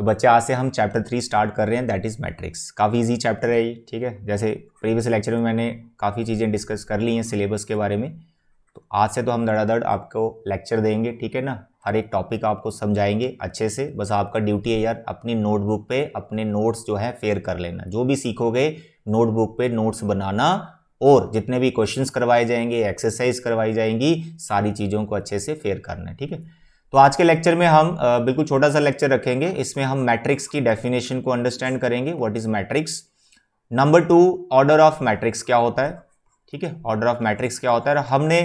तो बच्चे आज से हम चैप्टर थ्री स्टार्ट कर रहे हैं दैट इज़ मैट्रिक्स काफ़ी इजी चैप्टर है ये ठीक है जैसे प्रीवियस लेक्चर में मैंने काफ़ी चीज़ें डिस्कस कर ली हैं सिलेबस के बारे में तो आज से तो हम धड़ाधड़ आपको लेक्चर देंगे ठीक है ना हर एक टॉपिक आपको समझाएंगे अच्छे से बस आपका ड्यूटी है यार अपनी नोटबुक पे अपने नोट्स जो है फेयर कर लेना जो भी सीखोगे नोटबुक पे नोट्स बनाना और जितने भी क्वेश्चंस करवाए जाएंगे एक्सरसाइज करवाई जाएंगी सारी चीज़ों को अच्छे से फेयर करना है ठीक है तो आज के लेक्चर में हम बिल्कुल छोटा सा लेक्चर रखेंगे इसमें हम मैट्रिक्स की डेफिनेशन को अंडरस्टैंड करेंगे what is matrix number two order of matrix क्या होता है ठीक है ऑर्डर ऑफ मैट्रिक्स क्या होता है और हमने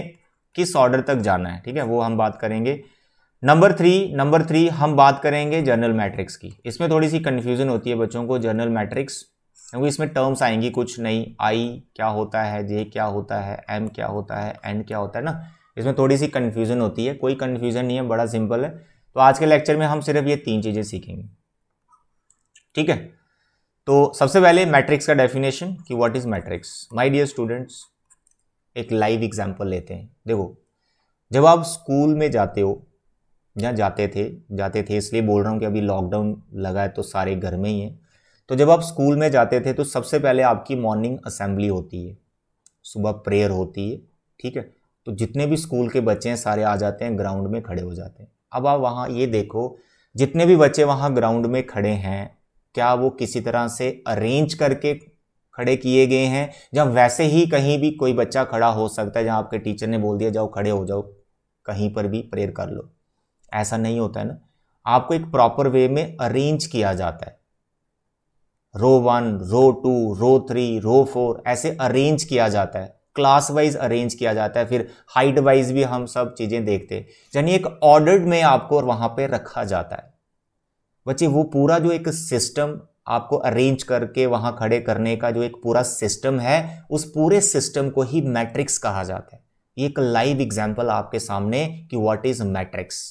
किस ऑर्डर तक जाना है ठीक है वो हम बात करेंगे नंबर थ्री नंबर थ्री हम बात करेंगे जर्नल मैट्रिक्स की इसमें थोड़ी सी कन्फ्यूजन होती है बच्चों को जर्नल मैट्रिक्स क्योंकि इसमें टर्म्स आएंगी कुछ नहीं आई क्या होता है जे क्या होता है एम क्या होता है एन क्या होता है ना इसमें थोड़ी सी कन्फ्यूज़न होती है कोई कन्फ्यूज़न नहीं है बड़ा सिंपल है तो आज के लेक्चर में हम सिर्फ ये तीन चीज़ें सीखेंगे ठीक है तो सबसे पहले मैट्रिक्स का डेफिनेशन कि what is matrix my dear students एक लाइव एग्जांपल लेते हैं देखो जब आप स्कूल में जाते हो या जाते थे जाते थे इसलिए बोल रहा हूँ कि अभी लॉकडाउन लगा है तो सारे घर में ही हैं तो जब आप स्कूल में जाते थे तो सबसे पहले आपकी मॉर्निंग असेंबली होती है सुबह प्रेयर होती है ठीक है तो जितने भी स्कूल के बच्चे हैं सारे आ जाते हैं ग्राउंड में खड़े हो जाते हैं अब आप वहाँ ये देखो जितने भी बच्चे वहाँ ग्राउंड में खड़े हैं क्या वो किसी तरह से अरेंज करके खड़े किए गए हैं जब वैसे ही कहीं भी कोई बच्चा खड़ा हो सकता है जहाँ आपके टीचर ने बोल दिया जाओ खड़े हो जाओ कहीं पर भी प्रेयर कर लो ऐसा नहीं होता है ना आपको एक प्रॉपर वे में अरेंज किया जाता है row one row two row three row four ऐसे अरेंज किया जाता है क्लास वाइज अरेंज किया जाता है फिर हाइट वाइज भी हम सब चीज़ें देखते हैं यानी एक ऑर्डर्ड में आपको वहाँ पे रखा जाता है बच्चे वो पूरा जो एक सिस्टम आपको अरेंज करके वहाँ खड़े करने का जो एक पूरा सिस्टम है उस पूरे सिस्टम को ही मैट्रिक्स कहा जाता है ये एक लाइव एग्जाम्पल आपके सामने कि वॉट इज मैट्रिक्स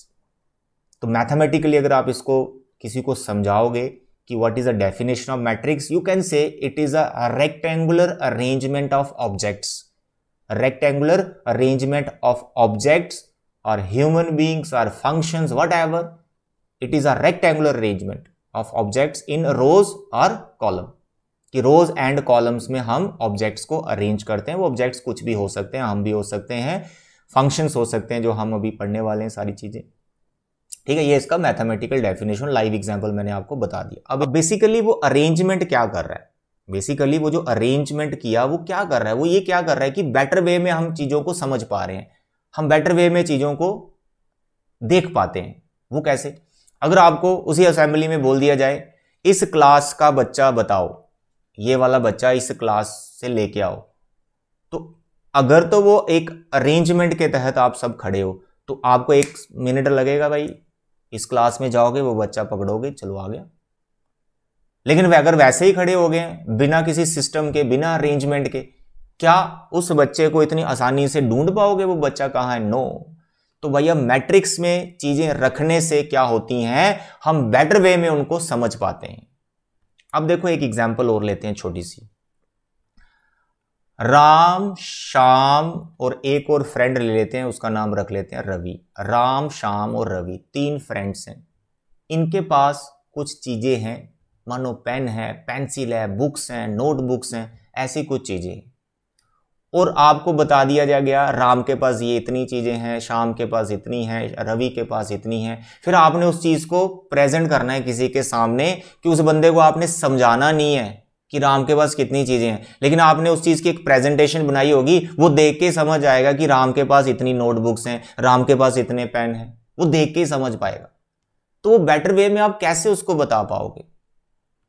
तो मैथमेटिकली अगर आप इसको किसी को समझाओगे कि what is a definition of matrix you can say it is a rectangular arrangement of objects rectangular arrangement of objects or human beings or functions, whatever. It is a rectangular arrangement of objects in rows or column. कि रोज and columns में हम objects को arrange करते हैं वो objects कुछ भी हो सकते हैं हम भी हो सकते हैं फंक्शंस हो सकते हैं जो हम अभी पढ़ने वाले हैं सारी चीज़ें ठीक है ये इसका मैथमेटिकल डेफिनेशन लाइव एग्जाम्पल मैंने आपको बता दिया अब बेसिकली वो अरेंजमेंट क्या कर रहा है बेसिकली वो जो अरेंजमेंट किया वो क्या कर रहा है वो ये क्या कर रहा है कि बेटर वे में हम चीज़ों को समझ पा रहे हैं हम बेटर वे में चीज़ों को देख पाते हैं वो कैसे अगर आपको उसी असेंबली में बोल दिया जाए इस क्लास का बच्चा बताओ ये वाला बच्चा इस क्लास से लेके आओ तो अगर तो वो एक अरेंजमेंट के तहत आप सब खड़े हो तो आपको एक मिनट लगेगा भाई इस क्लास में जाओगे वो बच्चा पकड़ोगे चलो आ गया लेकिन वे अगर वैसे ही खड़े हो गए बिना किसी सिस्टम के बिना अरेंजमेंट के क्या उस बच्चे को इतनी आसानी से ढूंढ पाओगे वो बच्चा कहाँ है नो तो भैया मैट्रिक्स में चीजें रखने से क्या होती हैं हम बेटर वे में उनको समझ पाते हैं अब देखो एक एग्जाम्पल और लेते हैं छोटी सी राम शाम और एक और फ्रेंड ले लेते हैं उसका नाम रख लेते हैं रवि राम शाम और रवि तीन फ्रेंड्स हैं इनके पास कुछ चीजें हैं मानो पेन है पेंसिल है बुक्स हैं नोटबुक्स हैं ऐसी कुछ चीज़ें और आपको बता दिया जा गया राम के पास ये इतनी चीज़ें हैं शाम के पास इतनी हैं रवि के पास इतनी हैं फिर आपने उस चीज़ को प्रेजेंट करना है किसी के सामने कि उस बंदे को आपने समझाना नहीं है कि राम के पास कितनी चीज़ें हैं लेकिन आपने उस चीज़ की एक प्रेजेंटेशन बनाई होगी वो देख के समझ आएगा कि राम के पास इतनी नोटबुक्स हैं राम के पास इतने पेन हैं वो देख के समझ पाएगा तो वो बेटर वे में आप कैसे उसको बता पाओगे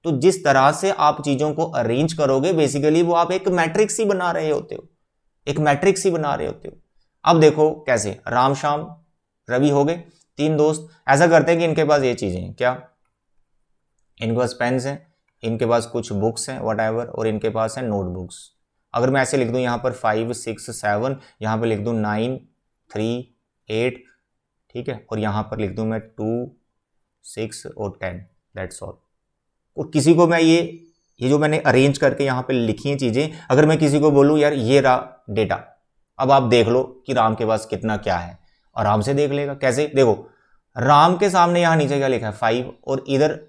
तो जिस तरह से आप चीजों को अरेंज करोगे बेसिकली वो आप एक मैट्रिक्स ही बना रहे होते हो एक मैट्रिक्स ही बना रहे होते हो अब देखो कैसे राम शाम रवि हो गए तीन दोस्त ऐसा करते हैं कि इनके पास ये चीजें हैं क्या इनके पास पेन्स हैं इनके पास कुछ बुक्स हैं वट और इनके पास है नोटबुक्स अगर मैं ऐसे लिख दूं यहां पर फाइव सिक्स सेवन यहां पर लिख दूं नाइन थ्री एट ठीक है और यहां पर लिख दूं मैं टू सिक्स और टेन दैट्स ऑल और किसी को मैं ये ये जो मैंने अरेंज करके यहाँ पे लिखी हैं चीज़ें अगर मैं किसी को बोलूँ यार ये रहा डेटा अब आप देख लो कि राम के पास कितना क्या है आराम से देख लेगा कैसे देखो राम के सामने यहाँ नीचे क्या लिखा है फाइव और इधर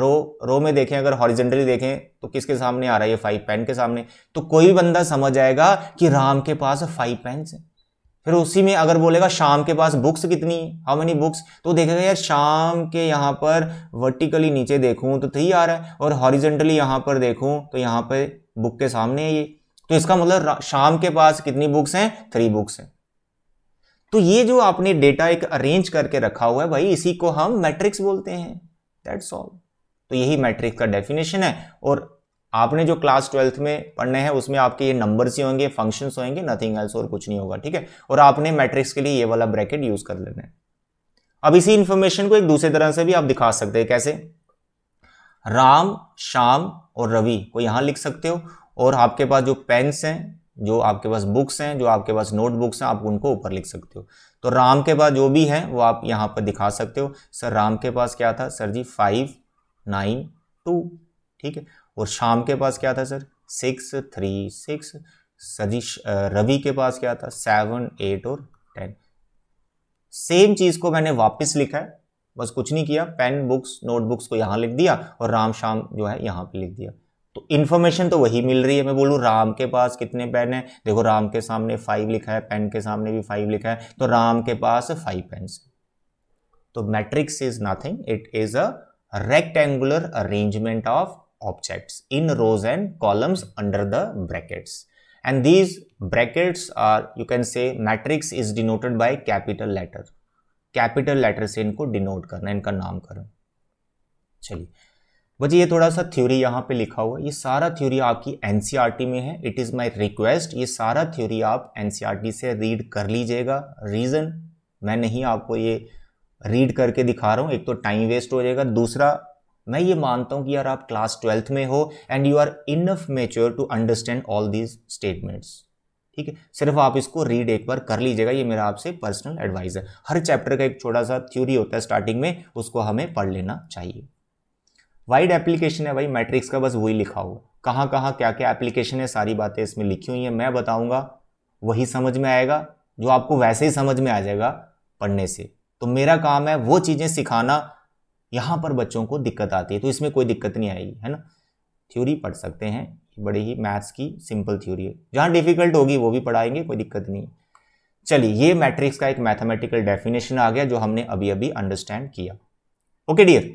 रो रो में देखें अगर हॉरिजेंटली देखें तो किसके सामने आ रहा है ये फाइव पेन के सामने तो कोई बंदा समझ आएगा कि राम के पास फाइव पेन्स हैं फिर उसी में अगर बोलेगा शाम के पास बुक्स कितनी हाउ मेनी बुक्स तो देखेगा यार शाम के यहाँ पर वर्टिकली नीचे देखूँ तो थ्री आ रहा है और हॉरिजेंटली यहाँ पर देखूँ तो यहाँ पर बुक के सामने है ये तो इसका मतलब शाम के पास कितनी बुक्स हैं थ्री बुक्स हैं तो ये जो आपने डेटा एक अरेंज करके रखा हुआ है भाई इसी को हम मैट्रिक्स बोलते हैं दैट्स ऑल तो यही मैट्रिक्स का डेफिनेशन है और आपने जो क्लास ट्वेल्थ में पढ़ने हैं उसमें आपके ये नंबर्स ही होंगे फंक्शंस होंगे नथिंग एल्स और कुछ नहीं होगा ठीक है और आपने मैट्रिक्स के लिए ये वाला ब्रैकेट यूज कर लेना है अब इसी इंफॉर्मेशन को एक दूसरे तरह से भी आप दिखा सकते हैं कैसे राम श्याम और रवि को यहां लिख सकते हो और आपके पास जो पेन्स हैं जो आपके पास बुक्स हैं जो आपके पास नोटबुक्स हैं आप उनको ऊपर लिख सकते हो तो राम के पास जो भी है वो आप यहां पर दिखा सकते हो सर राम के पास क्या था sir ji five nine two ठीक है और शाम के पास क्या था सर सिक्स थ्री सिक्स सजीश रवि के पास क्या था सेवन एट और टेन सेम चीज़ को मैंने वापस लिखा है बस कुछ नहीं किया पेन बुक्स नोटबुक्स को यहां लिख दिया और राम शाम जो है यहां पे लिख दिया तो इन्फॉर्मेशन तो वही मिल रही है मैं बोलूँ राम के पास कितने पेन है देखो राम के सामने फाइव लिखा है पेन के सामने भी फाइव लिखा है तो राम के पास फाइव पेन तो matrix is nothing it is a rectangular arrangement of objects in rows and columns under the brackets. And these brackets are, you can say matrix is denoted by capital letter. capital letter se inko denote karna inka naam नामकरण चलिए बच्चे ये थोड़ा सा theory यहाँ पे लिखा हुआ है ये सारा थ्योरी आपकी एनसीईआरटी में है इट इज़ माय रिक्वेस्ट ये सारा थ्योरी आप एनसीईआरटी से रीड कर लीजिएगा रीज़न मैं नहीं आपको ये रीड करके दिखा रहा हूँ एक तो टाइम वेस्ट हो जाएगा दूसरा मैं ये मानता हूँ कि यार आप क्लास ट्वेल्थ में हो and you are enough mature to understand all these statements ठीक है सिर्फ आप इसको रीड एक बार कर लीजिएगा ये मेरा आपसे पर्सनल एडवाइस है हर चैप्टर का एक छोटा सा थ्योरी होता है स्टार्टिंग में उसको हमें पढ़ लेना चाहिए वाइड एप्लीकेशन है भाई मैट्रिक्स का बस वही लिखा हुआ कहाँ कहाँ क्या क्या एप्लीकेशन है सारी बातें इसमें लिखी हुई हैं मैं बताऊँगा वही समझ में आएगा जो आपको वैसे ही समझ में आ जाएगा पढ़ने से तो मेरा काम है वो चीज़ें सिखाना यहाँ पर बच्चों को दिक्कत आती है तो इसमें कोई दिक्कत नहीं आएगी है ना थ्योरी पढ़ सकते हैं बड़े ही मैथ्स की सिंपल थ्योरी है जहाँ डिफिकल्ट होगी वो भी पढ़ाएंगे कोई दिक्कत नहीं चलिए ये मैट्रिक्स का एक मैथमेटिकल डेफिनेशन आ गया जो हमने अभी अभी अंडरस्टैंड किया ओके डियर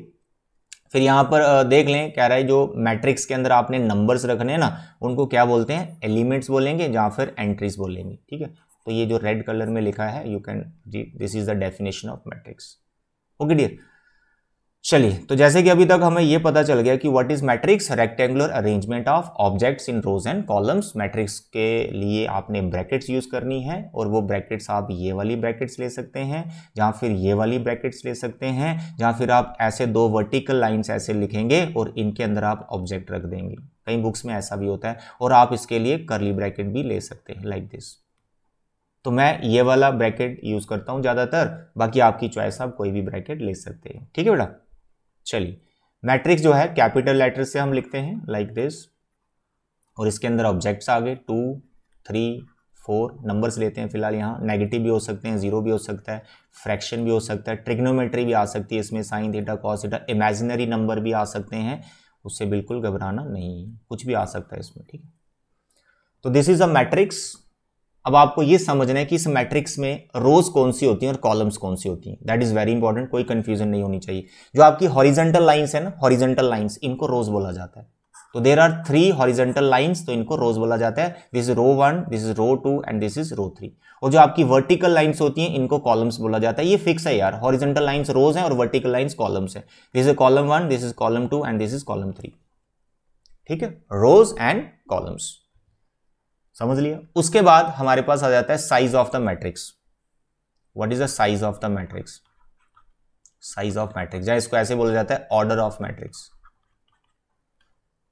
फिर यहाँ पर देख लें कह रहा है जो मैट्रिक्स के अंदर आपने नंबर्स रखने हैं ना उनको क्या बोलते हैं एलिमेंट्स बोलेंगे या फिर एंट्रीज बोलेंगे ठीक है तो ये जो रेड कलर में लिखा है you can this is the definition of matrix okay dear चलिए तो जैसे कि अभी तक हमें यह पता चल गया कि what is matrix rectangular arrangement of objects in rows and columns matrix के लिए आपने ब्रैकेट्स यूज करनी है और वो ब्रैकेट्स आप ये वाली ब्रैकेट्स ले सकते हैं या फिर ये वाली ब्रैकेट्स ले सकते हैं या फिर आप ऐसे दो वर्टिकल लाइन्स ऐसे लिखेंगे और इनके अंदर आप ऑब्जेक्ट रख देंगे कई बुक्स में ऐसा भी होता है और आप इसके लिए करली ब्रैकेट भी ले सकते हैं लाइक like दिस तो मैं ये वाला ब्रैकेट यूज़ करता हूँ ज़्यादातर बाकी आपकी चॉइस आप कोई भी ब्रैकेट ले सकते हैं ठीक है बेटा चलिए मैट्रिक्स जो है कैपिटल लेटर से हम लिखते हैं लाइक like दिस और इसके अंदर ऑब्जेक्ट्स आ गए टू थ्री फोर नंबर्स लेते हैं फिलहाल यहाँ नेगेटिव भी हो सकते हैं जीरो भी हो सकता है फ्रैक्शन भी हो सकता है ट्रिग्नोमेट्री भी आ सकती है इसमें sine theta cos theta imaginary number भी आ सकते हैं उससे बिल्कुल घबराना नहीं कुछ भी आ सकता है इसमें ठीक है तो दिस इज अ मैट्रिक्स अब आपको ये समझना है कि इस मैट्रिक्स में रोज कौन सी होती हैं और कॉलम्स कौन सी होती हैं दैट इज़ वेरी इंपॉर्टेंट कोई कंफ्यूजन नहीं होनी चाहिए जो आपकी हॉरिजेंटल लाइंस है ना हॉरिजेंटल लाइंस इनको रोज बोला जाता है तो there are three horizontal lines तो इनको रोज बोला जाता है this is row one this is row two and this is row three और जो आपकी वर्टिकल लाइंस होती हैं इनको कॉलम्स बोला जाता है ये फिक्स है यार हॉरिजेंटल लाइंस रोज हैं और वर्टिकल लाइंस कॉलम्स हैं this is column one this is column two and this is column three ठीक है रोज एंड कॉलम्स समझ लिया उसके बाद हमारे पास आ जाता है size of the matrix what is the size of the matrix size of matrix या इसको ऐसे बोला जाता है ऑर्डर ऑफ मैट्रिक्स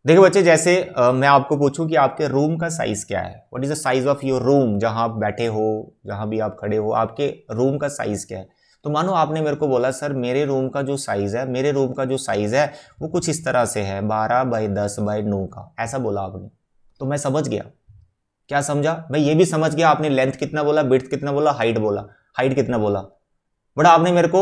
देखिए बच्चे जैसे आ, मैं आपको पूछूं कि आपके रूम का साइज क्या है what is the size of your room जहां आप बैठे हो जहां भी आप खड़े हो आपके रूम का साइज क्या है तो मानो आपने मेरे को बोला सर मेरे रूम का जो साइज़ है मेरे रूम का जो साइज़ है वो कुछ इस तरह से है बारह बाय दस बाय नौ का ऐसा बोला आपने तो मैं समझ गया क्या समझा मैं ये भी समझ गया आपने लेंथ कितना बोला बिथ कितना बोला हाइट बोला हाइट कितना बोला बट आपने मेरे को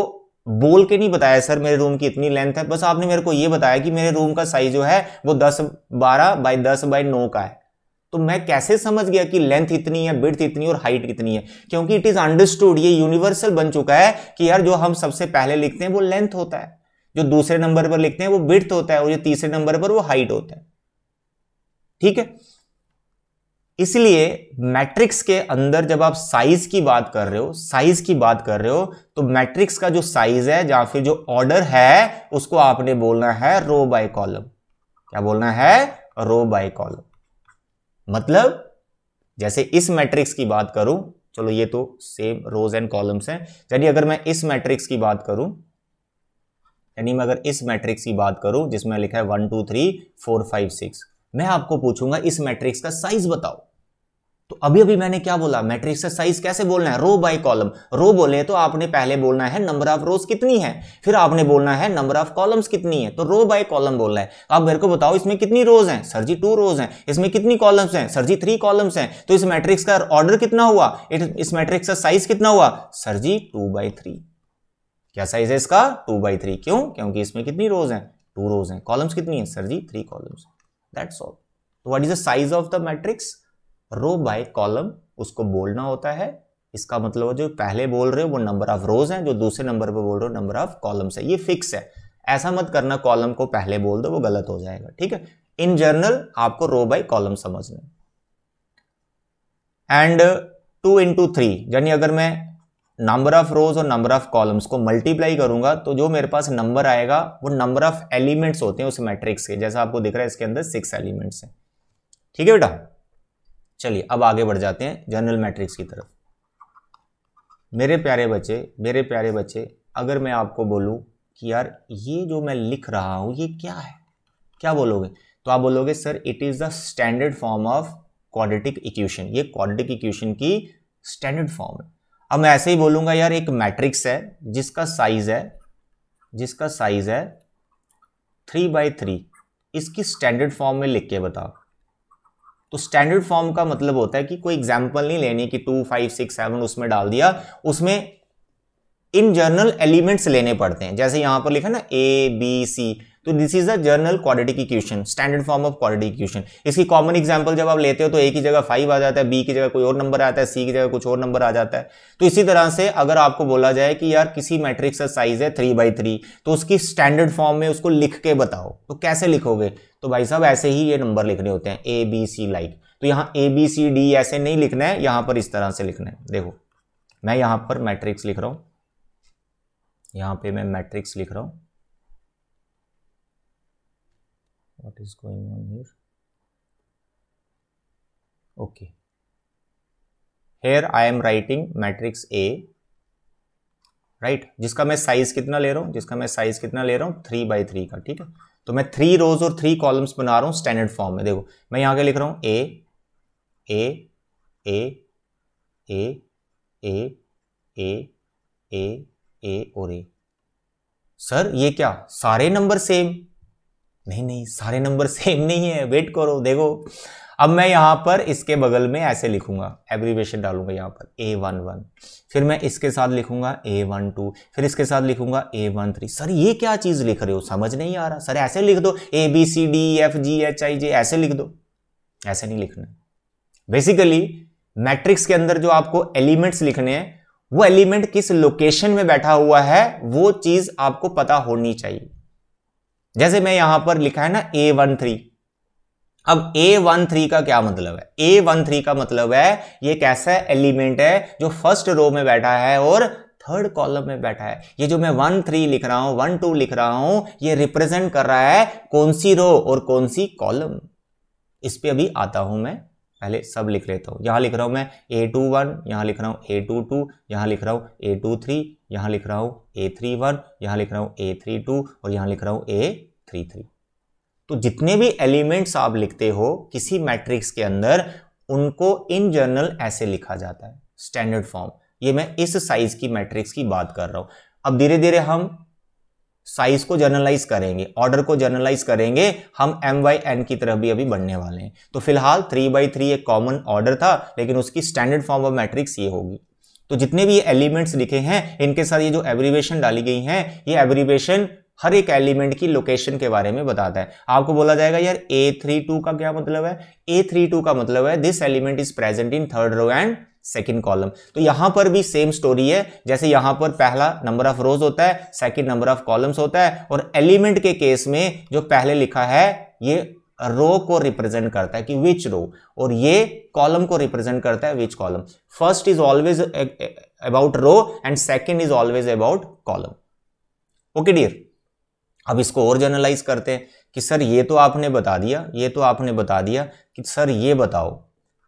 बोल के नहीं बताया सर मेरे रूम की इतनी लेंथ है बस आपने मेरे को ये बताया कि मेरे रूम का साइज जो है वो दस बारह बाई दस बाई नौ का है तो मैं कैसे समझ गया कि लेंथ इतनी है ब्रिथ इतनी और हाइट कितनी है क्योंकि इट इज अंडरस्टूड ये यूनिवर्सल बन चुका है कि यार जो हम सबसे पहले लिखते हैं वो लेंथ होता है जो दूसरे नंबर पर लिखते हैं वो ब्रिथ होता है और जो तीसरे नंबर पर वो हाइट होता है ठीक है इसलिए मैट्रिक्स के अंदर जब आप साइज की बात कर रहे हो साइज की बात कर रहे हो तो मैट्रिक्स का जो साइज है या फिर जो ऑर्डर है उसको आपने बोलना है रो बाय कॉलम क्या बोलना है रो बाय कॉलम मतलब जैसे इस मैट्रिक्स की बात करूं चलो ये तो सेम रोज एंड कॉलम्स हैं यानी अगर मैं इस मैट्रिक्स की बात करूं यानी मैं अगर इस मैट्रिक्स की बात करूं जिसमें लिखा है one two three four five six मैं आपको पूछूंगा इस मैट्रिक्स का साइज बताओ तो अभी अभी मैंने क्या बोला मैट्रिक्स का साइज कैसे बोलना है रो बाय कॉलम रो बोले तो आपने पहले बोलना है नंबर ऑफ रोज कितनी है फिर आपने बोलना है नंबर ऑफ कॉलम्स कितनी है तो रो बाय कॉलम बोलना है आप मेरे को बताओ इसमें कितनी रोज हैं सर जी टू रोज हैं इसमें कितनी कॉलम्स हैं सर जी थ्री कॉलम्स हैं तो इस मैट्रिक्स का ऑर्डर कितना हुआ इस मैट्रिक्स का साइज कितना हुआ sir ji two by three क्या साइज है इसका टू बाई थ्री क्यों क्योंकि इसमें कितनी रोज है टू रोज है कॉलम्स कितनी है sir ji three columns that's all तो what is the size of the matrix row by column उसको बोलना होता है इसका मतलब जो पहले बोल रहे हो वो नंबर ऑफ रोज हैं जो दूसरे नंबर पे बोल रहे हो नंबर ऑफ कॉलम्स है ये फिक्स है ऐसा मत करना कॉलम को पहले बोल दो वो गलत हो जाएगा ठीक है इन जनरल आपको रो बाय कॉलम समझना एंड टू इंटू थ्री यानी अगर मैं नंबर ऑफ रोज और नंबर ऑफ कॉलम्स को मल्टीप्लाई करूंगा तो जो मेरे पास नंबर आएगा वो नंबर ऑफ एलिमेंट्स होते हैं उस मैट्रिक्स के जैसा आपको दिख रहा है इसके अंदर सिक्स एलिमेंट्स हैं ठीक है बेटा चलिए अब आगे बढ़ जाते हैं जनरल मैट्रिक्स की तरफ मेरे प्यारे बच्चे मेरे प्यारे बच्चे अगर मैं आपको बोलूँ कि यार ये जो मैं लिख रहा हूं ये क्या है क्या बोलोगे तो आप बोलोगे sir it is the standard form of quadratic equation ये क्वाड्रेटिक इक्वेशन की स्टैंडर्ड फॉर्म है अब मैं ऐसे ही बोलूंगा यार एक मैट्रिक्स है जिसका साइज है जिसका साइज है थ्री बाई थ्री इसकी स्टैंडर्ड फॉर्म में लिख के बताओ तो स्टैंडर्ड फॉर्म का मतलब होता है कि कोई एग्जाम्पल नहीं लेनी कि टू फाइव सिक्स सेवन उसमें डाल दिया उसमें इन जर्नल एलिमेंट्स लेने पड़ते हैं जैसे यहां पर लिखा ना ए बी सी तो this is a general quality की question standard form of quality question इसकी कॉमन एग्जाम्पल जब आप लेते हो तो ए की जगह फाइव आ जाता है बी की जगह कोई और नंबर आता है सी की जगह कुछ और नंबर आ जाता है तो इसी तरह से अगर आपको बोला जाए कि यार किसी मैट्रिक्स का साइज है थ्री बाई थ्री तो उसकी स्टैंडर्ड फॉर्म में उसको लिख के बताओ तो कैसे लिखोगे तो भाई साहब ऐसे ही ये नंबर लिखने होते हैं ए बी सी लाइक तो यहाँ ए बी सी डी ऐसे नहीं लिखना है यहां पर इस तरह से लिखना है देखो मैं यहां पर मैट्रिक्स लिख रहा हूं यहां पे मैं मैट्रिक्स लिख रहा हूं what is going on here okay here i am writing matrix a right right? जिसका मैं साइज कितना ले रहा हूँ जिसका मैं साइज कितना ले रहा हूँ थ्री बाई थ्री का ठीक है तो मैं थ्री रोज और थ्री कॉलम्स बना रहा हूँ स्टैंडर्ड फॉर्म में देखो मैं यहाँ के लिख रहा हूँ ए ए ए ए ए ए ए ए और ए सर ये क्या सारे नंबर सेम नहीं नहीं सारे नंबर सेम नहीं है वेट करो देखो अब मैं यहाँ पर इसके बगल में ऐसे लिखूंगा एब्रीवेशन डालूंगा यहाँ पर ए वन वन फिर मैं इसके साथ लिखूंगा ए वन टू फिर इसके साथ लिखूंगा ए वन थ्री सर ये क्या चीज़ लिख रहे हो समझ नहीं आ रहा सर ऐसे लिख दो A B C D F G H I J ऐसे लिख दो ऐसे नहीं लिखना बेसिकली मैट्रिक्स के अंदर जो आपको एलिमेंट्स लिखने हैं वो एलिमेंट किस लोकेशन में बैठा हुआ है वो चीज़ आपको पता होनी चाहिए जैसे मैं यहां पर लिखा है ना ए वन थ्री अब ए वन थ्री का क्या मतलब है ए वन थ्री का मतलब है ये कैसा एलिमेंट है जो फर्स्ट रो में बैठा है और थर्ड कॉलम में बैठा है ये जो मैं वन थ्री लिख रहा हूं वन टू लिख रहा हूं ये रिप्रेजेंट कर रहा है कौन सी रो और कौन सी कॉलम इस पर अभी आता हूं मैं पहले सब लिख लेता हूँ यहाँ लिख रहा हूँ मैं ए टू वन यहाँ लिख रहा हूँ ए टू टू यहाँ लिख रहा हूँ ए टू थ्री यहाँ लिख रहा हूँ ए थ्री वन यहाँ लिख रहा हूँ ए थ्री टू और यहाँ लिख रहा हूँ ए थ्री थ्री तो जितने भी एलिमेंट्स आप लिखते हो किसी मैट्रिक्स के अंदर उनको इन जनरल ऐसे लिखा जाता है स्टैंडर्ड फॉर्म ये मैं इस साइज की मैट्रिक्स की बात कर रहा हूँ अब धीरे धीरे हम साइज को जर्नलाइज करेंगे ऑर्डर को जर्नलाइज करेंगे हम एम वाई एन की तरफ भी अभी बढ़ने वाले हैं तो फिलहाल थ्री बाई थ्री एक कॉमन ऑर्डर था लेकिन उसकी स्टैंडर्ड फॉर्म ऑफ मैट्रिक्स ये होगी तो जितने भी ये एलिमेंट्स लिखे हैं इनके साथ ये जो एब्रीवेशन डाली गई हैं ये एवरीवेशन हर एक एलिमेंट की लोकेशन के बारे में बताता है आपको बोला जाएगा यार ए थ्री टू का क्या मतलब है ए थ्री टू का मतलब है this element is present in third row and second column तो यहां पर भी सेम स्टोरी है जैसे यहां पर पहला नंबर ऑफ रोज होता है सेकेंड नंबर ऑफ कॉलम्स होता है और एलिमेंट के केस में जो पहले लिखा है ये रो को रिप्रेजेंट करता है कि विच रो और ये कॉलम को रिप्रेजेंट करता है which column first is always about row and second is always about column okay dear अब इसको और जनरलाइज करते हैं कि सर ये तो आपने बता दिया ये तो आपने बता दिया कि सर ये बताओ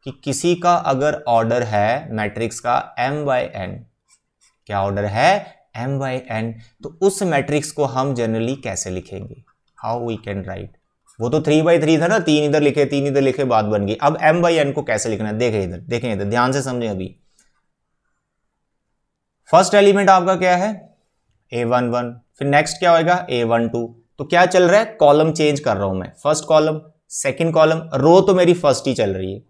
कि किसी का अगर ऑर्डर है मैट्रिक्स का एम बाय एन क्या ऑर्डर है एम बाय एन तो उस मैट्रिक्स को हम जनरली कैसे लिखेंगे हाउ वी कैन राइट वो तो थ्री बाई थ्री था ना तीन इधर लिखे तीन इधर लिखे बात बन गई अब एम बाई एन को कैसे लिखना है देखें इधर देखें इधर ध्यान से समझें अभी फर्स्ट एलिमेंट आपका क्या है ए वन वन फिर नेक्स्ट क्या होएगा ए वन टू तो क्या चल रहा है कॉलम चेंज कर रहा हूं मैं first column second column row तो मेरी फर्स्ट ही चल रही है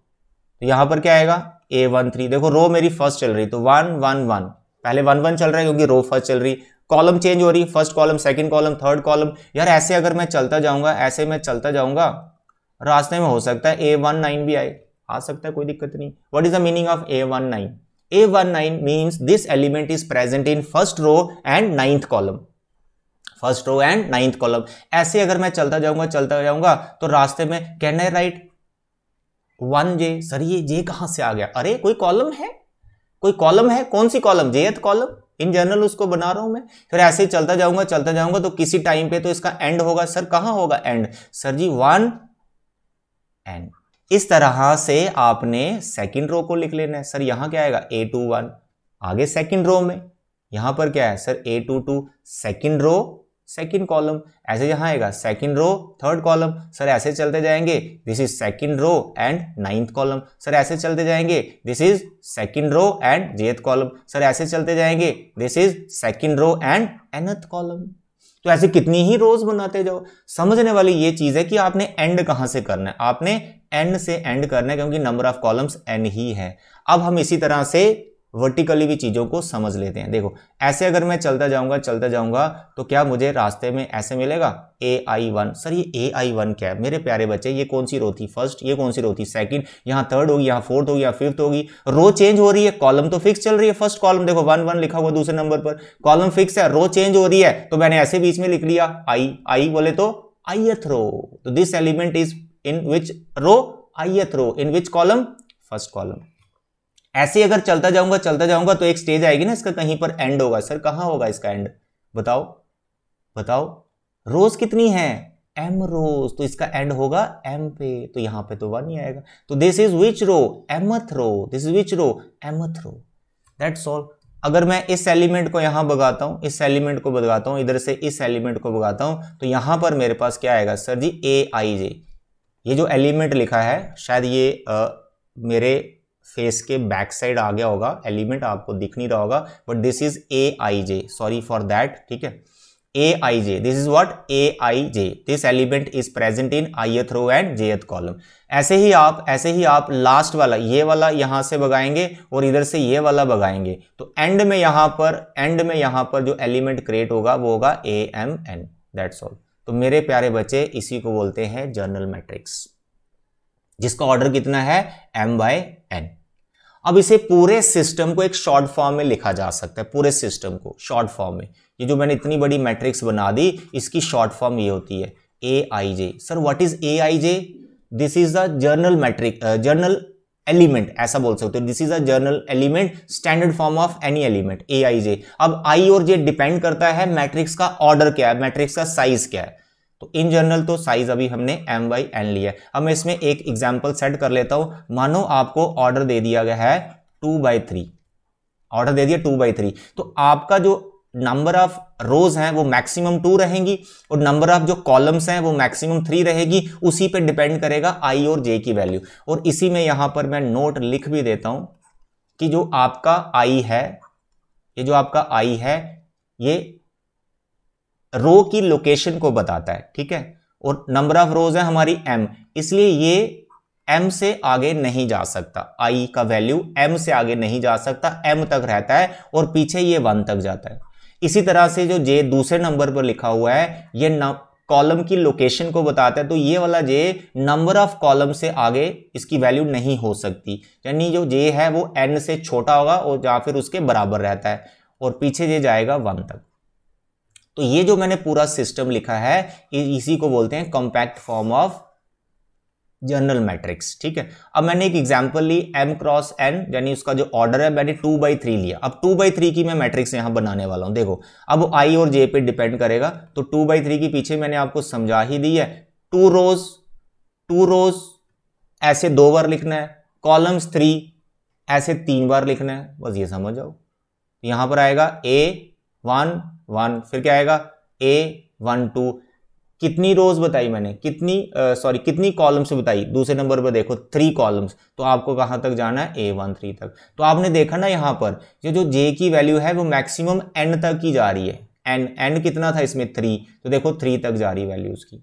तो यहां पर क्या आएगा ए वन थ्री देखो रो मेरी फर्स्ट चल रही तो वन वन वन पहले वन वन चल रहा है क्योंकि रो फर्स्ट चल रही कॉलम चेंज हो रही first column second column third column यार ऐसे अगर मैं चलता जाऊंगा ऐसे मैं चलता जाऊंगा रास्ते में हो सकता है ए वन नाइन भी आए आ सकता है कोई दिक्कत नहीं what is the meaning of a one nine a one nine means this element is present in first row and ninth column first row and ninth column ऐसे अगर मैं चलता जाऊंगा चलता जाऊंगा तो रास्ते में can I write one j sir ये जे कहाँ से आ गया अरे कोई कॉलम है कोई कॉलम है कौन सी column jth column in general उसको बना रहा हूं मैं फिर ऐसे ही चलता जाऊंगा चलता जाऊंगा तो किसी टाइम पे तो इसका एंड होगा सर कहां होगा and sir ji one and इस तरह से आपने सेकंड रो को लिख लेना है सर यहां क्या आएगा ए टू वन आगे सेकंड रो में यहां पर क्या है sir a two two second row second column ऐसे यहाँ आएगा second row third column sir ऐसे चलते जाएंगे this is second row and ninth column sir ऐसे चलते जाएंगे this is second row and jth column sir ऐसे चलते जाएंगे this is second row and nth column तो ऐसे कितनी ही रोज बनाते जाओ समझने वाली ये चीज है कि आपने एंड कहां से करना है आपने एंड से एंड करना है क्योंकि नंबर ऑफ कॉलम्स एन ही है अब हम इसी तरह से वर्टिकली भी चीज़ों को समझ लेते हैं देखो ऐसे अगर मैं चलता जाऊंगा चलता जाऊंगा तो क्या मुझे रास्ते में ऐसे मिलेगा ए आई वन सर ये ए आई वन क्या है मेरे प्यारे बच्चे ये कौन सी रो थी फर्स्ट ये कौन सी रो थी सेकंड यहाँ थर्ड होगी यहाँ फोर्थ होगी यहाँ फिफ्थ होगी रो चेंज हो रही है कॉलम तो फिक्स चल रही है फर्स्ट कॉलम देखो वन वन लिखा हुआ दूसरे नंबर पर कॉलम फिक्स है रो चेंज हो रही है तो मैंने ऐसे बीच में लिख लिया आई आई बोले तो आई रो तो this element is in which row ith row in which column first column ऐसे अगर चलता जाऊंगा चलता जाऊंगा तो एक स्टेज आएगी ना इसका कहीं पर एंड होगा सर कहां होगा इसका एंड बताओ बताओ रोज कितनी है एम रोज तो इसका एंड होगा एम पे तो यहां पे तो वन ही आएगा तो this is which row mth row this is which row mth row that solve अगर मैं इस एलिमेंट को यहां भगाता हूं इस एलिमेंट को भगाता हूं इधर से इस एलिमेंट को भगाता हूं तो यहां पर मेरे पास क्या आएगा सर जी ए आई जे ये जो एलिमेंट लिखा है शायद ये आ, मेरे फेस के बैक साइड आ गया होगा एलिमेंट आपको दिख नहीं रहा होगा but this is a I j sorry for that ठीक है a I j this is what a I j this element is present in ith row and जे एथ कॉलम ऐसे ही आप ऐसे ही आप लास्ट वाला ये वाला यहां से भगाएंगे और इधर से ये वाला भगाएंगे तो एंड में यहां पर एंड में यहां पर जो एलिमेंट क्रिएट होगा वो होगा a m n that's all तो मेरे प्यारे बच्चे इसी को बोलते हैं जर्नल मैट्रिक्स जिसका ऑर्डर कितना है एम बाय एन अब इसे पूरे सिस्टम को एक शॉर्ट फॉर्म में लिखा जा सकता है पूरे सिस्टम को शॉर्ट फॉर्म में ये जो मैंने इतनी बड़ी मैट्रिक्स बना दी इसकी शॉर्ट फॉर्म ये होती है a I j sir what is a I j this is the general matrix general element ऐसा बोल सकते हो this is a general element standard form of any element a I j अब i और जे depend करता है matrix का order क्या है मैट्रिक्स का साइज क्या है तो इन जनरल तो साइज अभी हमने एम वाई एन लिया अब मैं इसमें एक एग्जाम्पल सेट कर लेता हूं मानो आपको ऑर्डर दे दिया गया है टू बाई थ्री ऑर्डर दे दिया टू बाई थ्री तो आपका जो नंबर ऑफ रोज हैं वो मैक्सिमम टू रहेंगी और नंबर ऑफ जो कॉलम्स हैं वो मैक्सिमम थ्री रहेगी उसी पे डिपेंड करेगा आई और जे की वैल्यू और इसी में यहां पर मैं नोट लिख भी देता हूं कि जो आपका आई है ये जो आपका आई है ये रो की लोकेशन को बताता है ठीक है और नंबर ऑफ रोज है हमारी एम इसलिए ये एम से आगे नहीं जा सकता आई का वैल्यू एम से आगे नहीं जा सकता एम तक रहता है और पीछे ये वन तक जाता है इसी तरह से जो जे दूसरे नंबर पर लिखा हुआ है ये कॉलम की लोकेशन को बताता है तो ये वाला जे नंबर ऑफ कॉलम से आगे इसकी वैल्यू नहीं हो सकती यानी जो जे है वो एन से छोटा होगा और या फिर उसके बराबर रहता है और पीछे जे जाएगा वन तक तो ये जो मैंने पूरा सिस्टम लिखा है इसी को बोलते हैं compact form of general matrix ठीक है अब मैंने एक एग्जांपल ली एम क्रॉस एन यानी उसका जो ऑर्डर है मैंने टू बाई थ्री लिया अब टू बाई थ्री की मैं मैट्रिक्स यहां बनाने वाला हूं देखो अब आई और जे पे डिपेंड करेगा तो टू बाई थ्री के पीछे मैंने आपको समझा ही दी है टू रोज टू रोज ऐसे दो बार लिखना है कॉलम्स थ्री ऐसे तीन बार लिखना है बस ये समझ जाओ यहां पर आएगा ए वन वन फिर क्या आएगा ए वन टू कितनी रोज बताई मैंने कितनी सॉरी कितनी कॉलम्स बताई दूसरे नंबर पर देखो थ्री कॉलम्स तो आपको कहाँ तक जाना है ए वन थ्री तक तो आपने देखा ना यहाँ पर जो जो जे की वैल्यू है वो मैक्सिमम एन तक की जा रही है एन एंड कितना था इसमें थ्री तो देखो थ्री तक जा रही वैल्यू उसकी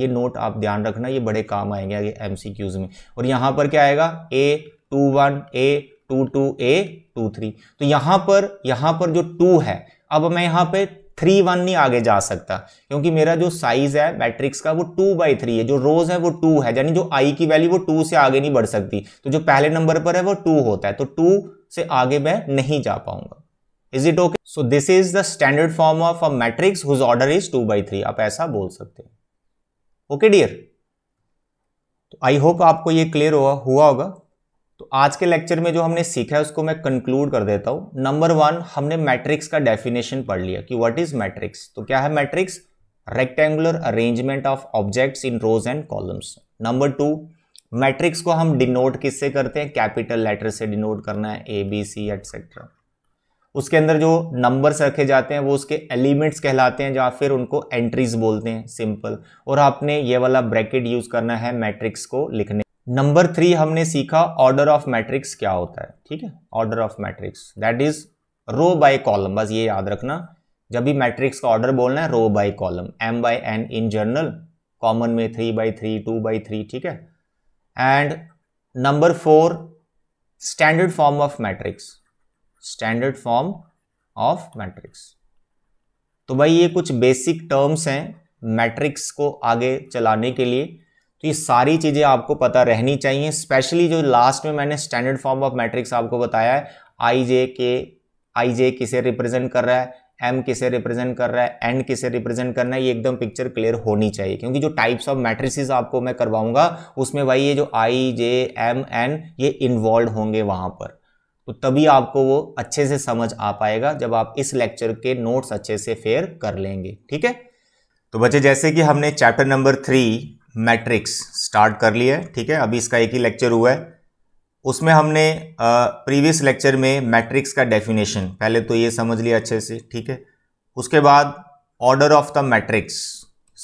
ये नोट आप ध्यान रखना ये बड़े काम आएंगे आगे एम सी क्यूज में और यहाँ पर क्या आएगा a two one A two two A two three तो यहाँ पर यहाँ पर जो टू है अब मैं यहाँ पे थ्री वन नहीं आगे जा सकता क्योंकि मेरा जो साइज है मैट्रिक्स का वो टू बाई थ्री है जो रोज है वो टू है यानी जो आई की वैल्यू वो टू से आगे नहीं बढ़ सकती तो जो पहले नंबर पर है वो टू होता है तो टू से आगे मैं नहीं जा पाऊंगा is it okay so this is the standard form of a matrix whose order is two by three आप ऐसा बोल सकते हैं ओके डियर आई होप आपको ये क्लियर हुआ हुआ होगा तो आज के लेक्चर में जो हमने सीखा है उसको मैं कंक्लूड कर देता हूं नंबर वन हमने मैट्रिक्स का डेफिनेशन पढ़ लिया कि व्हाट इज मैट्रिक्स तो क्या है matrix rectangular arrangement of objects in rows and columns number two matrix को हम डिनोट किससे करते हैं कैपिटल लेटर से डिनोट करना है ए बी सी एटसेट्रा उसके अंदर जो नंबर्स रखे जाते हैं वो उसके एलिमेंट्स कहलाते हैं या फिर उनको एंट्रीज बोलते हैं सिंपल और आपने ये वाला ब्रैकेट यूज करना है मैट्रिक्स को लिखने नंबर थ्री हमने सीखा ऑर्डर ऑफ मैट्रिक्स क्या होता है ठीक है order of matrix that is row by column बस ये याद रखना जब भी मैट्रिक्स का ऑर्डर बोलना है row by column m by n in general common में three by three two by three ठीक है and number four standard form of matrix standard form of matrix तो भाई ये कुछ बेसिक टर्म्स हैं मैट्रिक्स को आगे चलाने के लिए तो ये सारी चीज़ें आपको पता रहनी चाहिए स्पेशली जो लास्ट में मैंने स्टैंडर्ड फॉर्म ऑफ मैट्रिक्स आपको बताया है आई जे के आई जे किसे रिप्रेजेंट कर रहा है एम किसे रिप्रेजेंट कर रहा है एंड किसे रिप्रेजेंट करना है ये एकदम पिक्चर क्लियर होनी चाहिए क्योंकि जो टाइप्स ऑफ मैट्रिसेस आपको मैं करवाऊंगा उसमें भाई ये जो आई जे एम एन ये इन्वॉल्व होंगे वहाँ पर तो तभी आपको वो अच्छे से समझ आ पाएगा जब आप इस लेक्चर के नोट्स अच्छे से फेयर कर लेंगे ठीक है तो बच्चे जैसे कि हमने chapter number three matrix start कर लिया ठीक है अभी इसका एक ही लेक्चर हुआ है उसमें हमने प्रीवियस लेक्चर में मैट्रिक्स का डेफिनेशन पहले तो ये समझ लिया अच्छे से ठीक है उसके बाद order of the matrix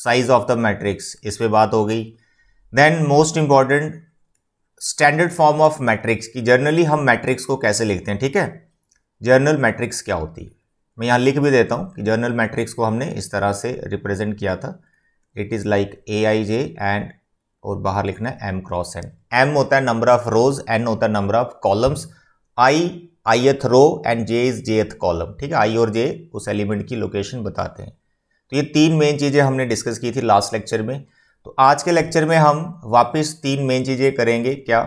size of the matrix इस पर बात हो गई then most important standard form of matrix कि जर्नली हम मैट्रिक्स को कैसे लिखते हैं ठीक है जर्नल मैट्रिक्स क्या होती है मैं यहाँ लिख भी देता हूँ कि जर्नल मैट्रिक्स को हमने इस तरह से रिप्रेजेंट किया था it is like a I j and और बाहर लिखना है एम क्रॉस एन एम होता है नंबर ऑफ रोज एन होता है number of columns i ith row and j is th column ठीक है आई और जे उस एलिमेंट की लोकेशन बताते हैं तो ये तीन मेन चीज़ें हमने डिस्कस की थी लास्ट लेक्चर में तो आज के लेक्चर में हम वापस तीन मेन चीज़ें करेंगे क्या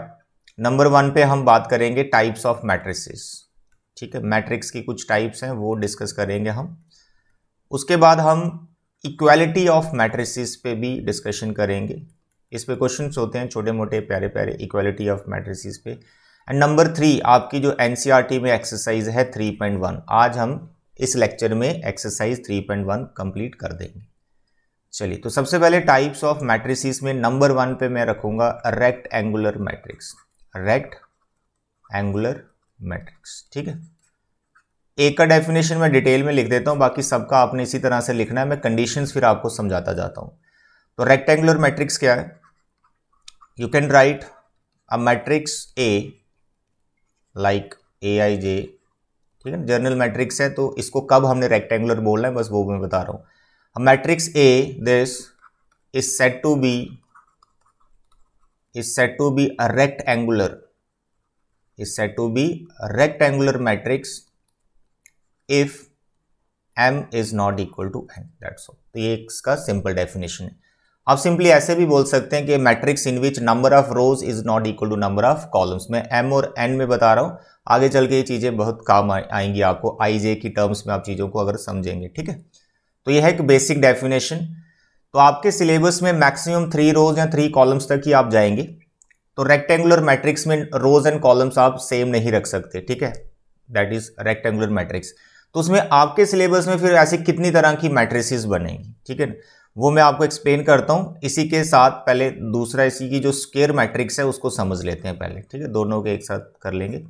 नंबर वन पे हम बात करेंगे टाइप्स ऑफ मैट्रिसेस ठीक है मैट्रिक्स की कुछ टाइप्स हैं वो डिस्कस करेंगे हम उसके बाद हम इक्वालिटी ऑफ मैट्रिसेस पे भी डिस्कशन करेंगे इस पे क्वेश्चन होते हैं छोटे मोटे प्यारे प्यारे इक्वालिटी ऑफ मैट्रिसेस पे एंड नंबर थ्री आपकी जो एन e में एक्सरसाइज है थ्री पॉइंट वन आज हम इस लेक्चर में exercise three point one complete कर देंगे चलिए तो सबसे पहले टाइप्स ऑफ मैट्रिसेस में नंबर वन पे मैं रखूंगा rectangular matrix rectangular matrix ठीक है एक का डेफिनेशन मैं डिटेल में लिख देता हूं बाकी सबका आपने इसी तरह से लिखना है मैं कंडीशन फिर आपको समझाता जाता हूं तो रेक्टेंगुलर मैट्रिक्स क्या है you can write a matrix a like a I j ठीक है जर्नल मैट्रिक्स है तो इसको कब हमने रेक्टेंगुलर बोलना है बस वो मैं बता रहा हूं matrix a this is said to be is said to be a rectangular is said to be rectangular matrix if m is not equal to n that's all तो ये इसका सिंपल डेफिनेशन है आप simply ऐसे भी बोल सकते हैं कि matrix in which number of rows is not equal to number of columns मैं एम और एन में बता रहा हूं आगे चल के ये चीज़ें बहुत काम आएंगी आपको आई जे की टर्म्स में आप चीज़ों को अगर समझेंगे ठीक है तो यह है एक बेसिक डेफिनेशन तो आपके सिलेबस में मैक्सिमम थ्री रोज या थ्री कॉलम्स तक ही आप जाएंगे तो रेक्टेंगुलर मैट्रिक्स में रोज एंड कॉलम्स आप सेम नहीं रख सकते ठीक है दैट इज रेक्टेंगुलर मैट्रिक्स तो उसमें आपके सिलेबस में फिर ऐसी कितनी तरह की मैट्रिसेस बनेगी ठीक है ना वो मैं आपको एक्सप्लेन करता हूँ इसी के साथ पहले दूसरा इसी की जो स्केयर मैट्रिक्स है उसको समझ लेते हैं पहले ठीक है दोनों के एक साथ कर लेंगे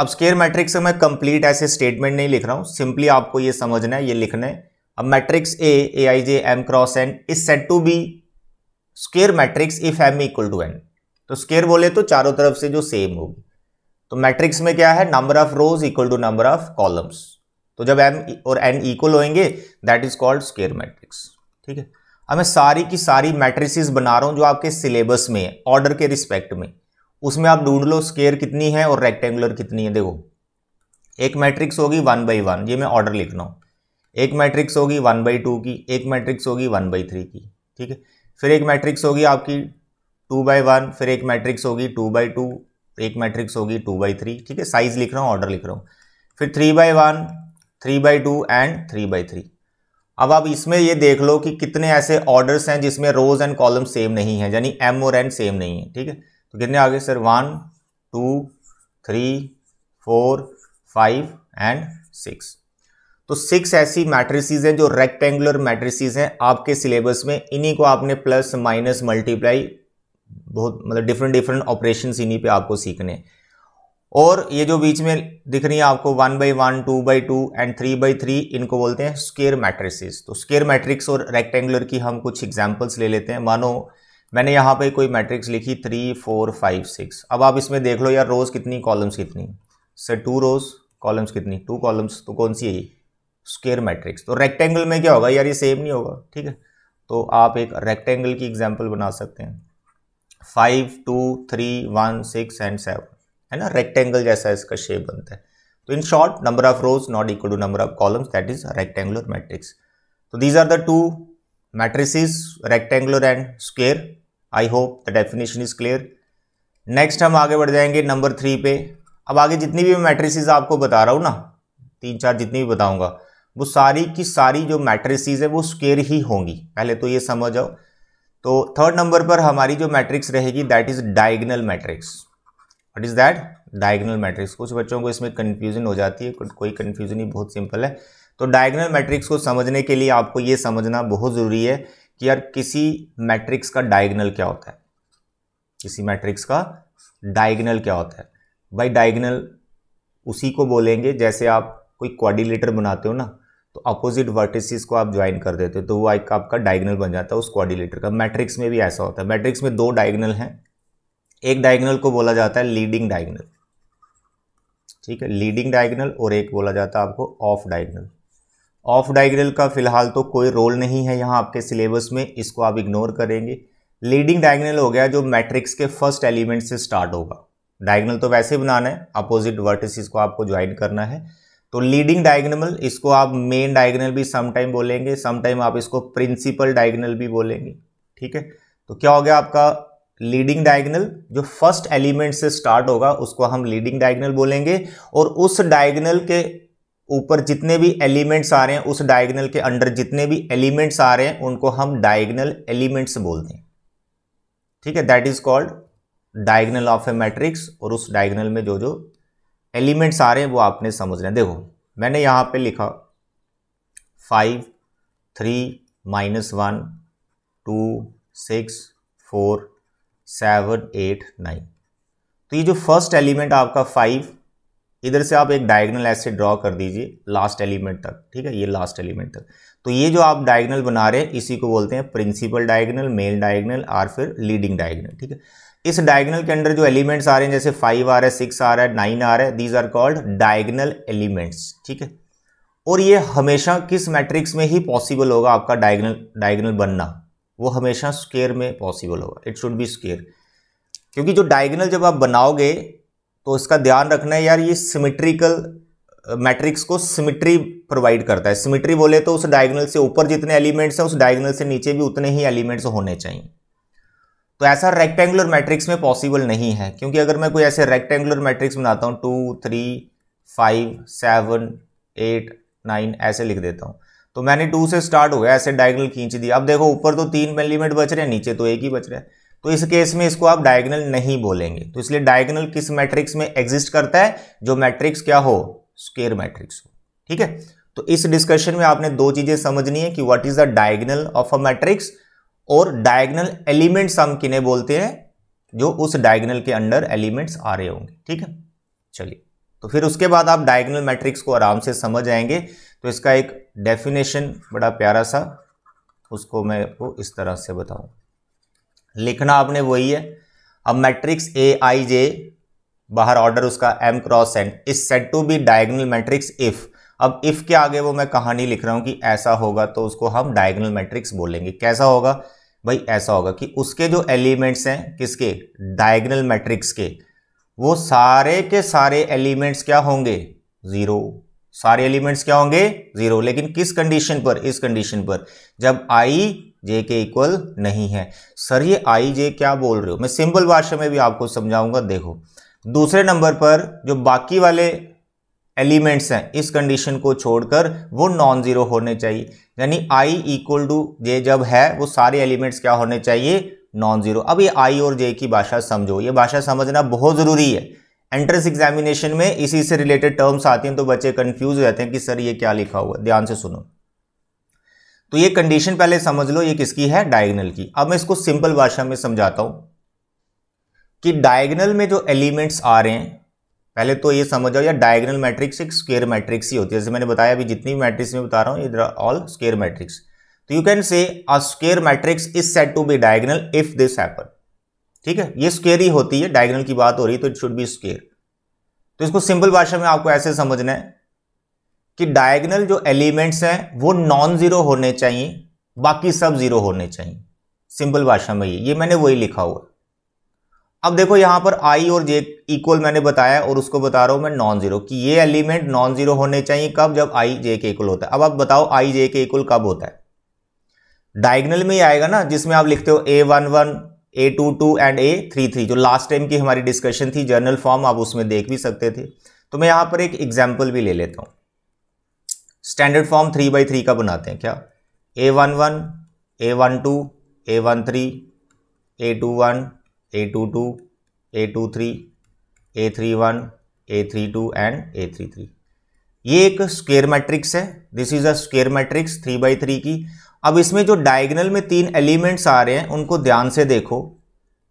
अब स्केयर मैट्रिक्स मैं कंप्लीट ऐसे स्टेटमेंट नहीं लिख रहा हूँ सिंपली आपको ये समझना है ये लिखना है अब matrix a a I j m cross n is said to be square matrix if m equal to n तो स्केयर बोले तो चारों तरफ से जो सेम होगी तो मैट्रिक्स में क्या है number of rows equal to number of columns तो जब एम e और एन इक्वल होएंगे that is called square matrix ठीक है अब मैं सारी की सारी मैट्रिसेस बना रहा हूँ जो आपके सिलेबस में है ऑर्डर के रिस्पेक्ट में उसमें आप ढूंढ लो स्केयर कितनी है और रेक्टेंगुलर कितनी है देखो एक मैट्रिक्स होगी वन बाई वन ये मैं ऑर्डर लिख रहा हूँ एक मैट्रिक्स होगी वन बाई टू की एक मैट्रिक्स होगी वन बाई थ्री की ठीक है फिर एक मैट्रिक्स होगी आपकी टू बाई वन फिर एक मैट्रिक्स होगी टू बाई टू एक मैट्रिक्स होगी टू बाई थ्री ठीक है साइज लिख रहा हूँ ऑर्डर लिख रहा हूँ फिर three by one three by two and three by three अब आप इसमें ये देख लो कि कितने ऐसे ऑर्डर्स हैं जिसमें रोज एंड कॉलम सेम नहीं है यानी एम और एन सेम नहीं है ठीक है तो कितने आगे sir one two three four five and six तो सिक्स ऐसी मैट्रिसेस हैं जो रेक्टेंगुलर मैट्रिसेस हैं आपके सिलेबस में इन्हीं को आपने प्लस माइनस मल्टीप्लाई बहुत मतलब डिफरेंट डिफरेंट ऑपरेशन इन्हीं पे आपको सीखने हैं और ये जो बीच में दिख रही है आपको one by one two by two and three by three इनको बोलते हैं स्केयर मैट्रिसेस तो स्केयर मैट्रिक्स और रेक्टेंगुलर की हम कुछ एग्जाम्पल्स ले लेते हैं मानो मैंने यहाँ पे कोई मैट्रिक्स लिखी थ्री फोर फाइव सिक्स अब आप इसमें देख लो यार रोज कितनी कॉलम्स कितनी सर टू रोज कॉलम्स कितनी टू कॉलम्स तो कौन सी है ये स्केयर मैट्रिक्स तो रेक्टेंगल में क्या होगा यार ये सेम नहीं होगा ठीक है तो आप एक रेक्टेंगल की एग्जाम्पल बना सकते हैं five two three one six and seven है ना रेक्टेंगल जैसा इसका शेप बनता है तो in short number of rows not equal to number of columns that is rectangular matrix तो these are the two matrices rectangular and square I hope the definition is clear next हम आगे बढ़ जाएंगे number three पे अब आगे जितनी भी मैट्रिसिस आपको बता रहा हूँ ना तीन चार जितनी भी बताऊंगा वो सारी की सारी जो मैट्रिसिस है वो स्क्वेयर ही होंगी पहले तो ये समझ आओ तो थर्ड नंबर पर हमारी जो मैट्रिक्स रहेगी that is diagonal matrix what is that diagonal matrix कुछ बच्चों को इसमें कन्फ्यूजन हो जाती है कोई कन्फ्यूजन ही बहुत सिंपल है तो डायगनल मैट्रिक्स को समझने के लिए आपको ये समझना बहुत ज़रूरी है कि यार किसी मैट्रिक्स का डायगनल क्या होता है किसी मैट्रिक्स का डायगनल क्या होता है भाई डायगनल उसी को बोलेंगे जैसे आप कोई क्वाडिलेटर बनाते हो ना तो अपोजिट वर्टिसिस को आप ज्वाइन कर देते हो तो वो एक आपका डायगनल बन जाता है उस क्वाडिलेटर का मैट्रिक्स में भी ऐसा होता है मैट्रिक्स में दो डायगनल हैं एक डायगनल को बोला जाता है लीडिंग डायगनल ठीक है लीडिंग डायगनल और एक बोला जाता है आपको ऑफ डायगनल ऑफ डायगनल का फिलहाल तो कोई रोल नहीं है यहाँ आपके सिलेबस में इसको आप इग्नोर करेंगे लीडिंग डायगनल हो गया जो मैट्रिक्स के फर्स्ट एलिमेंट से स्टार्ट होगा डायगनल तो वैसे बनाना है अपोजिट वर्टिस को आपको ज्वाइन करना है तो लीडिंग डायगनल इसको आप मेन डायगनल भी समटाइम बोलेंगे समटाइम आप इसको प्रिंसिपल डायगनल भी बोलेंगे ठीक है तो क्या हो गया आपका लीडिंग डायगनल जो फर्स्ट एलिमेंट से स्टार्ट होगा उसको हम लीडिंग डायगनल बोलेंगे और उस डायगनल के ऊपर जितने भी एलिमेंट्स आ रहे हैं उस डायगनल के अंडर जितने भी एलिमेंट्स आ रहे हैं उनको हम डायगनल एलिमेंट्स बोलते हैं ठीक है that is called diagonal of a matrix और उस डायगनल में जो जो एलिमेंट्स आ रहे हैं वो आपने समझना है देखो मैंने यहाँ पे लिखा five three minus one two six four seven eight nine तो ये जो फर्स्ट एलिमेंट आपका फाइव इधर से आप एक डायगनल ऐसे ड्रॉ कर दीजिए लास्ट एलिमेंट तक ठीक है ये लास्ट एलिमेंट तक तो ये जो आप डायगनल बना रहे हैं इसी को बोलते हैं प्रिंसिपल डायगनल मेल डायगनल और फिर लीडिंग डायगनल ठीक है इस डायगनल के अंडर जो एलिमेंट्स आ रहे हैं जैसे फाइव आ रहा है सिक्स आ रहा है नाइन आ रहा है these are called diagonal elements ठीक है और ये हमेशा किस मैट्रिक्स में ही पॉसिबल होगा आपका डायगनल डायगनल बनना वो हमेशा स्केयर में पॉसिबल होगा इट शुड बी स्केयर क्योंकि जो डायगनल जब आप बनाओगे तो इसका ध्यान रखना है यार ये सिमेट्रिकल मैट्रिक्स को सिमिट्री प्रोवाइड करता है सिमिट्री बोले तो उस डायगनल से ऊपर जितने एलिमेंट्स हैं उस डायगनल से नीचे भी उतने ही एलिमेंट्स होने चाहिए तो ऐसा रेक्टेंगुलर मैट्रिक्स में पॉसिबल नहीं है क्योंकि अगर मैं कोई ऐसे रेक्टेंगुलर मैट्रिक्स बनाता हूँ two three five seven eight nine ऐसे लिख देता हूँ तो मैंने टू से स्टार्ट हो गया ऐसे डायगनल खींच दिया अब देखो ऊपर तो तीन मिलीमीटर बच रहे हैं नीचे तो एक ही बच रहा है तो इस केस में इसको आप डायगनल नहीं बोलेंगे तो इसलिए डायगनल किस मैट्रिक्स में एग्जिस्ट करता है जो मैट्रिक्स क्या हो स्केयर मैट्रिक्स हो ठीक है तो इस डिस्कशन में आपने दो चीजें समझनी है कि what is the diagonal of a matrix और डायगनल एलिमेंट्स हम किने बोलते हैं जो उस डायगनल के अंडर एलिमेंट्स आ रहे होंगे ठीक है चलिए तो फिर उसके बाद आप डायगनल मैट्रिक्स को आराम से समझ आएंगे तो इसका एक डेफिनेशन बड़ा प्यारा सा उसको मैं आपको इस तरह से बताऊँ लिखना आपने वही है अब मैट्रिक्स ए आई जे बाहर ऑर्डर उसका m cross n is said to be diagonal matrix if अब इफ के आगे वो मैं कहानी लिख रहा हूं कि ऐसा होगा तो उसको हम डायगनल मैट्रिक्स बोलेंगे कैसा होगा भाई ऐसा होगा कि उसके जो एलिमेंट्स हैं किसके डायगनल मैट्रिक्स के वो सारे के सारे एलिमेंट्स क्या होंगे ज़ीरो सारे एलिमेंट्स क्या होंगे जीरो लेकिन किस कंडीशन पर इस कंडीशन पर जब आई जे के इक्वल नहीं है सर ये आई जे क्या बोल रहे हो मैं सिंपल भाषा में भी आपको समझाऊंगा देखो दूसरे नंबर पर जो बाकी वाले एलिमेंट्स हैं इस कंडीशन को छोड़कर वो नॉन ज़ीरो होने चाहिए यानी आई इक्वल टू जे जब है वो सारे एलिमेंट्स क्या होने चाहिए नॉन ज़ीरो अब ये आई और जे की भाषा समझो ये भाषा समझना बहुत ज़रूरी है एंट्रेंस एग्जामिनेशन में इसी से रिलेटेड टर्म्स आती हैं तो बच्चे कंफ्यूज हो जाते हैं कि सर ये क्या लिखा हुआ है ध्यान से सुनो तो ये कंडीशन पहले समझ लो ये किसकी है डायगनल की अब मैं इसको सिंपल भाषा में समझाता हूं कि डायगनल में जो एलिमेंट्स आ रहे हैं पहले तो ये समझ जाओ या डायगनल मैट्रिक्स एक स्क्वेयर मैट्रिक्स ही होती है जैसे मैंने बताया अभी जितनी मैट्रिक्स में बता रहा हूं इधर ऑल स्क्वेयर मैट्रिक्स तो you can say a square matrix is said to be diagonal if this happen ठीक है ये स्केयर ही होती है डायगोनल की बात हो रही है तो इट शुड बी स्क्वेयर तो इसको सिंपल भाषा में आपको ऐसे समझना है कि डायगोनल जो एलिमेंट्स हैं वो नॉन ज़ीरो होने चाहिए बाकी सब ज़ीरो होने चाहिए सिंपल भाषा में ये ये मैंने वही लिखा हुआ अब देखो यहां पर आई और जे इक्वल मैंने बताया और उसको बता रहा हूं मैं नॉन ज़ीरो कि ये एलिमेंट नॉन ज़ीरो होने चाहिए कब जब आई जे के इक्वल होता है अब आप बताओ आई जे के इक्वल कब होता है डायगनल में ही आएगा ना जिसमें आप लिखते हो a one one A two two and A three three जो लास्ट टाइम की हमारी डिस्कशन थी जर्नल फॉर्म आप उसमें देख भी सकते थे तो मैं यहाँ पर एक एग्जाम्पल भी ले लेता हूँ standard form three by three का बनाते हैं क्या A one one A one two A one three A two one A two two A two three A three one A three two and A three three ये एक square matrix है this is a square matrix three by three की अब इसमें जो diagonal में तीन elements आ रहे हैं उनको ध्यान से देखो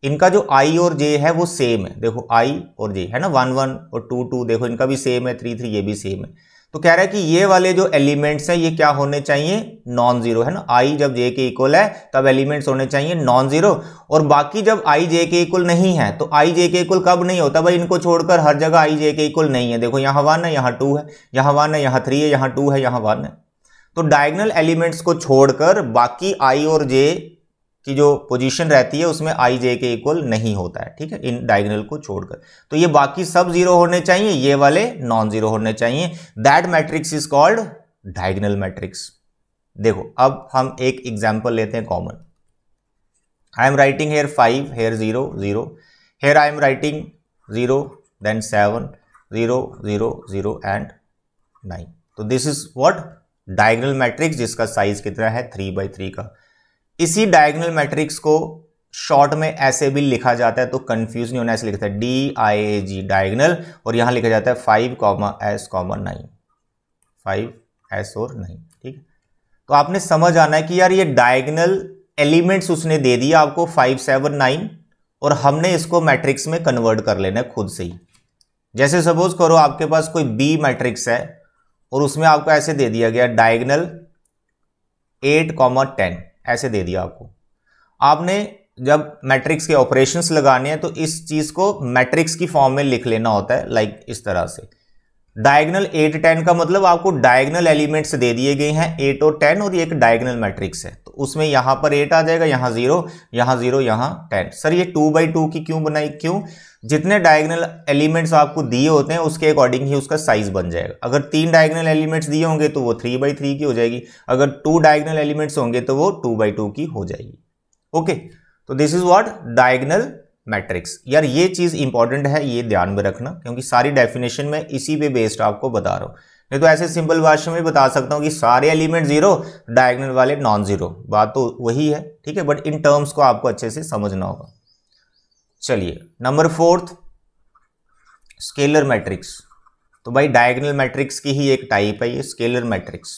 इनका जो आई और जे है वो सेम है देखो आई और जे है ना वन वन और टू टू देखो इनका भी सेम है थ्री थ्री ये भी सेम है तो कह रहा है कि ये वाले जो एलिमेंट्स हैं ये क्या होने चाहिए नॉन जीरो है ना आई जब जे के इक्वल है तब एलिमेंट्स होने चाहिए नॉन जीरो और बाकी जब आई जे के इक्वल नहीं है तो आई जे के इक्वल कब नहीं होता भाई इनको छोड़कर हर जगह आई जे के इक्वल नहीं है देखो यहाँ वन है यहाँ टू है यहाँ वन है यहाँ थ्री है यहाँ टू है यहाँ वन है तो डायगनल एलिमेंट्स को छोड़कर बाकी आई और जे की जो पोजीशन रहती है उसमें आई जे के इक्वल नहीं होता है ठीक है इन डायगनल को छोड़कर तो ये बाकी सब जीरो होने चाहिए ये वाले नॉन जीरो होने चाहिए that matrix is called diagonal matrix देखो अब हम एक एग्जाम्पल लेते हैं common I am writing here five here zero zero here I am writing zero then seven zero zero zero and nine तो this is what diagonal matrix जिसका size कितना है थ्री बाई थ्री का इसी diagonal matrix को short में ऐसे भी लिखा जाता है तो कंफ्यूज नहीं होना ऐसे लिखा है D I A ji diagonal और यहां लिखा जाता है five comma S comma nine five S और नाइन ठीक तो आपने समझ आना है कि यार ये डायगनल एलिमेंट्स उसने दे दिया आपको फाइव सेवन नाइन और हमने इसको मैट्रिक्स में कन्वर्ट कर लेना है खुद से ही जैसे सपोज करो आपके पास कोई बी मैट्रिक्स है और उसमें आपको ऐसे दे दिया गया डायगनल एट कॉमर टेन ऐसे दे दिया आपको आपने जब मैट्रिक्स के ऑपरेशंस लगाने हैं तो इस चीज़ को मैट्रिक्स की फॉर्म में लिख लेना होता है लाइक इस तरह से डायगनल एट टेन का मतलब आपको डायगनल एलिमेंट्स दे दिए गए हैं एट और टेन और ये एक डायगनल मैट्रिक्स है तो उसमें यहां पर एट आ जाएगा यहां जीरो यहां जीरो यहां टेन सर ये टू बाई टू की क्यों बनाई क्यों जितने डायगनल एलिमेंट्स आपको दिए होते हैं उसके अकॉर्डिंग ही उसका साइज बन जाएगा अगर तीन डायगनल एलिमेंट्स दिए होंगे तो वो थ्री बाई थ्री की हो जाएगी अगर टू डायगनल एलिमेंट्स होंगे तो वो टू बाई टू की हो जाएगी ओके तो this is what diagonal matrix यार ये चीज़ इंपॉर्टेंट है ये ध्यान में रखना क्योंकि सारी डेफिनेशन में इसी पे बेस्ड आपको बता रहा हूँ नहीं तो ऐसे सिंपल भाषा में बता सकता हूँ कि सारे एलिमेंट जीरो डायगनल वाले नॉन जीरो बात तो वही है ठीक है बट इन टर्म्स को आपको अच्छे से समझना होगा चलिए नंबर फोर्थ स्केलर मैट्रिक्स तो भाई डायगनल मैट्रिक्स की ही एक टाइप है ये स्केलर मैट्रिक्स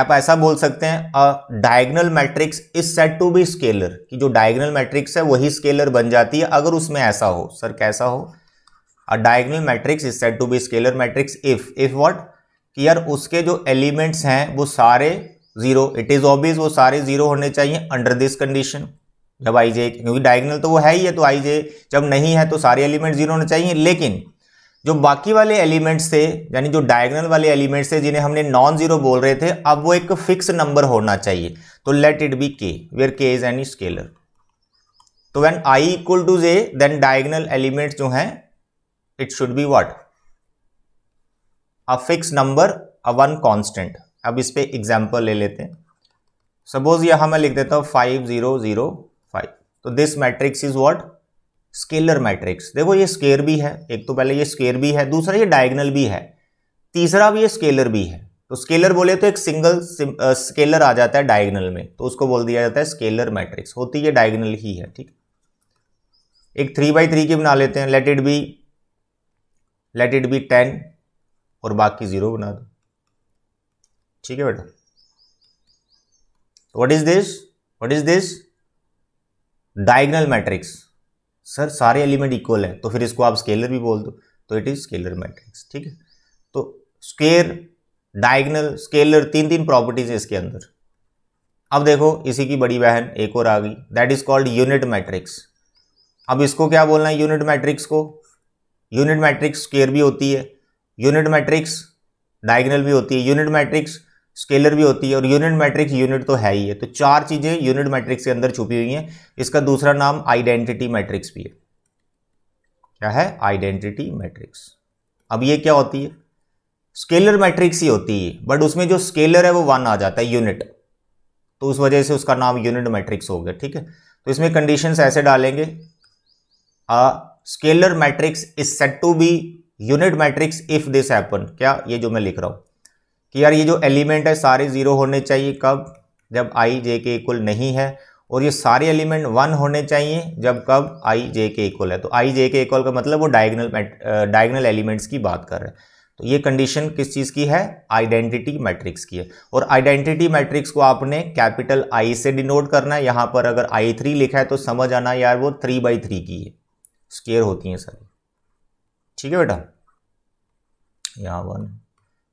आप ऐसा बोल सकते हैं a diagonal matrix is said to be scalar कि जो डायगोनल मैट्रिक्स है वही स्केलर बन जाती है अगर उसमें ऐसा हो सर कैसा हो a diagonal matrix is said to be scalar matrix if if what कि यार उसके जो एलिमेंट्स हैं वो सारे जीरो इट इज ऑब्वियस वो सारे जीरो होने चाहिए अंडर दिस कंडीशन जब आई जे क्योंकि डायगनल तो वो है ही है तो आई जे जब नहीं है तो सारे एलिमेंट जीरो होने चाहिए लेकिन जो बाकी वाले एलिमेंट्स थे यानी जो डायगनल वाले एलिमेंट्स थे जिन्हें हमने नॉन जीरो बोल रहे थे अब वो एक फिक्स नंबर होना चाहिए तो let it be K where K is any scalar तो when I equal to J then diagonal element जो हैं it should be what a fix number a one constant अब इस पर एग्जाम्पल ले लेते हैं सपोज यहां मैं लिख देता हूं फाइव जीरो जीरो तो this matrix is what scalar matrix देखो ये स्केयर भी है एक तो पहले ये स्केयर भी है दूसरा ये डायगनल भी है तीसरा भी ये स्केलर भी है तो स्केलर बोले तो एक सिंगल स्केलर आ जाता है डायगनल में तो उसको बोल दिया जाता है स्केलर मैट्रिक्स होती है डायगनल ही है ठीक एक थ्री बाई थ्री की बना लेते हैं let it be let it be ten और बाकी जीरो बना दो ठीक है बेटा what is this what is this diagonal matrix sir सारे एलिमेंट इक्वल हैं तो फिर इसको आप स्केलर भी बोल दो तो इट इज स्केलर मैट्रिक्स ठीक है तो स्केयर डायगनल स्केलर तीन तीन प्रॉपर्टीज है इसके अंदर अब देखो इसी की बड़ी बहन एक और आ गई that is called unit matrix अब इसको क्या बोलना है यूनिट मैट्रिक्स को यूनिट मैट्रिक्स स्केयर भी होती है यूनिट मैट्रिक्स डायगनल भी होती है यूनिट मैट्रिक्स स्केलर भी होती है और यूनिट मैट्रिक्स यूनिट तो है ही है तो चार चीज़ें यूनिट मैट्रिक्स के अंदर छुपी हुई हैं इसका दूसरा नाम आइडेंटिटी मैट्रिक्स भी है क्या है आइडेंटिटी मैट्रिक्स अब ये क्या होती है स्केलर मैट्रिक्स ही होती है बट उसमें जो स्केलर है वो वन आ जाता है यूनिट तो उस वजह से उसका नाम यूनिट मैट्रिक्स हो गया ठीक है तो इसमें कंडीशन ऐसे डालेंगे a scalar matrix is said to be unit matrix if this happen क्या ये जो मैं लिख रहा हूं कि यार ये जो एलिमेंट है सारे ज़ीरो होने चाहिए कब जब आई जे के इक्वल नहीं है और ये सारे एलिमेंट वन होने चाहिए जब कब आई जे के इक्वल है तो आई जे के इक्वल का मतलब वो डायगनल डायगनल एलिमेंट्स की बात कर रहे हैं तो ये कंडीशन किस चीज़ की है आइडेंटिटी मैट्रिक्स की है और आइडेंटिटी मैट्रिक्स को आपने कैपिटल आई से डिनोट करना है यहाँ पर अगर आई थ्री लिखा है तो समझ आना यार वो थ्री बाई थ्री की है स्केयर होती हैं सारी ठीक है बेटा यहाँ वन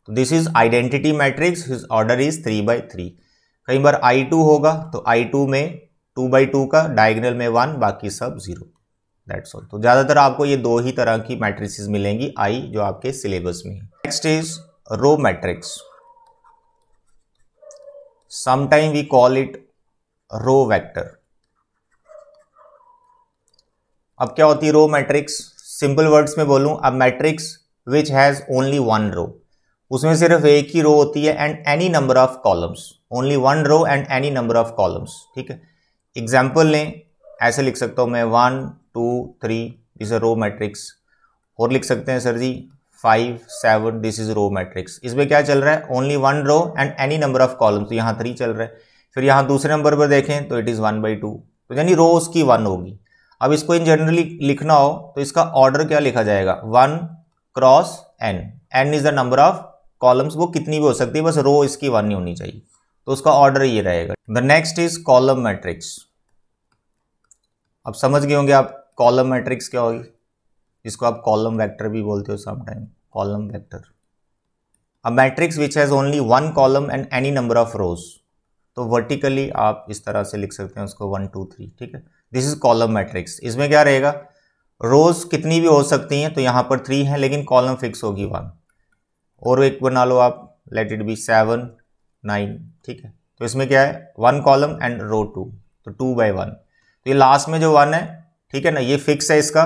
तो this is identity matrix his order is three by three कई बार आई टू होगा तो आई टू में टू बाई टू का डायगनल में वन बाकी सब जीरो दैट्स ऑल तो ज़्यादातर आपको ये दो ही तरह की मैट्रिक मिलेंगी आई जो आपके सिलेबस में है next is row matrix sometime we call it row vector अब क्या होती है रो मैट्रिक्स सिंपल वर्ड्स में बोलूं अब matrix which has only one row उसमें सिर्फ एक ही रो होती है and any number of columns only one row and any number of columns ठीक है एग्जाम्पल लें ऐसे लिख सकता हूँ मैं one two three is a row matrix और लिख सकते हैं sir ji five seven this is row matrix इसमें क्या चल रहा है only one row and any number of columns तो यहाँ थ्री चल रहा है फिर यहाँ दूसरे नंबर पर देखें तो it is one by two तो यानी रो उसकी वन होगी अब इसको इन जनरली लिखना हो तो इसका ऑर्डर क्या लिखा जाएगा one cross N N is the number of columns वो कितनी भी हो सकती है बस रो इसकी वन ही होनी चाहिए तो उसका ऑर्डर ये रहेगा the next is column matrix अब समझ गए होंगे आप कॉलम मैट्रिक्स क्या होगी जिसको आप कॉलम वेक्टर भी बोलते हो sometime column vector a matrix which has only one column and any number of rows तो वर्टिकली आप इस तरह से लिख सकते हैं उसको वन टू थ्री ठीक है दिस इज कॉलम मैट्रिक्स इसमें क्या रहेगा रोज कितनी भी हो सकती हैं तो यहाँ पर थ्री है लेकिन कॉलम फिक्स होगी वन और एक बना लो आप let it be seven nine ठीक है तो इसमें क्या है one column and row two तो टू बाई वन तो ये लास्ट में जो वन है ठीक है ना ये फिक्स है इसका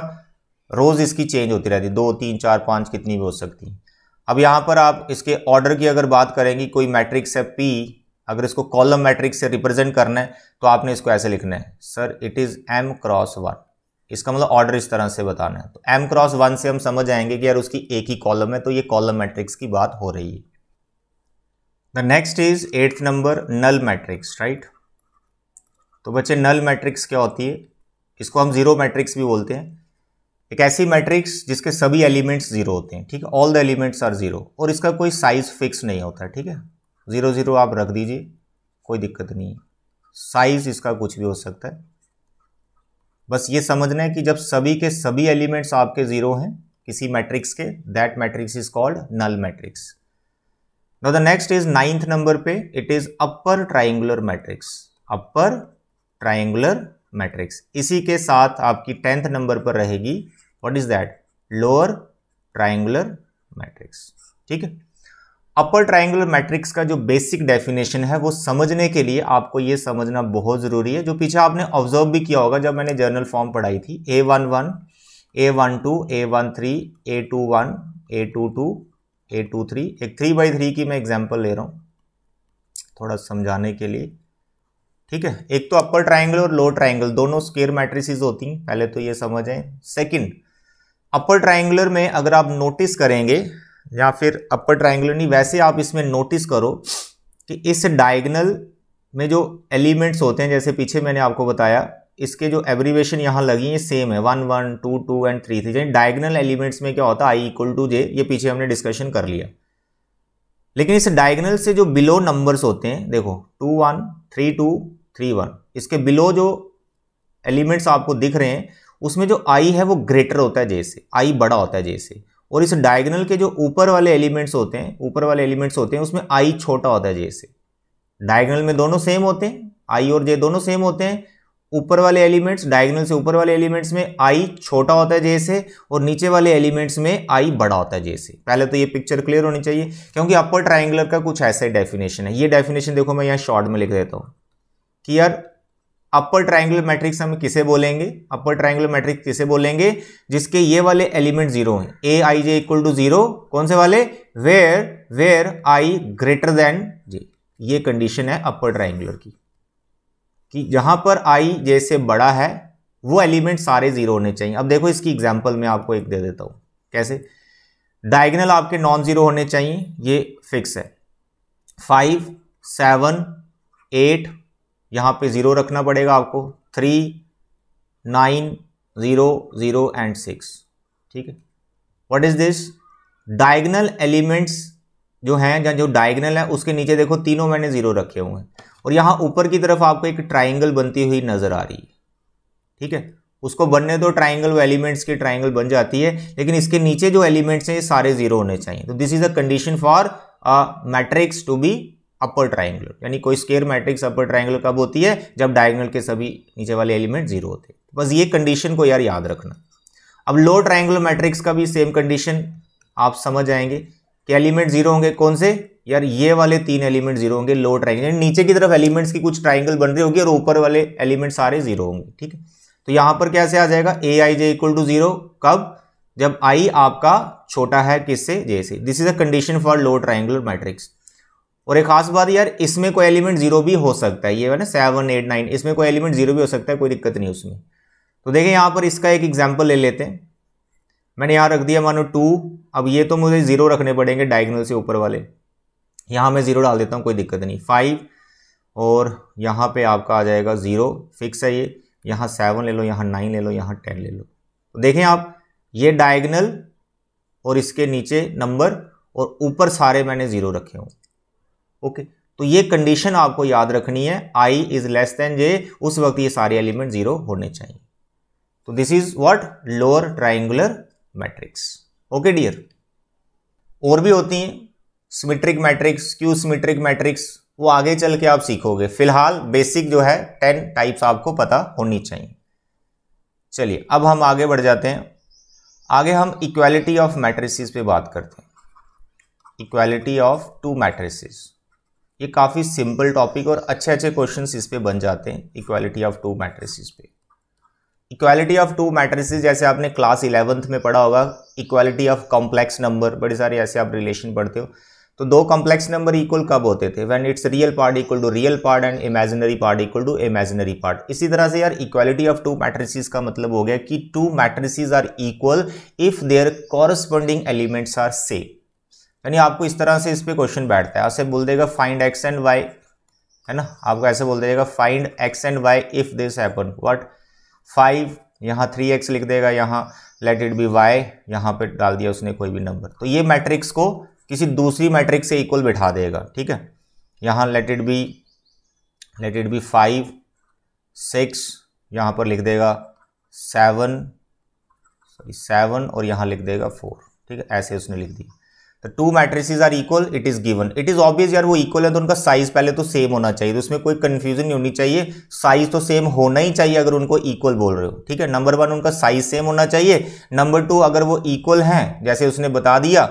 रोज़ इसकी चेंज होती रहती दो तीन चार पाँच कितनी भी हो सकती है अब यहाँ पर आप इसके ऑर्डर की अगर बात करेंगी कोई मैट्रिक्स है पी अगर इसको कॉलम मैट्रिक्स से रिप्रेजेंट करना है तो आपने इसको ऐसे लिखना है sir it is M cross one इसका मतलब ऑर्डर इस तरह से बताना है तो एम क्रॉस वन से हम समझ आएंगे कि यार उसकी एक ही कॉलम है तो ये कॉलम मैट्रिक्स की बात हो रही है the next is eighth number null matrix right तो बच्चे नल मैट्रिक्स क्या होती है इसको हम जीरो मैट्रिक्स भी बोलते हैं एक ऐसी मैट्रिक्स जिसके सभी एलिमेंट्स जीरो होते हैं ठीक है all the elements are zero और इसका कोई साइज फिक्स नहीं होता ठीक है जीरो जीरो आप रख दीजिए कोई दिक्कत नहीं है साइज इसका कुछ भी हो सकता है बस ये समझना है कि जब सभी के सभी एलिमेंट्स आपके ज़ीरो हैं किसी मैट्रिक्स के that matrix is called null matrix no the next is ninth number पे it is upper triangular matrix upper triangular matrix इसी के साथ आपकी टेंथ नंबर पर रहेगी what is that lower triangular matrix ठीक है अपर ट्राइंगुलर मैट्रिक्स का जो बेसिक डेफिनेशन है वो समझने के लिए आपको ये समझना बहुत ज़रूरी है जो पीछे आपने ऑब्जर्व भी किया होगा जब मैंने जर्नल फॉर्म पढ़ाई थी A one one A one two A one three A two one A two two A two three एक थ्री बाई थ्री की मैं एग्जाम्पल ले रहा हूँ थोड़ा समझाने के लिए ठीक है एक तो अपर ट्राइंगल और लोअर ट्राइंगल दोनों स्केयर मैट्रिस होती हैं पहले तो ये समझें सेकेंड अपर ट्राइंगुलर में अगर आप नोटिस करेंगे या फिर अपर ट्राइंगुलर नहीं वैसे आप इसमें नोटिस करो कि इस डायगनल में जो एलिमेंट्स होते हैं जैसे पीछे मैंने आपको बताया इसके जो एब्रीवेशन यहाँ लगी हैं सेम है one one two two and three three यानी डायगनल एलिमेंट्स में क्या होता है आई इक्वल टू जे ये पीछे हमने डिस्कशन कर लिया लेकिन इस डायगनल से जो बिलो नंबर्स होते हैं देखो two one three two three one इसके बिलो जो एलिमेंट्स आपको दिख रहे हैं उसमें जो आई है वो ग्रेटर होता है जे से आई बड़ा होता है जे से और इस डायगनल के जो ऊपर वाले एलिमेंट्स होते हैं ऊपर वाले एलिमेंट्स होते हैं उसमें आई छोटा होता है जे से डायगनल में दोनों सेम होते हैं आई और जे दोनों सेम होते हैं ऊपर वाले एलिमेंट्स डायगनल से ऊपर वाले एलिमेंट्स में आई छोटा होता है जे से और नीचे वाले एलिमेंट्स में आई बड़ा होता है जे से पहले तो ये पिक्चर क्लियर होनी चाहिए क्योंकि अपर ट्राइंगुलर का कुछ ऐसा ही डेफिनेशन है ये डेफिनेशन देखो मैं यहाँ शॉर्ट में लिख देता हूँ कि यार अपर ट्राइंगल मैट्रिक्स हम किसे बोलेंगे अपर ट्राइंगल मैट्रिक्स किसे बोलेंगे जिसके ये वाले एलिमेंट जीरो हैं A I J equal to zero कौन से वाले where where I greater than J ये कंडीशन है अपर ट्राइंगुलर की कि जहां पर आई जे से बड़ा है वो एलिमेंट सारे जीरो होने चाहिए अब देखो इसकी एग्जाम्पल मैं आपको एक दे देता हूं कैसे डायगनल आपके नॉन जीरो होने चाहिए ये फिक्स है फाइव सेवन एट यहाँ पे ज़ीरो रखना पड़ेगा आपको three nine zero zero and six ठीक है what is this diagonal elements जो हैं जहाँ जो डायगनल है उसके नीचे देखो तीनों मैंने ज़ीरो रखे हुए हैं और यहाँ ऊपर की तरफ आपको एक ट्राइंगल बनती हुई नज़र आ रही है ठीक है उसको बनने दो ट्राइंगल वो एलिमेंट्स की ट्राइंगल बन जाती है लेकिन इसके नीचे जो एलिमेंट्स हैं ये सारे ज़ीरो होने चाहिए तो this is a condition for matrix to be upper triangular यानी कोई स्केयर मैट्रिक्स अपर ट्राइंगुलर कब होती है जब डायंगल के सभी नीचे वाले एलिमेंट जीरो होते हैं बस ये कंडीशन को यार याद रखना अब लो ट्राइंगुलर मैट्रिक्स का भी सेम कंडीशन आप समझ आएंगे कि एलिमेंट जीरो होंगे कौन से यार ये वाले तीन एलिमेंट जीरो होंगे लो ट्राइंगल नीचे की तरफ एलिमेंट्स की कुछ ट्राइंगल बन रही होगी और ऊपर वाले एलिमेंट सारे जीरो होंगे ठीक है तो यहां पर कैसे आ जाएगा A I J equal to zero कब जब आई आपका छोटा है किससे जे से this is a condition for lower triangular matrix और एक खास बात यार इसमें कोई एलिमेंट जीरो भी हो सकता है ये है ना सेवन एट नाइन इसमें कोई एलिमेंट जीरो भी हो सकता है कोई दिक्कत नहीं उसमें तो देखिए यहाँ पर इसका एक एग्जाम्पल ले लेते हैं मैंने यहाँ रख दिया मानो टू अब ये तो मुझे ज़ीरो रखने पड़ेंगे डायगनल से ऊपर वाले यहाँ मैं ज़ीरो डाल देता हूँ कोई दिक्कत नहीं फाइव और यहाँ पे आपका आ जाएगा ज़ीरो फिक्स है ये यहाँ सेवन ले लो यहाँ नाइन ले लो यहाँ टेन ले लो तो देखें आप ये डायगनल और इसके नीचे नंबर और ऊपर सारे मैंने ज़ीरो रखे हों ओके तो ये कंडीशन आपको याद रखनी है I is less than J उस वक्त ये सारे एलिमेंट जीरो होने चाहिए तो this is what lower triangular matrix okay dear और भी होती हैं symmetric matrix skew symmetric matrix वो आगे चल के आप सीखोगे फिलहाल बेसिक जो है टेन टाइप्स आपको पता होनी चाहिए चलिए अब हम आगे बढ़ जाते हैं आगे हम इक्वालिटी ऑफ मैट्रिसेस पे बात करते हैं इक्वालिटी ऑफ टू मैट्रिसेस ये काफ़ी सिंपल टॉपिक और अच्छे अच्छे क्वेश्चंस इस पे बन जाते हैं इक्वालिटी ऑफ टू मैट्रिसेस पे इक्वालिटी ऑफ टू मैट्रिसेस जैसे आपने क्लास इलेवंथ में पढ़ा होगा इक्वालिटी ऑफ कॉम्प्लेक्स नंबर बड़े सारे ऐसे आप रिलेशन पढ़ते हो तो दो कॉम्प्लेक्स नंबर इक्वल कब होते थे when its real part equal to real part and imaginary part equal to imaginary part इसी तरह से यार इक्वालिटी ऑफ टू मैट्रिसेस का मतलब हो गया कि two matrices are equal if their corresponding elements are same यानी आपको इस तरह से इस पर क्वेश्चन बैठता है आपसे बोल देगा फाइंड एक्स एंड वाई है ना आपको ऐसे बोल देगा find X and Y if this happen what five यहाँ थ्री एक्स लिख देगा यहाँ लेट इट बी वाई यहाँ पे डाल दिया उसने कोई भी नंबर तो ये मैट्रिक्स को किसी दूसरी मैट्रिक्स से इक्वल बिठा देगा ठीक है यहाँ let it be let it be five six यहाँ पर लिख देगा सेवन सॉरी सेवन और यहाँ लिख देगा फोर ठीक है ऐसे उसने लिख दिया तो two matrices are equal it is given it is obvious यार वो इक्वल है तो उनका साइज पहले तो सेम होना चाहिए तो उसमें कोई कंफ्यूजन नहीं होनी चाहिए साइज तो सेम होना ही चाहिए अगर उनको इक्वल बोल रहे हो ठीक है नंबर वन उनका साइज़ सेम होना चाहिए नंबर टू अगर वो इक्वल हैं जैसे उसने बता दिया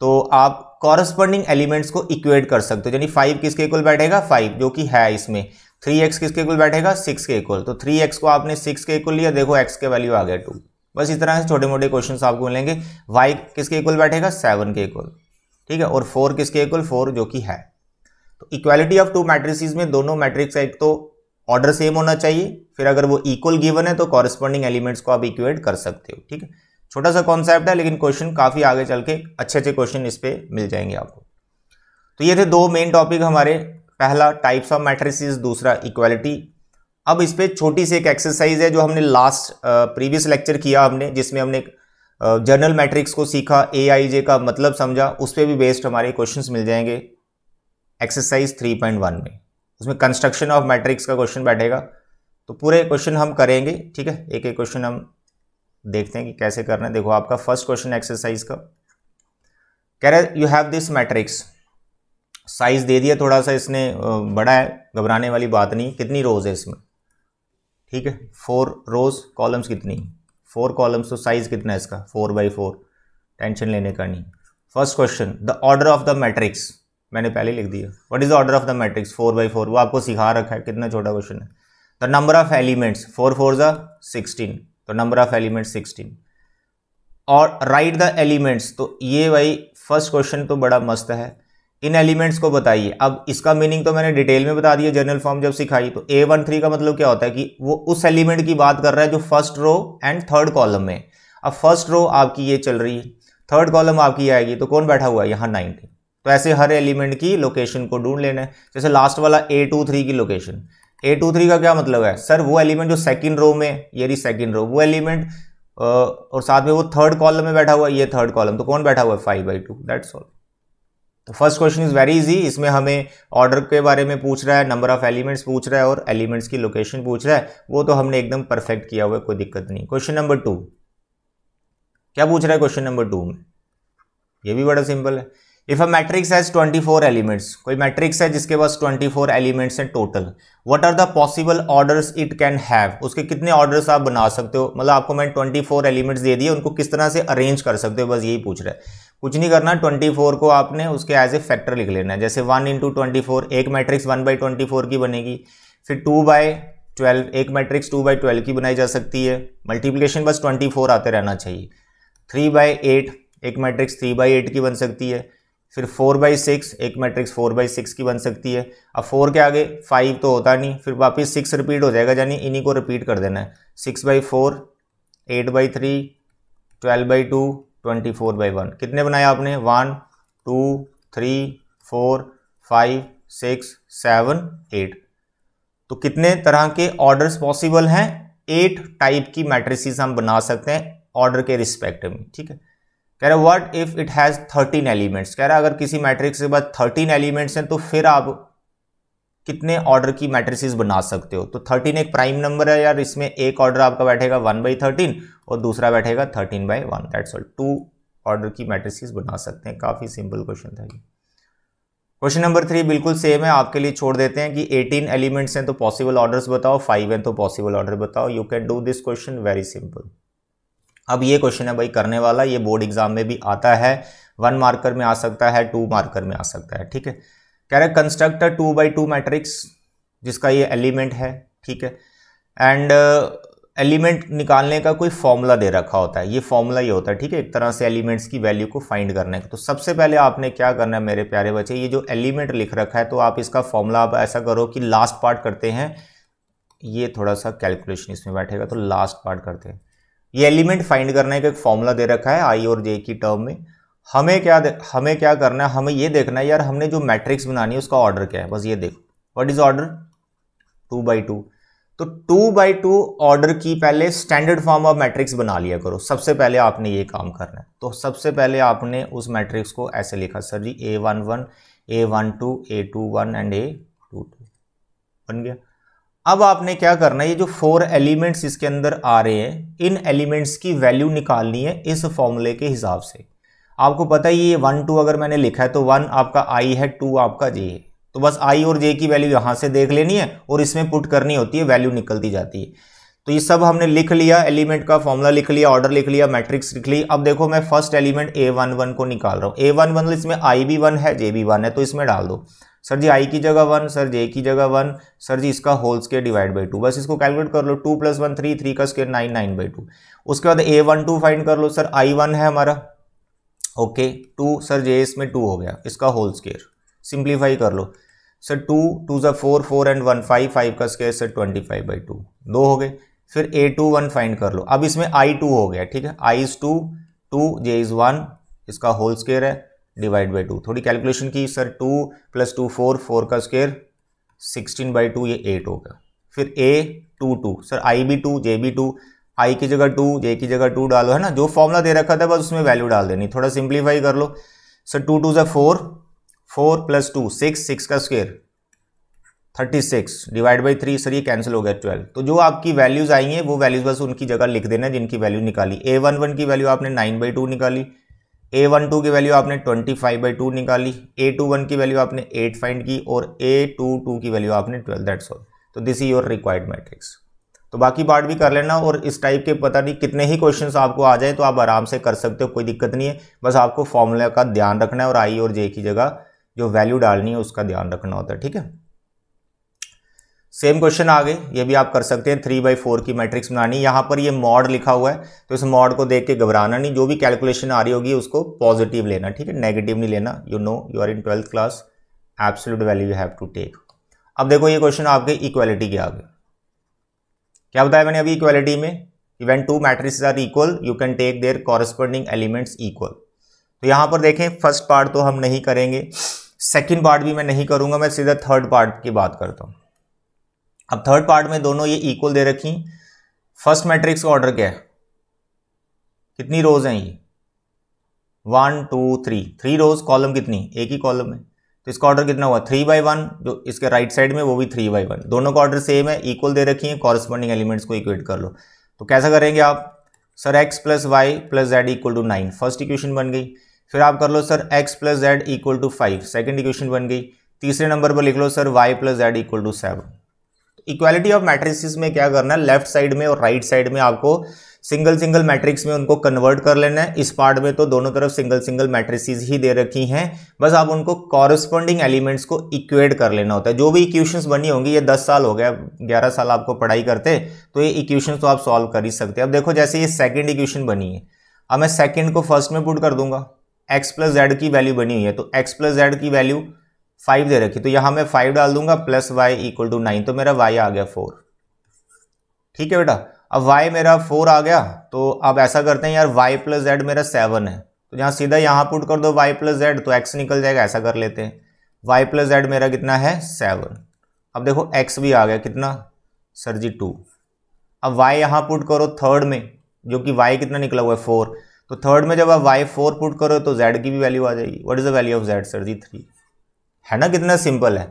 तो आप कॉरस्पॉन्डिंग एलिमेंट्स को इक्वेट कर सकते हो यानी फाइव किसके इक्वल बैठेगा फाइव जो कि है इसमें थ्री एक्स किसके इक्वल बैठेगा सिक्स के इक्वल तो थ्री एक्स को आपने सिक्स के इक्वल लिया देखो एक्स के वैल्यू आ गया टू बस इस तरह से छोटे मोटे क्वेश्चन आपको मिलेंगे वाई किसके इक्वल बैठेगा सेवन के इक्वल ठीक है और फोर किसके इक्वल फोर जो कि है तो इक्वालिटी ऑफ टू मैट्रिक्स में दोनों मैट्रिक्स एक तो ऑर्डर सेम होना चाहिए फिर अगर वो इक्वल गिवन है तो कॉरेस्पॉन्डिंग एलिमेंट्स को आप इक्वेट कर सकते हो ठीक है छोटा सा कॉन्सेप्ट है लेकिन क्वेश्चन काफ़ी आगे चल के अच्छे अच्छे क्वेश्चन इस पर मिल जाएंगे आपको तो ये थे दो मेन टॉपिक हमारे पहला टाइप्स ऑफ मैट्रिसेस दूसरा इक्वालिटी अब इस पर छोटी सी एक एक्सरसाइज है जो हमने लास्ट प्रीवियस लेक्चर किया हमने जिसमें हमने जर्नल मैट्रिक्स को सीखा ए आई जे का मतलब समझा उस पर भी बेस्ड हमारे क्वेश्चन मिल जाएंगे एक्सरसाइज थ्री पॉइंट वन में उसमें कंस्ट्रक्शन ऑफ मैट्रिक्स का क्वेश्चन बैठेगा तो पूरे क्वेश्चन हम करेंगे ठीक है एक एक क्वेश्चन हम देखते हैं कि कैसे करना है देखो आपका फर्स्ट क्वेश्चन एक्सरसाइज का कह रहे you have this matrix size दे दिया थोड़ा सा इसने बड़ा है घबराने वाली बात नहीं कितनी रोज है इसमें ठीक है फोर रोज कॉलम्स कितनी फोर कॉलम्स तो साइज कितना है इसका फोर बाई फोर टेंशन लेने का नहीं first question the order of the matrix मैंने पहले लिख दिया what is the order of the matrix four by four वो आपको सिखा रखा है कितना छोटा क्वेश्चन है the number of elements four four ज़ा सिक्सटीन तो नंबर ऑफ एलिमेंट्स सिक्सटीन और राइट द एलिमेंट्स तो ये भाई फर्स्ट क्वेश्चन तो बड़ा मस्त है इन एलिमेंट्स को बताइए अब इसका मीनिंग तो मैंने डिटेल में बता दिया जनरल फॉर्म जब सिखाई तो ए वन थ्री का मतलब क्या होता है कि वो उस एलिमेंट की बात कर रहा है जो first row and third column में अब फर्स्ट रो आपकी ये चल रही है थर्ड कॉलम आपकी आएगी तो कौन बैठा हुआ है यहाँ नाइन तो ऐसे हर एलिमेंट की लोकेशन को ढूंढ लेना है जैसे लास्ट वाला ए टू थ्री की लोकेशन ए टू थ्री का क्या मतलब है सर वो एलिमेंट जो सेकंड रो में ये रही सेकंड रो वो एलिमेंट और साथ में वो थर्ड कॉलम में बैठा हुआ है ये थर्ड कॉलम तो कौन बैठा हुआ है five by two that's all तो first question is very easy इसमें हमें ऑर्डर के बारे में पूछ रहा है नंबर ऑफ एलिमेंट्स पूछ रहा है और एलिमेंट्स की लोकेशन पूछ रहा है वो तो हमने एकदम परफेक्ट किया हुआ है कोई दिक्कत नहीं क्वेश्चन नंबर टू क्या पूछ रहा है क्वेश्चन नंबर टू में ये भी बड़ा सिंपल है if a matrix has 24 elements कोई मैट्रिक्स है जिसके पास 24 एलिमेंट्स हैं total what are the possible orders it can have उसके कितने ऑर्डर्स आप बना सकते हो मतलब आपको मैंने 24 एलिमेंट्स दे दिए उनको किस तरह से अरेंज कर सकते हो बस यही पूछ रहा है कुछ नहीं करना 24 को आपने उसके एज ए फैक्टर लिख लेना है जैसे वन इंटू ट्वेंटी फोर एक matrix one by twenty four की बनेगी फिर टू बाय ट्वेल्व एक मैट्रिक्स टू बाई ट्वेल्व की बनाई जा सकती है मल्टीप्लीकेशन बस ट्वेंटी फोर आते रहना चाहिए थ्री बाई एट एक मैट्रिक्स थ्री बाई एट की बन सकती है फिर फोर बाई सिक्स एक मैट्रिक्स फोर बाई सिक्स की बन सकती है अब फोर के आगे फाइव तो होता नहीं फिर वापस सिक्स रिपीट हो जाएगा यानी इन्हीं को रिपीट कर देना है six by four eight by three twelve by two twenty four by one कितने बनाए आपने one two three four five six seven eight तो कितने तरह के ऑर्डर्स पॉसिबल हैं एट टाइप की मैट्रिसेस हम बना सकते हैं ऑर्डर के रिस्पेक्ट में ठीक है कह रहे what if it has thirteen elements कह रहा है अगर किसी मैट्रिक्स के बाद थर्टीन एलिमेंट्स हैं तो फिर आप कितने ऑर्डर की मैट्रिसेस बना सकते हो तो थर्टीन एक प्राइम नंबर है यार इसमें एक ऑर्डर आपका बैठेगा वन बाई थर्टीन और दूसरा बैठेगा thirteen by one that's all two order की मैट्रिसेस बना सकते हैं काफ़ी सिंपल क्वेश्चन था ये क्वेश्चन नंबर थ्री बिल्कुल सेम है आपके लिए छोड़ देते हैं कि एटीन एलिमेंट्स हैं तो पॉसिबल ऑर्डर्स बताओ फाइव हैं तो पॉसिबल ऑर्डर बताओ you can do this question very simple अब ये क्वेश्चन है भाई करने वाला ये बोर्ड एग्जाम में भी आता है वन मार्कर में आ सकता है टू मार्कर में आ सकता है ठीक है कह रहे construct two by two matrix जिसका ये एलिमेंट है ठीक है एंड एलिमेंट uh, निकालने का कोई फॉर्मूला दे रखा होता है ये फॉर्मूला ही होता है ठीक है एक तरह से एलिमेंट्स की वैल्यू को फाइंड करने का तो सबसे पहले आपने क्या करना है मेरे प्यारे बच्चे ये जो एलिमेंट लिख रखा है तो आप इसका फॉर्मूला आप ऐसा करो कि लास्ट पार्ट करते हैं ये थोड़ा सा कैलकुलेशन इसमें बैठेगा तो लास्ट पार्ट करते हैं ये एलिमेंट फाइंड करने का एक फॉर्मूला दे रखा है आई और जे की टर्म में हमें क्या हमें क्या करना है हमें ये देखना है यार हमने जो मैट्रिक्स बनानी है उसका ऑर्डर क्या है बस ये देखो what is order two by two तो टू बाई टू ऑर्डर की पहले स्टैंडर्ड फॉर्म ऑफ मैट्रिक्स बना लिया करो सबसे पहले आपने ये काम करना है तो सबसे पहले आपने उस मैट्रिक्स को ऐसे लिखा sir ji A one one A one two A two one and A two two बन गया अब आपने क्या करना है ये जो फोर एलिमेंट्स इसके अंदर आ रहे हैं इन एलिमेंट्स की वैल्यू निकालनी है इस फॉर्मूले के हिसाब से आपको पता ही ये वन टू अगर मैंने लिखा है तो वन आपका आई है टू आपका जे है तो बस आई और जे की वैल्यू यहाँ से देख लेनी है और इसमें पुट करनी होती है वैल्यू निकलती जाती है तो ये सब हमने लिख लिया एलिमेंट का फॉर्मूला लिख लिया ऑर्डर लिख लिया मैट्रिक्स लिख ली अब देखो मैं first element A one one को निकाल रहा हूँ ए वन वन इसमें आई बी वन है जे बी वन है तो इसमें डाल दो सर जी आई की जगह वन सर जे की जगह वन सर जी इसका whole square divide by two बस इसको कैलकुलेट कर लो two plus one three three का square nine nine by two उसके बाद ए वन टू फाइंड कर लो सर आई वन है हमारा ओके टू सर जे इसमें टू हो गया इसका होल स्केयर सिंप्लीफाई कर लो सर टू टू ज़ा four four and one five five का square sir twenty five by two दो हो गए फिर ए टू वन फाइंड कर लो अब इसमें आई टू हो गया ठीक है I is two two J is one इसका होल स्केयर है डिवाइड बाई टू थोड़ी कैलकुलेशन की sir two plus two four four का स्केयर सिक्सटीन बाई टू ये एट होगा फिर A two two sir I B two J B two I की जगह टू जे की जगह टू डालो है ना जो फॉर्मूला दे रखा था बस उसमें वैल्यू डाल देनी थोड़ा सिंप्लीफाई कर लो sir two two sir four four plus two six six का square thirty six divide by three sir ये कैंसिल हो गया ट्वेल्व तो जो आपकी वैल्यूज़ आई हैं वो वैल्यूज़ बस उनकी जगह लिख देना जिनकी वैल्यू निकाली ए वन वन की वैल्यू आपने नाइन बाई टू निकाली ए वन टू की वैल्यू आपने ट्वेंटी फाइव बाई टू निकाली ए टू वन की वैल्यू आपने एट फाइंड की और ए टू टू की वैल्यू आपने ट्वेल्व दैट्स ऑल तो this is your required matrix तो बाकी पार्ट भी कर लेना और इस टाइप के पता नहीं कितने ही क्वेश्चंस आपको आ जाए तो आप आराम से कर सकते हो कोई दिक्कत नहीं है बस आपको फॉर्मूला का ध्यान रखना है और आई और जे की जगह जो वैल्यू डालनी है उसका ध्यान रखना होता है ठीक है सेम क्वेश्चन आगे ये भी आप कर सकते हैं थ्री बाई फोर की मैट्रिक्स बनानी यहाँ पर ये मॉड लिखा हुआ है तो इस मॉड को देख के घबराना नहीं जो भी कैलकुलेशन आ रही होगी उसको पॉजिटिव लेना ठीक है नेगेटिव नहीं लेना you know you are in twelfth class absolute value you have to take अब देखो ये क्वेश्चन आपके इक्वालिटी के आगे क्या बताया मैंने अभी इक्वालिटी में even two matrix are equal you can take their corresponding elements equal तो यहाँ पर देखें फर्स्ट पार्ट तो हम नहीं करेंगे सेकेंड पार्ट भी मैं नहीं करूँगा मैं सीधा थर्ड पार्ट की बात करता हूँ अब थर्ड पार्ट में दोनों ये इक्वल दे रखी फर्स्ट मैट्रिक्स का ऑर्डर क्या है कितनी रोज हैं ये one two three three rows column कितनी एक ही कॉलम है तो इसका ऑर्डर कितना हुआ थ्री बाई वन जो इसके राइट साइड में वो भी थ्री बाई वन दोनों का ऑर्डर सेम है इक्वल दे रखी है कॉरस्पॉन्डिंग एलिमेंट्स को इक्वेट कर लो तो कैसा करेंगे आप sir x plus Y plus Z equal to nine first equation बन गई फिर आप कर लो sir x plus Z equal to five second equation बन गई तीसरे नंबर पर लिख लो sir y plus Z equal to seven equality of matrix में क्या करना है लेफ्ट साइड में और राइट right साइड में आपको सिंगल सिंगल मैट्रिक्स में उनको कन्वर्ट कर लेना है इस पार्ट में तो दोनों तरफ सिंगल सिंगल मैट्रिसेस ही दे रखी हैं बस आप उनको कॉरस्पॉन्डिंग एलिमेंट्स को इक्वेट कर लेना होता है जो भी इक्वेशंस बनी होंगी ये दस साल हो गया ग्यारह साल आपको पढ़ाई करते तो ये इक्वेशन तो आप सॉल्व कर ही सकते हैं अब देखो जैसे ये सेकेंड इक्वेशन बनी है अब मैं सेकेंड को फर्स्ट में पुट कर दूंगा एक्स प्लस जेड की वैल्यू बनी हुई है तो एक्स प्लस जेड की वैल्यू फाइव दे रखी तो यहाँ मैं फाइव डाल दूंगा plus Y equal to nine तो मेरा वाई आ गया फोर ठीक है बेटा अब वाई मेरा फोर आ गया तो अब ऐसा करते हैं यार वाई प्लस जेड मेरा सेवन है तो यहां सीधा यहाँ पुट कर दो वाई प्लस जेड तो एक्स निकल जाएगा ऐसा कर लेते हैं वाई प्लस जेड मेरा कितना है सेवन अब देखो एक्स भी आ गया कितना सर जी टू अब वाई यहाँ पुट करो थर्ड में जो कि वाई कितना निकला हुआ है फोर तो थर्ड में जब आप वाई फोर पुट करो तो जेड की भी वैल्यू आ जाएगी what is the value of Z sir ji three है ना कितना सिंपल है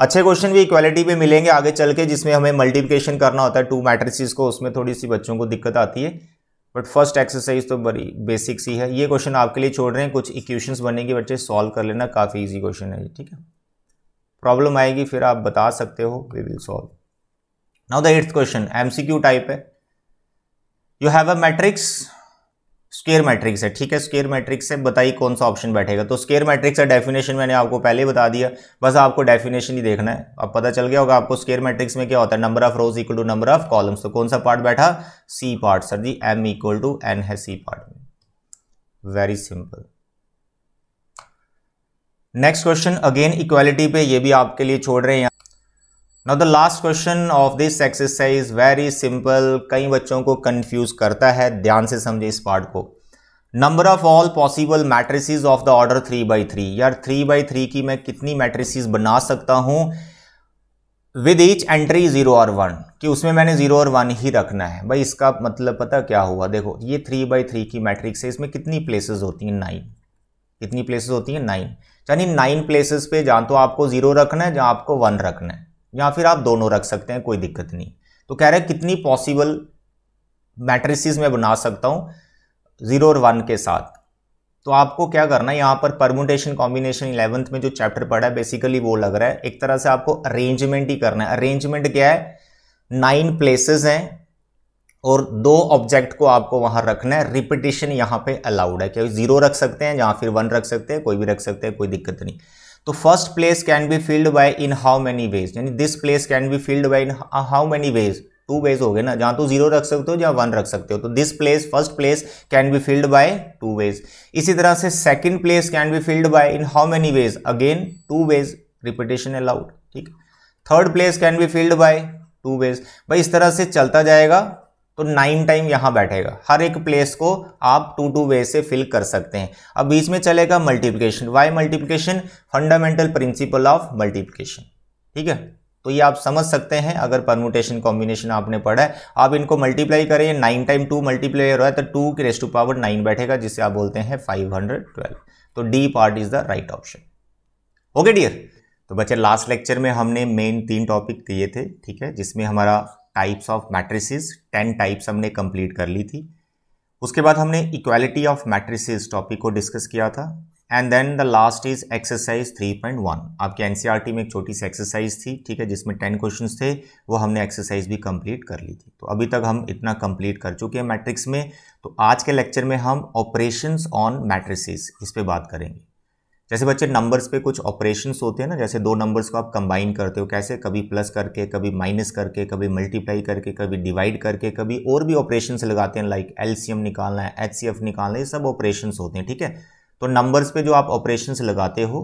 अच्छे क्वेश्चन भी इक्वालिटी पे मिलेंगे आगे चल के जिसमें हमें मल्टीप्लिकेशन करना होता है टू मैट्रिसेस को उसमें थोड़ी सी बच्चों को दिक्कत आती है बट फर्स्ट एक्सरसाइज तो बड़ी बेसिक सी है ये क्वेश्चन आपके लिए छोड़ रहे हैं कुछ इक्वेशन बनेंगे बच्चे सॉल्व कर लेना काफ़ी ईजी क्वेश्चन है ये ठीक है प्रॉब्लम आएगी फिर आप बता सकते हो we will solve now the eighth question M type है you have a matrix square matrix है ठीक है स्केयर मैट्रिक्स से बताइए कौन सा ऑप्शन बैठेगा तो स्केयर मैट्रिक्स का डेफिनेशन मैंने आपको पहले ही बता दिया बस आपको डेफिनेशन ही देखना है अब पता चल गया होगा आपको स्केयर मैट्रिक्स में क्या होता है number of rows equal to number of columns तो कौन सा पार्ट बैठा C part sir ji M equal to N है सी पार्ट में very simple next question again equality पे ये भी आपके लिए छोड़ रहे हैं now the last question of this exercise very simple कई बच्चों को कंफ्यूज करता है ध्यान से समझे इस पार्ट को number of all possible matrices of the order three by three यार थ्री बाई थ्री की मैं कितनी मैट्रिसेस बना सकता हूं विद ईच एंट्री जीरो और वन कि उसमें मैंने जीरो और वन ही रखना है भाई इसका मतलब पता क्या हुआ देखो ये थ्री बाई थ्री की मैट्रिक्स है इसमें कितनी प्लेसेस होती हैं नाइन कितनी प्लेसेस होती हैं नाइन यानी नाइन प्लेसेस पे जहाँ तो आपको जीरो रखना है जहाँ आपको वन रखना है या फिर आप दोनों रख सकते हैं कोई दिक्कत नहीं तो कह रहे हैं कितनी पॉसिबल मैट्रिसेस में बना सकता हूँ ज़ीरो और वन के साथ तो आपको क्या करना है यहाँ पर परमुटेशन कॉम्बिनेशन इलेवंथ में जो चैप्टर पढ़ा है बेसिकली वो लग रहा है एक तरह से आपको अरेंजमेंट ही करना है अरेंजमेंट क्या है नाइन प्लेसेस हैं और दो ऑब्जेक्ट को आपको वहां रखना है रिपीटेशन यहां पे अलाउड है क्योंकि जीरो रख सकते हैं या फिर वन रख सकते हैं कोई भी रख सकते हैं कोई दिक्कत नहीं तो first place can be filled by in how many ways यानी this place can be filled by in how many ways two ways हो गए ना जहां तो जीरो रख सकते हो जहां वन रख सकते हो तो this place first place can be filled by two ways इसी तरह से second place can be filled by in how many ways again two ways repetition allowed ठीक third place can be filled by two ways भाई इस तरह से चलता जाएगा तो नाइन टाइम यहाँ बैठेगा हर एक प्लेस को आप टू टू वे से फिल कर सकते हैं अब बीच में चलेगा multiplication why multiplication fundamental principle of multiplication ठीक है तो ये आप समझ सकते हैं अगर परमुटेशन कॉम्बिनेशन आपने पढ़ा है आप इनको मल्टीप्लाई करें नाइन टाइम टू मल्टीप्लाई हो रहा है तो टू की रेस्ट टू पावर नाइन बैठेगा जिसे आप बोलते हैं फाइव हंड्रेड ट्वेल्व तो D part is the right option okay dear तो बच्चे लास्ट लेक्चर में हमने मेन तीन टॉपिक दिए थे ठीक है जिसमें हमारा types of matrices ten types हमने कंप्लीट कर ली थी उसके बाद हमने इक्वालिटी ऑफ मैट्रिसेस टॉपिक को डिस्कस किया था and then the last is exercise 3.1 आपके एनसीईआरटी में एक छोटी सी एक्सरसाइज थी ठीक है जिसमें टेन क्वेश्चंस थे वो हमने एक्सरसाइज भी कंप्लीट कर ली थी तो अभी तक हम इतना कंप्लीट कर चुके हैं मैट्रिक्स में तो आज के लेक्चर में हम ऑपरेशंस ऑन मैट्रिसेस इस पर बात करेंगे जैसे बच्चे नंबर्स पे कुछ ऑपरेशंस होते हैं ना जैसे दो नंबर्स को आप कंबाइन करते हो कैसे कभी प्लस करके कभी माइनस करके कभी मल्टीप्लाई करके कभी डिवाइड करके कभी और भी ऑपरेशंस लगाते हैं लाइक एलसीएम निकालना है एच निकालना है ये सब ऑपरेशंस होते हैं ठीक है तो नंबर्स पे जो आप ऑपरेशंस लगाते हो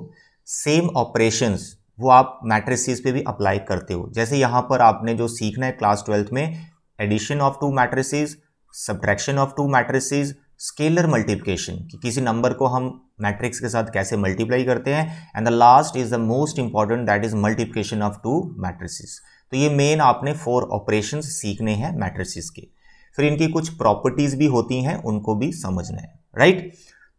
सेम ऑपरेशंस वो आप मैट्रिसिस पे भी अप्लाई करते हो जैसे यहाँ पर आपने जो सीखना है क्लास ट्वेल्थ में addition of two matrices subtraction of two matrices scalar multiplication कि किसी नंबर को हम मैट्रिक्स के साथ कैसे मल्टीप्लाई करते हैं and the last is the most important that is multiplication of two matrices तो ये मेन आपने फोर ऑपरेशन सीखने हैं मैट्रिसेस के फिर इनकी कुछ प्रॉपर्टीज़ भी होती हैं उनको भी समझना है राइट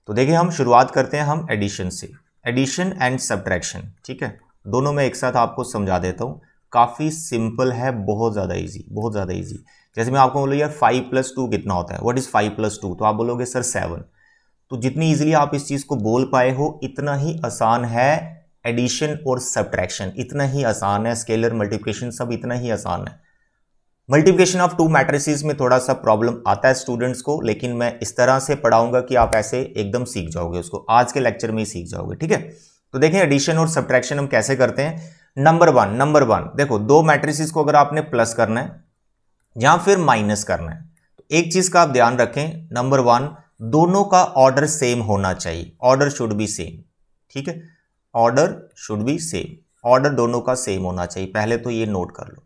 तो देखिए हम शुरुआत करते हैं हम एडिशन से एडिशन एंड सब्ट्रैक्शन ठीक है दोनों में एक साथ आपको समझा देता हूँ काफ़ी सिंपल है बहुत ज़्यादा इजी बहुत ज़्यादा इजी जैसे मैं आपको बोलूँ यार फाइव प्लस टू कितना होता है what is five plus two तो आप बोलोगे सर सेवन तो जितनी इजीली आप इस चीज़ को बोल पाए हो इतना ही आसान है एडिशन और सब्ट्रैक्शन इतना ही आसान है स्केलर मल्टीप्लिकेशन सब इतना ही आसान है मल्टीप्लिकेशन ऑफ टू मैट्रिसेस में थोड़ा सा प्रॉब्लम आता है स्टूडेंट्स को लेकिन मैं इस तरह से पढ़ाऊंगा कि आप ऐसे एकदम सीख जाओगे उसको आज के लेक्चर में ही सीख जाओगे ठीक है तो देखें एडिशन और सब्ट्रैक्शन हम कैसे करते हैं नंबर वन नंबर वन देखो दो मैट्रिसेस को अगर आपने प्लस करना है या फिर माइनस करना है तो एक चीज़ का आप ध्यान रखें नंबर वन दोनों का ऑर्डर सेम होना चाहिए ऑर्डर शुड बी सेम ठीक है order should be same order दोनों का सेम होना चाहिए पहले तो ये नोट कर लो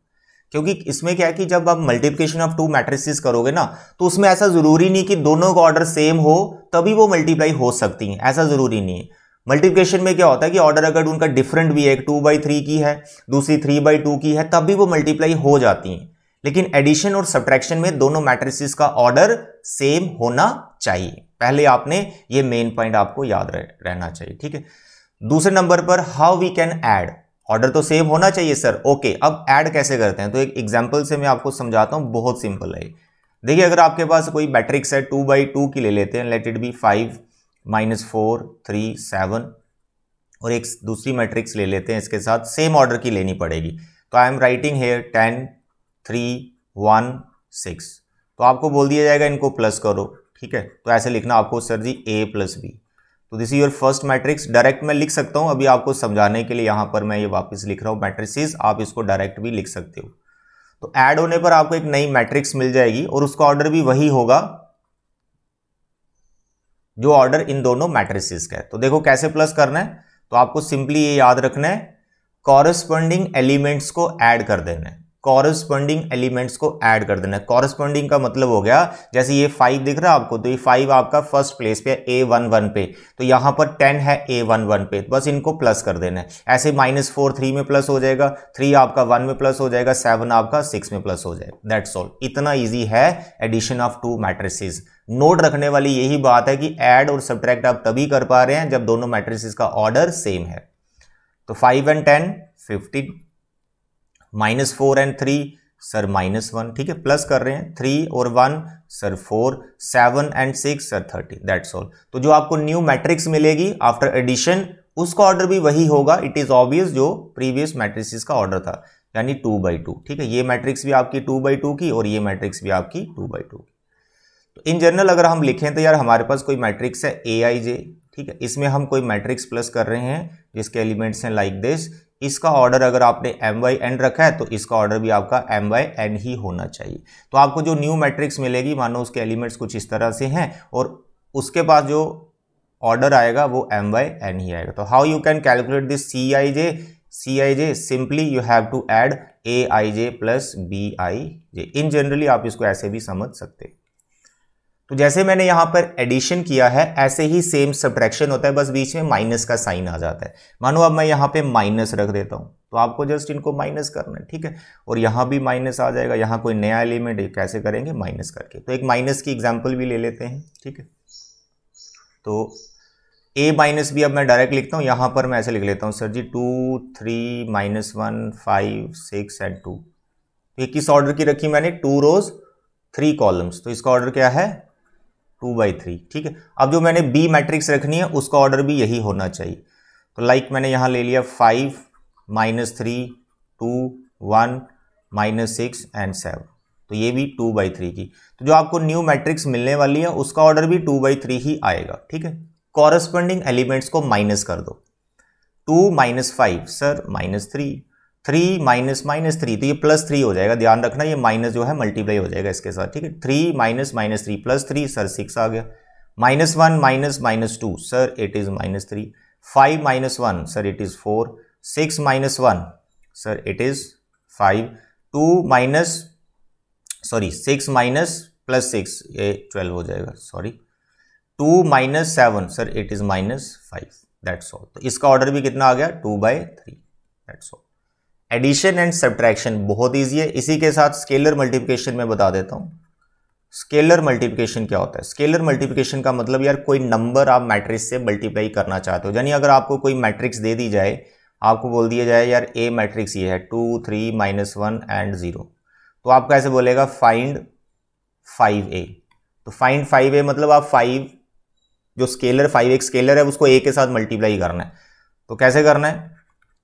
क्योंकि इसमें क्या है कि जब आप मल्टीप्लिकेशन ऑफ टू मैट्रिसेस करोगे ना तो उसमें ऐसा ज़रूरी नहीं कि दोनों का ऑर्डर सेम हो तभी वो मल्टीप्लाई हो सकती हैं ऐसा ज़रूरी नहीं है मल्टीप्लिकेशन में क्या होता है कि ऑर्डर अगर उनका डिफरेंट भी है एक टू बाई थ्री की है दूसरी थ्री बाई टू की है तब भी वो मल्टीप्लाई हो जाती हैं लेकिन एडिशन और सब्ट्रैक्शन में दोनों मैट्रिसेस का ऑर्डर सेम होना चाहिए पहले आपने ये मेन पॉइंट आपको याद रह, रहना चाहिए ठीक है दूसरे नंबर पर how we can add order तो सेम होना चाहिए सर ओके अब ऐड कैसे करते हैं तो एक एग्जाम्पल से मैं आपको समझाता हूँ बहुत सिंपल है देखिए अगर आपके पास कोई मैट्रिक्स है टू बाई टू की ले लेते हैं let it be five minus four three seven और एक दूसरी मैट्रिक्स ले लेते हैं इसके साथ सेम ऑर्डर की लेनी पड़ेगी तो I am writing here ten three one six तो आपको बोल दिया जाएगा इनको प्लस करो ठीक है तो ऐसे लिखना आपको sir ji A plus B तो this is your first matrix direct मैं लिख सकता हूँ अभी आपको समझाने के लिए यहाँ पर मैं ये वापस लिख रहा हूँ मैट्रिक्सिस आप इसको डायरेक्ट भी लिख सकते हो तो ऐड होने पर आपको एक नई मैट्रिक्स मिल जाएगी और उसका ऑर्डर भी वही होगा जो ऑर्डर इन दोनों मैट्रिसेस का है तो देखो कैसे प्लस करना है तो आपको सिंपली ये याद रखना है कॉरस्पॉन्डिंग एलिमेंट्स को ऐड कर देना है कॉरस्पॉन्डिंग एलिमेंट्स को ऐड कर देना है कॉरस्पॉन्डिंग का मतलब हो गया जैसे ये फाइव दिख रहा है आपको तो ये फाइव आपका फर्स्ट प्लेस पे ए वन वन पे तो यहाँ पर टेन है ए वन वन पे तो बस इनको प्लस कर देना है ऐसे माइनस फोर थ्री में प्लस हो जाएगा थ्री आपका वन में प्लस हो जाएगा सेवन आपका सिक्स में प्लस हो जाएगा दैट्स ऑल इतना ईजी है addition of two matrices note रखने वाली यही बात है कि एड और सब्ट्रैक्ट आप तभी कर पा रहे हैं जब दोनों मैट्रिसेस का ऑर्डर सेम है तो five and ten fifteen minus four and three sir minus one ठीक है प्लस कर रहे हैं थ्री और one sir four seven and six sir thirty that's all तो जो आपको न्यू मैट्रिक्स मिलेगी आफ्टर एडिशन उसका ऑर्डर भी वही होगा इट इज ऑब्वियस जो प्रीवियस मैट्रिक्स का ऑर्डर था यानी टू बाई टू ठीक है ये मैट्रिक्स भी आपकी टू बाई टू की और ये मैट्रिक्स भी आपकी टू बाई टू की तो इन जनरल अगर हम लिखें तो यार हमारे पास कोई मैट्रिक्स है ए आई जे ठीक है इसमें हम कोई मैट्रिक्स प्लस कर रहे हैं जिसके एलिमेंट्स हैं लाइक दिस इसका ऑर्डर अगर आपने एम वाई एन रखा है तो इसका ऑर्डर भी आपका एम वाई एन ही होना चाहिए तो आपको जो न्यू मैट्रिक्स मिलेगी मानो उसके एलिमेंट्स कुछ इस तरह से हैं और उसके पास जो ऑर्डर आएगा वो एम वाई एन ही आएगा तो how you can calculate this C I J C I J simply you have to add A I J plus B I J in generally आप इसको ऐसे भी समझ सकते हैं तो जैसे मैंने यहाँ पर एडिशन किया है ऐसे ही सेम सब्ट्रैक्शन होता है बस बीच में माइनस का साइन आ जाता है मानो अब मैं यहाँ पे माइनस रख देता हूँ तो आपको जस्ट इनको माइनस करना है ठीक है और यहाँ भी माइनस आ जाएगा यहाँ कोई नया एलिमेंट कैसे करेंगे माइनस करके तो एक माइनस की एग्जाम्पल भी ले लेते हैं ठीक है तो ए माइनस भी अब मैं डायरेक्ट लिखता हूँ यहाँ पर मैं ऐसे लिख लेता हूँ sir ji two three minus one five six and two एक किस ऑर्डर की रखी मैंने टू रोज थ्री कॉलम्स तो इसका ऑर्डर क्या है टू बाई थ्री ठीक है अब जो मैंने बी मैट्रिक्स रखनी है उसका ऑर्डर भी यही होना चाहिए तो लाइक मैंने यहाँ ले लिया five minus three two one minus six and seven तो ये भी टू बाई थ्री की तो जो आपको न्यू मैट्रिक्स मिलने वाली है उसका ऑर्डर भी टू बाई थ्री ही आएगा ठीक है कॉरस्पॉन्डिंग एलिमेंट्स को माइनस कर दो two minus five sir minus three three minus minus three तो ये प्लस थ्री हो जाएगा ध्यान रखना ये माइनस जो है मल्टीप्लाई हो जाएगा इसके साथ ठीक है three minus minus three plus three sir six आ गया minus one minus minus two sir it is minus three five minus one sir it is four six minus one sir it is five two minus sorry six minus plus six ये twelve हो जाएगा sorry two minus seven sir it is minus five that's all तो इसका order भी कितना आ गया two by three that's all addition and subtraction बहुत ईजी है इसी के साथ स्केलर मल्टीप्लिकेशन में बता देता हूँ स्केलर मल्टीप्लिकेशन क्या होता है स्केलर मल्टीप्लिकेशन का मतलब यार कोई नंबर आप मैट्रिक्स से मल्टीप्लाई करना चाहते हो यानी अगर आपको कोई मैट्रिक्स दे दी जाए आपको बोल दिया जाए यार ए मैट्रिक्स ये है two three minus one and zero तो आप कैसे बोलेगा फाइंड फाइव ए तो फाइंड फाइव ए मतलब आप फाइव जो स्केलर फाइव एक स्केलर है उसको ए के साथ मल्टीप्लाई करना है तो कैसे करना है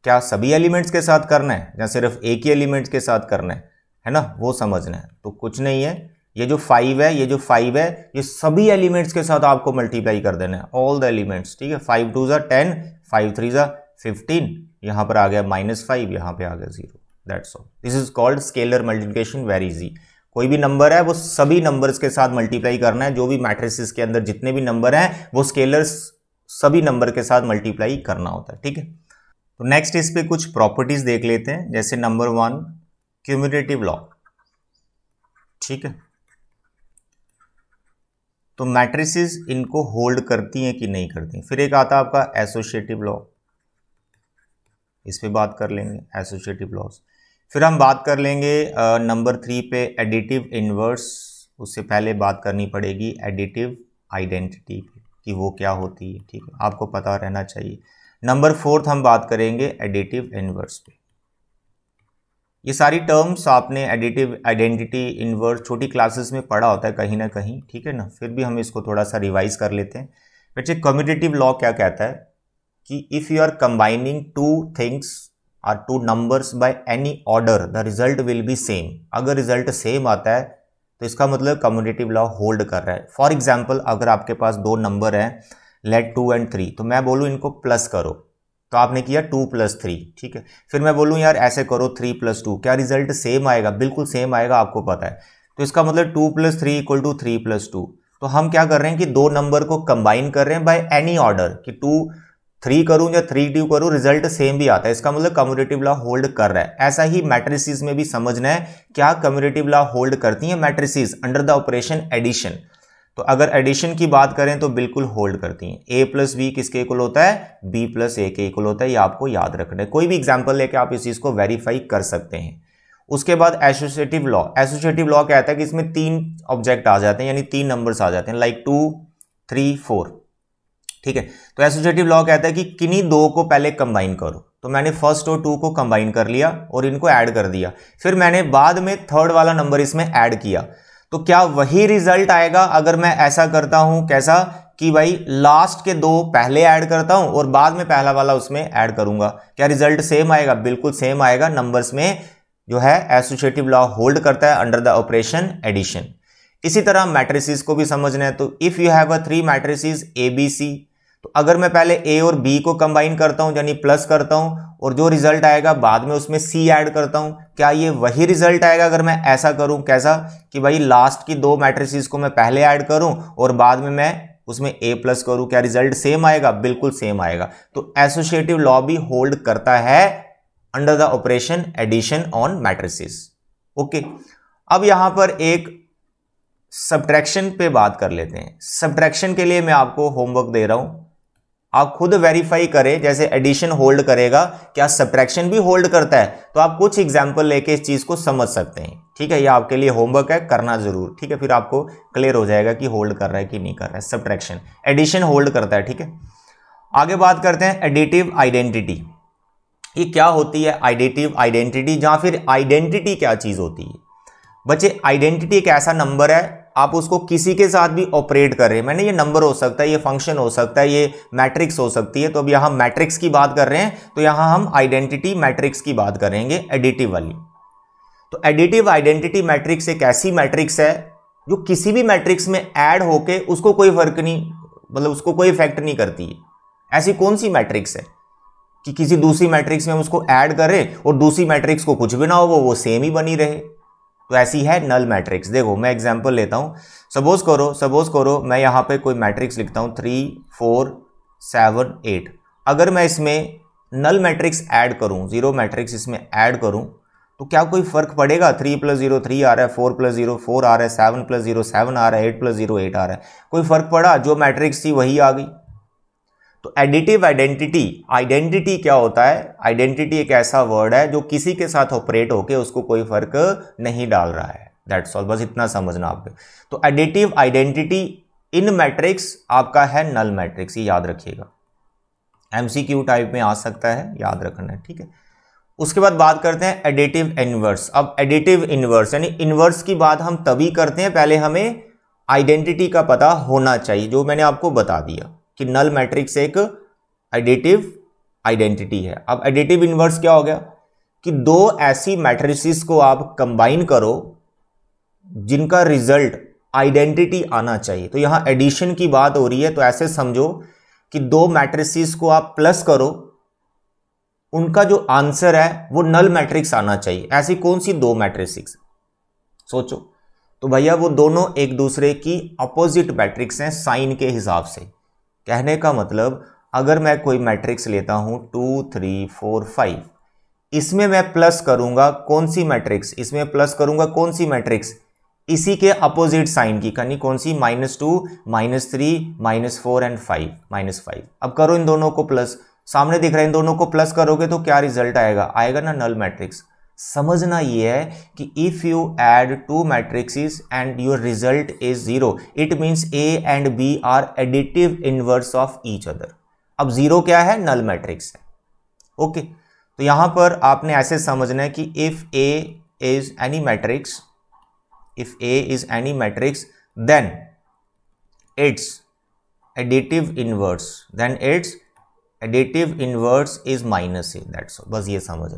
क्या सभी एलिमेंट्स के साथ करना है या सिर्फ एक ही एलिमेंट्स के साथ करना है है ना वो समझना है तो कुछ नहीं है ये जो फाइव है ये जो फाइव है ये सभी एलिमेंट्स के साथ आपको मल्टीप्लाई कर देना है ऑल द एलिमेंट्स ठीक है फाइव टू ज़ा टेन फाइव थ्री जो फिफ्टीन यहाँ पर आ गया माइनस फाइव यहाँ पर आ गया zero that's all this is called scalar multiplication very easy कोई भी नंबर है वो सभी नंबर्स के साथ मल्टीप्लाई करना है जो भी मैट्रिसेस के अंदर जितने भी नंबर हैं वो स्केलर सभी नंबर के साथ मल्टीप्लाई करना होता है ठीक है तो नेक्स्ट इस पर कुछ प्रॉपर्टीज देख लेते हैं जैसे नंबर वन क्यूमुलेटिव लॉ ठीक है तो मैट्रिसेस इनको होल्ड करती हैं कि नहीं करती फिर एक आता आपका एसोशिएटिव लॉ इस पर बात कर लेंगे एसोसिएटिव लॉस फिर हम बात कर लेंगे नंबर थ्री पे एडिटिव इन्वर्स उससे पहले बात करनी पड़ेगी एडिटिव आइडेंटिटी की वो क्या होती है ठीक है आपको पता रहना चाहिए नंबर फोर्थ हम बात करेंगे एडिटिव इन्वर्स पे ये सारी टर्म्स आपने एडिटिव आइडेंटिटी इन्वर्स छोटी क्लासेस में पढ़ा होता है कहीं ना कहीं ठीक है ना फिर भी हम इसको थोड़ा सा रिवाइज कर लेते हैं बच्चे कम्यूटेटिव लॉ क्या कहता है कि if you are combining two things or two numbers by any order the result will be same अगर रिजल्ट सेम आता है तो इसका मतलब कम्युनिटिव लॉ होल्ड कर रहा है फॉर एग्जाम्पल अगर आपके पास दो नंबर हैं लेट टू एंड थ्री तो मैं बोलूँ इनको प्लस करो तो आपने किया टू प्लस थ्री ठीक है फिर मैं बोलूँ यार ऐसे करो थ्री प्लस टू क्या रिजल्ट सेम आएगा बिल्कुल सेम आएगा आपको पता है तो इसका मतलब two plus three equal to three plus two तो हम क्या कर रहे हैं कि दो नंबर को कंबाइन कर रहे हैं बाय एनी ऑर्डर कि टू थ्री करूँ या थ्री टू करूँ रिजल्ट सेम भी आता है इसका मतलब कम्युनिटिव लॉ होल्ड कर रहा है ऐसा ही मैट्रिसिस में भी समझना है क्या कम्युनिटिव लॉ होल्ड करती है matrices under the operation addition तो अगर एडिशन की बात करें तो बिल्कुल होल्ड करती हैं ए प्लस बी किसके इक्वल होता है बी प्लस ए के इक्वल होता है ये आपको याद रखना है कोई भी एग्जाम्पल लेके आप इस चीज़ को वेरीफाई कर सकते हैं उसके बाद एसोसिएटिव लॉ एसोसिएटिव लॉ कहता है कि इसमें तीन ऑब्जेक्ट आ जाते हैं यानी तीन नंबर्स आ जाते हैं लाइक टू थ्री फोर ठीक है तो एसोसिएटिव लॉ कहता है कि किन्हीं दो को पहले कंबाइन करो तो मैंने फर्स्ट और टू को कंबाइन कर लिया और इनको ऐड कर दिया फिर मैंने बाद में थर्ड वाला नंबर इसमें ऐड किया तो क्या वही रिजल्ट आएगा अगर मैं ऐसा करता हूं कैसा कि भाई लास्ट के दो पहले ऐड करता हूं और बाद में पहला वाला उसमें ऐड करूंगा क्या रिजल्ट सेम आएगा बिल्कुल सेम आएगा नंबर्स में जो है एसोशिएटिव लॉ होल्ड करता है अंडर द ऑपरेशन एडिशन इसी तरह मैट्रिसिस को भी समझना है तो if you have a three matrices A B C अगर मैं पहले ए और बी को कंबाइन करता हूँ यानी प्लस करता हूँ और जो रिजल्ट आएगा बाद में उसमें सी ऐड करता हूँ क्या ये वही रिजल्ट आएगा अगर मैं ऐसा करूँ कैसा कि भाई लास्ट की दो मैट्रिसेस को मैं पहले ऐड करूँ और बाद में मैं उसमें ए प्लस करूँ क्या रिजल्ट सेम आएगा बिल्कुल सेम आएगा तो एसोसिएटिव लॉ भी होल्ड करता है under the operation addition on matrices okay अब यहाँ पर एक सब्ट्रैक्शन पे बात कर लेते हैं सब्ट्रैक्शन के लिए मैं आपको होमवर्क दे रहा हूँ आप खुद वेरीफाई करें जैसे एडिशन होल्ड करेगा क्या सब्ट्रैक्शन भी होल्ड करता है तो आप कुछ एग्जाम्पल लेके इस चीज़ को समझ सकते हैं ठीक है ये आपके लिए होमवर्क है करना जरूर ठीक है फिर आपको क्लियर हो जाएगा कि होल्ड कर रहा है कि नहीं कर रहा है सब्ट्रैक्शन एडिशन होल्ड करता है ठीक है आगे बात करते हैं एडिटिव आइडेंटिटी ये क्या होती है आइडेटिव आइडेंटिटी या फिर आइडेंटिटी क्या चीज़ होती है बच्चे आइडेंटिटी एक ऐसा नंबर है आप उसको किसी के साथ भी ऑपरेट कर रहे हैं मैंने ये नंबर हो सकता है ये फंक्शन हो सकता है ये मैट्रिक्स हो सकती है तो अब यहाँ मैट्रिक्स की बात कर रहे हैं तो यहाँ हम आइडेंटिटी मैट्रिक्स की बात करेंगे एडिटिव वाली तो एडिटिव आइडेंटिटी मैट्रिक्स एक ऐसी मैट्रिक्स है जो किसी भी मैट्रिक्स में एड होके उसको कोई फर्क नहीं मतलब उसको कोई इफेक्ट नहीं करती है ऐसी कौन सी मैट्रिक्स है कि किसी दूसरी मैट्रिक्स में हम उसको ऐड करें और दूसरी मैट्रिक्स को कुछ भी ना हो वो वो सेम ही बनी रहे तो ऐसी है नल मैट्रिक्स देखो मैं एग्जाम्पल लेता हूँ सपोज करो सपोज करो मैं यहाँ पे कोई मैट्रिक्स लिखता हूँ थ्री फोर सेवन एट अगर मैं इसमें नल मैट्रिक्स ऐड करूँ जीरो मैट्रिक्स इसमें ऐड करूँ तो क्या कोई फ़र्क पड़ेगा थ्री प्लस जीरो थ्री आ रहा है फोर प्लस जीरो फोर आ रहा है सेवन प्लस जीरो सेवन आ रहा है एट प्लस जीरो एट आ रहा है कोई फ़र्क पड़ा जो मैट्रिक्स थी वही आ गई तो एडिटिव आइडेंटिटी आइडेंटिटी क्या होता है आइडेंटिटी एक ऐसा वर्ड है जो किसी के साथ ऑपरेट होके उसको कोई फर्क नहीं डाल रहा है दैट्स ऑल बस इतना समझना आपको तो एडिटिव आइडेंटिटी इन मैट्रिक्स आपका है नल मैट्रिक्स याद रखिएगा एमसीक्यू टाइप में आ सकता है याद रखना है ठीक है उसके बाद बात करते हैं एडिटिव इनवर्स अब एडिटिव इनवर्स यानी इनवर्स की बात हम तभी करते हैं पहले हमें आइडेंटिटी का पता होना चाहिए जो मैंने आपको बता दिया कि नल मैट्रिक्स एक एडिटिव आइडेंटिटी है अब एडिटिव इन्वर्स क्या हो गया कि दो ऐसी मैट्रिसेस को आप कंबाइन करो जिनका रिजल्ट आइडेंटिटी आना चाहिए तो यहां एडिशन की बात हो रही है तो ऐसे समझो कि दो मैट्रिसेस को आप प्लस करो उनका जो आंसर है वो नल मैट्रिक्स आना चाहिए ऐसी कौन सी दो मैट्रिसिक्स सोचो तो भैया वो दोनों एक दूसरे की अपोजिट मैट्रिक्स हैं साइन के हिसाब से कहने का मतलब अगर मैं कोई मैट्रिक्स लेता हूँ टू थ्री फोर फाइव इसमें मैं प्लस करूंगा कौन सी मैट्रिक्स इसमें प्लस करूंगा कौन सी मैट्रिक्स इसी के अपोजिट साइन की कहानी कौन सी minus two minus three minus four and five minus five अब करो इन दोनों को प्लस सामने दिख रहा है इन दोनों को प्लस करोगे तो क्या रिजल्ट आएगा आएगा ना नल मैट्रिक्स समझना ये है कि if you add two matrix and your result is zero it means A and B are additive inverse of each other अब ज़ीरो क्या है नल मैट्रिक्स है ओके तो यहां पर आपने ऐसे समझना है कि if A is any matrix if A is any matrix then it's additive inverse then it's additive inverse is minus A that's बस ये समझ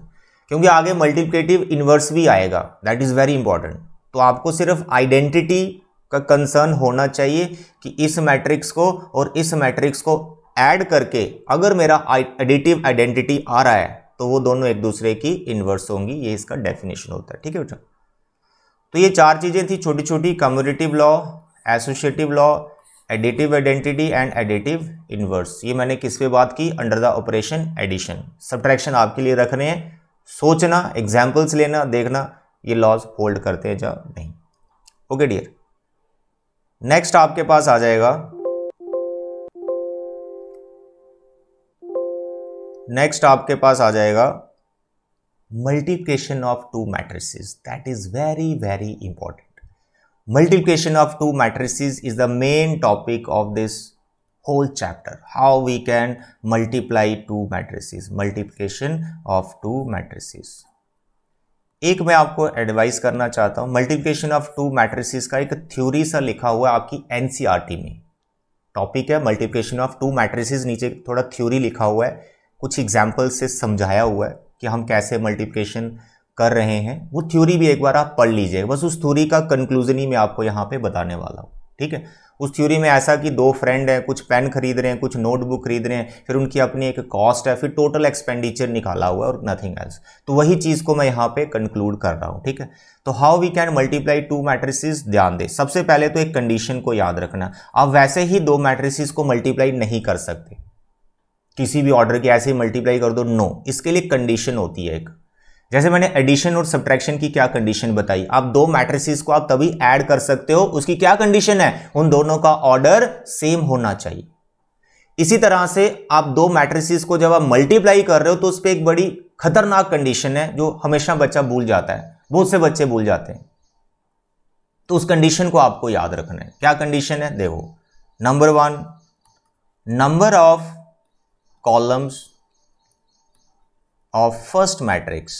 क्योंकि आगे मल्टीप्लेटिव इन्वर्स भी आएगा दैट इज़ वेरी इंपॉर्टेंट तो आपको सिर्फ आइडेंटिटी का कंसर्न होना चाहिए कि इस मैट्रिक्स को और इस मैट्रिक्स को ऐड करके अगर मेरा एडिटिव आइडेंटिटी आ रहा है तो वो दोनों एक दूसरे की इन्वर्स होंगी ये इसका डेफिनेशन होता है ठीक है बेटा तो ये चार चीज़ें थी छोटी छोटी commutative law associative law additive identity and additive inverse ये मैंने किस पे बात की under the operation addition subtraction आपके लिए रख रहे हैं सोचना एग्जाम्पल्स लेना देखना ये लॉज होल्ड करते हैं या नहीं ओके डियर नेक्स्ट आपके पास आ जाएगा नेक्स्ट आपके पास आ जाएगा multiplication of two matrices that is very very important multiplication of two matrices is the main topic of this whole chapter how we can multiply two matrices multiplication of two matrices एक मैं आपको advice करना चाहता हूँ multiplication of two matrices का एक theory सा लिखा हुआ है आपकी एनसीईआरटी e में टॉपिक है मल्टीप्लिकेशन ऑफ टू मैट्रिसेस नीचे थोड़ा थ्योरी लिखा हुआ है कुछ एग्जाम्पल से समझाया हुआ है कि हम कैसे मल्टीप्लिकेशन कर रहे हैं वो थ्योरी भी एक बार आप पढ़ लीजिए बस उस थ्योरी का कंक्लूजन ही मैं आपको यहाँ पे बताने वाला हूँ ठीक है उस थ्योरी में ऐसा कि दो फ्रेंड हैं कुछ पेन खरीद रहे हैं कुछ नोटबुक खरीद रहे हैं फिर उनकी अपनी एक कॉस्ट है फिर टोटल एक्सपेंडिचर निकाला हुआ है और नथिंग एल्स तो वही चीज़ को मैं यहाँ पे कंक्लूड कर रहा हूँ ठीक है तो how we can multiply two matrices ध्यान दें सबसे पहले तो एक कंडीशन को याद रखना आप वैसे ही दो मैट्रिसिस को मल्टीप्लाई नहीं कर सकते किसी भी ऑर्डर के ऐसे ही मल्टीप्लाई कर दो नो इसके लिए कंडीशन होती है एक जैसे मैंने एडिशन और सब्ट्रैक्शन की क्या कंडीशन बताई आप दो मैट्रिसेस को आप तभी ऐड कर सकते हो उसकी क्या कंडीशन है उन दोनों का ऑर्डर सेम होना चाहिए इसी तरह से आप दो मैट्रिसेस को जब आप मल्टीप्लाई कर रहे हो तो उस पर एक बड़ी खतरनाक कंडीशन है जो हमेशा बच्चा भूल जाता है बहुत से बच्चे भूल जाते हैं तो उस कंडीशन को आपको याद रखना है क्या कंडीशन है देखो number one number of columns of first matrix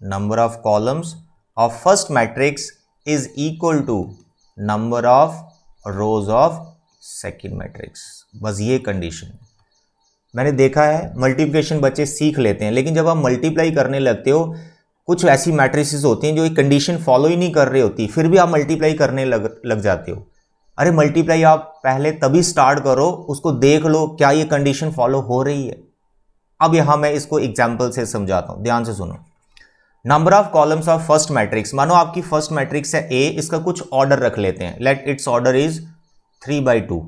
number of columns of first matrix is equal to number of rows of second matrix बस ये कंडीशन मैंने देखा है मल्टीप्लिकेशन बच्चे सीख लेते हैं लेकिन जब आप मल्टीप्लाई करने लगते हो कुछ ऐसी मैट्रिसेस होती हैं जो एक कंडीशन फॉलो ही नहीं कर रही होती फिर भी आप मल्टीप्लाई करने लग लग जाते हो अरे मल्टीप्लाई आप पहले तभी स्टार्ट करो उसको देख लो क्या ये कंडीशन फॉलो हो रही है अब यहाँ मैं इसको एग्जाम्पल से समझाता हूँ ध्यान से सुनो number of columns of first matrix मानो आपकी फर्स्ट मैट्रिक्स है ए इसका कुछ ऑर्डर रख लेते हैं let it's order is three by two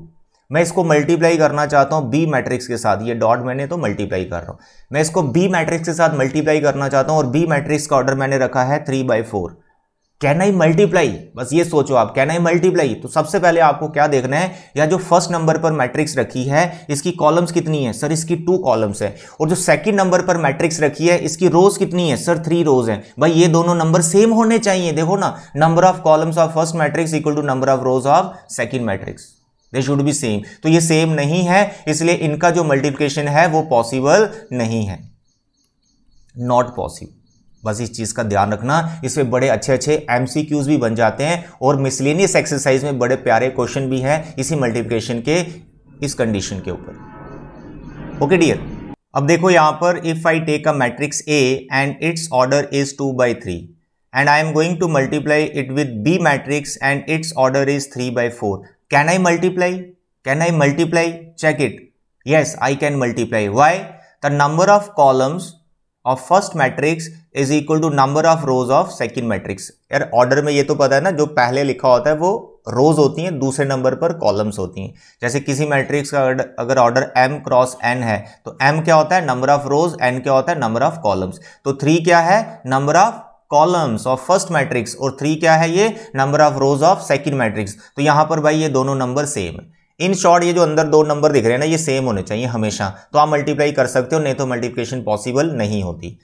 मैं इसको मल्टीप्लाई करना चाहता हूँ बी मैट्रिक्स के साथ ये डॉट मैंने तो मल्टीप्लाई कर रहा हूँ मैं इसको बी मैट्रिक्स के साथ मल्टीप्लाई करना चाहता हूँ और बी मैट्रिक्स का ऑर्डर मैंने रखा है three by four can I multiply बस ये सोचो आप कैन आई मल्टीप्लाई तो सबसे पहले आपको क्या देखना है या जो फर्स्ट नंबर पर मैट्रिक्स रखी है इसकी कॉलम्स कितनी है सर इसकी टू कॉलम्स है और जो सेकंड नंबर पर मैट्रिक्स रखी है इसकी रोज कितनी है सर थ्री रोज है भाई ये दोनों नंबर सेम होने चाहिए देखो ना number of columns of first matrix equal to number of rows of second matrix they should be same तो ये सेम नहीं है इसलिए इनका जो मल्टीप्लीकेशन है वो पॉसिबल नहीं है नॉट पॉसिबल बस इस चीज़ का ध्यान रखना इसमें बड़े अच्छे अच्छे एम भी बन जाते हैं और मिसलेनियस एक्सरसाइज में बड़े प्यारे क्वेश्चन भी हैं इसी मल्टीप्लिकेशन के इस कंडीशन के ऊपर ओके डियर अब देखो यहाँ पर if I take a matrix A and it's order is two by three and I am going to multiply it with B matrix and it's order is three by four can I multiply can I multiply check it yes I can multiply why the number of columns of first matrix is equal to number of rows of second matrix यार order में ये तो पता है ना जो पहले लिखा होता है वो रोज होती हैं दूसरे नंबर पर कॉलम्स होती हैं जैसे किसी मैट्रिक्स का अगर ऑर्डर एम क्रॉस एन है तो एम क्या होता है नंबर ऑफ रोज एन क्या होता है नंबर ऑफ कॉलम्स तो थ्री क्या है number of columns of first matrix और थ्री क्या है ये number of rows of second matrix तो यहाँ पर भाई ये दोनों नंबर सेम है इन शॉर्ट ये जो अंदर दो नंबर दिख रहे हैं ना ये सेम होने चाहिए हमेशा तो आप मल्टीप्लाई कर सकते हो नहीं तो मल्टीप्लिकेशन पॉसिबल नहीं होती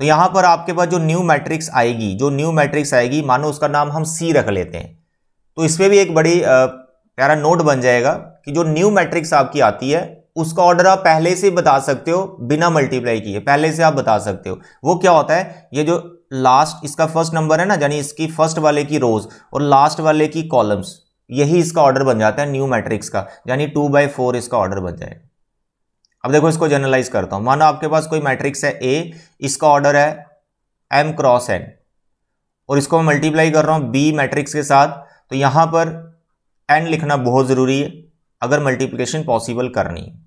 तो यहाँ पर आपके पास जो न्यू मैट्रिक्स आएगी जो न्यू मैट्रिक्स आएगी मानो उसका नाम हम सी रख लेते हैं तो इसमें भी एक बड़ी प्यारा नोट बन जाएगा कि जो न्यू मैट्रिक्स आपकी आती है उसका ऑर्डर आप पहले से बता सकते हो बिना मल्टीप्लाई किए पहले से आप बता सकते हो वो क्या होता है ये जो लास्ट इसका फर्स्ट नंबर है ना यानी इसकी फर्स्ट वाले की रोज और लास्ट वाले की कॉलम्स यही इसका ऑर्डर बन जाता है न्यू मैट्रिक्स का यानी टू बाई फोर इसका ऑर्डर बन जाएगा अब देखो इसको जनरलाइज करता हूं मानो आपके पास कोई मैट्रिक्स है ए इसका ऑर्डर है एम क्रॉस एन और इसको मैं मल्टीप्लाई कर रहा हूं बी मैट्रिक्स के साथ तो यहां पर एन लिखना बहुत ज़रूरी है अगर मल्टीप्लीकेशन पॉसिबल करनी है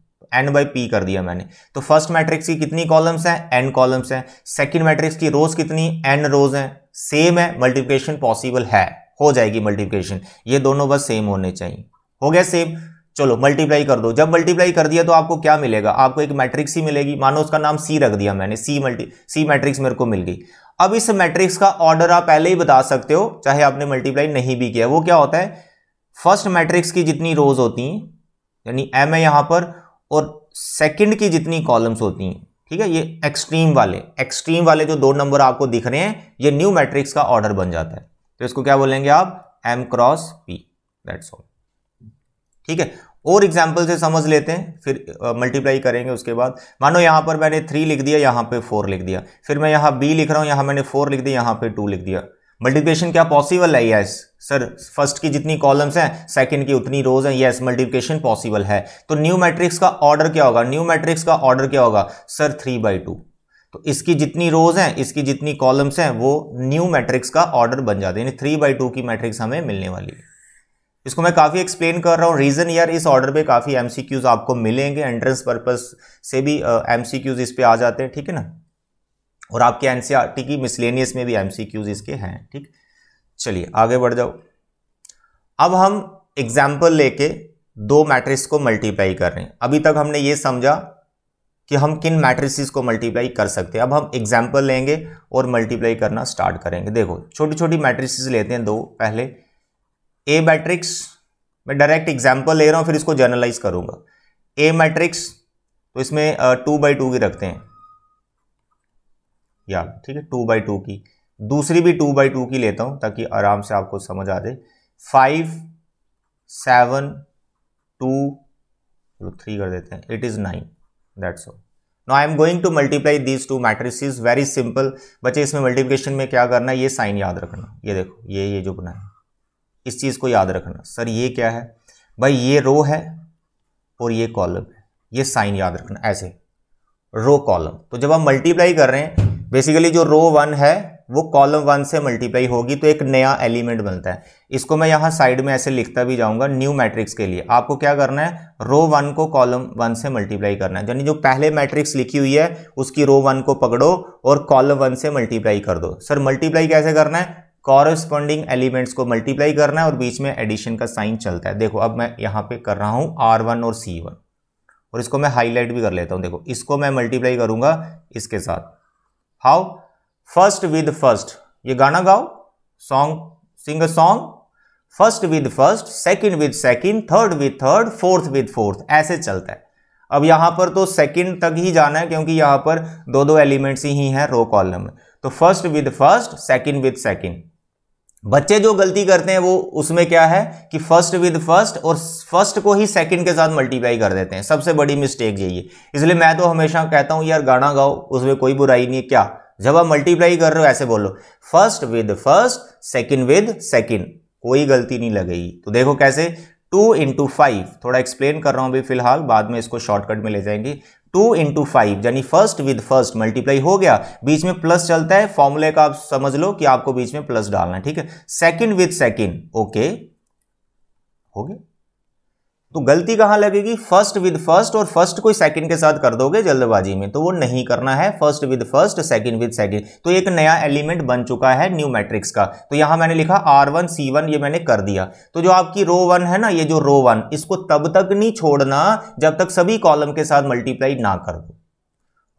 एन बाई पी कर दिया मैंने तो फर्स्ट मैट्रिक्स की कितनी कॉलम्स हैं एन कॉलम्स हैं सेकंड मैट्रिक्स की रोज कितनी एन रोज हैं सेम है मल्टीप्लिकेशन पॉसिबल है हो जाएगी मल्टीप्लिकेशन ये दोनों बस सेम होने चाहिए हो गया सेम चलो मल्टीप्लाई कर दो जब मल्टीप्लाई कर दिया तो आपको क्या मिलेगा आपको एक मैट्रिक्स ही मिलेगी मानो उसका नाम सी रख दिया मैंने सी मल्टी सी मैट्रिक्स मेरे को मिल गई अब इस मैट्रिक्स का ऑर्डर आप पहले ही बता सकते हो चाहे आपने मल्टीप्लाई नहीं भी किया वो क्या होता है फर्स्ट मैट्रिक्स की जितनी रोज होती हैं यानी एम है यहाँ पर और सेकेंड की जितनी कॉलम्स होती हैं ठीक है ये एक्सट्रीम वाले एक्सट्रीम वाले जो दो नंबर आपको दिख रहे हैं ये न्यू मैट्रिक्स का ऑर्डर बन जाता है तो इसको क्या बोलेंगे आप M cross P that's all ठीक है और एग्जाम्पल से समझ लेते हैं फिर मल्टीप्लाई करेंगे उसके बाद मानो यहाँ पर मैंने थ्री लिख दिया यहाँ पे फोर लिख दिया फिर मैं यहाँ बी लिख रहा हूँ यहाँ मैंने फोर लिख दिया यहाँ पे टू लिख दिया मल्टीप्लिकेशन क्या पॉसिबल है यस सर फर्स्ट की जितनी कॉलम्स हैं सेकंड की उतनी रोज हैं यस मल्टीप्लिकेशन पॉसिबल है तो न्यू मैट्रिक्स का ऑर्डर क्या होगा न्यू मैट्रिक्स का ऑर्डर क्या होगा सर थ्री बाई टू तो इसकी जितनी रोज हैं इसकी जितनी कॉलम्स हैं वो न्यू मैट्रिक्स का ऑर्डर बन जाते हैं यानी थ्री बाई टू की मैट्रिक्स हमें मिलने वाली है इसको मैं काफ़ी एक्सप्लेन कर रहा हूँ रीज़न यार इस ऑर्डर पे काफ़ी एम आपको मिलेंगे एंट्रेंस पर्पस से भी एम uh, इस पर आ जाते हैं ठीक है ना और आपके एन की मिसलेनियस में भी एम इसके हैं ठीक चलिए आगे बढ़ जाओ अब हम एग्जाम्पल लेके दो मैट्रिक्स को मल्टीप्लाई कर रहे हैं अभी तक हमने ये समझा कि हम किन मैट्रिसेस को मल्टीप्लाई कर सकते हैं अब हम एग्जाम्पल लेंगे और मल्टीप्लाई करना स्टार्ट करेंगे देखो छोटी छोटी मैट्रिसेस लेते हैं दो पहले ए मैट्रिक्स मैं डायरेक्ट एग्जाम्पल ले रहा हूँ फिर इसको जर्नलाइज करूँगा ए मैट्रिक्स तो इसमें टू बाई टू की रखते हैं या ठीक है टू बाई टू की दूसरी भी टू बाई टू की लेता हूँ ताकि आराम से आपको समझ आ जाए फाइव सेवन टू थ्री कर देते हैं it is nine that's all no I am going to multiply these two matrices very simple बच्चे इसमें मल्टीप्लीकेशन में क्या करना है ये साइन याद रखना ये देखो ये ये जो बना है इस चीज़ को याद रखना सर ये क्या है भाई ये रो है और ये कॉलम है ये साइन याद रखना ऐसे रो कॉलम तो जब हम मल्टीप्लाई कर रहे हैं बेसिकली जो रो वन है वो कॉलम वन से मल्टीप्लाई होगी तो एक नया एलिमेंट बनता है इसको मैं यहाँ साइड में ऐसे लिखता भी जाऊँगा न्यू मैट्रिक्स के लिए आपको क्या करना है रो वन को कॉलम वन से मल्टीप्लाई करना है यानी जो पहले मैट्रिक्स लिखी हुई है उसकी रो वन को पकड़ो और कॉलम वन से मल्टीप्लाई कर दो सर मल्टीप्लाई कैसे करना है कॉरस्पॉन्डिंग एलिमेंट्स को मल्टीप्लाई करना है और बीच में एडिशन का साइन चलता है देखो अब मैं यहाँ पे कर रहा हूँ आर वन और सी वन और इसको मैं हाईलाइट भी कर लेता हूँ देखो इसको मैं मल्टीप्लाई करूंगा इसके साथ हाउ फर्स्ट विद फर्स्ट ये गाना गाओ song sing a song first with first second with second third with third fourth with fourth ऐसे चलता है अब यहाँ पर तो सेकेंड तक ही जाना है क्योंकि यहाँ पर दो दो एलिमेंट्स ही हैं रो कॉलम में तो first with first second with second बच्चे जो गलती करते हैं वो उसमें क्या है कि फर्स्ट विद फर्स्ट और फर्स्ट को ही सेकंड के साथ मल्टीप्लाई कर देते हैं सबसे बड़ी मिस्टेक यही है इसलिए मैं तो हमेशा कहता हूं यार गाना गाओ उसमें कोई बुराई नहीं है क्या जब आप मल्टीप्लाई कर रहे हो ऐसे बोलो first with first second with second कोई गलती नहीं लगेगी तो देखो कैसे टू इंटू फाइव थोड़ा एक्सप्लेन कर रहा हूं अभी फिलहाल बाद में इसको शॉर्टकट में ले जाएंगे टू इंटू फाइव यानी फर्स्ट विद फर्स्ट मल्टीप्लाई हो गया बीच में प्लस चलता है फॉर्मूले का आप समझ लो कि आपको बीच में प्लस डालना ठीक है सेकंड विद सेकंड ओके हो गया तो गलती कहां लगेगी फर्स्ट विद फर्स्ट और फर्स्ट कोई सेकंड के साथ कर दोगे जल्दबाजी में तो वो नहीं करना है first with first second with second तो एक नया एलिमेंट बन चुका है न्यू मैट्रिक्स का तो यहां मैंने लिखा आर वन सी वन ये मैंने कर दिया तो जो आपकी रो वन है ना ये जो रो वन इसको तब तक नहीं छोड़ना जब तक सभी कॉलम के साथ मल्टीप्लाई ना कर दो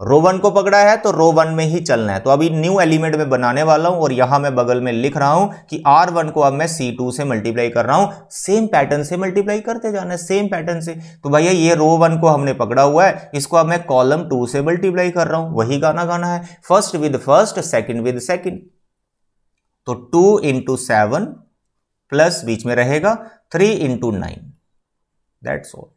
रो वन को पकड़ा है तो रो वन में ही चलना है तो अभी न्यू एलिमेंट में बनाने वाला हूं और यहां मैं बगल में लिख रहा हूं कि आर वन को अब मैं सी टू से मल्टीप्लाई कर रहा हूं सेम पैटर्न से मल्टीप्लाई करते जाना है सेम पैटर्न से तो भैया ये रो वन को हमने पकड़ा हुआ है इसको अब मैं कॉलम टू से मल्टीप्लाई कर रहा हूं वही गाना गाना है first with first second with second तो टू इंटू सेवन प्लस बीच में रहेगा three into nine that's all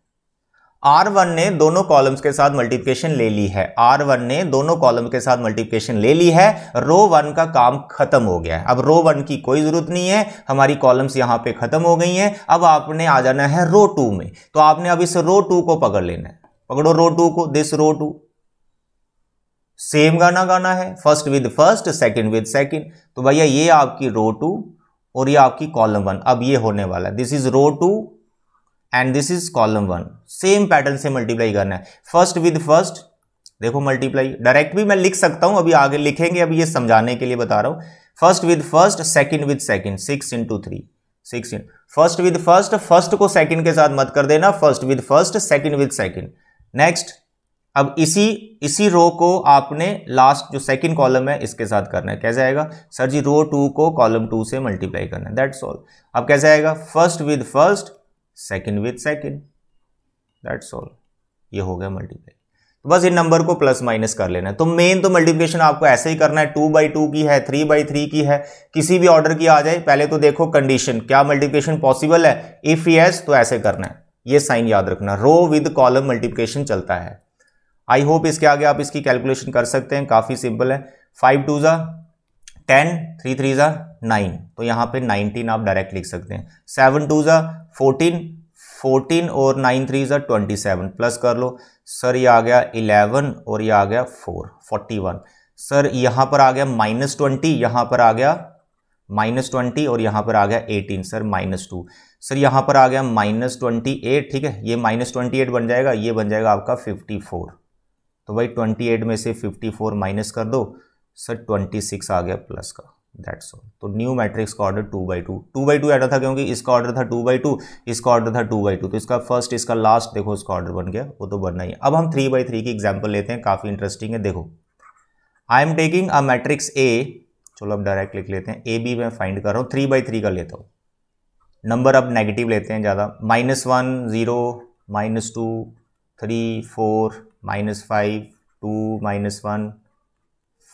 R one ने दोनों कॉलम्स के साथ मल्टीप्लिकेशन ले ली है आर वन ने दोनों कॉलम के साथ मल्टीप्लिकेशन ले ली है रो वन का काम खत्म हो गया है अब रो वन की कोई जरूरत नहीं है हमारी कॉलम्स यहां पे खत्म हो गई हैं अब आपने आ जाना है रो टू में तो आपने अब इस रो टू को पकड़ लेना है पकड़ो रो टू को दिस रो टू सेम गाना गाना है first with first second with second तो भैया ये आपकी रो टू और ये आपकी कॉलम वन अब ये होने वाला है this is row two and this is column one same pattern से मल्टीप्लाई करना है फर्स्ट विद फर्स्ट देखो मल्टीप्लाई डायरेक्ट भी मैं लिख सकता हूं अभी आगे लिखेंगे अभी ये समझाने के लिए बता रहा हूं first with first second with second six into three six इन फर्स्ट विद फर्स्ट फर्स्ट को सेकंड के साथ मत कर देना first with first second with second next अब इसी इसी रो को आपने लास्ट जो सेकंड कॉलम है इसके साथ करना है कैसे आएगा सर जी रो टू को कॉलम टू से मल्टीप्लाई करना है दैट्स ऑल अब कैसे आएगा first with first second with second that's all ये हो गया मल्टीप्लाई तो बस इन नंबर को प्लस माइनस कर लेना है तो मेन तो मल्टीप्लिकेशन आपको ऐसे ही करना है टू बाई टू की है थ्री बाई थ्री की है किसी भी ऑर्डर की आ जाए पहले तो देखो कंडीशन क्या मल्टीप्लिकेशन पॉसिबल है इफ़ यस तो ऐसे करना है ये साइन याद रखना रो विद कॉलम मल्टीप्लिकेशन चलता है आई होप इसके आगे आप इसकी कैलकुलेशन कर सकते हैं काफ़ी सिंपल है फाइव टू ज़ा टेन थ्री थ्री ज़ा नाइन तो यहाँ पे नाइनटीन आप डायरेक्ट लिख सकते हैं सेवन टू ज़ा फोर्टीन फोर्टीन और नाइन थ्री ज़ा ट्वेंटी सेवन प्लस कर लो सर ये आ गया इलेवन और ये आ गया फोर फोर्टी वन सर यहाँ पर आ गया माइनस ट्वेंटी यहाँ पर आ गया माइनस ट्वेंटी और यहाँ पर आ गया eighteen sir minus two sir यहाँ पर आ गया माइनस ट्वेंटी एट ठीक है ये माइनस ट्वेंटी एट बन जाएगा ये बन जाएगा आपका फिफ्टी फोर तो भाई ट्वेंटी एट में से फिफ्टी फोर माइनस कर दो सर ट्वेंटी सिक्स आ गया प्लस का दैट्स ऑल तो न्यू मैट्रिक्स का order two by two two by two ऐडा था क्योंकि इसका ऑर्डर था टू बाई टू इसका ऑर्डर था टू बाई टू तो इसका फर्स्ट इसका लास्ट देखो इसका ऑर्डर बन गया वो तो बनना ही अब हम थ्री बाई थ्री की एग्जाम्पल लेते हैं काफ़ी इंटरेस्टिंग है देखो I am taking a matrix A चलो अब डायरेक्ट लिख लेते हैं ए बी मैं फाइंड कर रहा हूँ थ्री बाई थ्री का लेता हूँ नंबर अब नेगेटिव लेते हैं ज़्यादा minus one zero minus two three four minus five two minus one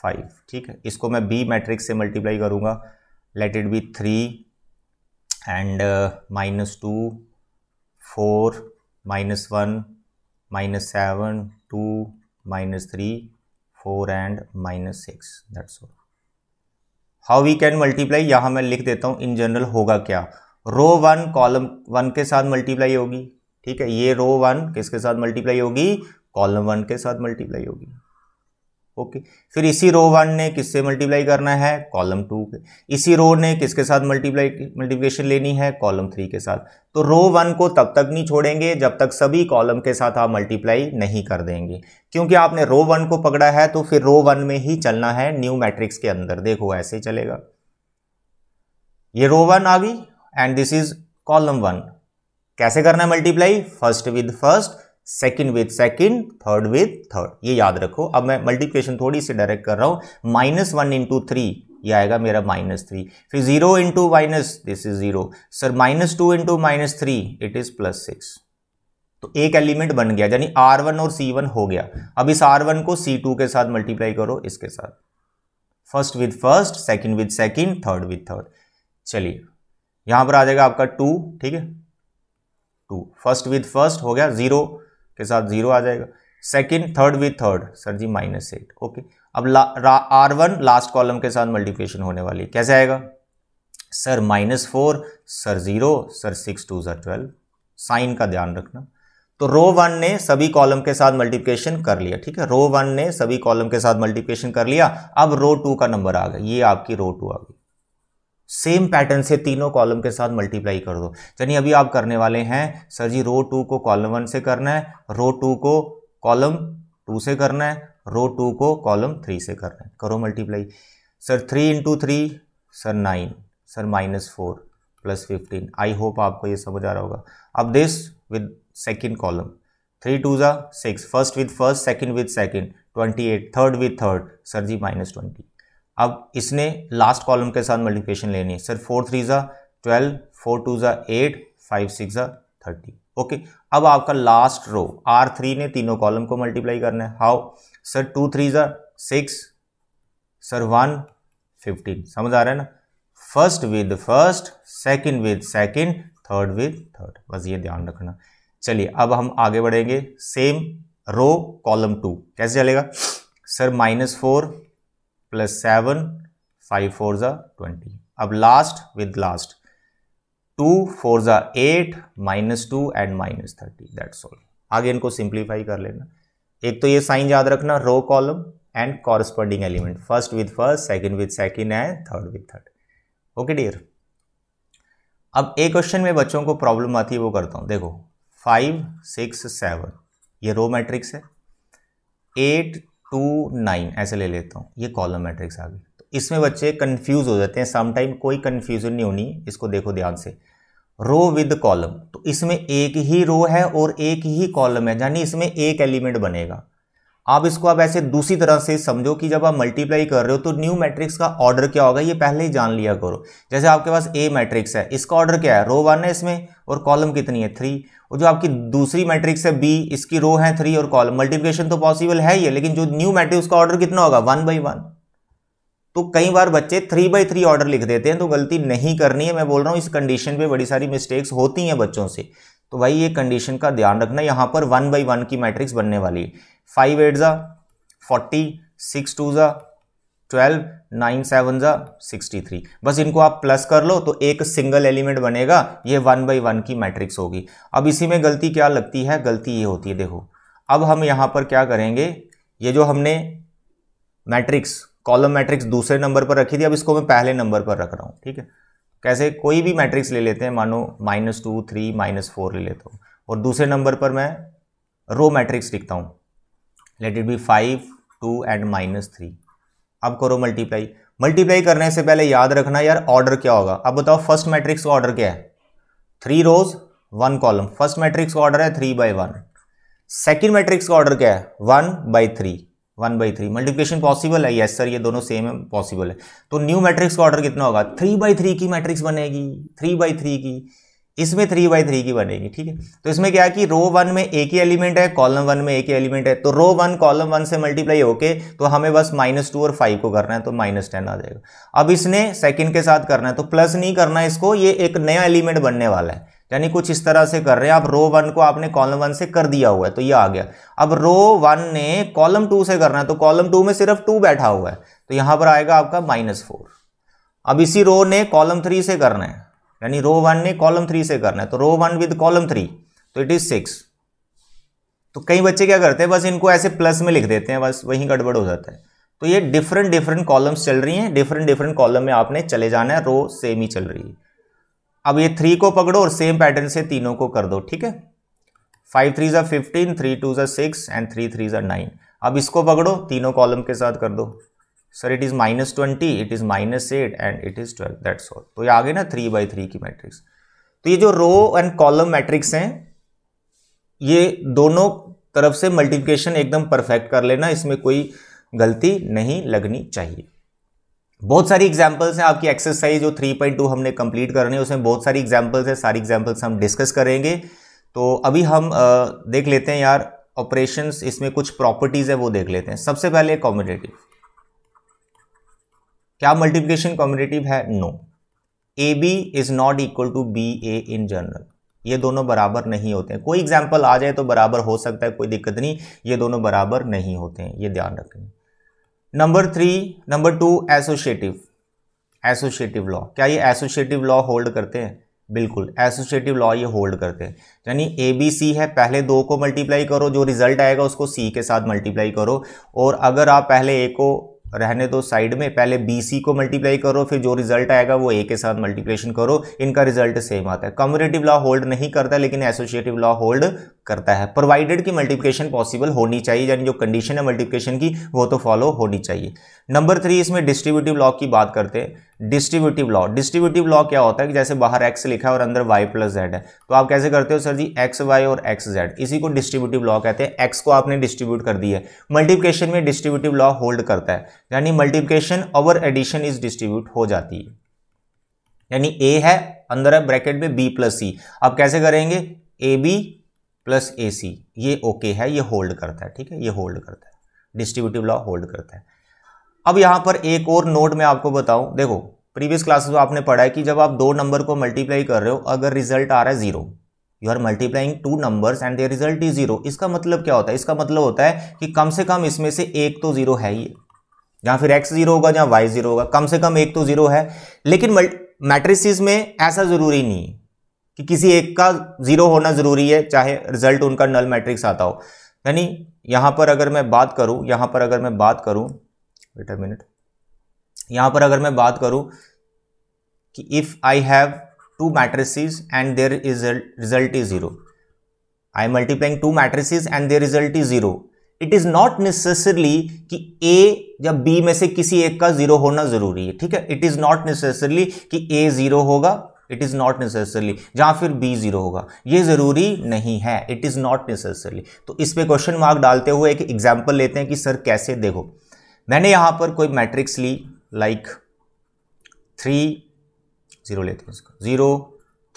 five ठीक है इसको मैं बी मैट्रिक्स से मल्टीप्लाई करूँगा let it be three and minus two four minus one minus seven two minus three four and minus six that's all how we can multiply यहाँ मैं लिख देता हूँ इन जनरल होगा क्या रो वन कॉलम वन के साथ मल्टीप्लाई होगी ठीक है ये रो वन किसके साथ मल्टीप्लाई होगी कॉलम वन के साथ मल्टीप्लाई होगी ओके फिर इसी रो वन ने किससे मल्टीप्लाई करना है कॉलम टू के इसी रो ने किसके साथ मल्टीप्लाई मल्टीप्लिकेशन लेनी है कॉलम थ्री के साथ तो रो वन को तब तक नहीं छोड़ेंगे जब तक सभी कॉलम के साथ आप मल्टीप्लाई नहीं कर देंगे क्योंकि आपने रो वन को पकड़ा है तो फिर रो वन में ही चलना है न्यू मैट्रिक्स के अंदर देखो ऐसे चलेगा ये रो वन आ गई and this is column one कैसे करना है multiply first with first second with second third with third ये याद रखो अब मैं मल्टीप्लिकेशन थोड़ी सी डायरेक्ट कर रहा हूँ माइनस वन इंटू थ्री ये आएगा मेरा माइनस थ्री फिर zero into minus this is zero sir minus two into minus three it is plus six तो एक एलिमेंट बन गया यानी आर वन और सी वन हो गया अब इस आर वन को सी टू के साथ मल्टीप्लाई करो इसके साथ first with first second with second third with third चलिए यहां पर आ जाएगा आपका टू ठीक है टू फर्स्ट विद फर्स्ट हो गया जीरो के साथ जीरो आ जाएगा second third with third sir ji minus eight okay अब आर वन लास्ट कॉलम के साथ मल्टीप्लिकेशन होने वाली कैसे आएगा sir minus four sir zero sir six two sir twelve sign का ध्यान रखना तो रो वन ने सभी कॉलम के साथ मल्टीप्लिकेशन कर लिया ठीक है रो वन ने सभी कॉलम के साथ मल्टीप्लिकेशन कर लिया अब रो टू का नंबर आ गया ये आपकी रो टू आ गई सेम पैटर्न से तीनों कॉलम के साथ मल्टीप्लाई कर दो चलिए अभी आप करने वाले हैं सर जी रो टू को कॉलम वन से करना है रो टू को कॉलम टू से करना है रो टू को कॉलम थ्री से करना है करो multiply sir three into three sir nine sir minus four plus fifteen I hope आपको ये समझ आ रहा होगा अब this with second column three two ज़ा six first with first second with second twenty eight third with third sir ji minus twenty अब इसने लास्ट कॉलम के साथ मल्टीप्लिकेशन लेनी है सर फोर थ्री ज़ा ट्वेल्व फोर टू ज़ा eight five six ज़ा थर्टी ओके अब आपका लास्ट रो आर थ्री ने तीनों कॉलम को मल्टीप्लाई करना है हाउ सर टू थ्री ज़ा सिक्स सर वन फिफ्टीन समझ आ रहा है ना first with first second with second third with third बस ये ध्यान रखना चलिए अब हम आगे बढ़ेंगे सेम रो कॉलम टू कैसे चलेगा sir minus four plus seven five four ज़ा ट्वेंटी अब last with last two four ज़ा eight minus two and minus thirty that's all आगे इनको सिंप्लीफाई कर लेना एक तो ये साइन याद रखना row column and corresponding element first with first second with second and third with third okay dear अब एक क्वेश्चन में बच्चों को प्रॉब्लम आती है वो करता हूँ देखो फाइव सिक्स सेवन ये रो मैट्रिक्स है एट टू नाइन ऐसे ले लेता हूँ ये कॉलम मैट्रिक्स आ गई तो इसमें बच्चे कन्फ्यूज़ हो जाते हैं समटाइम कोई कन्फ्यूज़न नहीं होनी इसको देखो ध्यान से रो विद कॉलम तो इसमें एक ही रो है और एक ही कॉलम है यानी इसमें एक एलिमेंट बनेगा आप इसको आप ऐसे दूसरी तरह से समझो कि जब आप मल्टीप्लाई कर रहे हो तो न्यू मैट्रिक्स का ऑर्डर क्या होगा ये पहले ही जान लिया करो जैसे आपके पास ए मैट्रिक्स है इसका ऑर्डर क्या है रो वन है इसमें और कॉलम कितनी है थ्री और जो आपकी दूसरी मैट्रिक्स है बी इसकी रो है थ्री और कॉलम मल्टीप्लीकेशन तो पॉसिबल है ही है लेकिन जो न्यू मैट्रिक्स का ऑर्डर कितना होगा वन बाई वन तो कई बार बच्चे थ्री बाई थ्री ऑर्डर लिख देते हैं तो गलती नहीं करनी है मैं बोल रहा हूँ इस कंडीशन पे बड़ी सारी मिस्टेक्स होती हैं बच्चों से तो भाई ये कंडीशन का ध्यान रखना यहाँ पर वन बाई वन की मैट्रिक्स बनने वाली है फाइव एट ज़ा फोर्टी सिक्स टू ज़ा ट्वेल्व नाइन सेवन ज़ा सिक्सटी थ्री बस इनको आप प्लस कर लो तो एक सिंगल एलिमेंट बनेगा ये वन बाई वन की मैट्रिक्स होगी अब इसी में गलती क्या लगती है गलती ये होती है देखो अब हम यहाँ पर क्या करेंगे ये जो हमने मैट्रिक्स कॉलम मैट्रिक्स दूसरे नंबर पर रखी थी अब इसको मैं पहले नंबर पर रख रहा हूँ ठीक है कैसे कोई भी मैट्रिक्स ले लेते हैं मानो minus two three minus four ले लेता हूँ और दूसरे नंबर पर मैं रो मैट्रिक्स लिखता हूँ let it be five two and minus three अब करो मल्टीप्लाई मल्टीप्लाई करने से पहले याद रखना यार ऑर्डर क्या होगा अब बताओ फर्स्ट मैट्रिक्स का ऑर्डर क्या है three rows one column first matrix का ऑर्डर है three by one second matrix का ऑर्डर क्या है one by three one by three multiplication possible है यस सर ये दोनों सेम है पॉसिबल है तो न्यू मैट्रिक्स का ऑर्डर कितना होगा थ्री बाई थ्री की मैट्रिक्स बनेगी थ्री बाई थ्री की इसमें थ्री बाई थ्री की बनेगी ठीक है तो इसमें क्या है कि रो वन में एक ही एलिमेंट है कॉलम वन में एक ही एलिमेंट है तो रो वन कॉलम वन से मल्टीप्लाई होके तो हमें बस माइनस टू और फाइव को करना है तो माइनस टेन आ जाएगा अब इसने सेकंड के साथ करना है तो प्लस नहीं करना है इसको ये एक नया एलिमेंट बनने वाला है यानी कुछ इस तरह से कर रहे हैं आप रो वन को आपने कॉलम वन से कर दिया हुआ है तो ये आ गया अब रो वन ने कॉलम टू से करना है तो कॉलम टू में सिर्फ टू बैठा हुआ है तो यहां पर आएगा आपका माइनस फोर अब इसी रो ने कॉलम थ्री से करना है यानी रो वन ने कॉलम थ्री से करना है तो row one with column three तो इट इज़ सिक्स तो कई बच्चे क्या करते हैं बस इनको ऐसे प्लस में लिख देते हैं बस वहीं गड़बड़ हो जाता है तो ये डिफरेंट डिफरेंट कॉलम्स चल रही हैं डिफरेंट डिफरेंट कॉलम में आपने चले जाना है रो सेम ही चल रही है अब ये थ्री को पकड़ो और सेम पैटर्न से तीनों को कर दो ठीक है फाइव थ्री ज़र फिफ्टीन थ्री टू ज़ा सिक्स एंड थ्री थ्री ज़र नाइन अब इसको पकड़ो तीनों कॉलम के साथ कर दो sir it is minus twenty it is minus eight and it is twelve that's all तो ये आगे ना थ्री बाई थ्री की मैट्रिक्स तो ये जो रो एंड कॉलम मैट्रिक्स हैं ये दोनों तरफ से मल्टीप्लिकेशन एकदम परफेक्ट कर लेना इसमें कोई गलती नहीं लगनी चाहिए बहुत सारी एग्जाम्पल्स हैं आपकी एक्सरसाइज जो 3.2 हमने कंप्लीट करनी है उसमें बहुत सारी एग्जाम्पल्स हैं सारी एग्जाम्पल्स हम डिस्कस करेंगे तो अभी हम आ, देख लेते हैं यार ऑपरेशंस इसमें कुछ प्रॉपर्टीज़ है वो देख लेते हैं सबसे पहले कॉम्पिटेटिव क्या मल्टीप्लीकेशन कॉम्पिटेटिव है no A B is not equal to B A in general ये दोनों बराबर नहीं होते हैं कोई एग्जाम्पल आ जाए तो बराबर हो सकता है कोई दिक्कत नहीं ये दोनों बराबर नहीं होते हैं ये ध्यान रखें number three number two associative associative law क्या ये एसोशिएटिव लॉ होल्ड करते हैं बिल्कुल एसोशिएटिव लॉ ये होल्ड करते हैं यानी ए बी सी है पहले दो को मल्टीप्लाई करो जो रिजल्ट आएगा उसको सी के साथ मल्टीप्लाई करो और अगर आप पहले ए को रहने दो साइड में पहले बी सी को मल्टीप्लाई करो फिर जो रिजल्ट आएगा वो ए के साथ मल्टीप्लेशन करो इनका रिजल्ट सेम आता है कम्युनेटिव लॉ होल्ड नहीं करता लेकिन एसोसिएटिव लॉ होल्ड करता है प्रोवाइडेड की मल्टीप्लिकेशन पॉसिबल होनी चाहिए यानी जो कंडीशन है मल्टीप्लिकेशन की वो तो फॉलो होनी चाहिए नंबर थ्री इसमें डिस्ट्रीब्यूटिव लॉ की बात करते हैं डिस्ट्रीब्यूटिव लॉ डिस्ट्रीब्यूटिव लॉ क्या होता है कि जैसे बाहर एक्स लिखा है और अंदर वाई प्लस जेड है तो आप कैसे करते हो सर जी एक्स वाई और एक्स जेड इसी को डिस्ट्रीब्यूटिव लॉ कहते हैं एक्स को आपने डिस्ट्रीब्यूट कर दी है मल्टीप्लिकेशन में डिस्ट्रीब्यूटिव लॉ होल्ड करता है यानी multiplication over addition is distribute हो जाती है यानी ए है अंदर है ब्रैकेट में बी प्लस सी आप कैसे करेंगे ए बी प्लस ए सी ये ओके okay है ये होल्ड करता है ठीक है ये होल्ड करता है डिस्ट्रीब्यूटिव लॉ होल्ड करता है अब यहाँ पर एक और नोट मैं आपको बताऊँ देखो प्रीवियस क्लासेस में आपने पढ़ा है कि जब आप दो नंबर को मल्टीप्लाई कर रहे हो अगर रिजल्ट आ रहा है zero you are multiplying two numbers and their result is zero इसका मतलब क्या होता है इसका मतलब होता है कि कम से कम इसमें से एक तो जीरो है ही या फिर एक्स जीरो होगा या वाई जीरो होगा कम से कम एक तो जीरो है लेकिन मैट्रिसेस में ऐसा जरूरी नहीं है कि किसी एक का जीरो होना जरूरी है चाहे रिजल्ट उनका नल मैट्रिक्स आता हो यानी यहाँ पर अगर मैं बात करूँ यहाँ पर अगर मैं बात करूँ वेट अ मिनट यहां पर अगर मैं बात करूं कि if I have two matrices and there is result is zero I multiplying two matrices and their result is zero it is not necessarily कि ए या बी में से किसी एक का ज़ीरो होना ज़रूरी है ठीक है इट इज़ नॉट नेसेसरली कि ए ज़ीरो होगा इट इज़ नॉट नेसेसरली या फिर बी ज़ीरो होगा ये ज़रूरी नहीं है इट इज़ नॉट नेसेसरली तो इस पर क्वेश्चन मार्क डालते हुए एक एग्जाम्पल लेते हैं कि सर कैसे देखो मैंने यहाँ पर कोई मैट्रिक्स ली लाइक थ्री ज़ीरो लेते हैं इसको ज़ीरो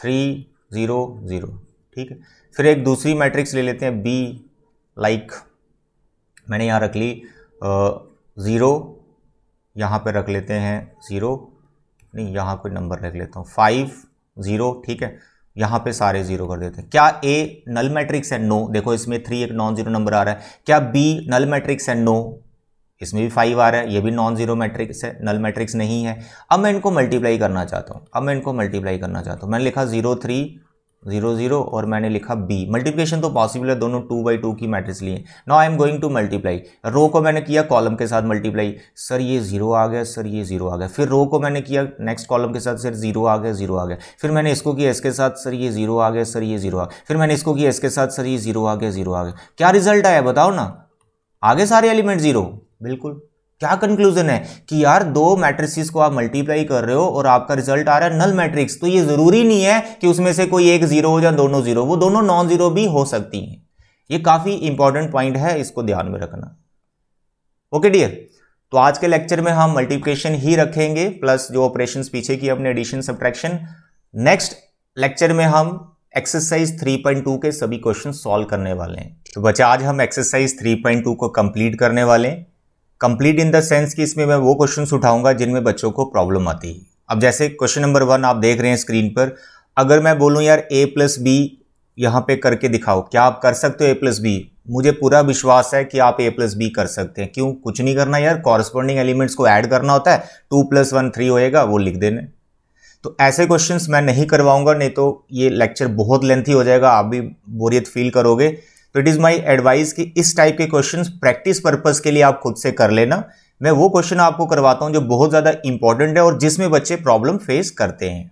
थ्री ज़ीरो ज़ीरो ठीक है फिर एक दूसरी मैट्रिक्स ले लेते हैं बी लाइक मैंने यहाँ रख ली ज़ीरो यहाँ पर रख लेते हैं ज़ीरो नहीं यहाँ पर नंबर रख लेता हूँ फाइव ज़ीरो ठीक है यहाँ पे सारे जीरो कर देते हैं क्या ए नल मैट्रिक्स है नो देखो इसमें थ्री एक नॉन जीरो नंबर आ रहा है क्या बी नल मैट्रिक्स है नो इसमें भी फाइव आ रहा है ये भी नॉन जीरो मैट्रिक्स है नल मैट्रिक्स नहीं है अब मैं इनको मल्टीप्लाई करना चाहता हूँ अब मैं इनको मल्टीप्लाई करना चाहता हूँ मैंने लिखा जीरो थ्री जीरो जीरो और मैंने लिखा बी मल्टीप्लिकेशन तो पॉसिबल है दोनों टू बाई टू की मैट्रिक्स लिए now I am going to multiply row को मैंने किया कॉलम के साथ मल्टीप्लाई सर ये जीरो आ गया सर ये जीरो आ गया फिर रो को मैंने किया नेक्स्ट कॉलम के साथ सर जीरो आ गया जीरो आ गया फिर मैंने इसको किया इसके साथ सर ये जीरो आ गया सर ये जीरो आ गया फिर मैंने इसको किया इसके साथ सर ये जीरो आ गया जीरो आ गया क्या रिजल्ट आया बताओ ना आगे सारे एलिमेंट जीरो बिल्कुल क्या कंक्लूजन है कि यार दो मैट्रिक्स को आप मल्टीप्लाई कर रहे हो और आपका रिजल्ट आ रहा है नल मैट्रिक्स तो ये जरूरी नहीं है कि उसमें से कोई एक जीरो हो जाए दोनों जीरो वो दोनों नॉन जीरो भी हो सकती हैं ये काफी इंपॉर्टेंट पॉइंट है इसको ध्यान में रखना ओके डियर तो आज के लेक्चर में हम मल्टीप्लिकेशन ही रखेंगे प्लस जो ऑपरेशन पीछे की अपने एडिशन सब्ट्रैक्शन नेक्स्ट लेक्चर में हम एक्सरसाइज 3.2 के सभी क्वेश्चन सॉल्व करने वाले हैं तो बच्चा आज हम एक्सरसाइज 3.2 को कंप्लीट करने वाले हैं कंप्लीट इन द सेंस कि इसमें मैं वो क्वेश्चन उठाऊंगा जिनमें बच्चों को प्रॉब्लम आती है अब जैसे क्वेश्चन नंबर वन आप देख रहे हैं स्क्रीन पर अगर मैं बोलूँ यार ए प्लस बी यहाँ पे करके दिखाओ क्या आप कर सकते हो ए प्लस बी मुझे पूरा विश्वास है कि आप ए प्लस बी कर सकते हैं क्यों कुछ नहीं करना यार कॉरस्पॉन्डिंग एलिमेंट्स को ऐड करना होता है टू प्लस वन थ्री होएगा वो लिख देने तो ऐसे क्वेश्चंस मैं नहीं करवाऊंगा नहीं तो ये लेक्चर बहुत लेंथी हो जाएगा आप भी बोरियत फील करोगे तो इट इज़ माई एडवाइस कि इस टाइप के क्वेश्चन प्रैक्टिस पर्पज़ के लिए आप खुद से कर लेना मैं वो क्वेश्चन आपको करवाता हूँ जो बहुत ज़्यादा इंपॉर्टेंट है और जिसमें बच्चे प्रॉब्लम फेस करते हैं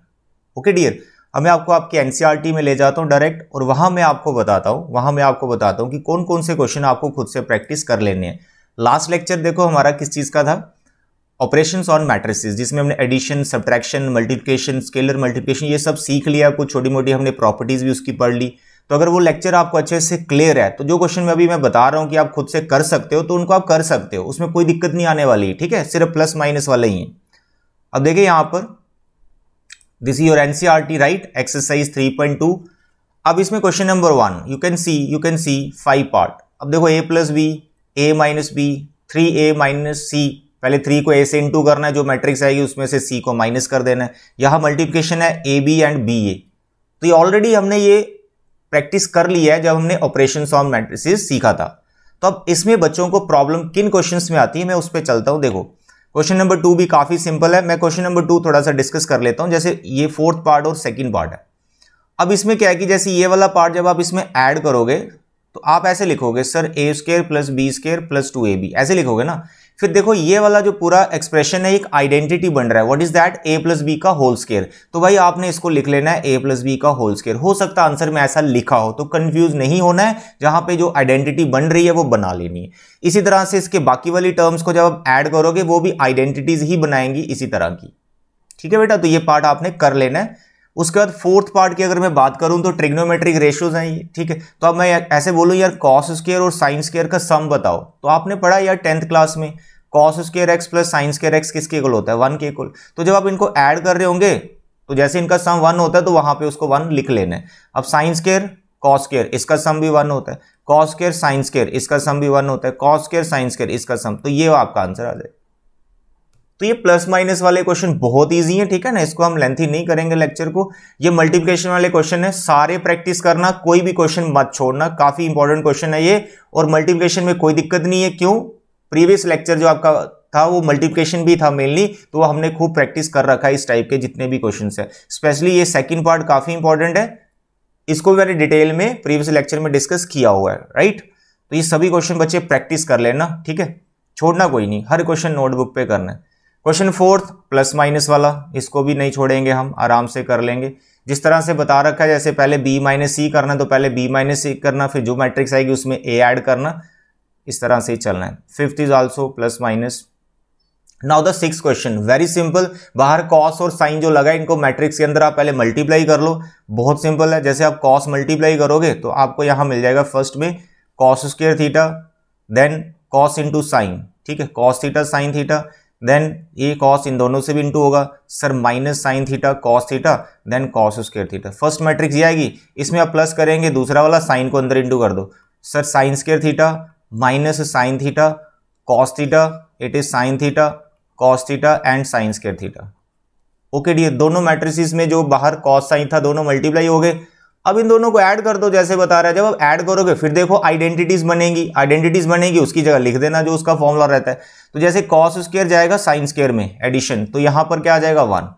ओके डियर अब मैं आपको आपके एनसीईआरटी e में ले जाता हूँ डायरेक्ट और वहाँ मैं आपको बताता हूँ वहाँ मैं आपको बताता हूँ कि कौन कौन से क्वेश्चन आपको खुद से प्रैक्टिस कर लेने हैं लास्ट लेक्चर देखो हमारा किस चीज़ का था ऑपरेशन ऑन मैट्रिसेस जिसमें हमने addition subtraction multiplication scalar multiplication ये सब सीख लिया कुछ छोटी मोटी हमने प्रॉपर्टीज़ भी उसकी पढ़ ली तो अगर वो लेक्चर आपको अच्छे से क्लियर है तो जो क्वेश्चन में अभी मैं बता रहा हूँ कि आप खुद से कर सकते हो तो उनको आप कर सकते हो उसमें कोई दिक्कत नहीं आने वाली ठीक है सिर्फ प्लस माइनस वाले ही हैं अब देखिए यहाँ पर this your NCERT right exercise three point two अब इसमें question number one you can see you can see five part अब देखो A plus B A minus B three A minus C पहले थ्री को ए से इंटू करना है जो मैट्रिक्स आएगी उसमें से सी को माइनस कर देना है यहां मल्टीप्लिकेशन है A B and B A तो ये ऑलरेडी हमने ये प्रैक्टिस कर लिया है जब हमने ऑपरेशन ऑन मैट्रिसेस सीखा था तो अब इसमें बच्चों को प्रॉब्लम किन क्वेश्चन में आती है मैं उस पर चलता हूँ देखो क्वेश्चन नंबर टू भी काफ़ी सिंपल है मैं क्वेश्चन नंबर टू थोड़ा सा डिस्कस कर लेता हूँ जैसे ये फोर्थ पार्ट और सेकेंड पार्ट है अब इसमें क्या है कि जैसे ये वाला पार्ट जब आप इसमें ऐड करोगे तो आप ऐसे लिखोगे sir A square plus B square plus two A B ऐसे लिखोगे ना फिर देखो ये वाला जो पूरा एक्सप्रेशन है एक आइडेंटिटी बन रहा है what is that A plus B का होल स्केयर तो भाई आपने इसको लिख लेना है ए प्लस बी का होल स्केयर हो सकता है आंसर में ऐसा लिखा हो तो कंफ्यूज नहीं होना है जहां पे जो आइडेंटिटी बन रही है वो बना लेनी है इसी तरह से इसके बाकी वाली टर्म्स को जब आप ऐड करोगे वो भी आइडेंटिटीज ही बनाएंगी इसी तरह की ठीक है बेटा तो ये पार्ट आपने कर लेना है उसके बाद फोर्थ पार्ट की अगर मैं बात करूं तो ट्रिग्नोमेट्रिक रेशियोज हैं ये ठीक है तो अब मैं ऐसे बोलूं यार कॉस स्केयर और साइंस स्केयर का सम बताओ तो आपने पढ़ा यार टेंथ क्लास में cos square X plus sines square X किसके इक्वल होता है वन के इक्वल तो जब आप इनको ऐड कर रहे होंगे तो जैसे इनका सम वन होता है तो वहां पर उसको वन लिख लेना है अब साइंस केयर कॉस केयर इसका सम भी वन होता है कॉस केयर साइंस केयर इसका सम भी वन होता है कॉस केयर साइंस केयर इसका सम तो ये आपका आंसर आ जाएगा तो ये प्लस माइनस वाले क्वेश्चन बहुत इजी है ठीक है ना इसको हम लेंथी नहीं करेंगे लेक्चर को ये मल्टीप्लिकेशन वाले क्वेश्चन है सारे प्रैक्टिस करना कोई भी क्वेश्चन मत छोड़ना काफी इंपॉर्टेंट क्वेश्चन है ये और मल्टीप्लिकेशन में कोई दिक्कत नहीं है क्यों प्रीवियस लेक्चर जो आपका था वो मल्टीप्लिकेशन भी था मेनली तो हमने खूब प्रैक्टिस कर रखा है इस टाइप के जितने भी क्वेश्चन है स्पेशली ये सेकेंड पार्ट काफी इंपॉर्टेंट है इसको भी मैंने डिटेल में प्रीवियस लेक्चर में डिस्कस किया हुआ है राइट तो ये सभी क्वेश्चन बच्चे प्रैक्टिस कर लेना ठीक है छोड़ना कोई नहीं हर क्वेश्चन नोटबुक पे करना है क्वेश्चन फोर्थ प्लस माइनस वाला इसको भी नहीं छोड़ेंगे हम आराम से कर लेंगे जिस तरह से बता रखा है जैसे पहले बी माइनस सी करना तो पहले बी माइनस सी करना फिर जो मैट्रिक्स आएगी उसमें ए ऐड करना इस तरह से ही चलना है fifth is also plus minus now the six question very simple बाहर कॉस और साइन जो लगा इनको मैट्रिक्स के अंदर आप पहले मल्टीप्लाई कर लो बहुत सिंपल है जैसे आप कॉस मल्टीप्लाई करोगे तो आपको यहाँ मिल जाएगा फर्स्ट में cos square theta then cos into sine ठीक है cos theta sine theta then A cos इन दोनों से भी इंटू होगा sir minus sine theta cos theta then cos square theta first matrix ये आएगी इसमें आप प्लस करेंगे दूसरा वाला साइन को अंदर इंटू कर दो sir sine square theta minus sine theta cos theta it is sine theta cos theta and sine square theta okay D दोनों मैट्रिसेस में जो बाहर कॉस साइन था दोनों मल्टीप्लाई हो गए अब इन दोनों को ऐड कर दो जैसे बता रहा है जब आप ऐड करोगे फिर देखो आइडेंटिटीज बनेगी आइडेंटिटीज बनेगी उसकी जगह लिख देना जो उसका फॉर्मूला रहता है तो जैसे कॉस स्केयर जाएगा साइन स्केयर में एडिशन तो यहां पर क्या आ जाएगा वन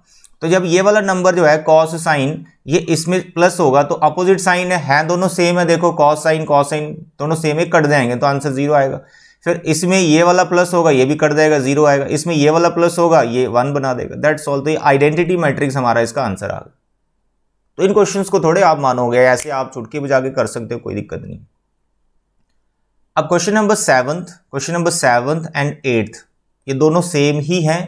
तो जब ये वाला नंबर जो है कॉस साइन ये इसमें प्लस होगा तो अपोजिट साइन है, है दोनों सेम है देखो कॉस साइन कॉस साइन दोनों सेम है कट जाएंगे तो आंसर जीरो आएगा फिर इसमें ये वाला प्लस होगा ये भी कट जाएगा जीरो आएगा इसमें ये वाला प्लस होगा ये वन बना देगा दैट्स ऑल तो ये आइडेंटिटी मैट्रिक्स हमारा इसका आंसर आ गया तो इन क्वेश्चन को थोड़े आप मानोगे ऐसे आप चुटकी बजा के कर सकते हो कोई दिक्कत नहीं अब question number seventh question number seventh and eighth ये दोनों सेम ही हैं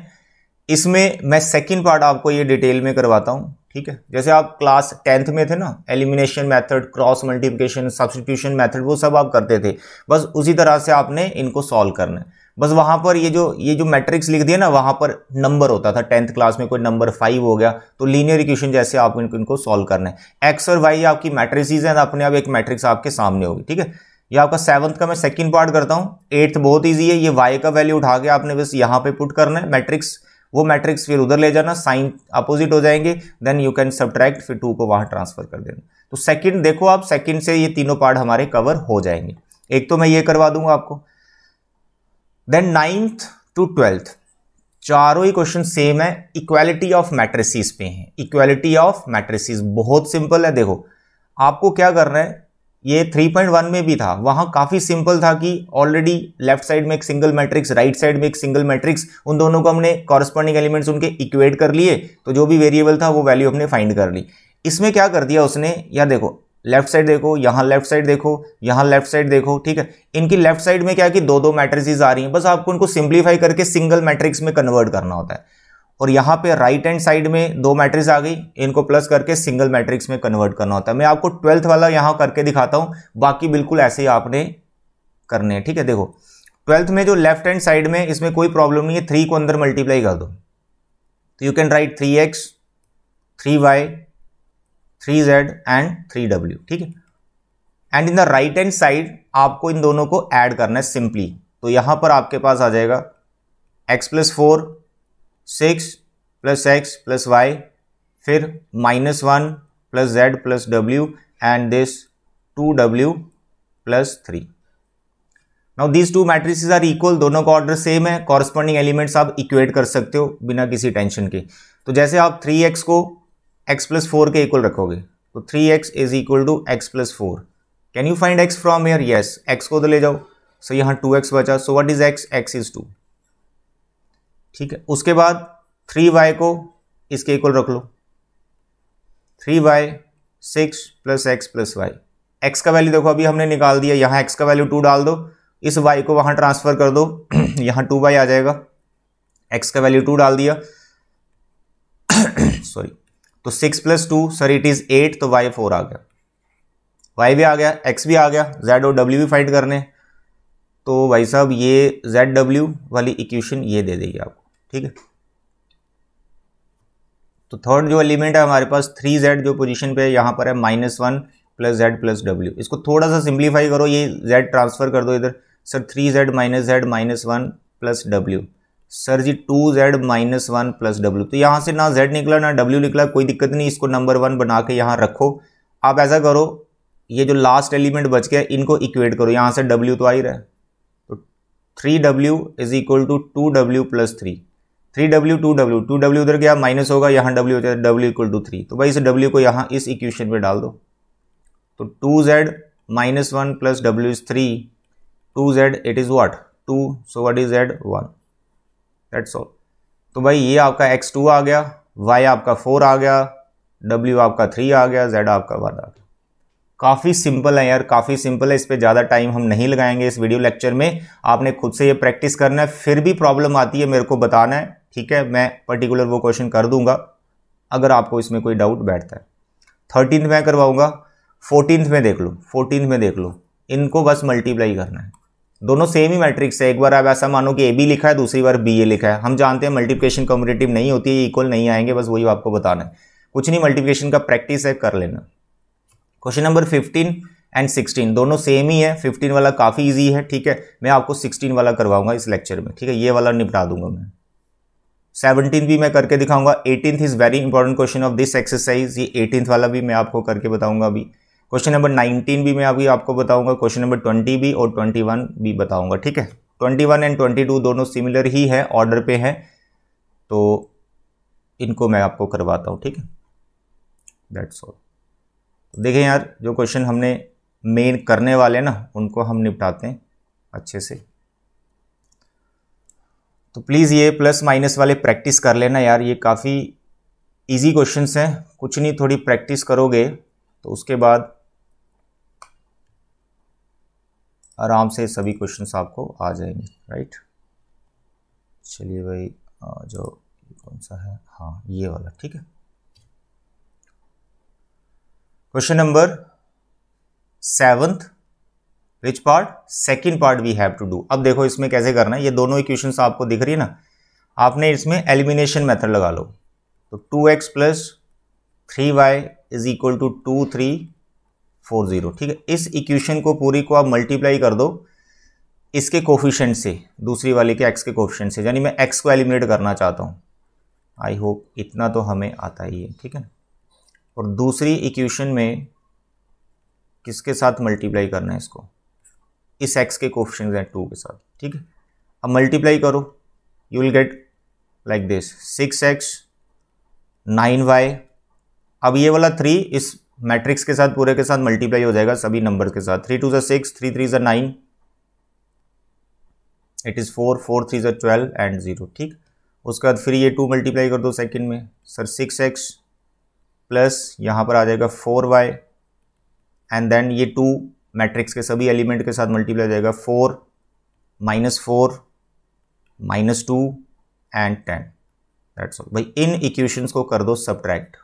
इसमें मैं सेकेंड पार्ट आपको ये डिटेल में करवाता हूँ ठीक है जैसे आप क्लास टेंथ में थे ना elimination method cross multiplication substitution method वो सब आप करते थे बस उसी तरह से आपने इनको सॉल्व करना है बस वहाँ पर ये जो ये जो मैट्रिक्स लिख दिया ना वहाँ पर नंबर होता था टेंथ क्लास में कोई नंबर फाइव हो गया तो लीनियर इक्वेशन जैसे आप इनको इनको सॉल्व करना है एक्स और वाई आपकी मैट्रिक्सीज हैं अपने आप एक मैट्रिक्स आपके सामने होगी ठीक है ये आपका सेवन्थ का मैं सेकंड पार्ट करता हूँ एट्थ बहुत ईजी है ये वाई का वैल्यू उठा के आपने बस यहाँ पे पुट करना है मैट्रिक्स वो मैट्रिक्स फिर उधर ले जाना साइन अपोजिट हो जाएंगे देन यू कैन सब्ट्रैक्ट फिर टू को वहाँ ट्रांसफर कर देना तो सेकंड देखो आप सेकंड से ये तीनों पार्ट हमारे कवर हो जाएंगे एक तो मैं ये करवा दूंगा आपको देन नाइन्थ टू ट्वेल्थ चारों ही क्वेश्चन सेम है इक्वालिटी ऑफ मैट्रिसेस पे हैं इक्वालिटी ऑफ मैट्रिसेस बहुत सिंपल है देखो आपको क्या करना है ये 3.1 में भी था वहां काफ़ी सिंपल था कि ऑलरेडी लेफ्ट साइड में एक सिंगल मैट्रिक्स राइट साइड में एक सिंगल मैट्रिक्स उन दोनों को हमने कॉरस्पॉन्डिंग एलिमेंट्स उनके इक्वेट कर लिए तो जो भी वेरिएबल था वो वैल्यू हमने फाइंड कर ली इसमें क्या कर दिया उसने या देखो लेफ्ट साइड देखो यहाँ लेफ्ट साइड देखो यहाँ लेफ्ट साइड देखो ठीक है इनकी लेफ्ट साइड में क्या है कि दो दो मैट्रिसेज आ रही हैं बस आपको इनको सिंप्लीफाई करके सिंगल मैट्रिक्स में कन्वर्ट करना होता है और यहाँ पे राइट हैंड साइड में दो मैट्रिक्स आ गई इनको प्लस करके सिंगल मैट्रिक्स में कन्वर्ट करना होता है मैं आपको ट्वेल्थ वाला यहाँ करके दिखाता हूँ बाकी बिल्कुल ऐसे ही आपने करने हैं ठीक है देखो ट्वेल्थ में जो लेफ्ट हैंड साइड में इसमें कोई प्रॉब्लम नहीं है थ्री को अंदर मल्टीप्लाई कर दो तो you can write three X three Y three Z and three W ठीक है and in the right hand side आपको इन दोनों को ऐड करना है सिंपली तो यहां पर आपके पास आ जाएगा x plus four six plus x plus Y फिर minus one plus z plus W and this to W plus three now these two matrices are equal दोनों का ऑर्डर सेम है कॉरस्पॉन्डिंग एलिमेंट्स आप इक्वेट कर सकते हो बिना किसी टेंशन के तो जैसे आप थ्री एक्स को एक्स प्लस फोर के इक्वल रखोगे तो three x is equal to x plus four can you find x from here yes x को तो ले जाओ सो यहाँ टू एक्स बचा so what is x x is two ठीक है उसके बाद थ्री वाई को इसके इक्वल रख लो three y six plus x plus y x का वैल्यू देखो अभी हमने निकाल दिया यहाँ एक्स का वैल्यू टू डाल दो इस वाई को वहाँ ट्रांसफ़र कर दो यहाँ टू वाई आ जाएगा एक्स का वैल्यू टू डाल दिया सॉरी तो six plus two sir it is eight तो वाई फोर आ गया वाई भी आ गया एक्स भी आ गया जेड और डब्ल्यू भी फाइंड करने तो भाई साहब ये जेड डब्ल्यू वाली इक्वेशन ये दे देगी आपको ठीक है तो थर्ड जो एलिमेंट है हमारे पास थ्री जेड जो पोजिशन पे यहां पर है minus one plus z plus डब्ल्यू इसको थोड़ा सा सिंप्लीफाई करो ये जेड ट्रांसफर कर दो इधर sir three Z minus Z minus one plus W sir ji to z minus one plus W तो यहाँ से ना जेड निकला ना डब्ल्यू निकला कोई दिक्कत नहीं इसको नंबर वन बना के यहाँ रखो आप ऐसा करो ये जो लास्ट एलिमेंट बच गया इनको इक्वेट करो यहाँ से डब्ल्यू तो आ ही रहा है तो three W is equal to to W plus three three W two W two W उधर गया माइनस होगा यहाँ डब्ल्यू हो जाएगा डब्ल्यू इक्वल टू थ्री तो भाई इस डब्ल्यू को यहाँ इस इक्वेशन में डाल दो तो two z minus one plus डब्ल्यू is three two z it is what two so what is z one that's all तो भाई ये आपका एक्स टू आ गया वाई आपका फोर आ गया डब्ल्यू आपका थ्री आ गया जेड आपका वन आ गया काफ़ी सिंपल है यार काफ़ी सिंपल है इस पर ज़्यादा टाइम हम नहीं लगाएंगे इस वीडियो लेक्चर में आपने खुद से ये प्रैक्टिस करना है फिर भी प्रॉब्लम आती है मेरे को बताना है ठीक है मैं पर्टिकुलर वो क्वेश्चन कर दूंगा अगर आपको इसमें कोई डाउट बैठता है थर्टीन में करवाऊंगा फोर्टीन में देख लो फोर्टीन में देख लो इनको बस मल्टीप्लाई करना है दोनों सेम ही मैट्रिक्स है एक बार आप ऐसा मानो कि ए बी लिखा है दूसरी बार बी ए लिखा है हम जानते हैं मल्टीप्लिकेशन कम्यूटेटिव नहीं होती है इक्वल नहीं आएंगे बस वही आपको बताना है कुछ नहीं मल्टीप्लिकेशन का प्रैक्टिस है कर लेना question number fifteen and sixteen दोनों सेम ही है फिफ्टीन वाला काफ़ी ईजी है ठीक है मैं आपको सिक्सटीन वाला करवाऊंगा इस लेक्चर में ठीक है ये वाला निपटा दूंगा मैं सेवनटीन भी मैं करके दिखाऊंगा eighteen is very important question of this exercise ये एटीनथ वाला भी मैं आपको करके बताऊंगा अभी क्वेश्चन नंबर नाइनटीन भी मैं अभी आपको बताऊंगा क्वेश्चन नंबर ट्वेंटी भी और ट्वेंटी वन भी बताऊंगा ठीक है twenty one and twenty two दोनों सिमिलर ही है ऑर्डर पे है तो इनको मैं आपको करवाता हूँ ठीक है दैट्स ऑल देखें यार जो क्वेश्चन हमने मेन करने वाले ना उनको हम निपटाते हैं अच्छे से तो प्लीज़ ये प्लस माइनस वाले प्रैक्टिस कर लेना यार ये काफ़ी इजी क्वेश्चंस हैं कुछ नहीं थोड़ी प्रैक्टिस करोगे तो उसके बाद आराम से सभी क्वेश्चन आपको आ जाएंगे राइट चलिए भाई जो कौन सा है हाँ ये वाला ठीक है question number seventh which part second part we have to do अब देखो इसमें कैसे करना है ये दोनों इक्वेशन आपको दिख रही है ना आपने इसमें एलिमिनेशन मेथड लगा लो तो two x plus three y is equal to two three four zero ठीक है इस इक्वेशन को पूरी को आप मल्टीप्लाई कर दो इसके कोफिशेंट से दूसरी वाले के एक्स के कोफिशेंट से यानी मैं एक्स को एलिमिनेट करना चाहता हूँ आई होप इतना तो हमें आता ही है ठीक है ना और दूसरी इक्वेशन में किसके साथ मल्टीप्लाई करना है इसको इस एक्स के कोफिशेंट हैं टू के साथ ठीक है अब मल्टीप्लाई करो you will get like this six x nine y अब ये वाला थ्री इस मैट्रिक्स के साथ पूरे के साथ मल्टीप्लाई हो जाएगा सभी नंबर्स के साथ थ्री टू जो सिक्स थ्री थ्री जो nine it is four four three जो ट्वेल्व एंड ज़ीरो ठीक उसके बाद फिर ये टू मल्टीप्लाई कर दो सेकंड में सर सिक्स एक्स प्लस यहाँ पर आ जाएगा फोर वाई एंड देन ये टू मैट्रिक्स के सभी एलिमेंट के साथ मल्टीप्लाई हो जाएगा four minus four minus two and ten that's all भाई इन इक्वेशंस को कर दो सब्ट्रैक्ट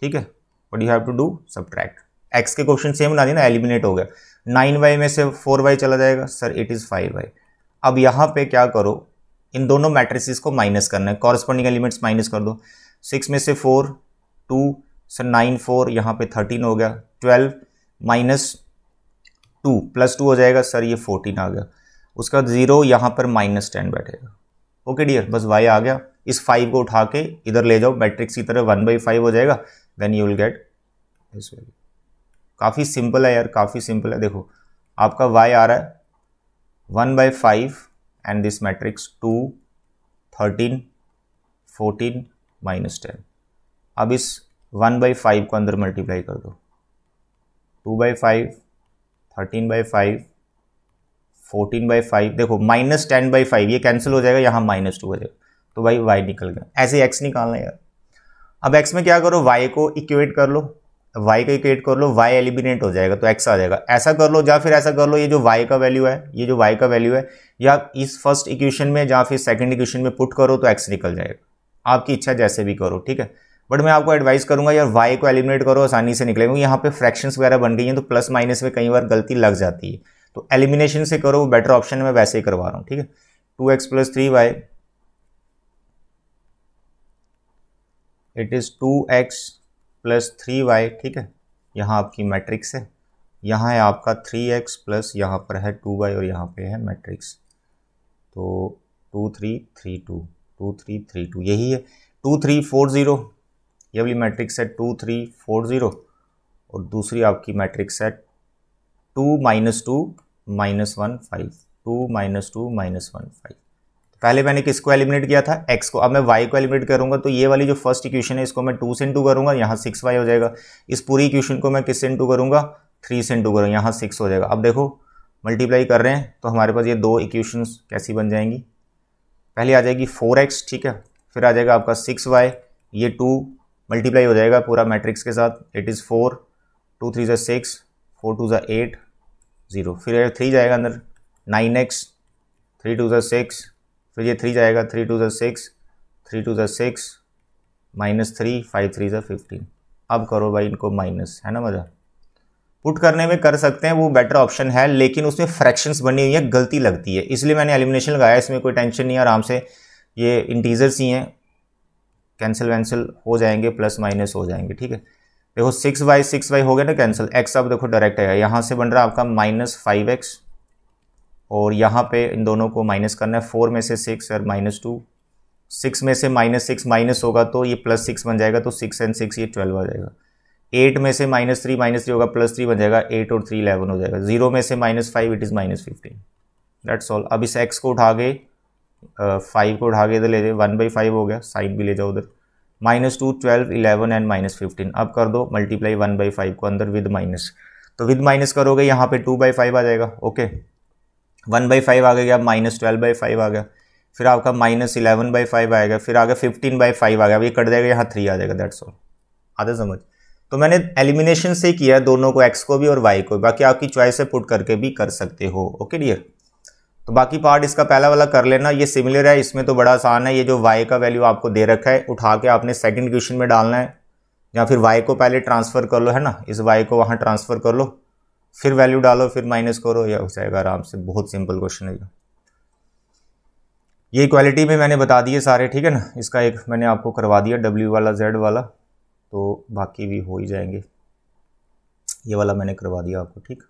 ठीक है but you have to do subtract x के क्वेश्चन सेम बना दिए ना एलिमिनेट हो गया नाइन वाई में से फोर वाई चला जाएगा sir it is five y अब यहाँ पे क्या करो इन दोनों मैट्रिसेस को माइनस करना है कॉरस्पॉन्डिंग एलिमेंट्स माइनस कर दो सिक्स में से four two sir nine four यहाँ पे थर्टीन हो गया twelve minus two plus two हो जाएगा सर ये फोर्टीन आ गया उसके बाद ज़ीरो यहाँ पर माइनस टेन बैठेगा ओके डियर बस वाई आ गया इस फाइव को उठा के इधर ले जाओ मैट्रिक्स की तरह वन बाई फाइव हो जाएगा then you will get this value काफ़ी सिंपल है यार काफ़ी सिंपल है देखो आपका वाई आ रहा है one by five and this matrix two thirteen fourteen minus ten अब इस वन बाई फाइव को अंदर मल्टीप्लाई कर दो two by five thirteen by five fourteen by five देखो माइनस टेन बाई फाइव ये कैंसिल हो जाएगा यहाँ माइनस टू हो जाएगा तो भाई वाई निकल गया ऐसे एक्स निकालना यार अब एक्स में क्या करो वाई को इक्वेट कर लो वाई को इक्वेट कर लो वाई एलिमिनेट हो जाएगा तो एक्स आ जाएगा ऐसा कर लो या फिर ऐसा कर लो ये जो वाई का वैल्यू है ये जो वाई का वैल्यू है या इस फर्स्ट इक्वेशन में या फिर सेकेंड इक्वेशन में पुट करो तो एक्स निकल जाएगा आपकी इच्छा जैसे भी करो ठीक है बट मैं आपको एडवाइस करूंगा यार वाई को एलिमिनेट करो आसानी से निकलेगा यहाँ पे फ्रैक्शंस वगैरह बन गई हैं तो प्लस माइनस में कई बार गलती लग जाती है तो एलिमिनेशन से करो बेटर ऑप्शन मैं वैसे ही करवा रहा हूँ ठीक है two x plus three y it is two x plus three y ठीक है यहाँ आपकी मैट्रिक्स है यहाँ है आपका थ्री एक्स प्लस यहाँ पर है टू वाई और यहाँ पे है मैट्रिक्स तो two three three two two three three two यही है टू थ्री फोर ज़ीरो ये वाली मैट्रिक्स है टू थ्री फोर ज़ीरो और दूसरी आपकी मैट्रिक्स है two minus two minus one five two minus two minus one five पहले मैंने किसको एलिमिनेट किया था एक्स को अब मैं वाई को एलिमिनेट करूंगा तो ये वाली जो फर्स्ट इक्वेशन है इसको मैं टू से इंटू करूंगा यहाँ सिक्स वाई हो जाएगा इस पूरी इक्वेशन को मैं किस से इंटू करूंगा थ्री से इंटू करूँगा यहाँ सिक्स हो जाएगा अब देखो मल्टीप्लाई कर रहे हैं तो हमारे पास ये दो इक्वेशन कैसी बन जाएंगी पहले आ जाएगी फोर एक्स ठीक है फिर आ जाएगा आपका सिक्स वाई ये टू मल्टीप्लाई हो जाएगा पूरा मैट्रिक्स के साथ it is four two three ज़ा सिक्स फोर टू ज़ा एट ज़ीरो फिर थ्री जाएगा अंदर नाइन एक्स थ्री टू ज़ा सिक्स फिर तो ये थ्री जाएगा थ्री टू जिक्स सिक्स थ्री टू जिक्स six minus three five three ज़ा फिफ्टीन अब करो भाई इनको माइनस है ना मज़ा पुट करने में कर सकते हैं वो बेटर ऑप्शन है लेकिन उसमें फ्रैक्शंस बनी हुई है गलती लगती है इसलिए मैंने एलिमिनेशन लगाया इसमें कोई टेंशन नहीं है आराम से ये इंटीजर्स ही हैं कैंसिल वैंसिल हो जाएंगे प्लस माइनस हो जाएंगे ठीक है देखो सिक्स बाई सिक्स बाई हो गया ना कैंसिल एक्स अब देखो डायरेक्ट आएगा यहाँ से बन रहा आपका माइनस फाइव एक्स और यहाँ पे इन दोनों को माइनस करना है फोर में से सिक्स और माइनस टू सिक्स में से माइनस सिक्स माइनस होगा तो ये प्लस सिक्स बन जाएगा तो सिक्स एंड सिक्स ये ट्वेल्व आ जाएगा एट में से माइनस थ्री माइनस थ्री होगा प्लस थ्री बन जाएगा एट और थ्री इलेवन हो जाएगा जीरो में से minus five it is minus fifteen that's all अब इस एक्स को उठा के फाइव को उठा के इधर ले जाए वन बाई फाइव हो गया साइड भी ले जाओ उधर minus two twelve eleven and minus fifteen अब कर दो मल्टीप्लाई वन बाई फाइव को अंदर विद माइनस तो विद माइनस करोगे यहाँ पे टू बाई फाइव आ जाएगा okay okay. One by five आ गया माइनस ट्वेल्व बाई फाइव आ गया फिर आपका माइनस इलेवन बाई फाइव आएगा फिर आगे फिफ्टीन बाई फाइव आ गया अब ये कट जाएगा यहाँ थ्री आ जाएगा दैट्स ऑल आधा समझ तो मैंने एलिमिनेशन से किया है दोनों को एक्स को भी और वाई को भी बाकी आपकी चॉइस से पुट करके भी कर सकते हो ओके डियर तो बाकी पार्ट इसका पहला वाला कर लेना ये सिमिलर है इसमें तो बड़ा आसान है ये जो वाई का वैल्यू आपको दे रखा है उठा के आपने सेकेंड क्वेश्चन में डालना है या फिर वाई को पहले ट्रांसफ़र कर लो है ना इस वाई को वहाँ ट्रांसफ़र कर लो फिर वैल्यू डालो फिर माइनस करो या हो जाएगा आराम से बहुत सिंपल क्वेश्चन है ये क्वालिटी में मैंने बता दिए सारे ठीक है ना इसका एक मैंने आपको करवा दिया डब्ल्यू वाला जेड वाला तो बाकी भी हो ही जाएंगे ये वाला मैंने करवा दिया आपको ठीक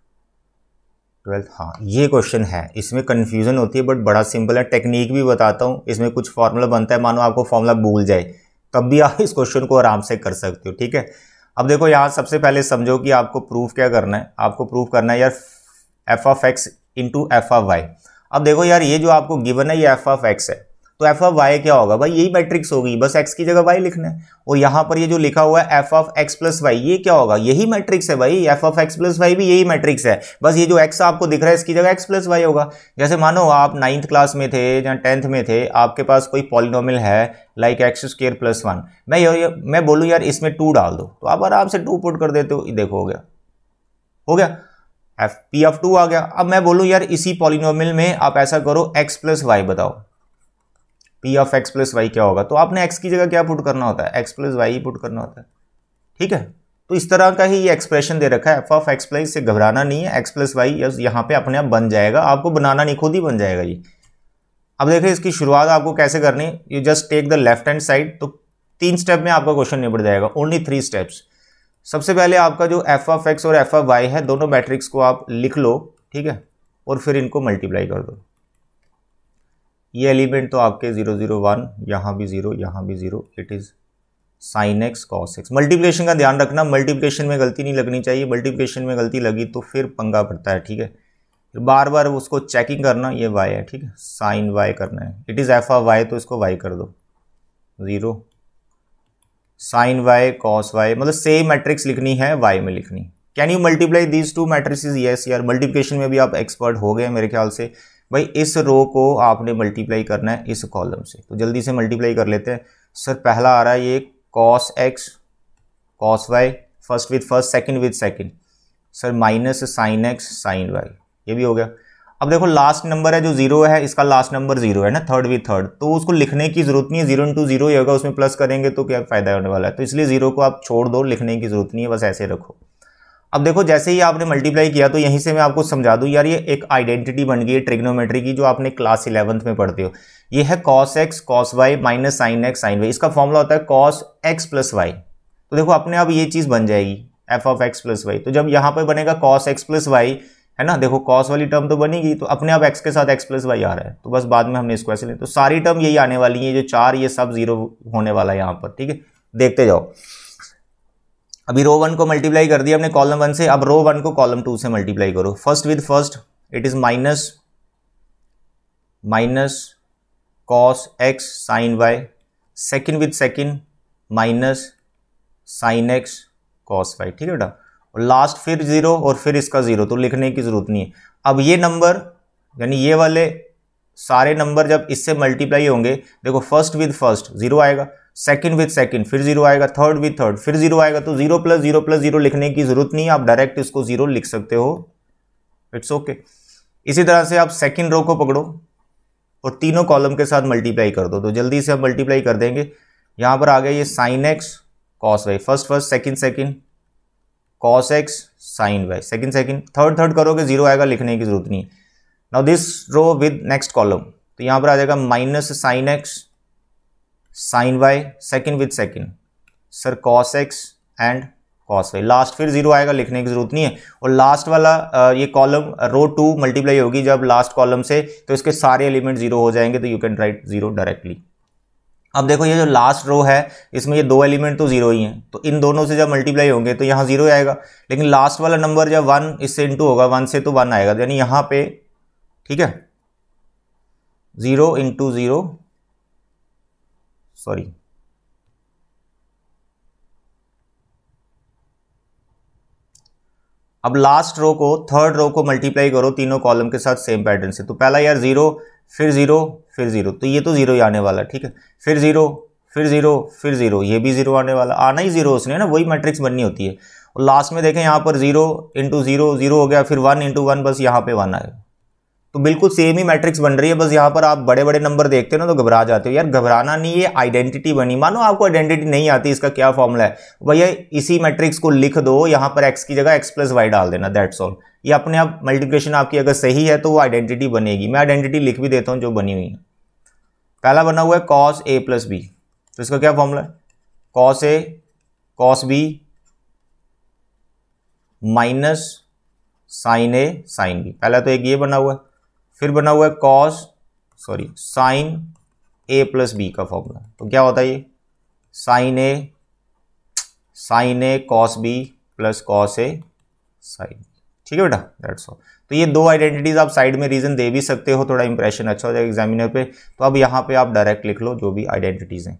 ट्वेल्थ हाँ ये क्वेश्चन है इसमें कन्फ्यूज़न होती है बट बड़ा सिंपल है टेक्निक भी बताता हूँ इसमें कुछ फॉर्मूला बनता है मानो आपको फॉर्मूला भूल जाए तब भी आप इस क्वेश्चन को आराम से कर सकते हो ठीक है अब देखो यहाँ सबसे पहले समझो कि आपको प्रूफ क्या करना है आपको प्रूफ करना है यार f of x into f of y अब देखो यार ये जो आपको गिवन है ये एफ ऑफ एक्स है तो एफ ऑफ वाई क्या होगा भाई यही मैट्रिक्स होगी बस एक्स की जगह वाई लिखना है और यहाँ पर ये जो लिखा हुआ है f of x plus y ये क्या होगा यही मैट्रिक्स है भाई f of x plus y भी यही मैट्रिक्स है बस ये जो एक्स आपको दिख रहा है इसकी जगह एक्स प्लस वाई होगा जैसे मानो आप नाइन्थ क्लास में थे या टेंथ में थे आपके पास कोई पॉलिनोमिल है like x square plus one मैं यार मैं बोलूँ यार इसमें टू डाल दो तो आप आराम से टू पुट कर देते हो देखो हो गया हो गया एफ पी ऑफ टू आ गया अब मैं बोलूँ यार इसी पॉलिनोमिल में आप ऐसा करो एक्स प्लस वाई बताओ p of x plus y क्या होगा तो आपने एक्स की जगह क्या पुट करना होता है एक्स प्लस वाई ही पुट करना होता है ठीक है तो इस तरह का ही ये एक्सप्रेशन दे रखा है एफ ऑफ एक्स प्लस से घबराना नहीं है एक्स प्लस वाई यहाँ पे अपने आप बन जाएगा आपको बनाना नहीं खुद ही बन जाएगा ये अब देखिए इसकी शुरुआत आपको कैसे करनी you just take the left hand side तो तीन स्टेप में आपका क्वेश्चन निपट जाएगा ओनली थ्री स्टेप्स सबसे पहले आपका जो एफ ऑफ एक्स और एफ ऑफ वाई है दोनों मैट्रिक्स को आप लिख लो ठीक है और फिर इनको मल्टीप्लाई कर दो ये एलिमेंट तो आपके ज़ीरो ज़ीरो वन यहाँ भी ज़ीरो यहाँ भी zero it is sine x cos x multiplication का ध्यान रखना मल्टीप्लिकेशन में गलती नहीं लगनी चाहिए मल्टीप्लिकेशन में गलती लगी तो फिर पंगा पड़ता है ठीक है फिर बार बार उसको चेकिंग करना ये वाई है ठीक है साइन वाई करना है it is f of y तो इसको वाई कर दो zero sine y cos y मतलब सेम मैट्रिक्स लिखनी है वाई में लिखनी can you multiply these two matrix yes यार मल्टीप्लिकेशन में भी आप एक्सपर्ट हो गए मेरे ख्याल से भाई इस रो को आपने मल्टीप्लाई करना है इस कॉलम से तो जल्दी से मल्टीप्लाई कर लेते हैं सर पहला आ रहा है ये cos x cos y first with first second with second sir minus sine x sine y ये भी हो गया अब देखो लास्ट नंबर है जो जीरो है इसका लास्ट नंबर जीरो है ना थर्ड विथ थर्ड तो उसको लिखने की जरूरत नहीं है जीरो इंटू जीरो ही होगा उसमें प्लस करेंगे तो क्या फायदा होने वाला है तो इसलिए जीरो को आप छोड़ दो लिखने की जरूरत नहीं है बस ऐसे रखो अब देखो जैसे ही आपने मल्टीप्लाई किया तो यहीं से मैं आपको समझा दूँ यार ये एक आइडेंटिटी बन गई है ट्रिग्नोमेट्री की जो आपने क्लास इलेवंथ में पढ़ते हो ये है cos x cos y minus sine x sine y इसका फॉर्मूला होता है कॉस एक्स प्लस वाई तो देखो अपने आप ये चीज़ बन जाएगी f of x plus y तो जब यहाँ पर बनेगा कॉस एक्स प्लस वाई है ना देखो कॉस वाली टर्म तो बनेगी तो अपने आप एक्स के साथ एक्स प्लस वाई आ रहा है तो बस बाद में हमने इसको ऐसे लें तो सारी टर्म यही आने वाली है जो चार ये सब जीरो होने वाला है यहाँ पर ठीक है देखते जाओ अभी रो वन को मल्टीप्लाई कर दिया अपने कॉलम वन से अब रो वन को कॉलम टू से मल्टीप्लाई करो first with first it is minus minus cos x sine y second with second minus sine x cos y ठीक है बेटा और लास्ट फिर जीरो और फिर इसका जीरो तो लिखने की जरूरत नहीं है अब ये नंबर यानी ये वाले सारे नंबर जब इससे मल्टीप्लाई होंगे देखो फर्स्ट विद फर्स्ट जीरो आएगा सेकंड विद सेकंड फिर जीरो आएगा थर्ड विद थर्ड फिर जीरो आएगा तो zero plus zero plus zero लिखने की जरूरत नहीं है आप डायरेक्ट इसको जीरो लिख सकते हो इट्स ओके okay. इसी तरह से आप सेकंड रो को पकड़ो और तीनों कॉलम के साथ मल्टीप्लाई कर दो तो जल्दी से हम मल्टीप्लाई कर देंगे यहां पर आ गया ये sine x cos y first first second second cos x sine y second second third third करोगे जीरो आएगा लिखने की जरूरत नहीं है now this row with next column तो यहां पर आ जाएगा minus sine x sine y second with second sir cos x and cos y last फिर जीरो आएगा लिखने की जरूरत नहीं है और लास्ट वाला ये कॉलम रो टू मल्टीप्लाई होगी जब लास्ट कॉलम से तो इसके सारे एलिमेंट जीरो हो जाएंगे तो you can write zero directly अब देखो ये जो लास्ट रो है इसमें ये दो एलिमेंट तो जीरो ही हैं तो इन दोनों से जब मल्टीप्लाई होंगे तो यहाँ जीरो आएगा लेकिन लास्ट वाला नंबर जब वन इससे इंटू होगा वन से तो वन आएगा यानी यहाँ पे ठीक है ज़ीरो इंटू ज़ीरो सॉरी अब लास्ट रो को थर्ड रो को मल्टीप्लाई करो तीनों कॉलम के साथ सेम पैटर्न से तो पहला यार ज़ीरो फिर ज़ीरो फिर ज़ीरो तो ये तो ज़ीरो ही आने वाला ठीक है फिर ज़ीरो फिर ज़ीरो फिर ज़ीरो ये भी ज़ीरो आने वाला आना ही ज़ीरो उसने ना वही मैट्रिक्स बननी होती है और लास्ट में देखें यहाँ पर ज़ीरो इंटू ज़ीरो ज़ीरो हो गया फिर वन इंटू वन बस यहाँ पे वन आएगा तो बिल्कुल सेम ही मैट्रिक्स बन रही है बस यहाँ पर आप बड़े बड़े नंबर देखते हो ना तो घबरा जाते हो यार घबराना नहीं ये आइडेंटिटी बनी मानो आपको आइडेंटिटी नहीं आती इसका क्या फॉर्मूला है भैया इसी मैट्रिक्स को लिख दो यहाँ पर एक्स की जगह एक्स प्लस वाई डाल देना दैट्स ऑल ये अपने आप मल्टीप्लिकेशन आपकी अगर सही है तो वो आइडेंटिटी बनेगी मैं आइडेंटिटी लिख भी देता हूँ जो बनी हुई है पहला बना हुआ है कॉस ए प्लस बी तो इसका क्या फॉर्मूला है cos A cos B minus sine A sine B पहला तो एक ये बना हुआ है फिर बना हुआ है cos sorry sine A plus B का फॉर्मूला तो क्या होता है ये sine A sine A cos B plus cos A sine ठीक है बेटा दैट्स ऑल तो ये दो आइडेंटिटीज आप साइड में रीजन दे भी सकते हो थोड़ा इंप्रेशन अच्छा हो जाएगा एग्जामिनर पे तो अब यहां पे आप डायरेक्ट लिख लो जो भी आइडेंटिटीज हैं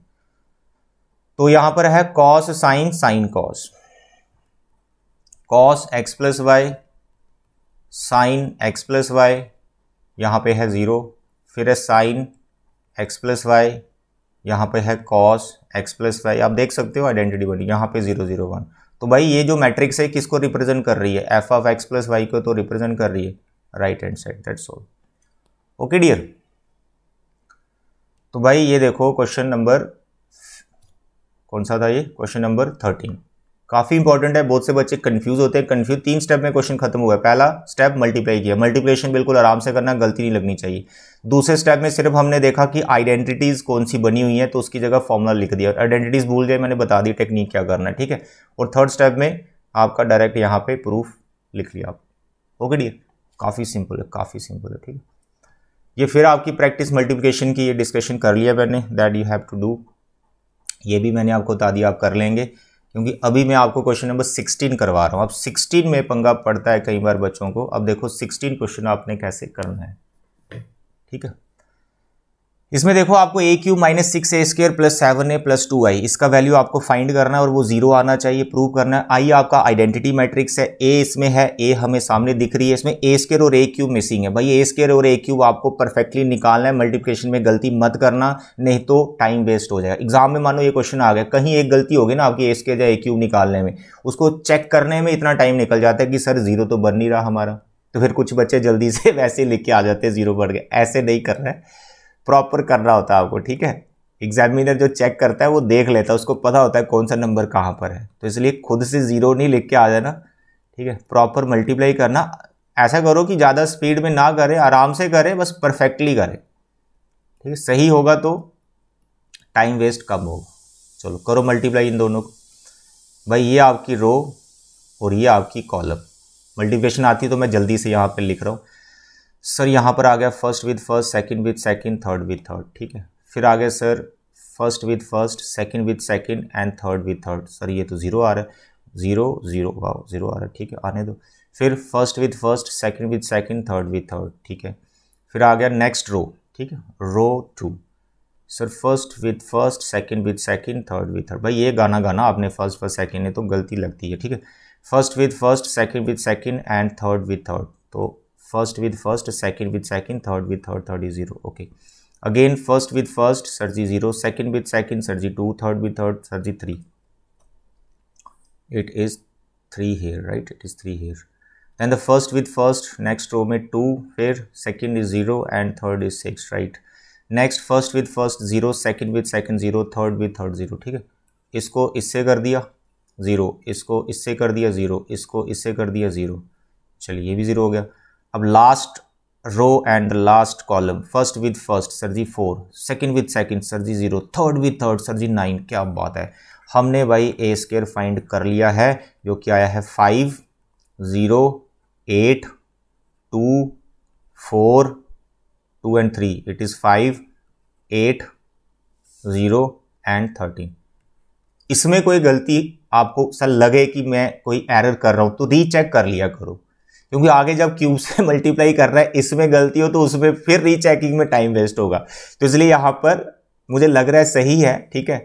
तो यहां पर है cos sine sine cos cos x plus y sine x plus y यहाँ पे है ज़ीरो फिर है साइन एक्स प्लस वाई यहाँ पे है कॉस एक्स प्लस वाई आप देख सकते हो आइडेंटिटी बनी यहाँ पे ज़ीरो ज़ीरो वन तो भाई ये जो मैट्रिक्स है किसको रिप्रेजेंट कर रही है f of x plus y को तो रिप्रेजेंट कर रही है right hand side that's all okay dear तो भाई ये देखो क्वेश्चन नंबर कौन सा था ये क्वेश्चन नंबर थर्टीन काफ़ी इंपॉर्टेंट है बहुत से बच्चे कंफ्यूज होते हैं कंफ्यूज तीन स्टेप में क्वेश्चन खत्म हुआ है पहला स्टेप मल्टीप्लाई किया मल्टीप्लेशन बिल्कुल आराम से करना गलती नहीं लगनी चाहिए दूसरे स्टेप में सिर्फ हमने देखा कि आइडेंटिटीज़ कौन सी बनी हुई है तो उसकी जगह फॉर्मूला लिख दिया आइडेंटिटीज़ भूल गए मैंने बता दी टेक्निक क्या करना है ठीक है और थर्ड स्टेप में आपका डायरेक्ट यहाँ पे प्रूफ लिख लिया आप ओके डियर काफ़ी सिंपल है काफ़ी सिंपल है ठीक है ये फिर आपकी प्रैक्टिस मल्टीप्लिकेशन की ये डिस्कशन कर लिया मैंने that you have to do ये भी मैंने आपको बता दिया आप कर लेंगे क्योंकि अभी मैं आपको क्वेश्चन नंबर सिक्सटीन करवा रहा हूँ अब सिक्सटीन में पंगा पड़ता है कई बार बच्चों को अब देखो सिक्सटीन क्वेश्चन आपने कैसे करना है ठीक है इसमें देखो आपको A cube minus six A square plus seven A plus two I इसका वैल्यू आपको फाइंड करना है और वो जीरो आना चाहिए प्रूव करना है आई आपका आइडेंटिटी मैट्रिक्स है ए इसमें है ए हमें सामने दिख रही है इसमें ए स्केयर और ए क्यूब मिसिंग है भाई ए स्केयर और ए क्यूब आपको परफेक्टली निकालना है मल्टीप्लीकेशन में गलती मत करना नहीं तो टाइम वेस्ट हो जाएगा एग्जाम में मानो ये क्वेश्चन आ गया कहीं एक गलती होगी ना आपकी ए स्केयर या ए क्यूब निकालने में उसको चेक करने में इतना टाइम निकल जाता है कि सर जीरो तो बन नहीं रहा हमारा तो फिर कुछ बच्चे जल्दी से वैसे लिख के आ जाते हैं जीरो बढ़ गए ऐसे नहीं करना है प्रॉपर करना होता है आपको ठीक है एग्जामिनर जो चेक करता है वो देख लेता है उसको पता होता है कौन सा नंबर कहाँ पर है तो इसलिए खुद से ज़ीरो नहीं लिख के आ जाना ठीक है प्रॉपर मल्टीप्लाई करना ऐसा करो कि ज़्यादा स्पीड में ना करें आराम से करें बस परफेक्टली करें ठीक है सही होगा तो टाइम वेस्ट कम होगा चलो करो मल्टीप्लाई इन दोनों को भाई ये आपकी रो और ये आपकी कॉलम मल्टीप्लिकेशन आती है तो मैं जल्दी से यहाँ पर लिख रहा हूँ सर यहाँ पर आ गया first with first second with second third with third ठीक है फिर आ गया sir first with first second with second and third with third sir ये तो ज़ीरो आ रहा है ज़ीरो ज़ीरो वाह ज़ीरो आ रहा है ठीक है आने दो फिर first with first second with second third with third ठीक है फिर आ गया नेक्स्ट रो ठीक है row two sir first with first second with second third with third भाई ये गाना गाना आपने फर्स्ट फर्स्ट सेकंड है तो गलती लगती है ठीक है first with first second with second and third with third तो first with first second with second third with third third is zero okay again first with first surgery zero second with second surgery two third with third surgery three it is three here right it is three here then the first with first next row में two here second is zero and third is six right next first with first zero second with second zero third with third zero ठीक है इसको इससे कर दिया zero इसको इससे कर दिया ज़ीरो इसको इससे कर दिया ज़ीरो चलिए ये भी ज़ीरो हो गया अब last row and last column first with first sir ji four second with second sir ji zero third with third sir ji nine क्या बात है हमने भाई ए स्केयर फाइंड कर लिया है जो कि आया है five zero eight two four two and three it is five eight zero and thirteen इसमें कोई गलती आपको सर लगे कि मैं कोई एरर कर रहा हूँ तो रीचेक कर लिया करो क्योंकि आगे जब क्यूब से मल्टीप्लाई कर रहा है इसमें गलती हो तो उसमें फिर रीचेकिंग में टाइम वेस्ट होगा तो इसलिए यहाँ पर मुझे लग रहा है सही है ठीक है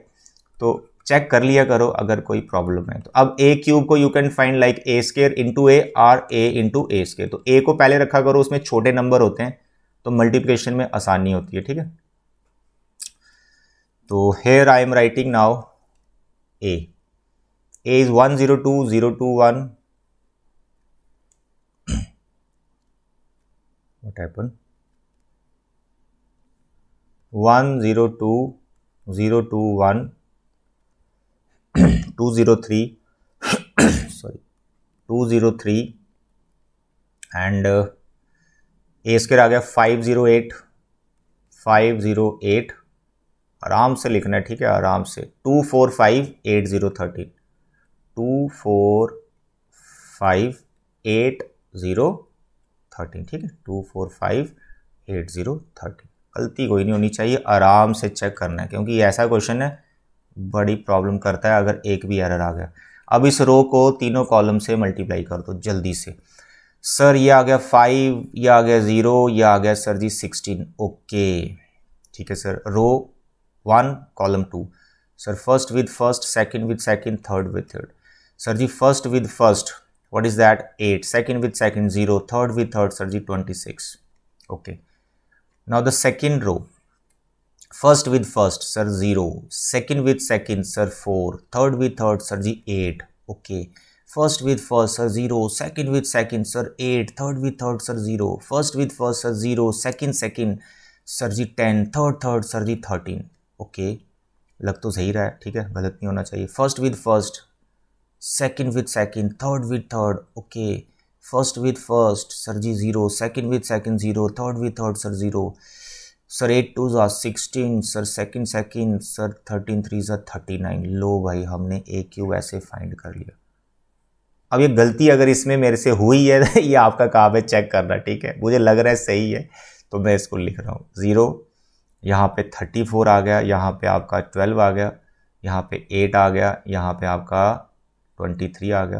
तो चेक कर लिया करो अगर कोई प्रॉब्लम है तो अब ए क्यूब को you can find like A square into A R A into A square तो ए को पहले रखा करो उसमें छोटे नंबर होते हैं तो मल्टीप्लिकेशन में आसानी होती है ठीक है तो here I am writing now A A is one zero two zero two one what happened 102 021 203 sorry 203 and uh, a square आ गया 508 508 आराम से लिखना है ठीक है आराम से two four five eight zero thirteen two four five eight zero thirteen ठीक है two four five eight zero thirteen गलती कोई नहीं होनी चाहिए आराम से चेक करना है क्योंकि ऐसा क्वेश्चन है बड़ी प्रॉब्लम करता है अगर एक भी एरर आ गया अब इस रो को तीनों कॉलम से मल्टीप्लाई कर दो जल्दी से सर ये आ गया फाइव ये आ गया ज़ीरो ये आ गया सर जी सिक्सटीन ओके ठीक है sir row one column two sir first with first second with second third with third sir ji first with first what is that 8 second with second 0 third with third sir 26 okay now the second row first with first sir 0 second with second sir 4 third with third sir 8 okay first with first sir 0 second with second sir 8 third with third sir 0 first with first sir 0 second second sir ji ten third third sir ji thirteen okay लग तो सही रहा है ठीक है गलत नहीं होना चाहिए first with first second with second third with third okay first with first sir ji zero second with second zero third with third sir zero sir eight two जो sixteen sir second second sir thirteen three जो thirty nine लो भाई हमने ए Q ऐसे find कर लिया अब ये गलती अगर इसमें मेरे से हुई है ये आपका काम है चेक करना ठीक है मुझे लग रहा है सही है तो मैं इसको लिख रहा हूँ ज़ीरो यहाँ पे थर्टी फोर आ गया यहाँ पे आपका ट्वेल्व आ गया यहाँ पे एट आ गया यहाँ पे आपका ट्वेंटी थ्री आ गया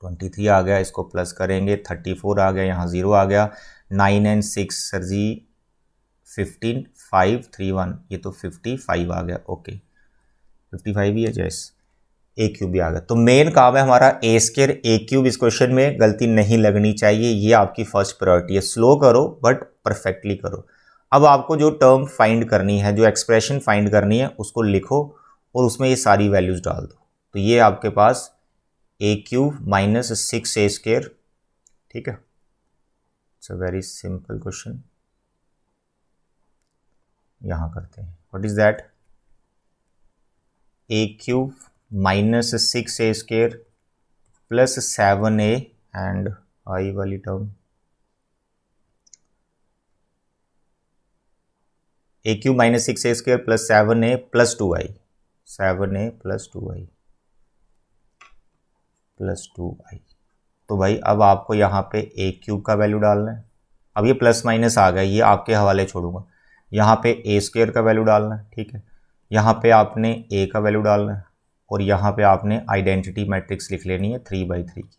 ट्वेंटी थ्री आ गया इसको प्लस करेंगे थर्टी फोर आ गया यहाँ ज़ीरो आ गया nine and six sir ji fifteen five three one ये तो फिफ्टी फाइव आ गया ओके फिफ्टी फाइव ही है जैस ए क्यूब भी आ गया तो मेन काम है हमारा ए स्केयर ए क्यूब इस क्वेश्चन में गलती नहीं लगनी चाहिए ये आपकी फर्स्ट प्रायोरिटी है स्लो करो बट परफेक्टली करो अब आपको जो टर्म फाइंड करनी है जो एक्सप्रेशन फाइंड करनी है उसको लिखो और उसमें ये सारी वैल्यूज़ डाल दो तो ये आपके पास A cube minus six A square ठीक है it's a very simple question यहां करते हैं what is that A cube minus six A square plus seven A and I वाली term A cube minus six A square plus seven A plus two I seven A plus two I plus two I तो भाई अब आपको यहाँ पे ए cube का value डालना है अब ये प्लस माइनस आ गया ये आपके हवाले छोड़ूंगा यहाँ पे ए स्क्वेयर का वैल्यू डालना है ठीक है यहाँ पे आपने ए का वैल्यू डालना है और यहाँ पे आपने आइडेंटिटी मैट्रिक्स लिख लेनी है थ्री बाई थ्री की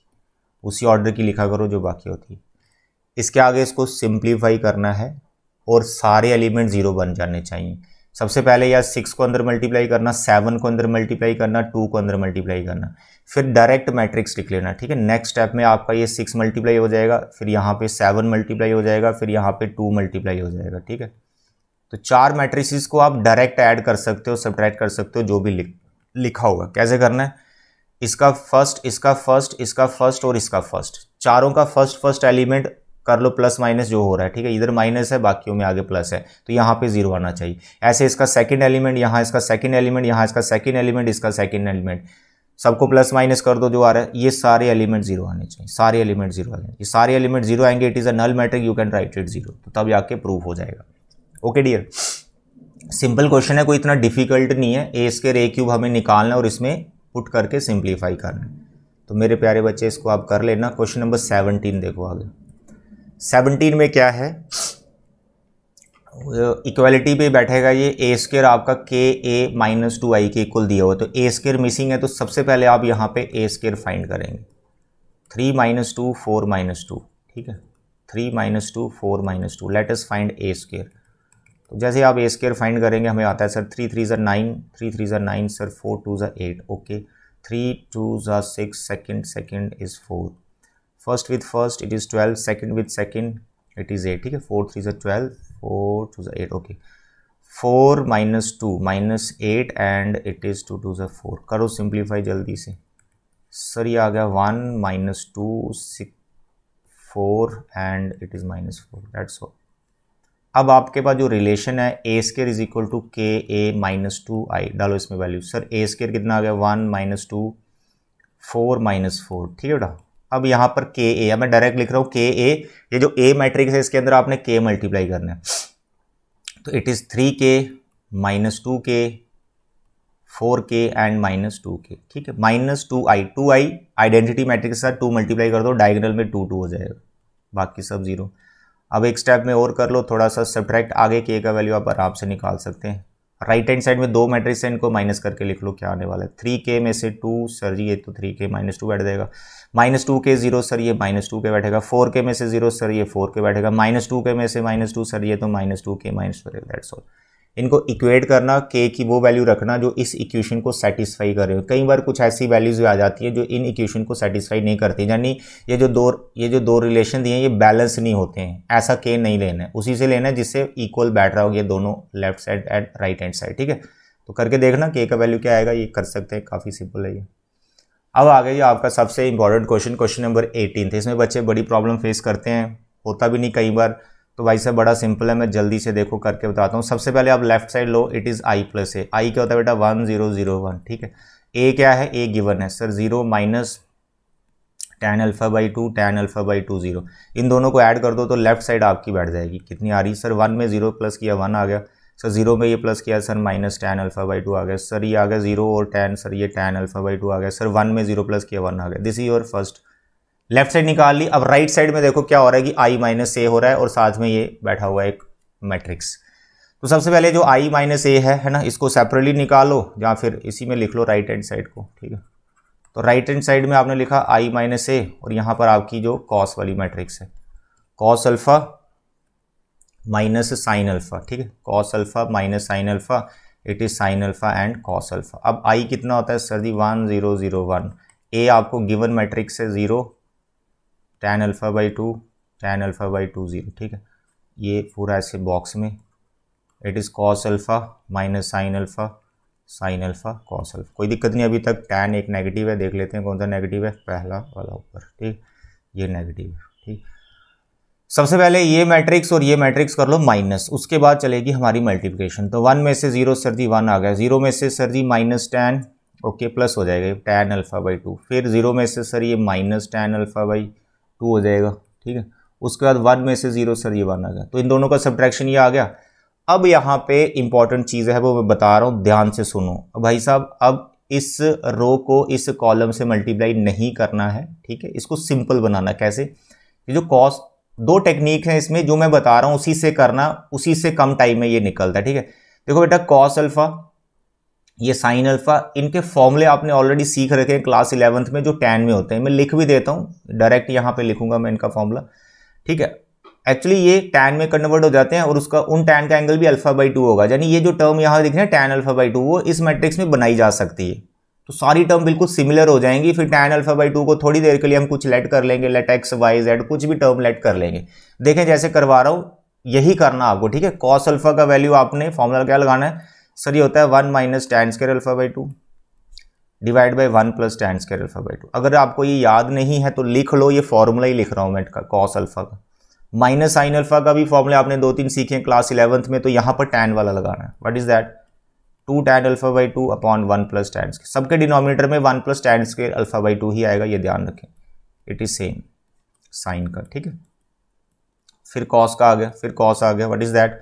उसी ऑर्डर की लिखा करो जो बाकी होती है इसके आगे इसको सिंप्लीफाई करना है और सारे एलिमेंट ज़ीरो बन जाने चाहिए सबसे पहले यार सिक्स को अंदर मल्टीप्लाई करना सेवन को अंदर मल्टीप्लाई करना टू को अंदर मल्टीप्लाई करना फिर डायरेक्ट मैट्रिक्स लिख लेना ठीक है नेक्स्ट स्टेप में आपका ये सिक्स मल्टीप्लाई हो जाएगा फिर यहाँ पे सेवन मल्टीप्लाई हो जाएगा फिर यहाँ पे टू मल्टीप्लाई हो जाएगा ठीक है तो चार मैट्रिक्स को आप डायरेक्ट ऐड कर सकते हो सब्ट्रैक्ट कर सकते हो जो भी लिख लिखा होगा कैसे करना है इसका फर्स्ट इसका फर्स्ट इसका फर्स्ट और इसका फर्स्ट चारों का फर्स्ट फर्स्ट एलिमेंट कर लो प्लस माइनस जो हो रहा है ठीक है इधर माइनस है बाकियों में आगे प्लस है तो यहाँ पे जीरो आना चाहिए ऐसे इसका सेकंड एलिमेंट यहाँ इसका सेकंड एलिमेंट यहाँ इसका सेकंड एलिमेंट इसका सेकंड एलिमेंट सबको प्लस माइनस कर दो जो आ रहा है ये सारे एलिमेंट जीरो आने चाहिए सारे एलिमेंट जीरो आने ये सारे एलिमेंट जीरो आएंगे it is a null matrix you can write it zero तो तब जाके प्रूव हो जाएगा ओके डियर सिंपल क्वेश्चन है कोई इतना डिफिकल्ट नहीं है ए स्केर ए क्यूब हमें निकालना है और इसमें पुट करके सिंप्लीफाई करना तो मेरे प्यारे बच्चे इसको आप कर लेना क्वेश्चन नंबर सेवनटीन देखो आगे सेवनटीन में क्या है इक्वालिटी पे बैठेगा ये ए स्केयर आपका के ए माइनस टू आई के इक्वल दिया हुआ तो ए स्केयर मिसिंग है तो सबसे पहले आप यहाँ पे ए स्केयर फाइंड करेंगे three minus two four minus two ठीक है three minus two four minus two let find A square तो जैसे आप ए स्केयर फाइंड करेंगे हमें आता है सर थ्री थ्री ज़र नाइन थ्री थ्री ज़र नाइन सर फोर टू ज़र एट ओके थ्री टू ज़र six second second is four first with first it is twelve second with second it is eight ठीक है four three ज़ा twelve four two ज़ा eight okay four minus two minus eight and it is two two ज़ा four करो simplify जल्दी से sir ये आ गया one minus two four and it is minus four that's all अब आपके पास जो रिलेशन है A square is equal to k A minus two आई डालो इसमें वैल्यू सर ए स्केयर कितना आ गया one minus two four minus four ठीक है बेटा अब यहाँ पर के ए मैं डायरेक्ट लिख रहा हूँ के ए ये जो ए मैट्रिक्स है इसके अंदर आपने के मल्टीप्लाई करना है तो it is three k minus two k four k and minus two k ठीक है minus two I two I identity matrix के साथ टू मल्टीप्लाई कर दो डायगनल में टू टू हो जाएगा बाकी सब जीरो अब एक स्टेप में और कर लो थोड़ा सा सब्ट्रैक्ट आगे के का वैल्यू आप आराम से निकाल सकते हैं राइट हैंड साइड में दो मैट्रिक्स है इनको माइनस करके लिख लो क्या आने वाला है थ्री के में से टू सर ये तो थ्री के माइनस टू बैठ जाएगा minus two k zero sir ये माइनस टू के बैठेगा फोर के में से जीरो सर ये फोर के बैठेगा माइनस टू के में से माइनस टू सर ये तो minus two k minus two that's all इनको इक्वेट करना के की वो वैल्यू रखना जो इस इक्वेशन को सेटिस्फाई करे कई बार कुछ ऐसी वैल्यूज़ भी आ जाती है जो इन इक्वेशन को सेटिस्फाई नहीं करती यानी ये जो दो ये जो दो रिलेशन दिए हैं ये बैलेंस नहीं होते हैं ऐसा के नहीं लेना है उसी से लेना है जिससे इक्वल बैठ रहा हो ये दोनों left side and right hand side ठीक है तो करके देखना के का वैल्यू क्या आएगा ये कर सकते हैं काफ़ी सिंपल है ये अब आ गई आपका सबसे important question question number eighteen इसमें बच्चे बड़ी प्रॉब्लम फेस करते हैं होता भी नहीं कई बार तो भाई साहब बड़ा सिंपल है मैं जल्दी से देखो करके बताता हूँ सबसे पहले आप लेफ्ट साइड लो it is I plus A I क्या होता है बेटा वन जीरो जीरो वन ठीक है ए क्या है ए गिवन है sir zero minus tan alpha by two tan alpha by two zero इन दोनों को ऐड कर दो तो लेफ्ट साइड आपकी बैठ जाएगी कितनी आ रही सर वन में जीरो प्लस किया वन आ गया सर जीरो में ये प्लस किया sir minus tan alpha by two आ गया सर ये आ गया जीरो और टेन सर ये टेन अल्फ़ा बाई टू आ गया सर वन में जीरो प्लस किया वन आ गया this is your first left side निकाल ली अब राइट साइड में देखो क्या हो रहा है कि आई माइनस ए हो रहा है और साथ में ये बैठा हुआ है एक मैट्रिक्स तो सबसे पहले जो आई माइनस ए है है ना इसको सेपरेटली निकालो या फिर इसी में लिख लो राइट हैंड साइड को ठीक है तो राइट हैंड साइड में आपने लिखा आई माइनस ए और यहाँ पर आपकी जो कॉस वाली मैट्रिक्स है cos alpha minus sine alpha ठीक है cos alpha minus sine alpha it is sine alpha and cos alpha अब आई कितना होता है sir ji one zero zero one A आपको गिवन मैट्रिक्स है zero tan alpha by two tan alpha by two zero ठीक है ये पूरा ऐसे बॉक्स में it is cos alpha minus sine alpha sine alpha cos alpha कोई दिक्कत नहीं अभी तक टैन एक नेगेटिव है देख लेते हैं कौन सा नेगेटिव है पहला वाला ऊपर ठीक ये नेगेटिव है ठीक सबसे पहले ये मैट्रिक्स और ये मैट्रिक्स कर लो माइनस उसके बाद चलेगी हमारी मल्टीप्लिकेशन तो वन में से जीरो सर जी वन आ गया जीरो में से सर जी माइनस टेन ओके प्लस हो जाएगा टेन अल्फ़ा बाई टू फिर जीरो में से सर ये minus tan alpha by two हो जाएगा ठीक है उसके बाद वन में से ज़ीरो सर ये वन आ गया तो इन दोनों का सब्ट्रैक्शन ये आ गया अब यहाँ पे इंपॉर्टेंट चीज़ है वो मैं बता रहा हूँ ध्यान से सुनो भाई साहब अब इस रो को इस कॉलम से मल्टीप्लाई नहीं करना है ठीक है इसको सिंपल बनाना कैसे ये जो कॉस दो टेक्निक हैं इसमें जो मैं बता रहा हूँ उसी से करना उसी से कम टाइम में ये निकलता है ठीक है देखो बेटा कॉस अल्फ़ा ये साइन अल्फा इनके फॉर्मूले आपने ऑलरेडी सीख रखे हैं क्लास इलेवंथ में जो टेन में होते हैं मैं लिख भी देता हूँ डायरेक्ट यहाँ पे लिखूंगा मैं इनका फॉर्मूला ठीक है एक्चुअली ये टेन में कन्वर्ट हो जाते हैं और उसका उन टेन का एंगल भी अल्फा बाई टू होगा यानी ये जो टर्म यहाँ दिख रहे हैं टेन अल्फा बाई टू वो इस मैट्रिक्स में बनाई जा सकती है तो सारी टर्म बिल्कुल सिमिलर हो जाएंगी फिर टेन अल्फा बाई टू को थोड़ी देर के लिए हम कुछ लेट कर लेंगे लेट एक्स वाई जेड कुछ भी टर्म लेट कर लेंगे देखें जैसे करवा रहा हूँ यही करना आपको ठीक है कॉस अल्फा का वैल्यू आपने फॉर्मूला क्या लगाना है सर ये होता है one minus tan square alpha by two divide by one plus tan square alpha by two अगर आपको ये याद नहीं है तो लिख लो ये फॉर्मूला ही लिख रहा हूँ मैं का कॉस अल्फ़ा का माइनस साइन अल्फ़ा का भी फॉर्मूला आपने दो तीन सीखे क्लास इलेवंथ में तो यहाँ पर टेन वाला लगाना है what is that two tan alpha by two upon one plus tan square सबके डिनोमिनेटर में one plus tan square alpha by two ही आएगा ये ध्यान रखें इट इज़ सेम साइन का ठीक है फिर कॉस का आ गया फिर कॉस आ गया what is that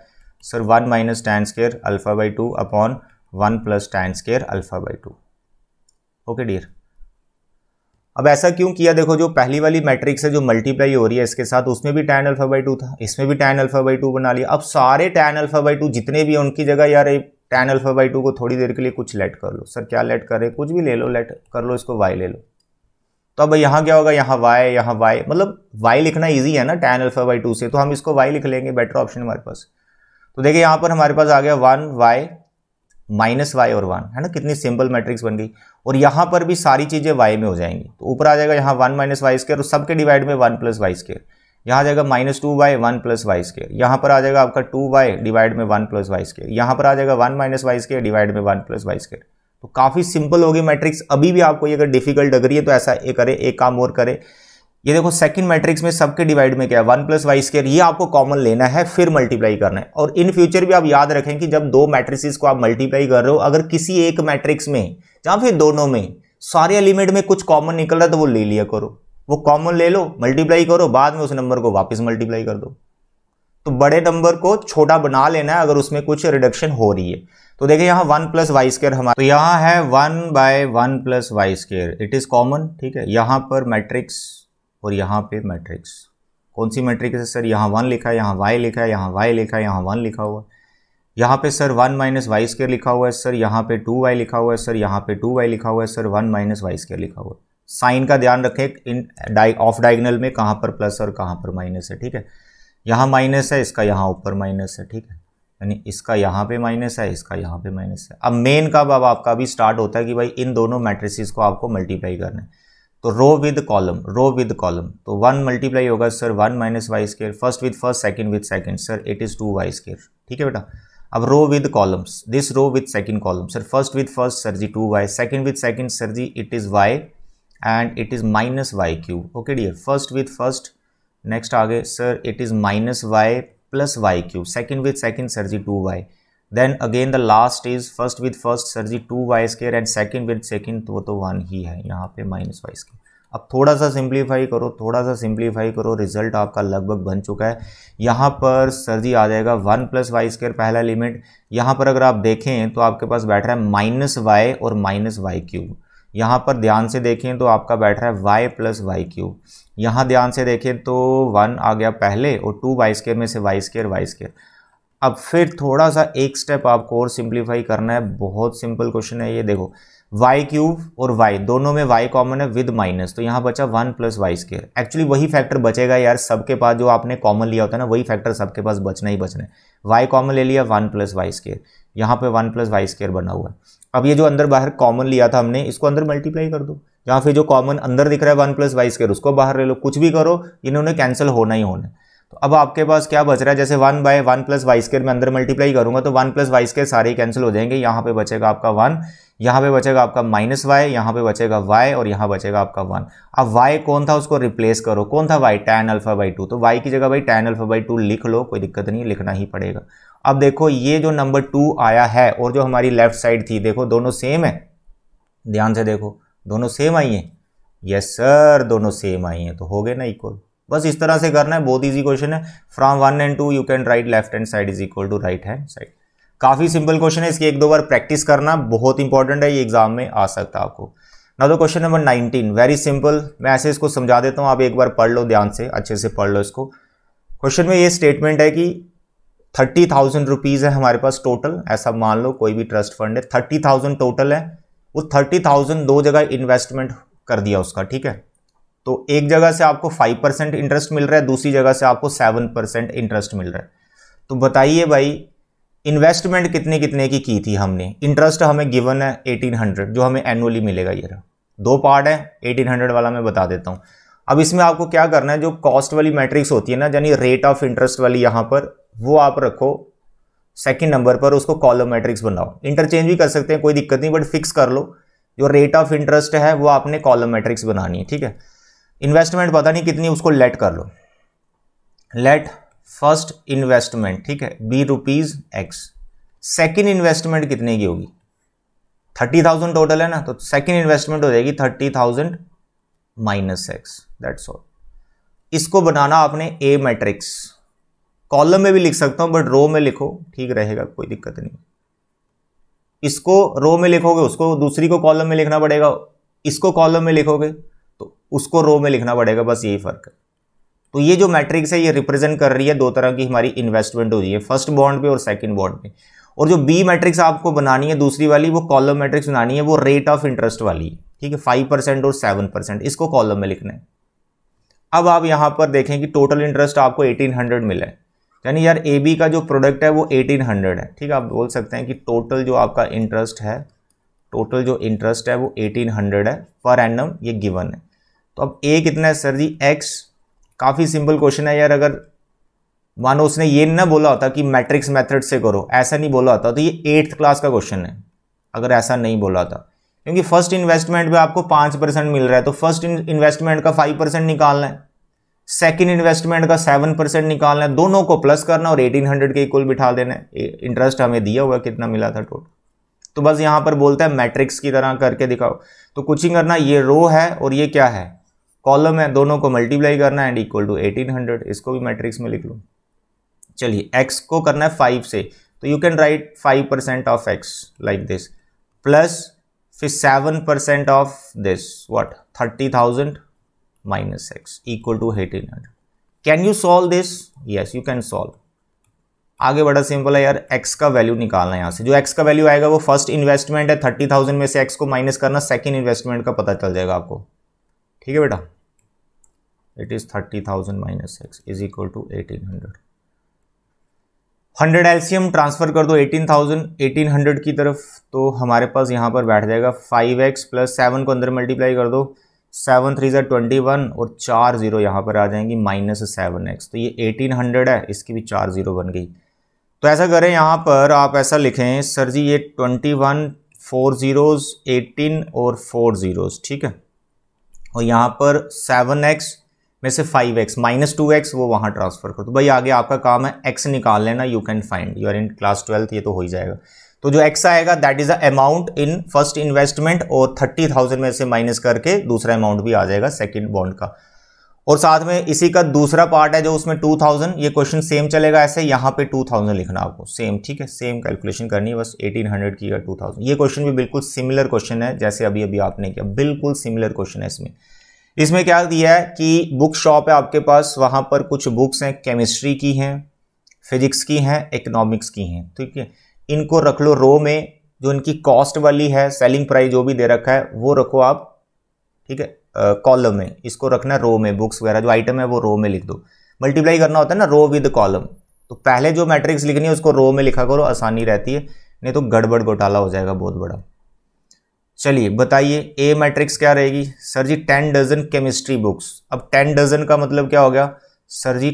sir one minus tan square alpha by two upon one plus tan square alpha by two okay dear अब ऐसा क्यों किया देखो जो पहली वाली मैट्रिक्स है जो मल्टीप्लाई हो रही है इसके साथ उसमें भी टैन अल्फ़ा बाई टू था इसमें भी टैन अल्फ़ा बाई टू बना लिया अब सारे टैन अल्फ़ा बाई टू जितने भी हैं उनकी जगह यार टैन अल्फ़ा बाई टू को थोड़ी देर के लिए कुछ लेट कर लो सर क्या लेट करे कुछ भी ले लो लेट कर लो इसको वाई ले लो तो अब यहाँ क्या होगा यहाँ वाई यहाँ वाई मतलब वाई लिखना ईजी है ना टैन अल्फ़ा बाई टू से तो हम इसको वाई लिख लेंगे बेटर ऑप्शन हमारे पास तो देखिए यहाँ पर हमारे पास आ गया वन वाई माइनस वाई और वन है ना कितनी सिंपल मैट्रिक्स बन गई और यहाँ पर भी सारी चीज़ें वाई में हो जाएंगी तो ऊपर आ जाएगा यहाँ वन माइनस वाई स्केयर और सबके डिवाइड में वन प्लस वाई स्केयर यहाँ आ जाएगा minus two Y one plus Y square यहाँ पर आ जाएगा आपका टू वाई डिवाइड में वन प्लस वाई स्केयर यहाँ पर आ जाएगा one minus Y square divide में वन प्लस वाई स्केयर तो काफ़ी सिंपल होगी मैट्रिक्स अभी भी आपको ये अगर डिफिकल्ट लग रही है तो ऐसा ये करें एक काम और करें ये देखो सेकंड मैट्रिक्स में सबके डिवाइड में क्या है वन प्लस वाई स्केयर ये आपको कॉमन लेना है फिर मल्टीप्लाई करना है और इन फ्यूचर भी आप याद रखें कि जब दो मैट्रिसेस को आप मल्टीप्लाई कर रहे हो अगर किसी एक मैट्रिक्स में या फिर दोनों में सारे एलिमेंट में कुछ कॉमन निकल रहा है तो वो ले लिया करो वो कॉमन ले लो मल्टीप्लाई करो बाद में उस नंबर को वापस मल्टीप्लाई कर दो तो बड़े नंबर को छोटा बना लेना है अगर उसमें कुछ रिडक्शन हो रही है तो देखिए यहाँ वन प्लस वाई स्केयर हमारा तो यहाँ है one by one plus Y square it is common ठीक है यहाँ पर मैट्रिक्स और यहाँ पे मैट्रिक्स कौन सी मैट्रिक्स है सर यहाँ वन लिखा है यहाँ वाई लिखा है यहाँ वाई लिखा है यहाँ वन लिखा हुआ है यहाँ पे sir one minus Y square लिखा हुआ है सर यहाँ पे टू वाई लिखा हुआ है सर यहाँ पे टू वाई लिखा हुआ है sir one minus Y square लिखा हुआ है साइन का ध्यान रखें इन डाइ ऑफ डाइगनल में कहाँ पर प्लस और कहाँ पर माइनस है ठीक है यहाँ माइनस है इसका यहाँ ऊपर माइनस है ठीक है यानी इसका यहाँ पे माइनस है इसका यहाँ पे माइनस है अब मेन का अब आपका भी स्टार्ट होता है कि भाई इन दोनों मैट्रिसेस को आपको मल्टीप्लाई करना है तो row with column row with column तो वन मल्टीप्लाई होगा sir one minus Y square first with first second with second sir it is two y square ठीक है बेटा अब row with columns this row with second column sir first with first sir ji two y second with second sir जी it is y and it is minus y q okay dear first with first next आगे sir it is minus y plus y q second with second sir ji two y then again the last is first with first sir ji two y square and second with second वो तो one ही है यहाँ पे minus Y square अब थोड़ा सा simplify करो थोड़ा सा सिंप्लीफाई करो रिजल्ट आपका लगभग बन चुका है यहाँ पर सर जी आ जाएगा वन प्लस वाई स्केयर पहला लिमिट यहाँ पर अगर आप देखें तो आपके पास बैठ रहा है माइनस वाई और माइनस वाई क्यूब यहाँ पर ध्यान से देखें तो आपका बैठ रहा है वाई प्लस वाई क्यूब यहाँ ध्यान से देखें तो वन आ गया पहले और टू वाई स्केयर में से वाई स्केयर वाई स्केयर अब फिर थोड़ा सा एक स्टेप आपको और सिंप्लीफाई करना है बहुत सिंपल क्वेश्चन है ये देखो वाई क्यूब और वाई दोनों में वाई कॉमन है विद माइनस तो यहाँ बचा one plus Y square actually वही फैक्टर बचेगा यार सबके पास जो आपने कॉमन लिया होता है ना वही फैक्टर सबके पास बचना ही बचना है वाई कॉमन ले लिया वन प्लस वाई स्केयर यहाँ पे वन प्लस वाई स्केयर बना हुआ है अब ये जो अंदर बाहर कॉमन लिया था हमने इसको अंदर मल्टीप्लाई कर दो यहाँ फिर जो कॉमन अंदर दिख रहा है वन प्लस वाई स्केयर उसको बाहर ले लो कुछ भी करो इन्होंने कैंसिल होना ही होना है तो अब आपके पास क्या बच रहा है जैसे one by one plus Y square में अंदर मल्टीप्लाई करूंगा तो वन प्लस वाई स्केयर सारे कैंसिल हो जाएंगे यहाँ पे बचेगा आपका वन यहाँ पे बचेगा आपका माइनस वाई यहाँ पे बचेगा वाई और यहाँ बचेगा आपका वन अब वाई कौन था उसको रिप्लेस करो कौन था y tan alpha by two तो वाई की जगह भाई टेन अल्फा बाई टू लिख लो कोई दिक्कत नहीं लिखना ही पड़ेगा अब देखो ये जो नंबर टू आया है और जो हमारी लेफ्ट साइड थी देखो दोनों सेम है ध्यान से देखो दोनों सेम आई हैं यस सर दोनों सेम आई हैं तो हो गए ना इक्वल बस इस तरह से करना है बहुत इजी क्वेश्चन है from one and two you can write left hand side is equal to right hand side काफ़ी सिंपल क्वेश्चन है इसकी एक दो बार प्रैक्टिस करना बहुत इंपॉर्टेंट है ये एग्जाम में आ सकता है आपको ना तो question number nineteen very simple मैं ऐसे इसको समझा देता हूँ आप एक बार पढ़ लो ध्यान से अच्छे से पढ़ लो इसको क्वेश्चन में ये स्टेटमेंट है कि थर्टी थाउजेंड रुपीज़ है हमारे पास टोटल ऐसा मान लो कोई भी ट्रस्ट फंड है थर्टी थाउजेंड टोटल है वो थर्टी थाउजेंड दो जगह इन्वेस्टमेंट कर दिया उसका ठीक है तो एक जगह से आपको फाइव परसेंट इंटरेस्ट मिल रहा है दूसरी जगह से आपको सेवन परसेंट इंटरेस्ट मिल रहा है तो बताइए भाई इन्वेस्टमेंट कितने कितने की की थी हमने इंटरेस्ट हमें गिवन है एटीन हंड्रेड जो हमें एनुअली मिलेगा ये दो पार्ट है एटीन हंड्रेड वाला मैं बता देता हूँ अब इसमें आपको क्या करना है जो कॉस्ट वाली मैट्रिक्स होती है ना यानी रेट ऑफ इंटरेस्ट वाली यहाँ पर वो आप रखो सेकंड नंबर पर उसको कॉलम मैट्रिक्स बनाओ इंटरचेंज भी कर सकते हैं कोई दिक्कत नहीं बट फिक्स कर लो जो रेट ऑफ इंटरेस्ट है वो आपने कॉलम मैट्रिक्स बनानी है ठीक है इन्वेस्टमेंट पता नहीं कितनी उसको लेट कर लो लेट फर्स्ट इन्वेस्टमेंट ठीक है be rupees x second investment कितने की होगी थर्टी थाउजेंड टोटल है ना तो सेकेंड इन्वेस्टमेंट हो जाएगी thirty thousand minus x that's all इसको बनाना आपने ए मैट्रिक्स कॉलम में भी लिख सकता हूं बट रो में लिखो ठीक रहेगा कोई दिक्कत नहीं इसको रो में लिखोगे उसको दूसरी को कॉलम में लिखना पड़ेगा इसको कॉलम में लिखोगे उसको रो में लिखना पड़ेगा बस यही फ़र्क है तो ये जो मैट्रिक्स है ये रिप्रेजेंट कर रही है दो तरह की हमारी इन्वेस्टमेंट हो रही है फर्स्ट बॉन्ड पे और सेकंड बॉन्ड पे और जो बी मैट्रिक्स आपको बनानी है दूसरी वाली वो कॉलम मैट्रिक्स बनानी है वो रेट ऑफ इंटरेस्ट वाली है ठीक है फाइव परसेंट और सेवन परसेंट इसको कॉलम में लिखना है अब आप यहाँ पर देखें कि टोटल इंटरेस्ट आपको एटीन हंड्रेड मिला है यानी यार ए बी का जो प्रोडक्ट है वो एटीन हंड्रेड है ठीक है आप बोल सकते हैं कि टोटल जो आपका इंटरेस्ट है टोटल जो इंटरेस्ट है वो एटीन हंड्रेड है पर एनम ये गिवन है तो अब ए कितना है सर जी एक्स काफ़ी सिंपल क्वेश्चन है यार अगर मानो उसने ये ना बोला होता कि मैट्रिक्स मेथड से करो ऐसा नहीं बोला होता तो ये एट्थ क्लास का क्वेश्चन है अगर ऐसा नहीं बोला था क्योंकि फर्स्ट इन्वेस्टमेंट पे आपको पाँच परसेंट मिल रहा है तो फर्स्ट इन्वेस्टमेंट का फाइव परसेंट निकालना है सेकेंड इन्वेस्टमेंट का सेवन परसेंट निकालना है दोनों को प्लस करना और एटीन हंड्रेड के इक्वल बिठा देना है इंटरेस्ट हमें दिया हुआ कितना मिला था टोटल तो बस यहाँ पर बोलता है मैट्रिक्स की तरह करके दिखाओ तो कुछ ही करना ये रो है और ये क्या है कॉलम है दोनों को मल्टीप्लाई करना है and equal to eighteen hundred इसको भी मैट्रिक्स में लिख लूँ चलिए एक्स को करना है फाइव से तो you can write five percent of x like this plus फिर seven percent of this what thirty thousand minus x equal to eighteen hundred can you solve this yes you can solve आगे बड़ा simple है यार x का value निकालना है यहाँ से जो एक्स का वैल्यू आएगा वो फर्स्ट इन्वेस्टमेंट है थर्टी थाउजेंड में से एक्स को माइनस करना सेकेंड इन्वेस्टमेंट का पता चल जाएगा आपको ठीक है बेटा it is 30,000 minus 6 is equal to 1800 100 एल्सियम ट्रांसफ़र कर दो 18,000 1800 की तरफ तो हमारे पास यहाँ पर बैठ जाएगा 5x प्लस सेवन को अंदर मल्टीप्लाई कर दो सेवन थ्री जै ट्वेंटी वन और चार जीरो यहाँ पर आ जाएंगी माइनस सेवन एक्स तो ये 1800 है इसकी भी चार जीरो बन गई तो ऐसा करें यहाँ पर आप ऐसा लिखें सर जी ये twenty one four zeros eighteen और फोर ज़ीरोज़ ठीक है और यहाँ पर सेवन एक्स में से five x minus two x वो वहाँ ट्रांसफ़र कर दो भाई आगे आपका काम है एक्स निकाल लेना you can find you are in class twelfth ये तो हो ही जाएगा तो जो एक्स आएगा that is the amount in first investment और थर्टी थाउजेंड में से माइनस करके दूसरा अमाउंट भी आ जाएगा सेकेंड बॉन्ड का और साथ में इसी का दूसरा पार्ट है जो उसमें टू थाउजेंड ये क्वेश्चन सेम चलेगा ऐसे यहाँ पे टू थाउजेंड लिखना आपको सेम ठीक है सेम कैलकुलेशन करनी है बस एटीन हंड्रेड की या टू थाउजेंड ये क्वेश्चन भी बिल्कुल सिमिलर क्वेश्चन है जैसे अभी अभी आपने किया बिल्कुल सिमिलर क्वेश्चन है इसमें इसमें क्या दिया है कि बुक शॉप है आपके पास वहाँ पर कुछ बुक्स हैं केमिस्ट्री की हैं फिजिक्स की हैं इकोनॉमिक्स की हैं ठीक है इनको रख लो रो में जो इनकी कॉस्ट वाली है सेलिंग प्राइस जो भी दे रखा है वो रखो आप ठीक है कॉलम में इसको रखना रो में बुक्स वगैरह जो आइटम है वो रो में लिख दो मल्टीप्लाई करना होता है ना रो विद कॉलम तो पहले जो मैट्रिक्स लिखनी है उसको रो में लिखा करो आसानी रहती है नहीं तो गड़बड़ घोटाला हो जाएगा बहुत बड़ा चलिए बताइए ए मैट्रिक्स क्या रहेगी सर जी टेन डजन केमिस्ट्री बुक्स अब टेन डजन का मतलब क्या हो गया सर जी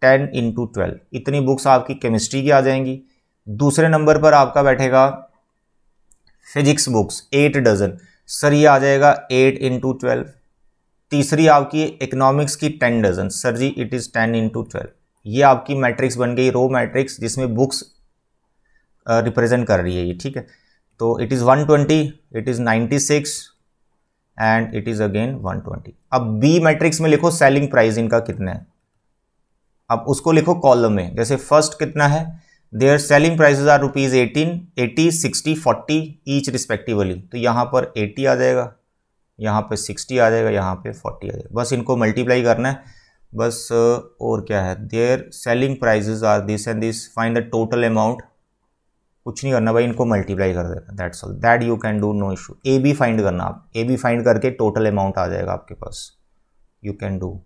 टेन इंटू ट्वेल्व इतनी बुक्स आपकी केमिस्ट्री की आ जाएंगी दूसरे नंबर पर आपका बैठेगा physics books eight dozen sir ये आ जाएगा एट इंटू ट्वेल्व तीसरी आपकी इकोनॉमिक्स की टेन डजन सर जी it is ten into twelve ये आपकी मैट्रिक्स बन गई रो मैट्रिक्स जिसमें बुक्स रिप्रेजेंट कर रही है ये ठीक है तो it is 120, it is 96 and it is again 120. अब बी मैट्रिक्स में लिखो सेलिंग प्राइस इनका कितना है अब उसको लिखो कॉलम में जैसे फर्स्ट कितना है their selling prices are rupees eighteen eighty sixty forty each respectively तो यहाँ पर एटी आ जाएगा यहाँ पर सिक्सटी आ जाएगा यहाँ पर फोर्टी आ जाएगा बस इनको मल्टीप्लाई करना है बस और क्या है their selling prices are this and this find the total amount कुछ नहीं करना भाई इनको मल्टीप्लाई कर देना that's all that you can do no issue A B find करना आप ए बी फाइंड करके टोटल अमाउंट आ जाएगा आपके पास यू कैन डू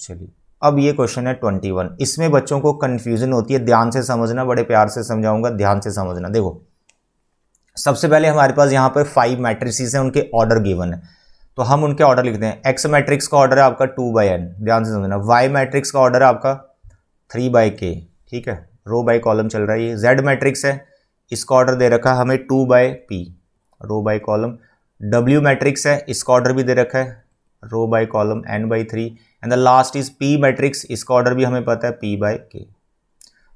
चलिए अब ये क्वेश्चन है ट्वेंटी वन इसमें बच्चों को कन्फ्यूजन होती है ध्यान से समझना बड़े प्यार से समझाऊंगा ध्यान से समझना देखो सबसे पहले हमारे पास यहाँ पर फाइव मैट्रिक्स हैं उनके ऑर्डर गिवन है तो हम उनके ऑर्डर लिखते हैं एक्स मैट्रिक्स का ऑर्डर है आपका टू बाई एन ध्यान से समझना वाई मैट्रिक्स का ऑर्डर है आपका थ्री बाई के ठीक है रो बाय कॉलम चल रहा है ये जेड मैट्रिक्स है इसका ऑर्डर दे रखा है हमें two by P row by column W matrix है इसका ऑर्डर भी दे रखा है row by column n by three and the last is P matrix इसका ऑर्डर भी हमें पता है पी बाय के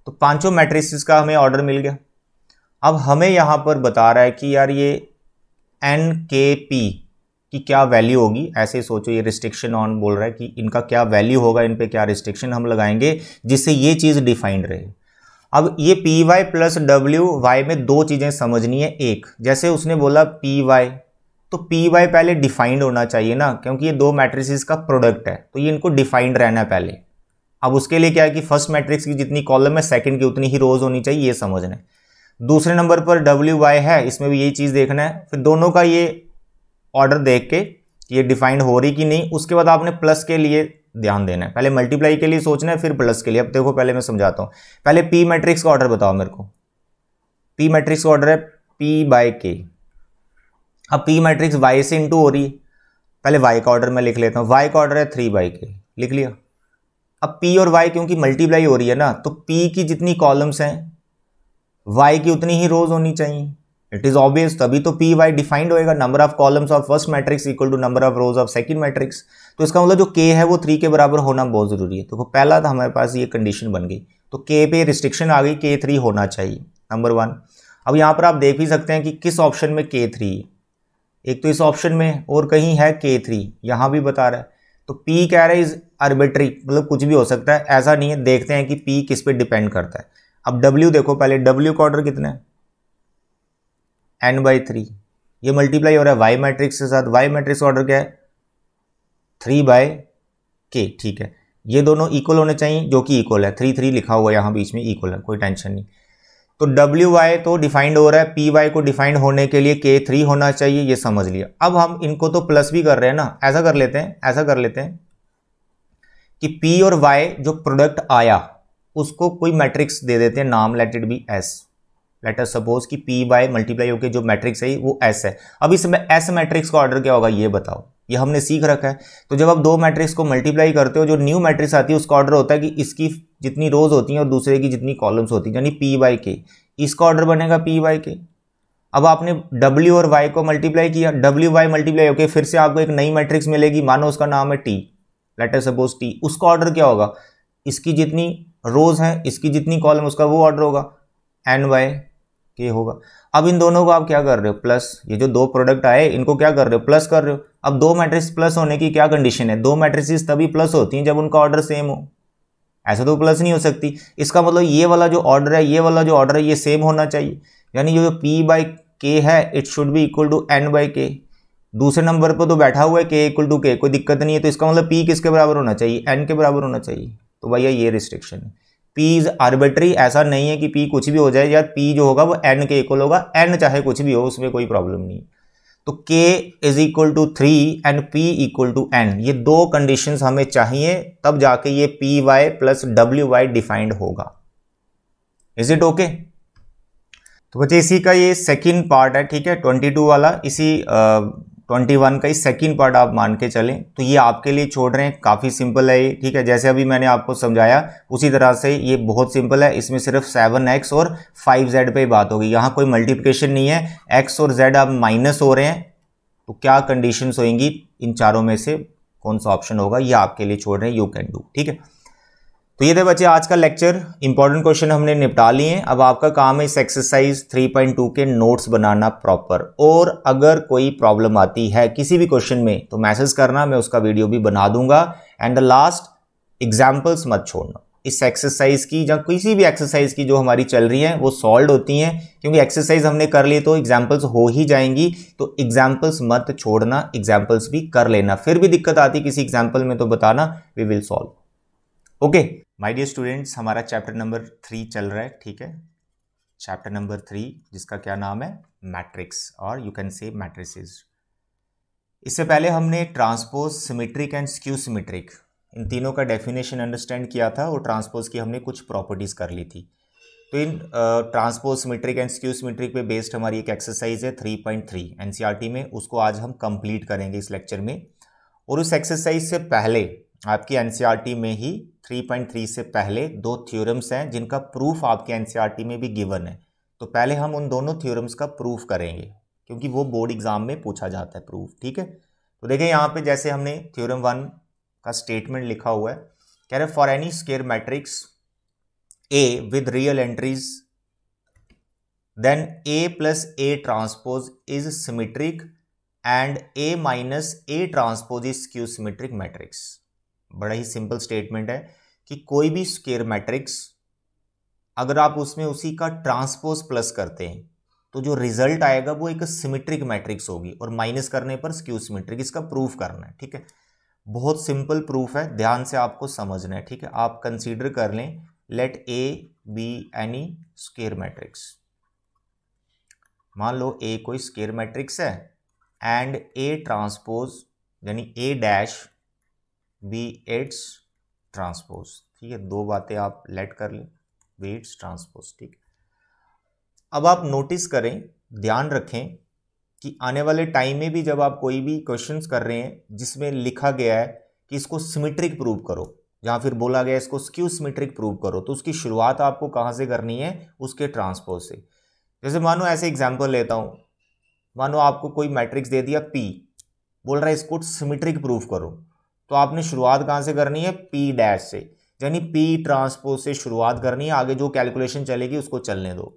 तो पांचों मैट्रिक्स का हमें ऑर्डर मिल गया अब हमें यहाँ पर बता रहा है कि यार ये एन के पी की क्या वैल्यू होगी ऐसे ही सोचो ये रिस्ट्रिक्शन ऑन बोल रहा है कि इनका क्या वैल्यू होगा इन पे क्या रिस्ट्रिक्शन हम लगाएंगे जिससे ये चीज़ डिफाइंड रहे अब ये P Y plus W Y में दो चीज़ें समझनी है एक जैसे उसने बोला पी वाई तो पी वाई पहले डिफाइंड होना चाहिए ना क्योंकि ये दो मैट्रिसेस का प्रोडक्ट है तो ये इनको डिफाइंड रहना है पहले अब उसके लिए क्या है कि फर्स्ट मैट्रिक्स की जितनी कॉलम है सेकंड की उतनी ही रोज होनी चाहिए ये समझना है दूसरे नंबर पर डब्ल्यू वाई है इसमें भी यही चीज़ देखना है फिर दोनों का ये ऑर्डर देख के ये डिफाइंड हो रही कि नहीं उसके बाद आपने प्लस के लिए ध्यान देना है पहले मल्टीप्लाई के लिए सोचना है फिर प्लस के लिए अब देखो पहले मैं समझाता हूँ पहले पी मैट्रिक्स का ऑर्डर बताओ मेरे को पी मैट्रिक्स का ऑर्डर है पी बाय के अब पी मैट्रिक्स वाई से इंटू हो रही है पहले वाई का ऑर्डर मैं लिख लेता हूँ वाई का ऑर्डर है थ्री बाई के लिख लिया अब पी और वाई क्योंकि मल्टीप्लाई हो रही है ना तो पी की जितनी कॉलम्स हैं वाई की उतनी ही रोज होनी चाहिए इट इज ऑब्वियस तभी तो पी वाई डिफाइंड होएगा number of columns of first matrix equal to number of rows of second matrix तो इसका मतलब जो के है वो थ्री के बराबर होना बहुत ज़रूरी है तो पहला तो हमारे पास ये कंडीशन बन गई तो के पे रिस्ट्रिक्शन आ गई के थ्री होना चाहिए नंबर वन अब यहाँ पर आप देख भी सकते हैं कि किस ऑप्शन में के थ्री एक तो इस ऑप्शन में और कहीं है के थ्री यहाँ भी बता रहा है तो पी कह रहा है इज आर्बिट्री मतलब कुछ भी हो सकता है ऐसा नहीं है देखते हैं कि पी किस पे डिपेंड करता है अब डब्ल्यू देखो पहले डब्ल्यू का ऑर्डर कितना है एन बाई थ्री ये मल्टीप्लाई हो रहा है वाई मैट्रिक्स के साथ वाई मैट्रिक्स का ऑर्डर क्या है थ्री बाय के ठीक है ये दोनों इक्वल होने चाहिए जो कि इक्वल है थ्री थ्री लिखा हुआ है यहाँ बीच में इक्वल है कोई टेंशन नहीं तो डब्ल्यू वाई तो डिफाइंड हो रहा है पी वाई को डिफाइंड होने के लिए के थ्री होना चाहिए ये समझ लिया अब हम इनको तो प्लस भी कर रहे हैं ना ऐसा कर लेते हैं ऐसा कर लेते हैं कि पी और वाई जो प्रोडक्ट आया उसको कोई मैट्रिक्स दे देते हैं नाम let it be S letter suppose कि पी बाय मल्टीप्लाई होकर जो मैट्रिक्स है वो एस है अब इस एस मैट्रिक्स का ऑर्डर क्या होगा ये बताओ ये हमने सीख रखा है तो जब आप दो मैट्रिक्स को मल्टीप्लाई करते हो जो न्यू मैट्रिक्स आती है उसका ऑर्डर होता है कि इसकी जितनी रोज होती हैं और दूसरे की जितनी कॉलम्स होती हैं यानी पी बाई के इसका ऑर्डर बनेगा पी बाई के अब आपने डब्ल्यू और वाई को मल्टीप्लाई किया डब्ल्यू वाई मल्टीप्लाई होके फिर से आपको एक नई मैट्रिक्स मिलेगी मानो उसका नाम है टी लेटर सपोज टी उसका ऑर्डर क्या होगा इसकी जितनी रोज है इसकी जितनी कॉलम उसका वो ऑर्डर होगा एन वाई के होगा अब इन दोनों को आप क्या कर रहे हो प्लस ये जो दो प्रोडक्ट आए इनको क्या कर रहे हो प्लस कर रहे हो अब दो मैट्रिक्स प्लस होने की क्या कंडीशन है दो मैट्रिक्स तभी प्लस होती हैं जब उनका ऑर्डर सेम हो ऐसा तो प्लस नहीं हो सकती इसका मतलब ये वाला जो ऑर्डर है ये वाला जो ऑर्डर है ये सेम होना चाहिए यानी जो पी बाई के है it should be equal to n by K दूसरे नंबर पर तो बैठा हुआ है के इक्वल टू के कोई दिक्कत नहीं है तो इसका मतलब पी किसके बराबर होना चाहिए एन के बराबर होना चाहिए तो भैया ये रिस्ट्रिक्शन है पी इज आर्बिट्री ऐसा नहीं है कि पी कुछ भी हो जाए यार पी जो होगा वो एन के इक्वल होगा एन चाहे कुछ भी हो उसमें कोई प्रॉब्लम नहीं तो K is equal to three and P equal to n ये दो कंडीशन हमें चाहिए तब जाके ये P Y plus W Y defined होगा इज इट ओके तो बच्चे इसी का ये सेकेंड पार्ट है ठीक है ट्वेंटी टू वाला इसी आ, ट्वेंटी वन का ही सेकेंड पार्ट आप मान के चलें तो ये आपके लिए छोड़ रहे हैं काफ़ी सिंपल है ये ठीक है जैसे अभी मैंने आपको समझाया उसी तरह से ये बहुत सिंपल है इसमें सिर्फ सेवन एक्स और फाइव जेड पर बात होगी यहाँ कोई मल्टीप्लिकेशन नहीं है एक्स और जेड आप माइनस हो रहे हैं तो क्या कंडीशंस होंगी इन चारों में से कौन सा ऑप्शन होगा ये आपके लिए छोड़ रहे हैं यू कैन डू ठीक है तो ये थे बच्चे आज का लेक्चर इंपॉर्टेंट क्वेश्चन हमने निपटा लिए अब आपका काम है इस एक्सरसाइज 3.2 के नोट्स बनाना प्रॉपर और अगर कोई प्रॉब्लम आती है किसी भी क्वेश्चन में तो मैसेज करना मैं उसका वीडियो भी बना दूंगा एंड द लास्ट एग्जाम्पल्स मत छोड़ना इस एक्सरसाइज की या किसी भी एक्सरसाइज की जो हमारी चल रही है वो सॉल्व होती हैं क्योंकि एक्सरसाइज हमने कर ली तो एग्जाम्पल्स हो ही जाएंगी तो एग्जाम्पल्स मत छोड़ना एग्जाम्पल्स भी कर लेना फिर भी दिक्कत आती किसी एग्जाम्पल में तो बताना we will solve okay my dear students हमारा चैप्टर नंबर थ्री चल रहा है ठीक है चैप्टर नंबर थ्री जिसका क्या नाम है मैट्रिक्स और यू कैन से मैट्रिसेस इससे पहले हमने transpose symmetric and skew symmetric इन तीनों का डेफिनेशन अंडरस्टैंड किया था और ट्रांसपोज की हमने कुछ प्रॉपर्टीज़ कर ली थी तो इन transpose symmetric and skew symmetric पे बेस्ड हमारी एक एक्सरसाइज है 3.3 पॉइंट e में उसको आज हम कंप्लीट करेंगे इस लेक्चर में और उस एक्सरसाइज से पहले आपकी एन e में ही 3.3 से पहले दो थ्योरम्स हैं जिनका प्रूफ आपके एन e में भी गिवन है तो पहले हम उन दोनों थ्योरम्स का प्रूफ करेंगे क्योंकि वो बोर्ड एग्ज़ाम में पूछा जाता है प्रूफ ठीक है तो देखिए यहाँ पे जैसे हमने थ्योरम वन का स्टेटमेंट लिखा हुआ है कह रहे for any square matrix A with real entries then A plus A transpose is symmetric and A minus A transpose is skew symmetric matrix बड़ा ही सिंपल स्टेटमेंट है कि कोई भी स्केयर मैट्रिक्स अगर आप उसमें उसी का ट्रांसपोज प्लस करते हैं तो जो रिजल्ट आएगा वो एक सिमेट्रिक मैट्रिक्स होगी और माइनस करने पर स्क्यू सिमेट्रिक इसका प्रूफ करना है ठीक है बहुत सिंपल प्रूफ है ध्यान से आपको समझना है ठीक है आप कंसीडर कर लें let A B any square matrix मान लो ए कोई स्केयर मैट्रिक्स है एंड ए ट्रांसपोज यानी A dash B Yeats transpose ठीक है दो बातें आप लेट कर लें वेट्स ट्रांसपोज ठीक अब आप नोटिस करें ध्यान रखें कि आने वाले टाइम में भी जब आप कोई भी क्वेश्चन कर रहे हैं जिसमें लिखा गया है कि इसको सिमेट्रिक प्रूव करो जहाँ फिर बोला गया इसको स्क्यू सिमेट्रिक प्रूव करो तो उसकी शुरुआत आपको कहाँ से करनी है उसके ट्रांसपोज से जैसे मानो ऐसे एग्जाम्पल लेता हूँ मानो आपको कोई मैट्रिक्स दे दिया पी बोल रहा है इसको सिमेट्रिक प्रूव करो तो आपने शुरुआत कहाँ से करनी है पी डैश से यानी पी ट्रांसपोज से शुरुआत करनी है आगे जो कैलकुलेशन चलेगी उसको चलने दो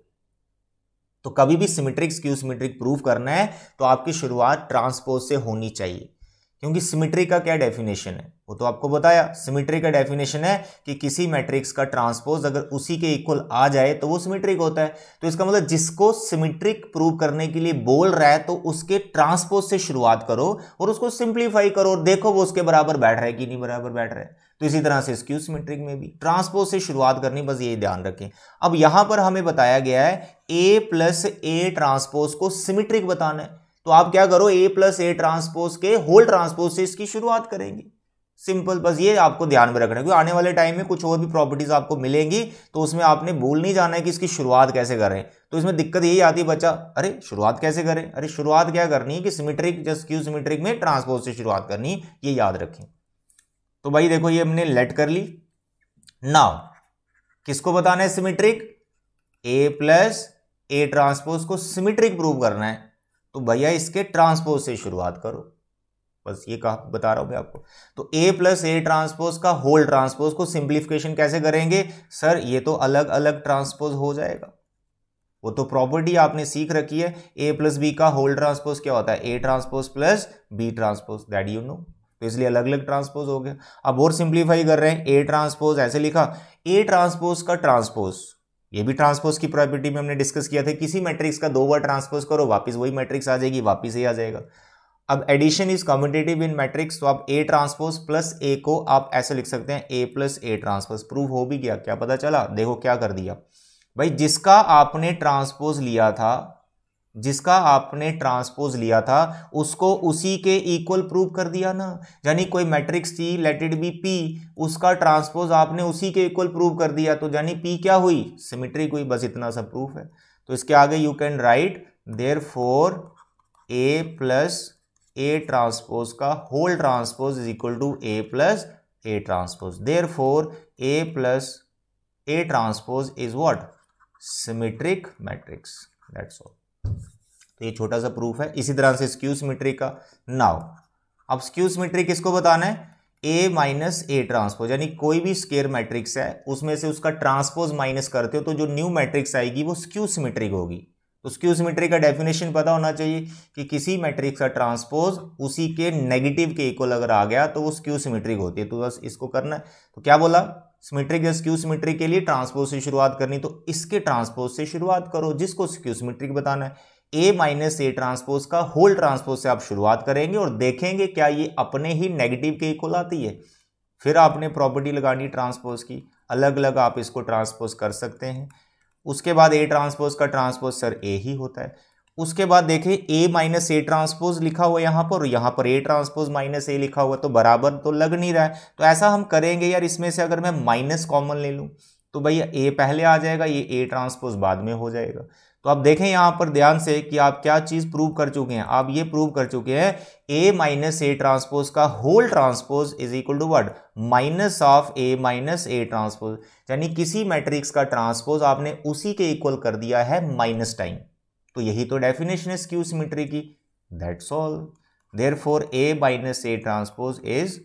तो कभी भी सिमेट्रिक स्क्यू सिमेट्रिक प्रूफ करना है तो आपकी शुरुआत ट्रांसपोज से होनी चाहिए क्योंकि सिमिट्री का क्या डेफिनेशन है वो तो आपको बताया सिमिट्री का डेफिनेशन है कि किसी मैट्रिक्स का ट्रांसपोज अगर उसी के इक्वल आ जाए तो वो सिमिट्रिक होता है तो इसका मतलब जिसको सिमिट्रिक प्रूव करने के लिए बोल रहा है तो उसके ट्रांसपोज से शुरुआत करो और उसको सिंप्लीफाई करो और देखो वो उसके बराबर बैठ रहा है कि नहीं बराबर बैठ रहा है तो इसी तरह से स्क्यू सिमिट्रिक में भी ट्रांसपोज से शुरुआत करनी बस ये ध्यान रखें अब यहां पर हमें बताया गया है ए प्लस ए ट्रांसपोज को सिमिट्रिक बताना है तो आप क्या करो ए प्लस ए ट्रांसपोज के होल ट्रांसपोज से इसकी शुरुआत करेंगे सिंपल बस ये आपको ध्यान में रखना है क्योंकि आने वाले टाइम में कुछ और भी प्रॉपर्टीज आपको मिलेंगी तो उसमें आपने भूल नहीं जाना है कि इसकी शुरुआत कैसे करें तो इसमें दिक्कत यही आती है बच्चा अरे शुरुआत कैसे करें अरे शुरुआत क्या करनी है कि सिमेट्रिक जस्ट क्यू सिमेट्रिक में ट्रांसपोज से शुरुआत करनी है ये याद रखें तो भाई देखो ये हमने लेट कर ली नाउ किसको बताना है symmetric A plus A transpose को सिमेट्रिक प्रूव करना है तो भैया इसके ट्रांसपोज से शुरुआत करो बस ये कहा बता रहा हूं मैं आपको तो ए प्लस ए ट्रांसपोज का होल ट्रांसपोज को सिंप्लीफिकेशन कैसे करेंगे सर ये तो अलग अलग ट्रांसपोज हो जाएगा वो तो प्रॉपर्टी आपने सीख रखी है ए प्लस बी का होल ट्रांसपोज क्या होता है A transpose plus B transpose that you know तो इसलिए अलग अलग ट्रांसपोज हो गया अब और सिंप्लीफाई कर रहे हैं ए ट्रांसपोज ऐसे लिखा ए ट्रांसपोज का ट्रांसपोज ये भी ट्रांसपोज की प्रॉपर्टी में हमने डिस्कस किया था किसी मैट्रिक्स का दो बार ट्रांसपोज करो वापस वही मैट्रिक्स आ जाएगी वापस ही आ जाएगा अब addition is commutative in matrix तो आप ए ट्रांसपोज प्लस ए को आप ऐसे लिख सकते हैं A plus A transpose prove हो भी गया क्या पता चला देखो क्या कर दिया भाई जिसका आपने ट्रांसपोज लिया था जिसका आपने ट्रांसपोज लिया था उसको उसी के इक्वल प्रूव कर दिया ना यानी कोई मैट्रिक्स थी लेट इट बी पी उसका ट्रांसपोज आपने उसी के इक्वल प्रूव कर दिया तो यानी पी क्या हुई सिमेट्रिक हुई बस इतना सा प्रूफ है तो इसके आगे you can write therefore A plus A transpose का whole transpose is equal to A plus A transpose therefore A plus A transpose is what symmetric matrix that's all तो ये छोटा सा proof है इसी तरह से skew symmetry का नाव अब स्क्यू सिमिट्री किसको बताना है ए माइनस ए ट्रांसपोज यानी कोई भी स्केयर मैट्रिक्स है उसमें से उसका ट्रांसपोज माइनस करते हो तो जो न्यू मैट्रिक्स आएगी वो स्क्यू सिमिट्रिक होगी तो स्क्यू सिमेट्री का डेफिनेशन पता होना चाहिए कि किसी मैट्रिक्स का ट्रांसपोज उसी के नेगेटिव के इक्वल अगर आ गया तो वो स्क्यू सिमिट्रिक होती है तो बस इसको करना है तो क्या बोला सिमिट्रिक या स्क्यू सिमिट्रिक के लिए ट्रांसपोज से शुरुआत करनी तो इसके ट्रांसपोज से शुरुआत करो जिसको स्क्यू सिमिट्रिक बताना है ए माइनस ए ट्रांसपोज का होल ट्रांसपोज से आप शुरुआत करेंगे और देखेंगे क्या ये अपने ही नेगेटिव के इक्वल आती है फिर आपने प्रॉपर्टी लगानी ट्रांसपोज की अलग अलग आप इसको ट्रांसपोज कर सकते हैं उसके बाद ए ट्रांसपोज का ट्रांसपोज सर ए ही होता है उसके बाद देखें ए माइनस ए ट्रांसपोज लिखा हुआ यहाँ पर यहाँ पर ए ट्रांसपोज माइनस ए लिखा हुआ तो बराबर तो लग नहीं रहा है तो ऐसा हम करेंगे यार इसमें से अगर मैं माइनस कॉमन ले लूँ तो भैया ए पहले आ जाएगा ये ए ट्रांसपोज बाद में हो जाएगा तो आप देखें यहां पर ध्यान से कि आप क्या चीज़ प्रूव कर चुके हैं आप ये प्रूव कर चुके हैं ए माइनस ए ट्रांसपोज का whole transpose is equal to word minus of A minus A transpose यानी किसी मैट्रिक्स का ट्रांसपोज आपने उसी के इक्वल कर दिया है माइनस टाइम तो यही तो डेफिनेशन है स्क्यू सिमिट्री की that's all therefore A minus A transpose is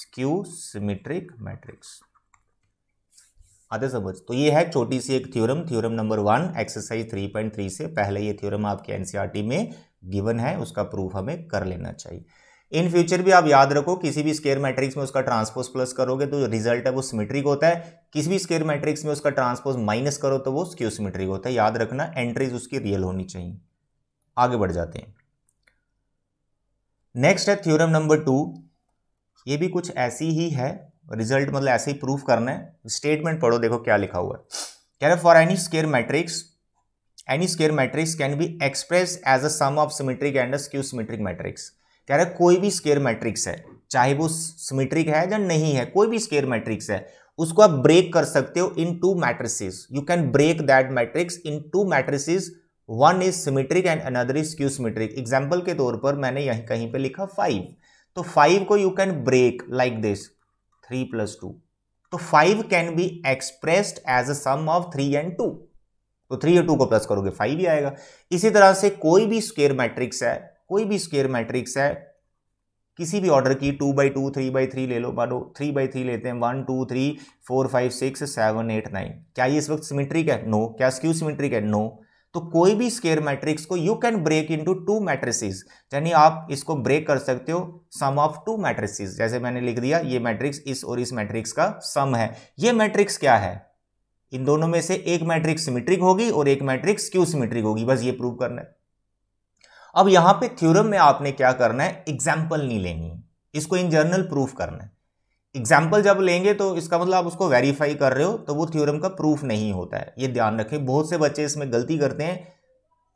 skew symmetric matrix आते समझ तो ये है छोटी सी एक theorem theorem number one exercise three point three से पहले ये थ्योरम आपके एनसीईआरटी e में गिवन है उसका प्रूफ हमें कर लेना चाहिए इन फ्यूचर भी आप याद रखो किसी भी स्केयर मैट्रिक्स में उसका ट्रांसपोज प्लस करोगे तो रिजल्ट है वो सिमेट्रिक होता है किसी भी स्केयर मैट्रिक्स में उसका ट्रांसपोज माइनस करो तो वो स्क्यू सिमेट्रिक होता है याद रखना एंट्रीज उसकी रियल होनी चाहिए आगे बढ़ जाते हैं नेक्स्ट है थ्योरम नंबर टू ये भी कुछ ऐसी ही है रिजल्ट मतलब ऐसे ही प्रूफ करना है स्टेटमेंट पढ़ो देखो क्या लिखा हुआ है कह रहे for any square matrix any square matrix can be express as a sum of symmetric and skew symmetric matrix कह रहे कोई भी स्केयर मैट्रिक्स है चाहे वो सिमेट्रिक है या नहीं है कोई भी स्केयर मैट्रिक्स है उसको आप ब्रेक कर सकते हो in two matrices you can break that matrix in two matrices one is symmetric and another is skew symmetric example के तौर पर मैंने यहीं कहीं पे लिखा फाइव तो फाइव को you can break like this three plus two तो five can be expressed as a sum of three and two तो थ्री और टू को प्लस करोगे फाइव ही आएगा इसी तरह से कोई भी स्केयर मैट्रिक्स है कोई भी स्केयर मैट्रिक्स है किसी भी ऑर्डर की two by two three by three ले लो मानो थ्री बाई थ्री लेते हैं one two three four five six seven eight nine क्या ये इस वक्त सिमेट्रिक है नो no. क्या स्क्यू सिमेट्रिक है नो no. तो कोई भी स्केयर मैट्रिक्स को you can break into two matrices यानी आप इसको ब्रेक कर सकते हो सम ऑफ टू मैट्रिसेस जैसे मैंने लिख दिया ये मैट्रिक्स इस और इस मैट्रिक्स का सम है ये मैट्रिक्स क्या है इन दोनों में से एक मैट्रिक्स सिमेट्रिक होगी और एक मैट्रिक्स क्यू सिमेट्रिक होगी बस ये प्रूव करना है अब यहां पे थ्योरम में आपने क्या करना है एग्जाम्पल नहीं लेनी इसको इन जर्नल प्रूफ करना है एग्जाम्पल जब लेंगे तो इसका मतलब आप उसको वेरीफाई कर रहे हो तो वो थ्योरम का प्रूफ नहीं होता है ये ध्यान रखें बहुत से बच्चे इसमें गलती करते हैं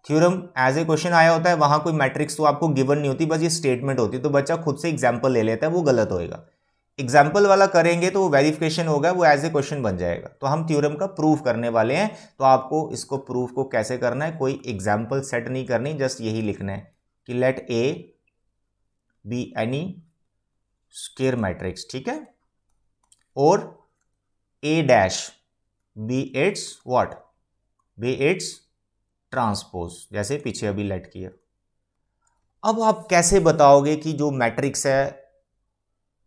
थ्योरम एज ए क्वेश्चन आया होता है वहाँ कोई मैट्रिक्स तो आपको गिवन नहीं होती बस ये स्टेटमेंट होती है तो बच्चा खुद से एग्जाम्पल ले लेता है वो गलत होएगा एग्जाम्पल वाला करेंगे तो वो वेरीफिकेशन होगा वो एज ए क्वेश्चन बन जाएगा तो हम थ्योरम का प्रूफ करने वाले हैं तो आपको इसको प्रूफ को कैसे करना है कोई एग्जाम्पल सेट नहीं करनी जस्ट यही लिखना है कि let A B any square matrix ठीक है और A dash B it's what B एट्स transpose जैसे पीछे अभी लेट किया अब आप कैसे बताओगे कि जो मैट्रिक्स है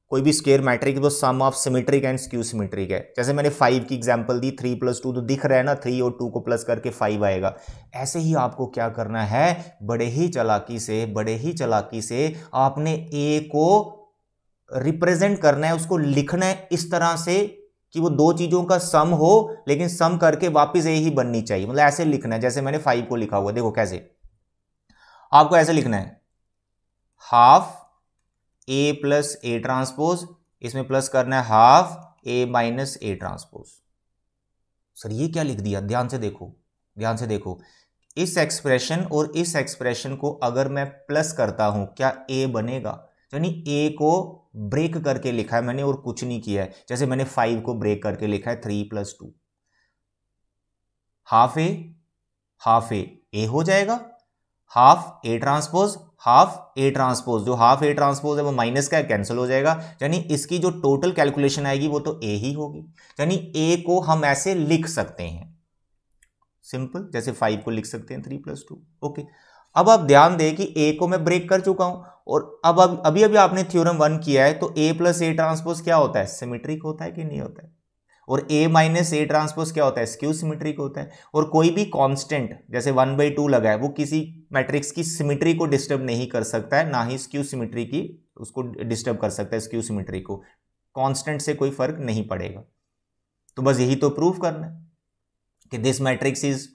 कोई भी स्केयर मैट्रिक वो sum of symmetric and skew symmetric है जैसे मैंने फाइव की एग्जांपल दी थ्री प्लस टू तो दिख रहा है ना थ्री और टू को प्लस करके फाइव आएगा ऐसे ही आपको क्या करना है बड़े ही चलाकी से बड़े ही चलाकी से आपने ए को रिप्रेजेंट करना है उसको लिखना है इस तरह से कि वो दो चीज़ों का सम हो लेकिन सम करके वापस ए ही बननी चाहिए मतलब ऐसे लिखना है जैसे मैंने फाइव को लिखा हुआ देखो कैसे आपको ऐसे लिखना है half A plus A transpose इसमें प्लस करना है half A minus A transpose sir ये क्या लिख दिया ध्यान से देखो ध्यान से देखो इस एक्सप्रेशन और इस एक्सप्रेशन को अगर मैं प्लस करता हूं क्या ए बनेगा यानी ए को ब्रेक करके लिखा है मैंने और कुछ नहीं किया है जैसे मैंने फाइव को ब्रेक करके लिखा है three plus two half A half A A हो जाएगा half A transpose half A transpose जो हाफ ए ट्रांसपोज है वो माइनस का कैंसिल हो जाएगा यानी इसकी जो टोटल कैलकुलेशन आएगी वो तो ए ही होगी यानी ए को हम ऐसे लिख सकते हैं सिंपल जैसे फाइव को लिख सकते हैं थ्री प्लस टू ओके अब आप ध्यान दें कि ए को मैं ब्रेक कर चुका हूं और अब अब अभी अभी आपने थ्योरम वन किया है तो ए प्लस ए ट्रांसपोज क्या होता है सिमेट्रिक होता है कि नहीं होता है और ए माइनस ए ट्रांसपोज क्या होता है स्क्यू सिमेट्रिक होता है और कोई भी कांस्टेंट जैसे वन बाई टू लगा है वो किसी मैट्रिक्स की सिमेट्री को डिस्टर्ब नहीं कर सकता है ना ही स्क्यू सिमेट्री की उसको डिस्टर्ब कर सकता है स्क्यू सिमेट्री को कांस्टेंट से कोई फर्क नहीं पड़ेगा तो बस यही तो प्रूव करना है कि this matrix is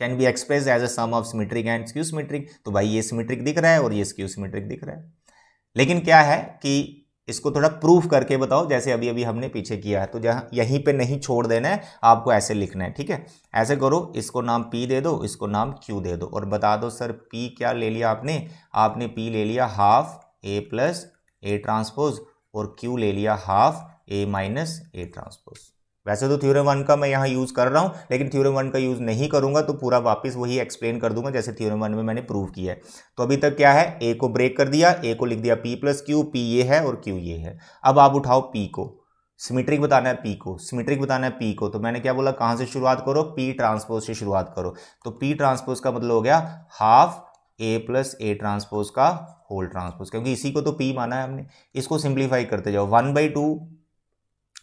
can be express as a sum of symmetric and skew symmetric तो भाई ये सिमेट्रिक दिख रहा है और ये स्क्यू सिमेट्रिक दिख रहा है लेकिन क्या है कि इसको थोड़ा प्रूफ करके बताओ जैसे अभी अभी हमने पीछे किया है तो जहाँ यहीं पे नहीं छोड़ देना है आपको ऐसे लिखना है ठीक है ऐसे करो इसको नाम पी दे दो इसको नाम क्यू दे दो और बता दो सर पी क्या ले लिया आपने आपने पी ले लिया half A plus A transpose और क्यू ले लिया half A minus A transpose वैसे तो थ्योरम वन का मैं यहाँ यूज़ कर रहा हूँ लेकिन थ्योरम वन का यूज़ नहीं करूँगा तो पूरा वापस वही एक्सप्लेन कर दूंगा जैसे थ्योरम वन में मैंने प्रूव किया है तो अभी तक क्या है ए को ब्रेक कर दिया ए को लिख दिया पी प्लस क्यू पी ये है और क्यू ये है अब आप उठाओ पी को सिमेट्रिक बताना है पी को सिमेट्रिक बताना है पी को तो मैंने क्या बोला कहाँ से शुरुआत करो पी ट्रांसपोज से शुरुआत करो तो पी ट्रांसपोज का मतलब हो गया half A plus A transpose का होल ट्रांसपोज क्योंकि इसी को तो पी माना है हमने इसको सिंप्लीफाई करते जाओ वन बाई टू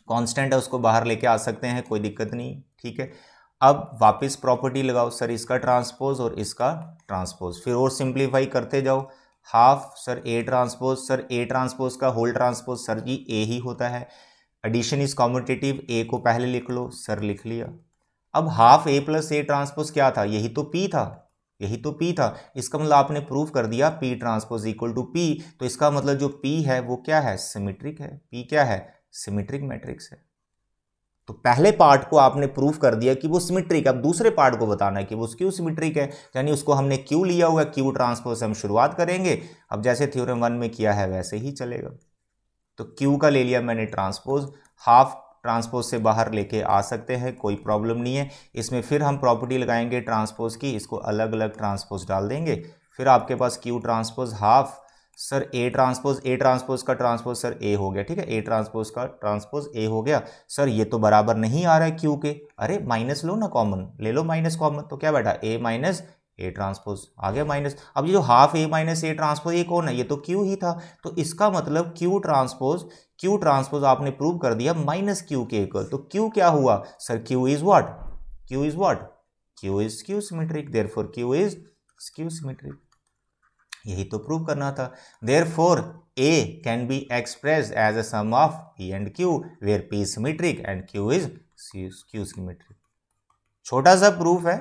कांस्टेंट है उसको बाहर लेके आ सकते हैं कोई दिक्कत नहीं ठीक है अब वापस प्रॉपर्टी लगाओ सर इसका ट्रांसपोज और इसका ट्रांसपोज फिर और सिंप्लीफाई करते जाओ half sir A transpose sir A transpose का whole transpose sir ji A ही होता है एडिशन इज कॉम्पिटेटिव ए को पहले लिख लो सर लिख लिया अब half A plus A transpose क्या था यही तो पी था यही तो पी था इसका मतलब आपने प्रूव कर दिया P transpose equal to P तो इसका मतलब जो पी है वो क्या है सिमेट्रिक है पी क्या है सिमेट्रिक मैट्रिक्स है तो पहले पार्ट को आपने प्रूफ कर दिया कि वो सिमेट्रिक अब दूसरे पार्ट को बताना है कि वो क्यों सिमेट्रिक है यानी उसको हमने क्यों लिया हुआ है क्यू से हम शुरुआत करेंगे अब जैसे थ्योरम वन में किया है वैसे ही चलेगा तो क्यू का ले लिया मैंने ट्रांसपोज हाफ ट्रांसपोज से बाहर लेके आ सकते हैं कोई प्रॉब्लम नहीं है इसमें फिर हम प्रॉपर्टी लगाएंगे ट्रांसपोज की इसको अलग अलग ट्रांसपोज डाल देंगे फिर आपके पास Q transpose half sir A transpose A transpose का ट्रांसपोज सर ए हो गया ठीक है ए ट्रांसपोज का ट्रांसपोज ए हो गया सर ये तो बराबर नहीं आ रहा है क्यू के अरे माइनस लो ना कॉमन ले लो माइनस कॉमन तो क्या बैठा ए माइनस ए ट्रांसपोज आ गया माइनस अब ये जो half A minus A transpose ये कौन है ये तो क्यू ही था तो इसका मतलब क्यू ट्रांसपोज क्यू ट्रांसपोज आपने प्रूव कर दिया माइनस क्यू के इक्वल तो क्यू क्या हुआ sir Q is what Q is what Q is skew symmetric therefore Q is skew symmetric यही तो प्रूव करना था therefore A can be express as a sum of P and Q where P symmetric and Q is skew symmetric छोटा सा proof है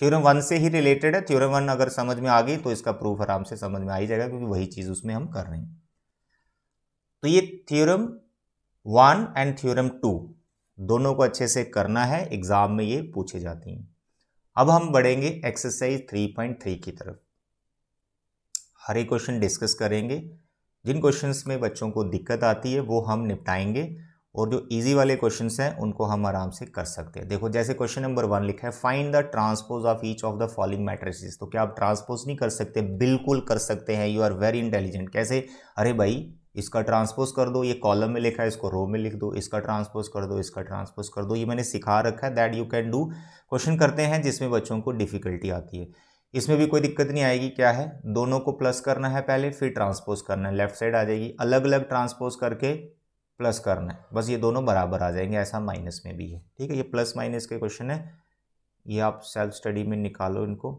theorem one से ही related है theorem one अगर समझ में आ गई तो इसका प्रूफ आराम से समझ में आ ही जाएगा क्योंकि वही चीज़ उसमें हम कर रहे हैं तो ये theorem one and theorem two दोनों को अच्छे से करना है एग्ज़ाम में ये पूछे जाते हैं अब हम बढ़ेंगे एक्सरसाइज थ्री पॉइंट थ्री की तरफ हर एक क्वेश्चन डिस्कस करेंगे जिन क्वेश्चंस में बच्चों को दिक्कत आती है वो हम निपटाएंगे और जो इजी वाले क्वेश्चंस हैं उनको हम आराम से कर सकते हैं देखो जैसे क्वेश्चन नंबर वन लिखा है find the transpose of each of the following matrices तो क्या आप ट्रांसपोज नहीं कर सकते बिल्कुल कर सकते हैं यू आर वेरी इंटेलिजेंट कैसे अरे भाई इसका ट्रांसपोज कर दो ये कॉलम में लिखा है इसको रो में लिख दो इसका ट्रांसपोज कर दो इसका ट्रांसपोज कर दो ये मैंने सिखा रखा है that you can do question करते हैं जिसमें बच्चों को डिफिकल्टी आती है इसमें भी कोई दिक्कत नहीं आएगी क्या है दोनों को प्लस करना है पहले फिर ट्रांसपोज करना है लेफ्ट साइड आ जाएगी अलग अलग ट्रांसपोज करके प्लस करना है बस ये दोनों बराबर आ जाएंगे ऐसा माइनस में भी है ठीक है ये प्लस माइनस के क्वेश्चन है ये आप सेल्फ स्टडी में निकालो इनको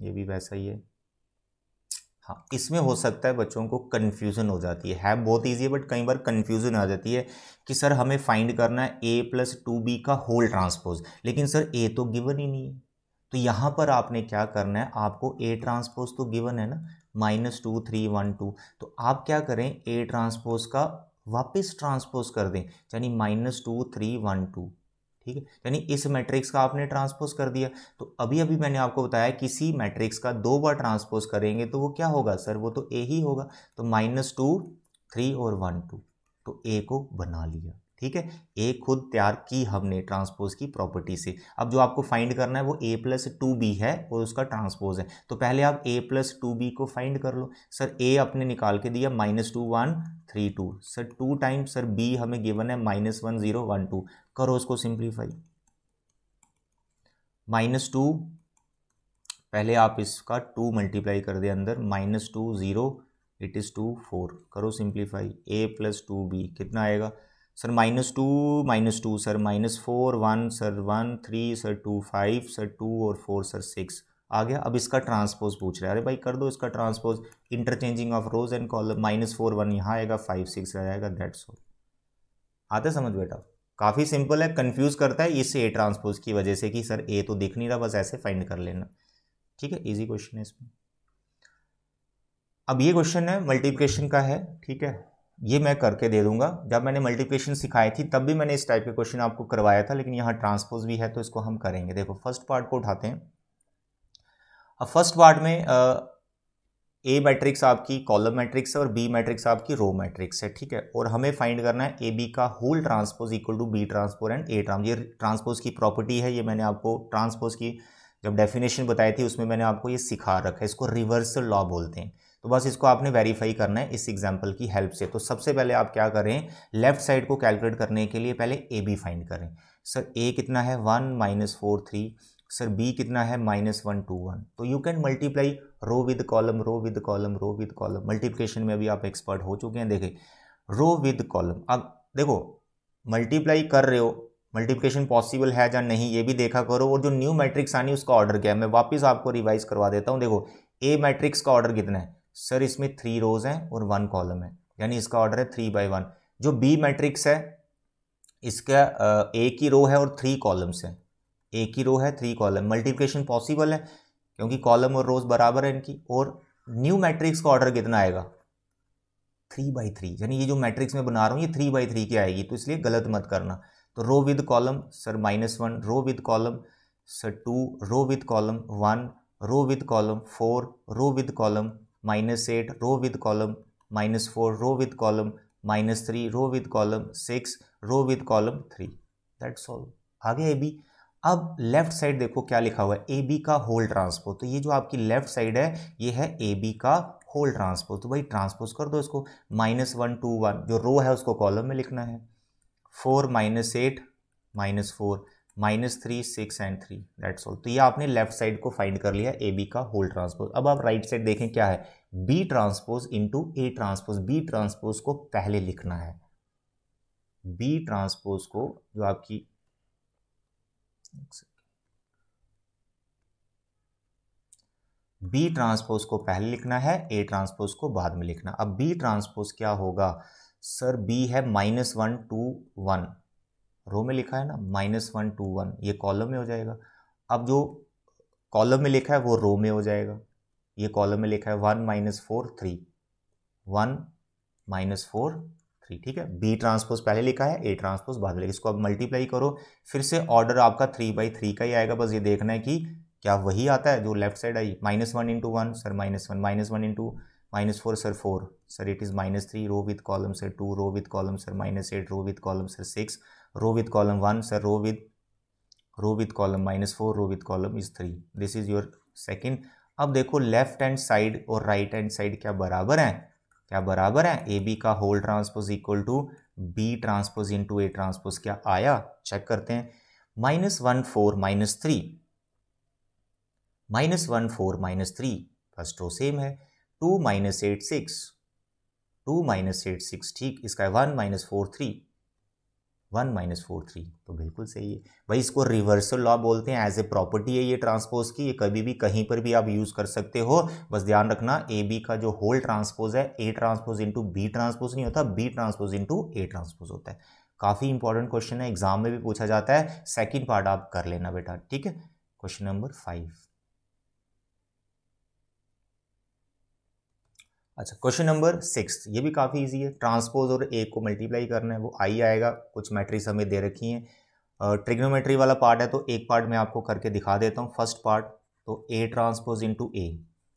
ये भी वैसा ही है हाँ इसमें हो सकता है बच्चों को कन्फ्यूज़न हो जाती है, है बहुत ईजी है बट कई बार कन्फ्यूज़न आ जाती है कि सर हमें फाइंड करना है ए प्लस टू बी का होल ट्रांसपोज लेकिन सर ए तो गिवन ही नहीं है तो यहाँ पर आपने क्या करना है आपको ए ट्रांसपोज तो गिवन है ना minus two three one two तो आप क्या करें ए ट्रांसपोज का वापस ट्रांसपोज कर दें यानी minus two three one two ठीक है यानी इस मैट्रिक्स का आपने ट्रांसपोज कर दिया तो अभी अभी मैंने आपको बताया किसी मैट्रिक्स का दो बार ट्रांसपोज करेंगे तो वो क्या होगा सर वो तो ए ही होगा तो माइनस टू थ्री और वन टू तो ए को बना लिया ठीक है ए खुद तैयार की हमने ट्रांसपोज की प्रॉपर्टी से अब जो आपको फाइंड करना है वो ए प्लस टू बी है और उसका ट्रांसपोज है तो पहले आप ए प्लस टू बी को फाइंड कर लो सर ए आपने निकाल के दिया minus two one three two sir two time sir B हमें गिवन है minus one zero one two करो उसको सिंप्लीफाई माइनस टू पहले आप इसका टू मल्टीप्लाई कर दे अंदर minus two zero it is two four करो simplify A plus two B कितना आएगा sir minus two minus two sir minus four one sir one three sir two five sir two और four sir six आ गया अब इसका transpose पूछ रहा है अरे भाई कर दो इसका transpose interchanging of rows and column minus four one यहाँ आएगा फाइव सिक्स आएगा दैट्स ऑल आते समझ बेटा काफ़ी सिंपल है कंफ्यूज करता है इस ए ट्रांसपोज की वजह से कि सर ए तो दिख नहीं रहा बस ऐसे फाइंड कर लेना ठीक है इजी क्वेश्चन है इसमें अब ये क्वेश्चन है मल्टीप्लिकेशन का है ठीक है ये मैं करके दे दूंगा जब मैंने मल्टीप्लिकेशन सिखाई थी तब भी मैंने इस टाइप के क्वेश्चन आपको करवाया था लेकिन यहाँ ट्रांसपोज भी है तो इसको हम करेंगे देखो फर्स्ट पार्ट को उठाते हैं अब फर्स्ट पार्ट में ए मैट्रिक्स आपकी कॉलम मैट्रिक्स है और बी मैट्रिक्स आपकी रो मैट्रिक्स है ठीक है और हमें फाइंड करना है ए बी का whole transpose equal to B transpose and A trans ये ट्रांसपोज की प्रॉपर्टी है ये मैंने आपको ट्रांसपोज की जब डेफिनेशन बताई थी उसमें मैंने आपको ये सिखा रखा है इसको रिवर्सल लॉ बोलते हैं तो बस इसको आपने वेरीफाई करना है इस एग्जाम्पल की हेल्प से तो सबसे पहले आप क्या करें लेफ्ट साइड को कैलकुलेट करने के लिए पहले ए बी फाइंड करें सर ए कितना है one minus four three sir B कितना है माइनस वन टू वन तो you can multiply row with column row with column row with column multiplication में अभी आप एक्सपर्ट हो चुके हैं देखें रो विद कॉलम अब देखो मल्टीप्लाई कर रहे हो मल्टीप्लिकेशन पॉसिबल है या नहीं ये भी देखा करो और जो न्यू मैट्रिक्स आनी उसका ऑर्डर क्या है मैं वापस आपको रिवाइज करवा देता हूँ देखो ए मैट्रिक्स का ऑर्डर कितना है सर इसमें थ्री रोज हैं और वन कॉलम है यानी इसका ऑर्डर है थ्री बाई वन जो बी मैट्रिक्स है इसका ए की रो है और थ्री कॉलम्स हैं ए की रो है थ्री कॉलम मल्टीप्लिकेशन पॉसिबल है क्योंकि कॉलम और रोज बराबर है इनकी और न्यू मैट्रिक्स का ऑर्डर कितना आएगा थ्री बाई थ्री यानी ये जो मैट्रिक्स में बना रहा हूँ ये थ्री बाई थ्री की आएगी तो इसलिए गलत मत करना तो row with column sir minus one row with column sir two row with column one row with column four row with column eight row with column minus four row row column minus three row row column six row row column three that that's आ आगे A B अब left side देखो क्या लिखा हुआ है A B का whole transpose तो ये जो आपकी लेफ्ट साइड है ये है ए बी का होल ट्रांसपोज तो भाई ट्रांसपोज कर दो इसको माइनस वन टू वन जो रो है उसको कॉलम में लिखना है four minus eight minus four minus three six and three that's all तो ये आपने लेफ्ट साइड को फाइंड कर लिया ए बी का होल ट्रांसपोज अब आप राइट right साइड देखें क्या है B transpose into A transpose B transpose को पहले लिखना है बी ट्रांसपोज को जो आपकी बी ट्रांसपोज को पहले लिखना है ए ट्रांसपोज को बाद में लिखना अब बी ट्रांसपोज क्या होगा सर बी है minus one two one row में लिखा है ना माइनस वन टू वन ये कॉलम में हो जाएगा अब जो कॉलम में लिखा है वो रो में हो जाएगा ये कॉलम में लिखा है one minus four three one minus four three ठीक है बी ट्रांसपोज पहले लिखा है ए ट्रांसपोज बाद में लिखा इसको अब मल्टीप्लाई करो फिर से ऑर्डर आपका थ्री बाई थ्री का ही आएगा बस ये देखना है कि क्या वही आता है जो लेफ्ट साइड आई minus one into one sir minus one minus one into minus four sir four sir it is minus three row with column sir two row with column sir minus eight row with column sir six row with column one sir row with row with column minus four row with column is three this is your second अब देखो left hand side और right hand side क्या बराबर है क्या बराबर हैं A B का whole transpose equal to B transpose into A transpose क्या आया चेक करते हैं minus one four minus three minus one four minus three first same है two minus eight six two minus eight six ठीक इसका है one minus four three one minus four three तो बिल्कुल सही है भाई इसको रिवर्सल लॉ बोलते हैं एज ए प्रॉपर्टी है ये ट्रांसपोज की ये कभी भी कहीं पर भी आप यूज़ कर सकते हो बस ध्यान रखना ए बी का जो होल ट्रांसपोज है A transpose into B transpose नहीं होता B transpose into A transpose होता है काफ़ी इंपॉर्टेंट क्वेश्चन है एग्जाम में भी पूछा जाता है सेकेंड पार्ट आप कर लेना बेटा ठीक है क्वेश्चन नंबर फाइव अच्छा क्वेश्चन नंबर सिक्स ये भी काफ़ी इजी है ट्रांसपोज और ए को मल्टीप्लाई करना है वो आई आएगा कुछ मैट्रिक्स हमें दे रखी हैं ट्रिग्नोमेट्री वाला पार्ट है तो एक पार्ट मैं आपको करके दिखा देता हूँ फर्स्ट पार्ट तो A transpose into A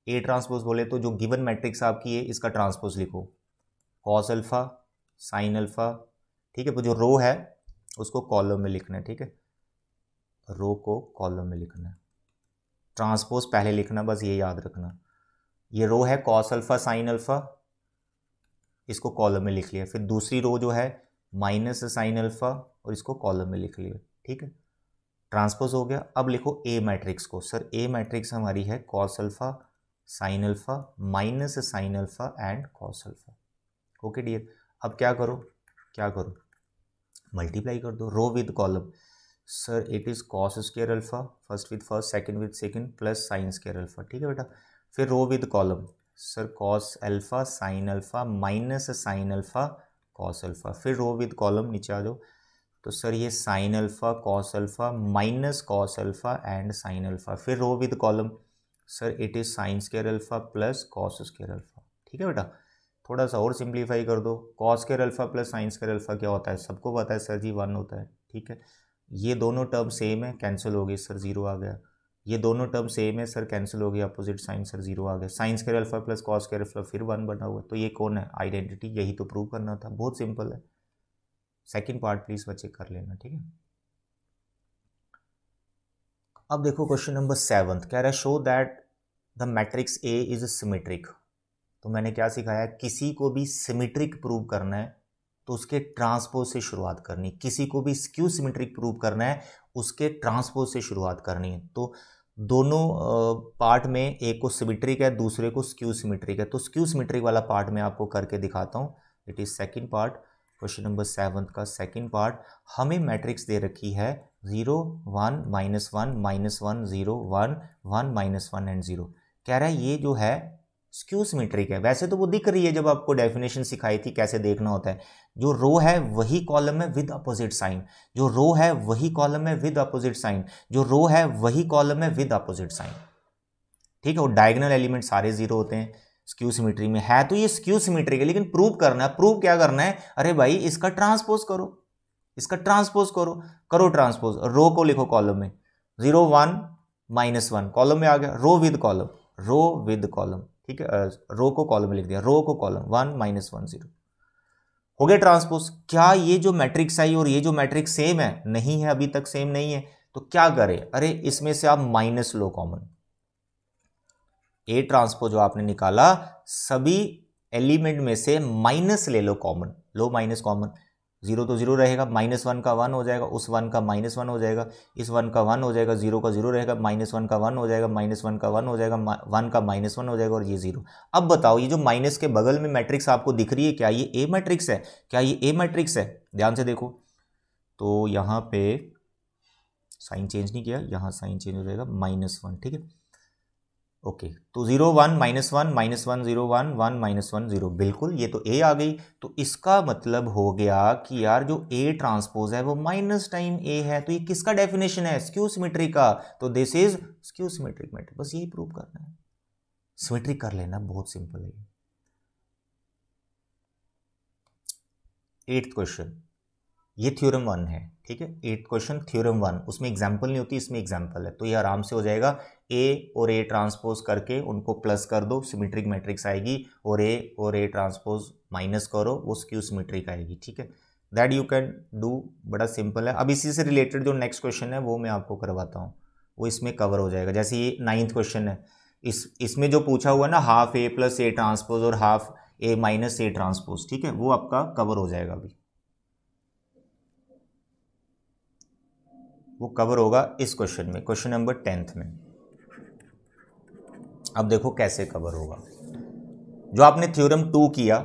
A transpose बोले तो जो गिवन मैट्रिक्स आपकी है इसका ट्रांसपोज लिखो कॉस अल्फ़ा साइन अल्फ़ा ठीक है तो जो रो है उसको कॉलम में लिखना है ठीक है रो को कॉलम में लिखना है ट्रांसपोज पहले लिखना बस ये याद रखना ये रो है कॉस अल्फ़ा साइन अल्फ़ा इसको कॉलम में लिख लिया फिर दूसरी रो जो है माइनस साइन अल्फ़ा और इसको कॉलम में लिख लिया ठीक है ट्रांसपोज हो गया अब लिखो ए मैट्रिक्स को सर ए मैट्रिक्स हमारी है cos alpha sine alpha minus sine alpha and cos alpha okay dear अब क्या करो क्या करो मल्टीप्लाई कर दो row with column sir it is cos square alpha first with first second with second plus sine square alpha ठीक है बेटा फिर row with column sir cos alpha sine alpha minus sine alpha cos alpha फिर row with column नीचे आ जाओ तो sir ये sine alpha cos alpha minus cos alpha and sine alpha फिर row with column sir it is sine square alpha plus cos square alpha ठीक है बेटा थोड़ा सा और सिंप्लीफाई कर दो cos square alpha plus sine square alpha क्या होता है सबको पता है सर जी वन होता है ठीक है ये दोनों टर्म सेम है कैंसिल हो गई सर ज़ीरो आ गया ये दोनों टर्म सेम है सर कैंसिल हो गया अपोजिट साइन सर जीरो आ गया साइंस के अल्फा प्लस कॉस के अल्फा फिर वन बना हुआ तो ये कौन है आइडेंटिटी यही तो प्रूव करना था बहुत सिंपल है सेकेंड पार्ट प्लीज बच्चे कर लेना ठीक है अब देखो क्वेश्चन नंबर सेवन कह रहा है show that the matrix A is symmetric तो मैंने क्या सिखाया किसी को भी सिमेट्रिक प्रूव करना है तो उसके ट्रांसपोज से शुरुआत करनी किसी को भी स्क्यू सिमेट्रिक प्रूव करना है उसके ट्रांसपोज से शुरुआत करनी है तो दोनों पार्ट में एक को सिमिट्रिक है दूसरे को स्क्यू सिमिट्रिक है तो स्क्यू सिमिट्रिक वाला पार्ट मैं आपको करके दिखाता हूँ it is second part question number seven का सेकेंड पार्ट हमें मैट्रिक्स दे रखी है zero one minus one minus one zero one one minus one and zero कह रहा है ये जो है स्क्यूस है वैसे तो वो दिख रही है जब आपको डेफिनेशन सिखाई थी कैसे देखना होता है जो रो है वही कॉलम है विद अपोजिट साइन जो रो है वही कॉलम है विद अपोजिट साइन जो रो है वही कॉलम है विद अपोजिट साइन ठीक है वो डायगनल एलिमेंट सारे जीरो होते हैं स्क्यू सिमेट्री में है तो ये स्क्यू है लेकिन प्रूव करना है प्रूव क्या करना है अरे भाई इसका ट्रांसपोज करो इसका ट्रांसपोज करो करो ट्रांसपोज रो को लिखो कॉलम में zero one minus one column में आ गया row with column row with column ठीक है रो को कॉलम में लिख दिया रो को column one minus one zero हो गया ट्रांसपोज क्या ये जो मैट्रिक्स आई और ये जो मैट्रिक्स सेम है नहीं है अभी तक सेम नहीं है तो क्या करें अरे इसमें से आप माइनस लो कॉमन ए ट्रांसपोज जो आपने निकाला सभी एलिमेंट में से माइनस ले लो कॉमन लो माइनस कॉमन जीरो तो जीरो रहेगा माइनस वन का वन हो जाएगा उस वन का माइनस वन हो जाएगा इस वन का वन हो जाएगा जीरो का जीरो रहेगा माइनस वन का वन हो जाएगा माइनस वन का वन हो जाएगा वन का माइनस वन हो जाएगा और ये जीरो अब बताओ ये जो माइनस के बगल में मैट्रिक्स आपको दिख रही है क्या ये ए मैट्रिक्स है क्या ये ए मैट्रिक्स है ध्यान से देखो तो यहाँ पे साइन चेंज नहीं किया यहाँ साइन चेंज हो जाएगा माइनस वन ठीक है ओके तो zero one minus one minus one zero one one minus one zero बिल्कुल ये तो ए आ गई तो इसका मतलब हो गया कि यार जो ए ट्रांसपोज है वो माइनस टाइम ए है तो ये किसका डेफिनेशन है स्क्यू सिमेट्री का तो this is skew symmetric matter तो बस यही प्रूव करना है सिमेट्रिक कर लेना बहुत सिंपल है एट्थ क्वेश्चन ये थ्योरम वन है ठीक है एट क्वेश्चन थ्योरम वन उसमें एग्जाम्पल नहीं होती इसमें एग्जाम्पल है तो ये आराम से हो जाएगा ए और ए ट्रांसपोज करके उनको प्लस कर दो सिमेट्रिक मैट्रिक्स आएगी और ए और ए ट्रांसपोज माइनस करो वो स्क्यू सिमेट्रिक आएगी ठीक है दैट यू कैन डू बड़ा सिंपल है अब इसी से रिलेटेड जो नेक्स्ट क्वेश्चन है वो मैं आपको करवाता हूँ वो इसमें कवर हो जाएगा जैसे ये नाइन्थ क्वेश्चन है इस इसमें जो पूछा हुआ ना half A plus A transpose और half A minus A transpose ठीक है वो आपका कवर हो जाएगा अभी वो कवर होगा इस क्वेश्चन में क्वेश्चन नंबर टेंथ में अब देखो कैसे कवर होगा जो आपने थ्योरम टू किया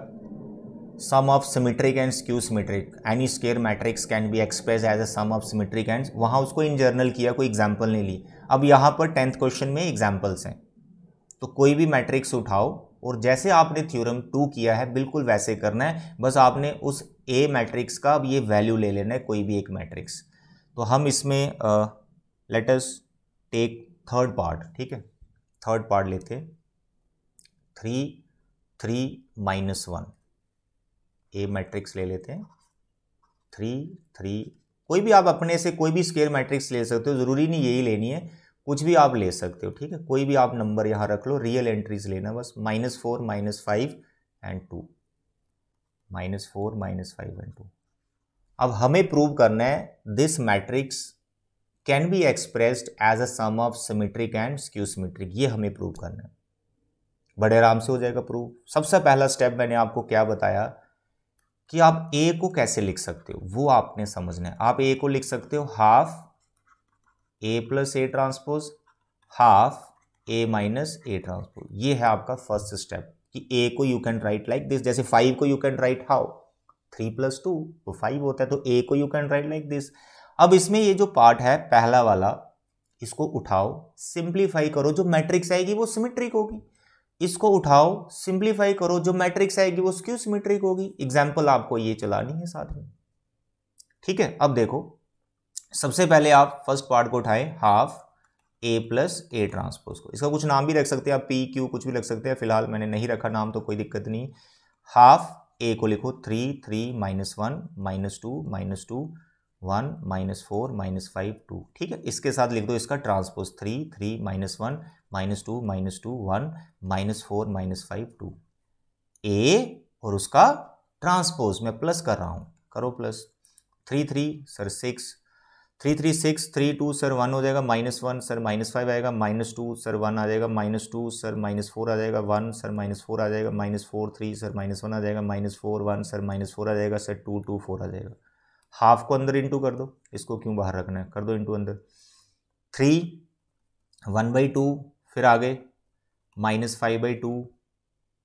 sum of symmetric and skew symmetric any square matrix can be express as a sum of symmetric and वहाँ उसको इन जर्नल किया कोई एग्जाम्पल नहीं ली अब यहाँ पर टेंथ क्वेश्चन में एग्जाम्पल्स हैं तो कोई भी मैट्रिक्स उठाओ और जैसे आपने थ्योरम टू किया है बिल्कुल वैसे करना है बस आपने उस ए मैट्रिक्स का अब ये वैल्यू ले लेना है कोई भी एक मैट्रिक्स तो हम इसमें लेटस टेक थर्ड पार्ट ठीक है थर्ड पार्ट लेते three three minus one A matrix ले लेते हैं थ्री थ्री कोई भी आप अपने से कोई भी स्केयर मैट्रिक्स ले सकते हो ज़रूरी नहीं यही लेनी है कुछ भी आप ले सकते हो ठीक है कोई भी आप नंबर यहाँ रख लो रियल एंट्रीज लेना बस minus four minus five and two minus four minus five and two अब हमें प्रूव करना है this matrix can be expressed as a sum of symmetric and skew symmetric ये हमें प्रूव करना है बड़े आराम से हो जाएगा प्रूव सबसे पहला स्टेप मैंने आपको क्या बताया कि आप ए को कैसे लिख सकते हो वो आपने समझना है आप ए को लिख सकते हो half A plus A transpose half A minus A transpose ये है आपका फर्स्ट स्टेप कि ए को you can write like this जैसे फाइव को you can write how three plus two वो तो फाइव होता है तो ए को you can write like this अब इसमें ये जो पार्ट है पहला वाला इसको उठाओ सिंप्लीफाई करो जो मैट्रिक्स आएगी वो सिमेट्रिक होगी इसको उठाओ सिंप्लीफाई करो जो मैट्रिक्स आएगी वो क्यों सिमेट्रिक होगी एग्जाम्पल आपको ये चलानी है साथ में ठीक है अब देखो सबसे पहले आप फर्स्ट पार्ट को उठाएं half A plus A transpose को इसका कुछ नाम भी रख सकते हैं आप पी क्यू कुछ भी रख सकते हैं फिलहाल मैंने नहीं रखा नाम तो कोई दिक्कत नहीं हाफ ए को लिखो three three minus one minus two minus two one minus four minus five two ठीक है इसके साथ लिख दो इसका transpose three three minus one minus two minus two one minus four minus five two A और उसका ट्रांसपोज मैं प्लस कर रहा हूँ करो plus three three sir six three three six three two sir one हो जाएगा minus one sir minus five आएगा माइनस टू सर वन आ जाएगा minus two sir minus four आ जाएगा वन सर माइनस फोर आ जाएगा minus four three sir minus one आ जाएगा minus four one sir minus four आ जाएगा सर टू टू फोर आ जाएगा हाफ को अंदर इंटू कर दो इसको क्यों बाहर रखना है कर दो इंटू अंदर थ्री वन बाई टू फिर आगे माइनस फाइव बाई टू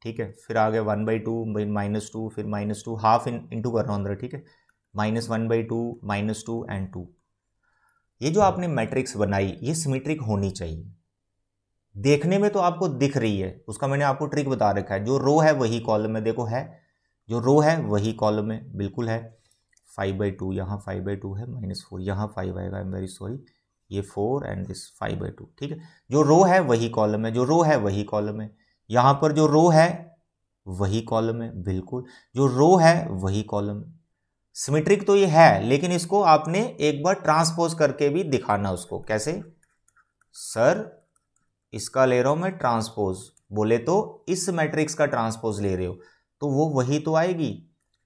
ठीक है फिर आगे one by two minus two फिर minus two half in into कर रहा हूँ अंदर ठीक है minus one by two minus two and two ये जो आपने मैट्रिक्स बनाई ये सिमेट्रिक होनी चाहिए देखने में तो आपको दिख रही है उसका मैंने आपको ट्रिक बता रखा है जो रो है वही कॉलम में देखो है जो रो है वही कॉलम में बिल्कुल है फाइव बाई टू यहाँ फाइव बाई टू है माइनस फोर यहाँ फाइव आएगा आई एम वेरी सॉरी ये four and this five by two ठीक है जो रो है वही कॉलम है जो रो है वही कॉलम है यहाँ पर जो रो है वही कॉलम है बिल्कुल जो रो है वही कॉलम है सिमेट्रिक तो ये है लेकिन इसको आपने एक बार ट्रांसपोज करके भी दिखाना उसको कैसे सर इसका ले रहा हूं मैं ट्रांसपोज बोले तो इस मैट्रिक्स का ट्रांसपोज ले रहे हो तो वो वही तो आएगी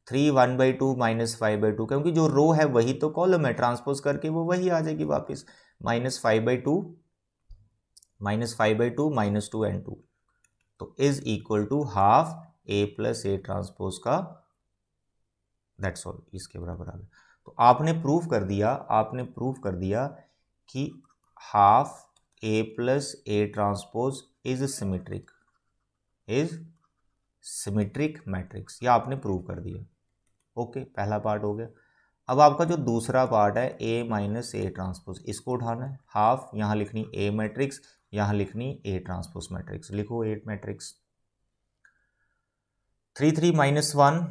three one by two minus five by two क्योंकि जो रो है वही तो कॉलम है ट्रांसपोज करके वो वही आ जाएगी वापस minus five by two minus five by two minus two and two तो is equal to half A plus A transpose का दैट्स ऑल इसके बराबर आ गया तो आपने प्रूफ कर दिया आपने प्रूफ कर दिया कि half A plus A transpose is symmetric is symmetric matrix या आपने प्रूव कर दिया ओके पहला पार्ट हो गया अब आपका जो दूसरा पार्ट है ए माइनस ए ट्रांसपोज इसको उठाना है हाफ यहां लिखनी ए मैट्रिक्स यहां लिखनी ए ट्रांसपोज मैट्रिक्स लिखो A matrix three three minus one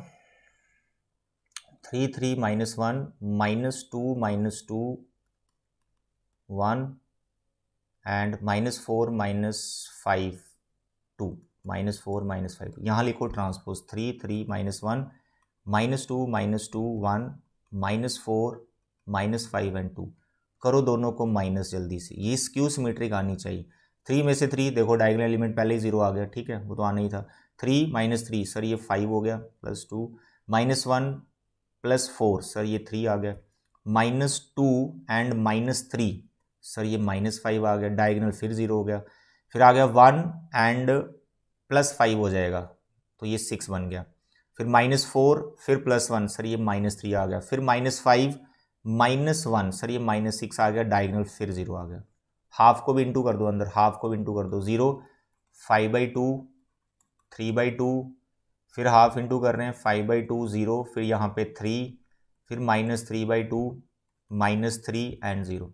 three three minus one minus two minus two one and minus four minus five two minus four minus five यहाँ लिखो transpose three three minus one minus two minus two one minus four minus five and two करो दोनों को minus जल्दी से ये skew symmetric आनी चाहिए थ्री में से थ्री देखो डायगोनल एलिमेंट पहले ही जीरो आ गया ठीक है वो तो आना ही था थ्री माइनस थ्री सर ये फाइव हो गया plus two minus one plus four sir ये थ्री आ गया minus two and minus three sir ये माइनस फाइव आ गया डायगनल फिर ज़ीरो हो गया फिर आ गया वन एंड प्लस फाइव हो जाएगा तो ये सिक्स बन गया फिर माइनस फोर फिर प्लस वन सर ये माइनस थ्री आ गया फिर minus five minus one sir ये माइनस सिक्स आ गया डायगनल फिर ज़ीरो आ गया हाफ को भी इंटू कर दो अंदर हाफ को भी इंटू कर दो zero five by two three by two फिर हाफ इंटू कर रहे हैं फाइव बाई टू ज़ीरो फिर यहाँ पे थ्री फिर minus three by two minus three and zero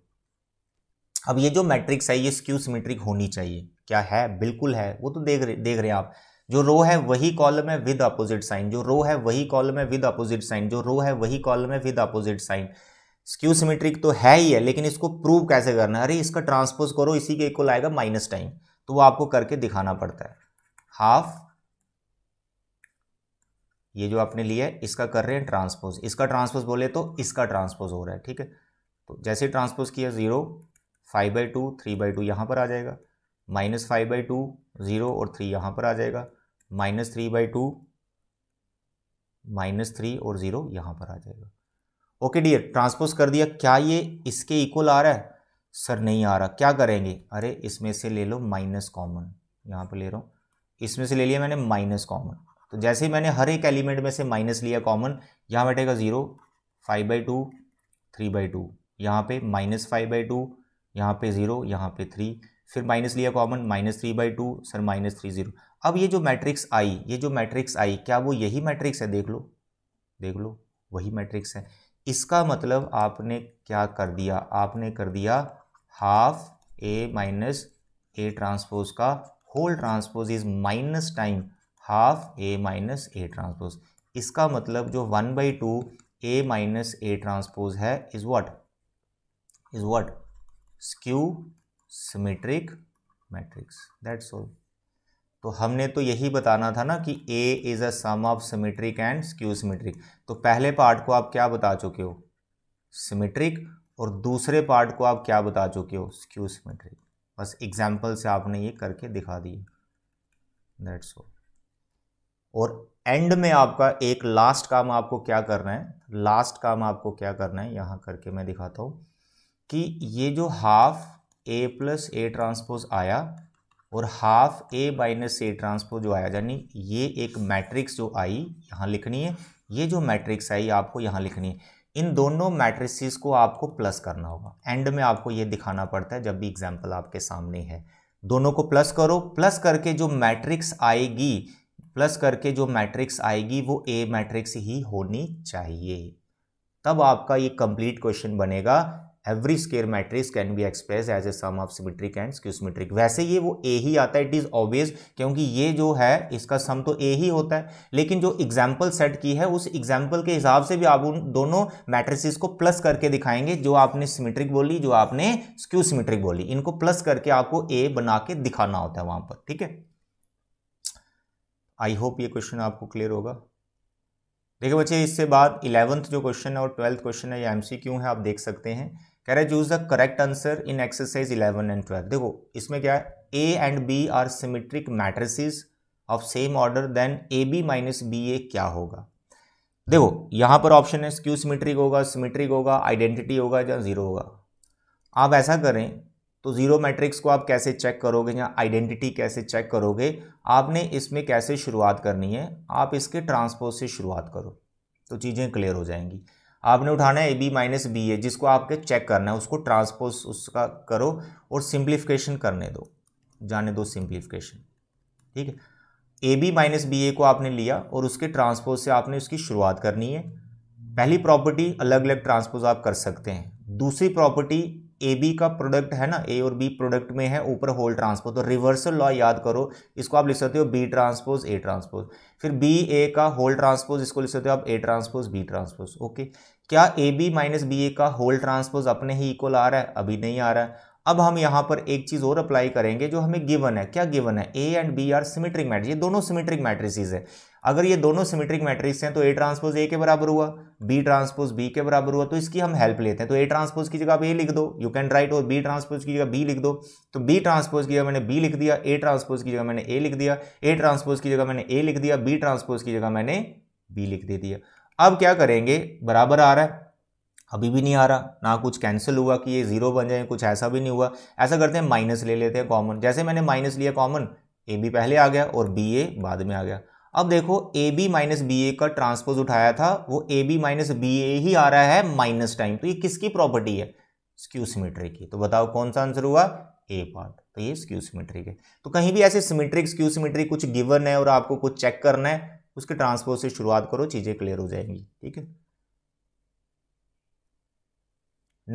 अब ये जो मैट्रिक्स है ये स्क्यू सिमेट्रिक होनी चाहिए क्या है बिल्कुल है वो तो देख रहे देख रहे हैं आप जो रो है वही कॉलम है विद अपोजिट साइन जो रो है वही कॉलम है विद अपोजिट साइन जो रो है वही कॉलम है with opposite sign skew symmetric तो है ही है लेकिन इसको प्रूव कैसे करना है अरे इसका ट्रांसपोज करो इसी के इक्वल आएगा माइनस टाइम तो वो आपको करके दिखाना पड़ता है हाफ ये जो आपने लिया है इसका कर रहे हैं ट्रांसपोज इसका ट्रांसपोज बोले तो इसका ट्रांसपोज हो रहा है ठीक है तो जैसे ट्रांसपोज किया zero five by two three by two यहाँ पर आ जाएगा minus five by two zero और थ्री यहाँ पर आ जाएगा minus three by two minus three और ज़ीरो यहाँ पर आ जाएगा ओके डियर ट्रांसपोज कर दिया क्या ये इसके इक्वल आ रहा है सर नहीं आ रहा क्या करेंगे अरे इसमें से ले लो माइनस कॉमन यहाँ पर ले रहा हूँ इसमें से ले लिया मैंने माइनस कॉमन तो जैसे ही मैंने हर एक एलिमेंट में से माइनस लिया कॉमन यहाँ बैठेगा zero five by two three by two यहाँ पे माइनस फाइव बाई टू यहाँ पे ज़ीरो यहाँ पे थ्री फिर माइनस लिया common minus three by two sir minus three zero अब ये जो मैट्रिक्स आई ये जो मैट्रिक्स आई क्या वो यही मैट्रिक्स है देख लो देख लो वही मैट्रिक्स है इसका मतलब आपने क्या कर दिया आपने कर दिया half A minus A transpose का whole transpose is minus time half A minus A transpose इसका मतलब जो one by two A minus A transpose है is what is what skew symmetric matrix that's all तो हमने तो यही बताना था ना कि A is a sum of symmetric and skew symmetric तो पहले पार्ट को आप क्या बता चुके हो सिमेट्रिक और दूसरे पार्ट को आप क्या बता चुके हो स्क्यू सिमेट्रिक बस एग्जाम्पल से आपने ये करके दिखा दिए दैट्स ऑल और एंड में आपका एक लास्ट काम आपको क्या करना है लास्ट काम आपको क्या करना है यहाँ करके मैं दिखाता हूँ कि ये जो half A plus A transpose आया और half A minus A transpose जो आया यानी ये एक मैट्रिक्स जो आई यहाँ लिखनी है ये जो मैट्रिक्स आई आपको यहाँ लिखनी है इन दोनों मैट्रिसेस को आपको प्लस करना होगा एंड में आपको ये दिखाना पड़ता है जब भी एग्जाम्पल आपके सामने है दोनों को प्लस करो प्लस करके जो मैट्रिक्स आएगी प्लस करके जो मैट्रिक्स आएगी वो ए मैट्रिक्स ही होनी चाहिए तब आपका ये कंप्लीट क्वेश्चन बनेगा every square matrix can be express as a sum of symmetric and skew symmetric वैसे ये वो ए ही आता है इट इज़ ऑब्वियस क्योंकि ये जो है इसका सम तो ए ही होता है लेकिन जो एग्जाम्पल सेट की है उस एग्जाम्पल के हिसाब से भी आप उन दोनों मैट्रिसिस को प्लस करके दिखाएंगे जो आपने सिमेट्रिक बोली जो आपने स्क्यूसिमेट्रिक बोली इनको प्लस करके आपको ए बना के दिखाना होता है वहाँ पर ठीक है आई होप ये क्वेश्चन आपको क्लियर होगा देखिए बच्चे इससे बाद इलेवंथ जो क्वेश्चन है और ट्वेल्थ क्वेश्चन है या एम है आप देख सकते हैं कह रहे choose the correct answer in exercise eleven and twelfth देखो इसमें क्या है A and B are symmetric matrices of same order then A B minus B A क्या होगा देखो यहाँ पर ऑप्शन है स्क्यू सिमेट्रिक होगा सिमेट्रिक होगा आइडेंटिटी होगा या जीरो होगा आप ऐसा करें तो ज़ीरो मैट्रिक्स को आप कैसे चेक करोगे या आइडेंटिटी कैसे चेक करोगे आपने इसमें कैसे शुरुआत करनी है आप इसके ट्रांसपोज से शुरुआत करो तो चीज़ें क्लियर हो जाएंगी आपने उठाना है A B minus B A जिसको आपके चेक करना है उसको ट्रांसपोज उसका करो और सिंप्लीफिकेशन करने दो जाने दो सिंप्लीफिकेशन ठीक है A B minus B A को आपने लिया और उसके ट्रांसपोज से आपने उसकी शुरुआत करनी है पहली प्रॉपर्टी अलग अलग ट्रांसपोज आप कर सकते हैं दूसरी प्रॉपर्टी ए बी का प्रोडक्ट है ना ए और बी प्रोडक्ट में है ऊपर होल ट्रांसपोज तो रिवर्सल लॉ याद करो इसको आप लिख सकते हो बी ट्रांसपोज ए ट्रांसपोज फिर बी ए का होल ट्रांसपोज इसको लिख सकते हो आप A transpose B transpose okay क्या A B minus B A का होल ट्रांसपोज अपने ही इक्वल आ रहा है अभी नहीं आ रहा है अब हम यहाँ पर एक चीज़ और अप्लाई करेंगे जो हमें गिवन है क्या गिवन है A and B are symmetric matrix ये दोनों सिमेट्रिक मैट्रिसीज है अगर ये दोनों सिमेट्रिक मैट्रिक्स हैं तो ए ट्रांसपोज ए के बराबर हुआ बी ट्रांसपोज बी के बराबर हुआ तो इसकी हम हेल्प लेते हैं तो ए ट्रांसपोज की जगह आप ए लिख दो यू कैन राइट और बी ट्रांसपोज की जगह बी लिख दो तो बी ट्रांसपोज की जगह मैंने बी लिख दिया ए ट्रांसपोज की जगह मैंने ए लिख दिया ए ट्रांसपोज की जगह मैंने ए लिख दिया बी ट्रांसपोज की जगह मैंने बी लिख दे दिया अब क्या करेंगे बराबर आ रहा है अभी भी नहीं आ रहा ना कुछ कैंसिल हुआ कि ये जीरो बन जाए कुछ ऐसा भी नहीं हुआ ऐसा करते हैं माइनस ले लेते हैं कॉमन जैसे मैंने माइनस लिया कॉमन ए बी पहले आ गया और बी ए बाद में आ गया अब देखो A B minus B A का ट्रांसपोज उठाया था वो A B minus B A ही आ रहा है माइनस टाइम तो ये किसकी प्रॉपर्टी है स्क्यू सिमेट्री की तो बताओ कौन सा आंसर हुआ ए पार्ट तो ये स्क्यू सिमेट्रिक है तो कहीं भी ऐसे सिमेट्रिक स्क्यू सिमेट्रिक कुछ गिवन है और आपको कुछ चेक करना है उसके ट्रांसपोज से शुरुआत करो चीज़ें क्लियर हो जाएंगी ठीक है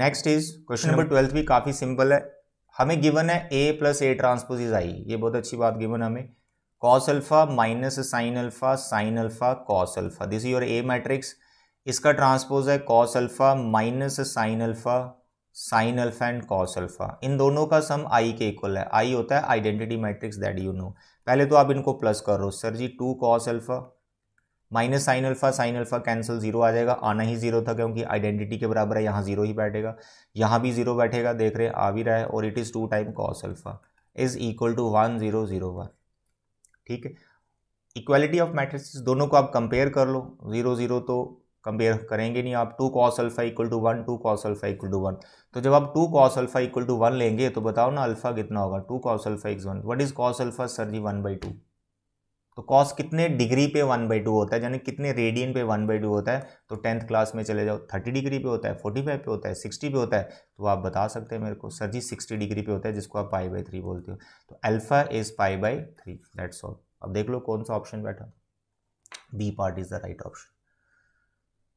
next is question number twelfth भी काफ़ी सिंपल है हमें गिवन है A plus A transpose is I ये बहुत अच्छी बात गिवन हमें cos alpha minus sine alpha sine alpha cos alpha this your A matrix इसका ट्रांसपोज है cos alpha minus sine alpha sine alpha and cos alpha इन दोनों का सम आई के इक्वल है आई होता है identity matrix that you know पहले तो आप इनको प्लस करो सर जी two cos alpha minus sine alpha sine alpha cancel zero आ जाएगा आना ही जीरो था क्योंकि आइडेंटिटी के बराबर है यहाँ जीरो ही बैठेगा यहाँ भी जीरो बैठेगा देख रहे आ भी रहा है और it is two time cos alpha is equal to one zero zero one ठीक है इक्वालिटी ऑफ मैट्रिसेस दोनों को आप कंपेयर कर लो जीरो जीरो तो कंपेयर करेंगे नहीं आप two cos alpha equal to one two cos alpha equal to one तो जब आप two cos alpha equal to one लेंगे तो बताओ ना अल्फा कितना होगा two cos alpha equals one what is cos alpha sir ji one by two तो कॉस कितने डिग्री पे वन बाई टू होता है यानी कितने रेडियन पे वन बाई टू होता है तो टेंथ क्लास में चले जाओ थर्टी डिग्री पे होता है फोर्टी फाइव पे होता है सिक्सटी पे होता है तो आप बता सकते हैं मेरे को सर जी सिक्सटी डिग्री पे होता है जिसको आप पाई बाई थ्री बोलते हो तो alpha is pi by three that's all अब देख लो कौन सा ऑप्शन बैठा B part is the right option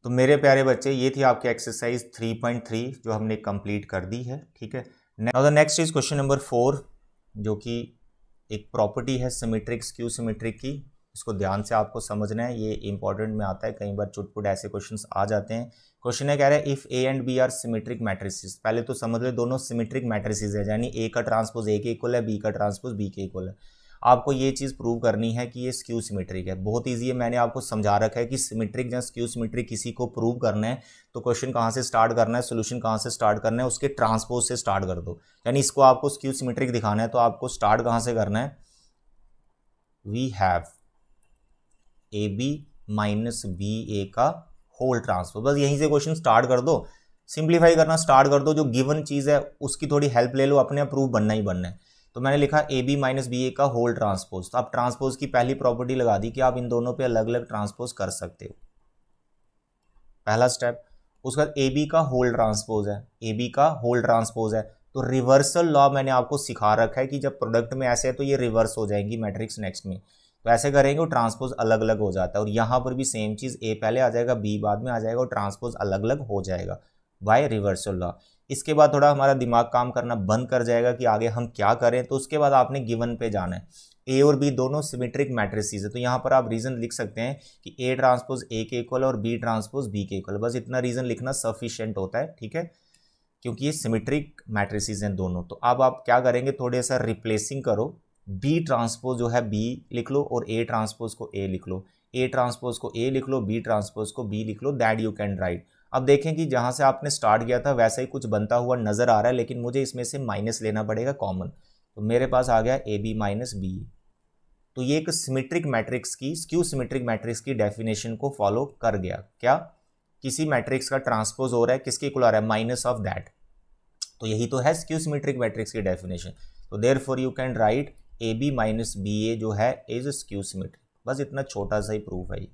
तो मेरे प्यारे बच्चे ये थी आपकी एक्सरसाइज थ्री पॉइंट थ्री जो हमने कंप्लीट कर दी है ठीक है next is question number four जो कि एक प्रॉपर्टी है सिमेट्रिक स्क्यू सिमेट्रिक की इसको ध्यान से आपको समझना है ये इंपॉर्टेंट में आता है कई बार चुटपुट ऐसे क्वेश्चंस आ जाते हैं क्वेश्चन है कह रहा है if A and B are symmetric matrices पहले तो समझ ले दोनों सिमेट्रिक मैट्रिसेस है यानी ए का ट्रांसपोज ए के इक्वल है बी का ट्रांसपोज बी के इक्वल है आपको ये चीज़ प्रूव करनी है कि ये स्क्यू सिमेट्रिक है बहुत ईजी है मैंने आपको समझा रखा है कि सिमेट्रिक या स्क्यू सिमेट्रिक किसी को प्रूव करना है तो क्वेश्चन कहाँ से स्टार्ट करना है सोल्यूशन कहाँ से स्टार्ट करना है उसके ट्रांसपोज से स्टार्ट कर दो यानी इसको आपको स्क्यू सिमेट्रिक दिखाना है तो आपको स्टार्ट कहाँ से करना है we have A B minus B A का होल ट्रांसपोज बस यहीं से क्वेश्चन स्टार्ट कर दो सिंप्लीफाई करना स्टार्ट कर दो जो गिवन चीज़ है उसकी थोड़ी हेल्प ले लो अपने प्रूफ बनना ही बनना है तो मैंने लिखा A B minus B A का होल ट्रांसपोज तो आप ट्रांसपोज की पहली प्रॉपर्टी लगा दी कि आप इन दोनों पे अलग अलग ट्रांसपोज कर सकते हो पहला स्टेप उसके बाद ए बी का होल ट्रांसपोज है ए बी का होल ट्रांसपोज है तो रिवर्सल लॉ मैंने आपको सिखा रखा है कि जब प्रोडक्ट में ऐसे है तो ये रिवर्स हो जाएंगी मैट्रिक्स नेक्स्ट में तो ऐसे करेंगे और ट्रांसपोज अलग अलग हो जाता है और यहाँ पर भी सेम चीज़ ए पहले आ जाएगा बी बाद में आ जाएगा और ट्रांसपोज अलग अलग हो जाएगा बाय रिवर्सल लॉ इसके बाद थोड़ा हमारा दिमाग काम करना बंद कर जाएगा कि आगे हम क्या करें तो उसके बाद आपने गिवन पे जाना है ए और बी दोनों सिमेट्रिक मैट्रिसीज है तो यहाँ पर आप रीज़न लिख सकते हैं कि ए ट्रांसपोज ए के इक्वल और बी ट्रांसपोज बी के इक्वल बस इतना रीज़न लिखना सफिशियंट होता है ठीक है क्योंकि ये सिमेट्रिक मैट्रिसीज हैं दोनों तो अब आप क्या करेंगे थोड़े सा रिप्लेसिंग करो बी ट्रांसपोज जो है बी लिख लो और ए ट्रांसपोज को ए लिख लो ए ट्रांसपोज को ए लिख लो बी ट्रांसपोज को बी लिख लो दैट यू कैन राइट अब देखें कि जहाँ से आपने स्टार्ट किया था वैसा ही कुछ बनता हुआ नज़र आ रहा है लेकिन मुझे इसमें से माइनस लेना पड़ेगा कॉमन तो मेरे पास आ गया ए बी माइनस बी तो ये एक सिमेट्रिक मैट्रिक्स की स्क्यू सिमेट्रिक मैट्रिक्स की डेफिनेशन को फॉलो कर गया क्या किसी मैट्रिक्स का ट्रांसपोज हो रहा है किसके इक्वल आ रहा है माइनस ऑफ दैट तो यही तो है स्क्यू सिमेट्रिक मैट्रिक्स की डेफिनेशन तो therefore you can write A B minus B A जो है इज स्क्यू सिमेट्रिक बस इतना छोटा सा ही प्रूफ है ये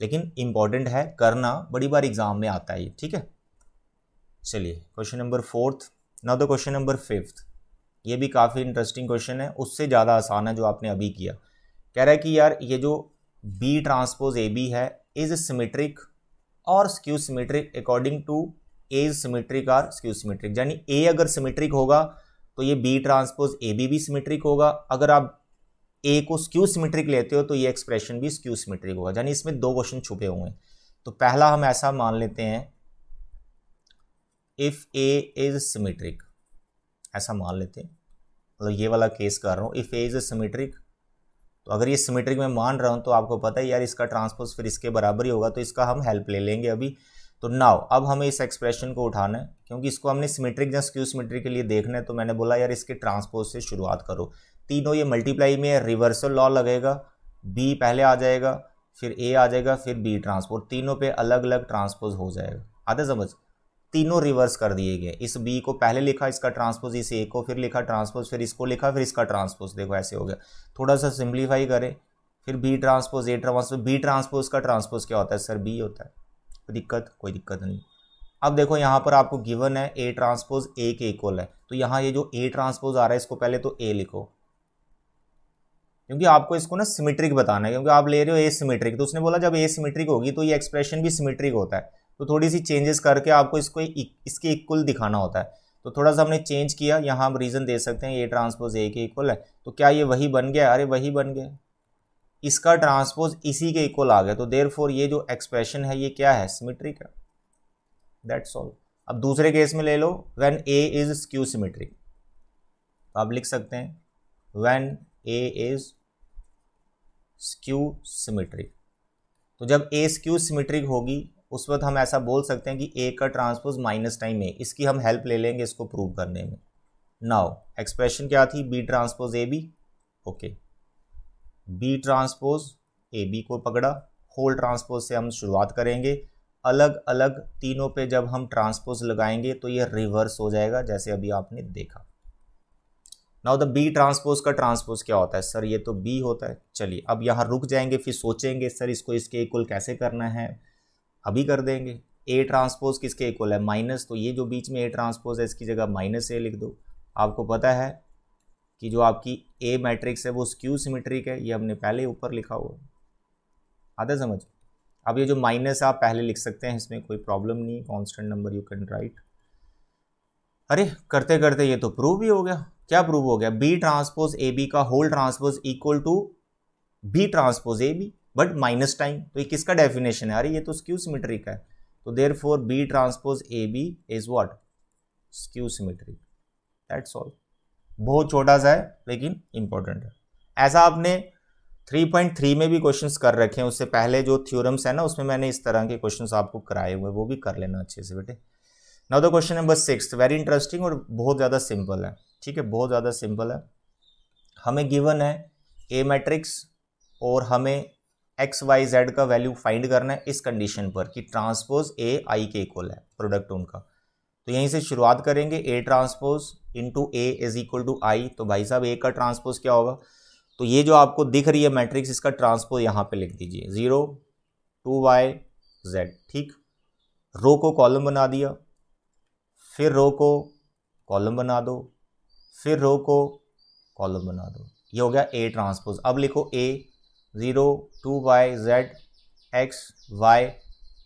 लेकिन इंपॉर्टेंट है करना बड़ी बार एग्जाम में आता है ये ठीक है चलिए क्वेश्चन नंबर फोर्थ ना तो क्वेश्चन नंबर फिफ्थ ये भी काफ़ी इंटरेस्टिंग क्वेश्चन है उससे ज़्यादा आसान है जो आपने अभी किया कह रहा है कि यार ये जो बी ट्रांसपोज ए बी है इज सिमेट्रिक और skew symmetric according to A is symmetric or skew symmetric यानी ए अगर सिमेट्रिक होगा तो ये बी ट्रांसपोज ए बी भी सिमेट्रिक होगा अगर आप ए को स्क्यू सिमेट्रिक लेते हो तो ये एक्सप्रेशन भी स्क्यू सिमेट्रिक होगा यानी इसमें दो क्वेश्चन छुपे हुए हैं तो पहला हम ऐसा मान लेते हैं इफ़ ए इज सिमेट्रिक ऐसा मान लेते हैं मतलब ये वाला केस कर रहा हूँ इफ़ ए इज़ सिमेट्रिक तो अगर ये सिमेट्रिक में मान रहा हूँ तो आपको पता है यार इसका ट्रांसपोज फिर इसके बराबर ही होगा तो इसका हम हेल्प ले लेंगे अभी तो नाउ अब हमें इस एक्सप्रेशन को उठाना है क्योंकि इसको हमने सिमेट्रिक या स्क्यू सिमेट्रिक के लिए देखना है तो मैंने बोला यार इसके ट्रांसपोज से शुरुआत करो तीनों ये मल्टीप्लाई में रिवर्सल लॉ लगेगा बी पहले आ जाएगा फिर ए आ जाएगा फिर बी ट्रांसपोज तीनों पे अलग अलग ट्रांसपोज हो जाएगा आते समझ तीनों रिवर्स कर दिए गए इस बी को पहले लिखा इसका ट्रांसपोज इस ए को फिर लिखा ट्रांसपोज फिर इसको लिखा फिर इसका ट्रांसपोज देखो ऐसे हो गया थोड़ा सा सिंप्लीफाई करें फिर B transpose A transpose B transpose का ट्रांसपोज क्या होता है सर बी होता है कोई दिक्कत कोई दिक्कत नहीं अब देखो यहाँ पर आपको गिवन है ए ट्रांसपोज ए के इक्वल है तो यहाँ ये जो ए ट्रांसपोज आ रहा है इसको पहले तो ए लिखो क्योंकि आपको इसको ना सिमेट्रिक बताना है क्योंकि आप ले रहे हो ए सिमेट्रिक तो उसने बोला जब ए सिमेट्रिक होगी तो ये एक्सप्रेशन भी सिमेट्रिक होता है तो थोड़ी सी चेंजेस करके आपको इसको इसके इक्वल दिखाना होता है तो थोड़ा सा हमने चेंज किया यहाँ हम रीज़न दे सकते हैं ए ट्रांसपोज ए के इक्वल है तो क्या ये वही बन गया अरे वही बन गया इसका ट्रांसपोज इसी के इक्वल आ गया तो देर फोर ये जो एक्सप्रेशन है ये क्या है सिमेट्रिक है दैट्स ऑल अब दूसरे केस में ले लो when A is skew symmetric तो आप लिख सकते हैं when A is skew symmetric तो जब ए स्क्यू सिमेट्रिक होगी उस वक्त हम ऐसा बोल सकते हैं कि ए का ट्रांसपोज माइनस टाइम ए इसकी हम हेल्प ले लेंगे इसको प्रूव करने में नाउ एक्सप्रेशन क्या थी B transpose A B okay B transpose A B को पकड़ा होल ट्रांसपोज से हम शुरुआत करेंगे अलग अलग तीनों पे जब हम ट्रांसपोज लगाएंगे तो ये रिवर्स हो जाएगा जैसे अभी आपने देखा नाउ द बी ट्रांसपोज का ट्रांसपोज क्या होता है सर ये तो बी होता है चलिए अब यहाँ रुक जाएंगे फिर सोचेंगे सर इसको इसके इक्वल कैसे करना है अभी कर देंगे ए ट्रांसपोज किसके इक्वल है माइनस तो ये जो बीच में ए ट्रांसपोज है इसकी जगह माइनस ए लिख दो आपको पता है कि जो आपकी ए मैट्रिक्स है वो स्क्यू सिमेट्रिक है ये हमने पहले ऊपर लिखा हुआ आता समझ अब ये जो माइनस आप पहले लिख सकते हैं इसमें कोई प्रॉब्लम नहीं constant number you can write अरे करते करते ये तो प्रूव ही हो गया क्या प्रूव हो गया बी ट्रांसपोज ए बी का whole transpose equal to B transpose A B but minus time तो ये किसका डेफिनेशन है अरे ये तो स्क्यू सिमेट्री का है तो therefore B transpose A B is what skew symmetry that's all बहुत छोटा सा है लेकिन इंपॉर्टेंट है ऐसा आपने 3.3 में भी क्वेश्चंस कर रखे हैं उससे पहले जो थ्योरम्स है ना उसमें मैंने इस तरह के क्वेश्चंस आपको कराए हुए वो भी कर लेना अच्छे से बेटे now the question number six very interesting और बहुत ज़्यादा सिंपल है ठीक है बहुत ज़्यादा सिंपल है हमें गिवन है ए मैट्रिक्स और हमें एक्स वाई जेड का वैल्यू फाइंड करना है इस कंडीशन पर कि ट्रांसपोज ए आई के इक्वल है प्रोडक्ट उनका तो यहीं से शुरुआत करेंगे A transpose into A is equal to I तो भाई साहब ए का ट्रांसपोज क्या होगा तो ये जो आपको दिख रही है मैट्रिक्स इसका ट्रांसपोज यहाँ पे लिख दीजिए ज़ीरो टू वाई जेड ठीक रो को कॉलम बना दिया फिर रो को कॉलम बना दो फिर रो को कॉलम बना दो ये हो गया ए ट्रांसपोज अब लिखो A zero two y z x y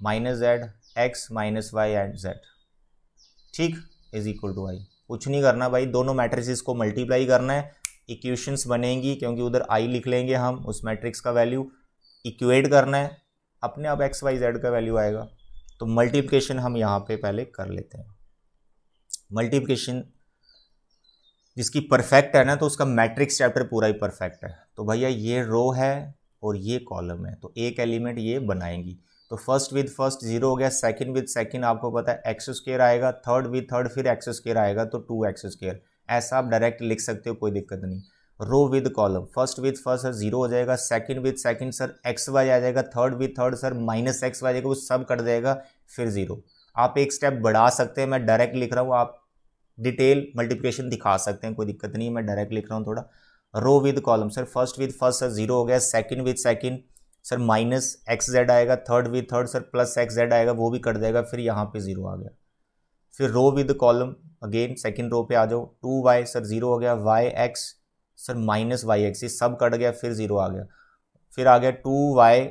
minus z x minus y and z ठीक इज इक्वल टू आई कुछ नहीं करना भाई दोनों मैट्रिसेस को मल्टीप्लाई करना है इक्वेशंस बनेंगी क्योंकि उधर आई लिख लेंगे हम उस मैट्रिक्स का वैल्यू इक्वेट करना है अपने आप एक्स वाई जेड का वैल्यू आएगा तो मल्टीप्लिकेशन हम यहाँ पे पहले कर लेते हैं मल्टीप्लिकेशन जिसकी परफेक्ट है ना तो उसका मैट्रिक्स चैप्टर पूरा ही परफेक्ट है तो भैया ये रो है और ये कॉलम है तो एक एलिमेंट ये बनाएंगी तो फर्स्ट विद फर्स्ट जीरो हो गया सेकंड विद सेकंड आपको पता है एक्स स्केयर आएगा थर्ड विद थर्ड फिर एक्स स्केयर आएगा तो टू एक्स स्केयर ऐसा आप डायरेक्ट लिख सकते हो कोई दिक्कत नहीं row with column first with first sir zero हो जाएगा second with second sir x y आ जाएगा third with third sir minus x y जाएगा वो सब कट जाएगा फिर जीरो आप एक स्टेप बढ़ा सकते हैं मैं डायरेक्ट लिख रहा हूँ आप डिटेल मल्टीप्लिकेशन दिखा सकते हैं कोई दिक्कत नहीं है मैं डायरेक्ट लिख रहा हूँ थोड़ा row with column sir first with first sir zero हो गया second with second sir minus x z आएगा third with third sir plus x z आएगा वो भी कट जाएगा फिर यहाँ पे जीरो आ गया फिर row with column again second row पे आ जाओ टू वाई सर जीरो हो गया y x sir minus y x ये सब कट गया फिर जीरो आ गया फिर आ गया two y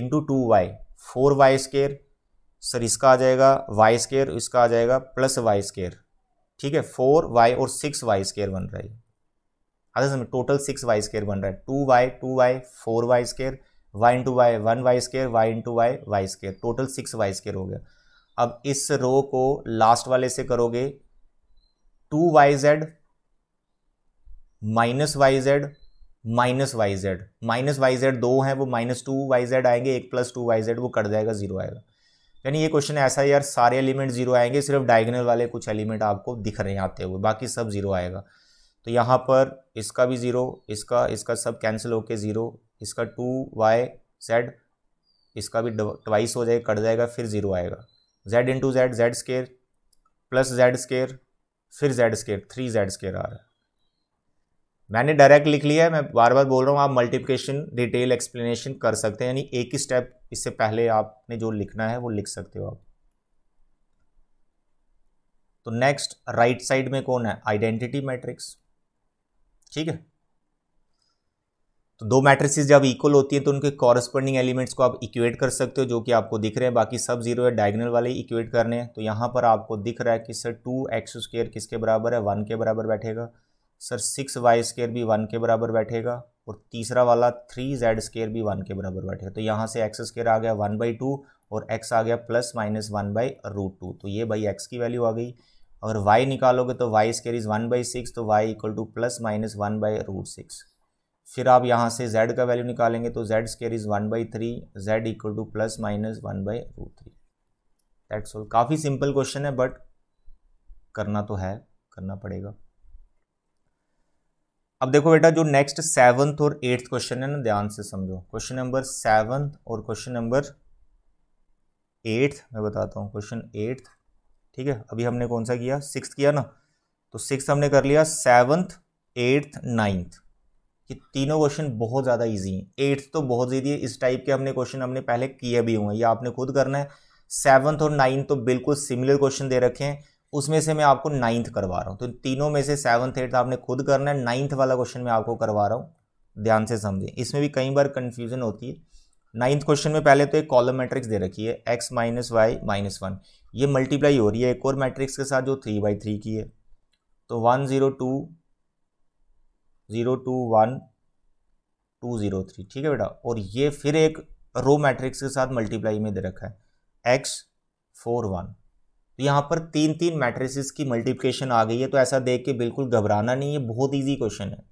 into two y four y square sir इसका आ जाएगा वाई स्केयर इसका आ जाएगा प्लस वाई स्केयर ठीक है फोर वाई और सिक्स वाई स्केयर बन रहा है आधा समय टोटल सिक्स वाई स्केयर बन रहा है two y two y four y square y into y one y square y into y y square total six y square हो गया अब इस रो को लास्ट वाले से करोगे two y z minus y z minus y z minus y z दो हैं वो माइनस टू वाई जेड आएंगे एक प्लस टू वाई जेड वो कट जाएगा जीरो आएगा यानी ये क्वेश्चन ऐसा है यार सारे एलिमेंट जीरो आएंगे सिर्फ डायगनल वाले कुछ एलिमेंट आपको दिख रहे हैं आते हुए बाकी सब जीरो आएगा तो यहाँ पर इसका भी ज़ीरो इसका इसका सब कैंसिल होके ज़ीरो इसका टू वाई जेड इसका भी ट्वाइस हो जाएगा कट जाएगा फिर ज़ीरो आएगा z into z z square plus z square फिर z square three z square आ रहा है मैंने डायरेक्ट लिख लिया है मैं बार बार बोल रहा हूँ आप मल्टीप्लिकेशन डिटेल एक्सप्लेनेशन कर सकते हैं यानी एक ही स्टेप इससे पहले आपने जो लिखना है वो लिख सकते हो आप तो नेक्स्ट राइट साइड में कौन है आइडेंटिटी मैट्रिक्स ठीक है तो दो मैट्रिसेस जब इक्वल होती है तो उनके कॉरस्पॉन्डिंग एलिमेंट्स को आप इक्वेट कर सकते हो जो कि आपको दिख रहे हैं बाकी सब जीरो है डायगनल वाले इक्वेट करने हैं तो यहां पर आपको दिख रहा है कि सर टू एक्स स्क्र किसके बराबर है वन के बराबर बैठेगा सर सिक्स वाई स्क्र भी वन के बराबर बैठेगा और तीसरा वाला थ्री जेड स्केयर भी वन के बराबर बैठेगा तो यहाँ से एक्स स्केयर आ गया वन बाई टू और एक्स आ गया plus minus one by root two तो ये भाई एक्स की वैल्यू आ गई अगर वाई निकालोगे तो Y square is one by six तो Y equal two plus minus one by root six फिर आप यहाँ से जेड का वैल्यू निकालेंगे तो Z square is one by three Z equal two plus minus one by root three that's all काफ़ी simple question है बट करना तो है करना पड़ेगा अब देखो बेटा जो नेक्स्ट सेवन्थ और एट्थ क्वेश्चन है ना ध्यान से समझो क्वेश्चन नंबर सेवन्थ और क्वेश्चन नंबर एट्थ मैं बताता हूँ क्वेश्चन एट्थ ठीक है अभी हमने कौन सा किया सिक्स किया ना तो सिक्स हमने कर लिया सेवन्थ एट्थ नाइन्थ ये तीनों क्वेश्चन बहुत ज़्यादा इजी हैं एट्थ तो बहुत ईजी है इस टाइप के हमने क्वेश्चन हमने पहले किए भी हुए हैं या आपने खुद करना है सेवन्थ और नाइन्थ तो बिल्कुल सिमिलर क्वेश्चन दे रखे हैं उसमें से मैं आपको नाइन्थ करवा रहा हूँ तो तीनों में से सेवन्थ एट्थ आपने खुद करना है नाइन्थ वाला क्वेश्चन मैं आपको करवा रहा हूँ ध्यान से समझें इसमें भी कई बार कन्फ्यूजन होती है नाइन्थ क्वेश्चन में पहले तो एक कॉलम मैट्रिक्स दे रखी है x minus y minus one ये मल्टीप्लाई हो रही है एक और मैट्रिक्स के साथ जो थ्री बाई थ्री की है तो one zero two zero two one two zero three ठीक है बेटा और ये फिर एक रो मैट्रिक्स के साथ मल्टीप्लाई में दे रखा है एक्स फोर वन तो यहाँ पर तीन तीन मैट्रिसेस की मल्टीप्लिकेशन आ गई है तो ऐसा देख के बिल्कुल घबराना नहीं है बहुत इजी क्वेश्चन है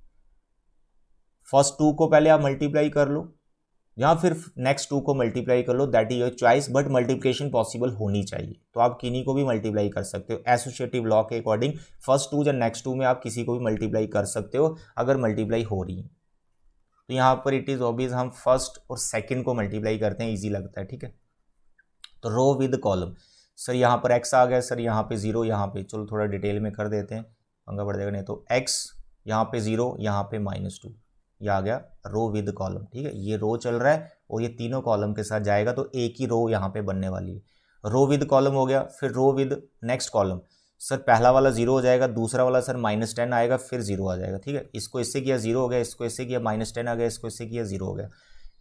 फर्स्ट टू को पहले आप मल्टीप्लाई कर लो या फिर नेक्स्ट टू को मल्टीप्लाई कर लो that is your choice but multiplication possible होनी चाहिए तो आप किन्हीं को भी मल्टीप्लाई कर सकते हो एसोसिएटिव लॉ के अकॉर्डिंग फर्स्ट टू या नेक्स्ट टू में आप किसी को भी मल्टीप्लाई कर सकते हो अगर मल्टीप्लाई हो रही है तो यहाँ पर इट इज़ ऑब्वियस हम फर्स्ट और सेकेंड को मल्टीप्लाई करते हैं ईजी लगता है ठीक है तो रो विद कॉलम सर यहाँ पर एक्स आ गया सर यहाँ पे ज़ीरो यहाँ पे चलो थोड़ा डिटेल में कर देते हैं पंगा बढ़ जाएगा नहीं तो एक्स यहाँ पे ज़ीरो यहाँ पे माइनस टू ये आ गया रो विद कॉलम ठीक है ये रो चल रहा है और ये तीनों कॉलम के साथ जाएगा तो एक ही रो यहाँ पे बनने वाली है रो विद कॉलम हो गया फिर row with next column sir पहला वाला जीरो हो जाएगा दूसरा वाला सर माइनस टेन आएगा फिर जीरो आ जाएगा ठीक है इसको इससे किया जीरो हो गया इसको इससे किया माइनस टेन आ गया इसको इससे किया जीरो हो गया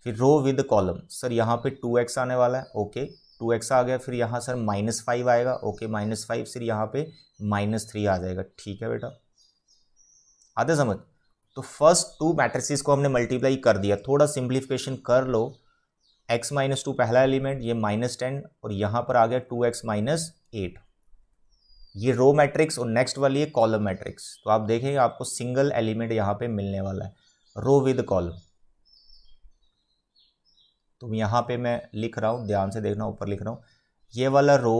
फिर रो विद कॉलम सर यहाँ पे टू एक्स आने वाला है ओके टू एक्स आ गया फिर यहाँ सर माइनस फाइव आएगा ओके माइनस फाइव फिर यहाँ पे माइनस थ्री आ जाएगा ठीक है बेटा आते समझ तो फर्स्ट टू मैट्रिसेस को हमने मल्टीप्लाई कर दिया थोड़ा सिंप्लीफिकेशन कर लो एक्स माइनस टू पहला एलिमेंट ये माइनस टेन और यहाँ पर आ गया टू एक्स माइनस एट ये रो मैट्रिक्स और नेक्स्ट वाली है कॉलम मैट्रिक्स तो आप देखेंगे आपको सिंगल एलिमेंट यहाँ पे मिलने वाला है रो विद कॉलम तो यहाँ पे मैं लिख रहा हूँ ध्यान से देखना ऊपर लिख रहा हूँ ये वाला रो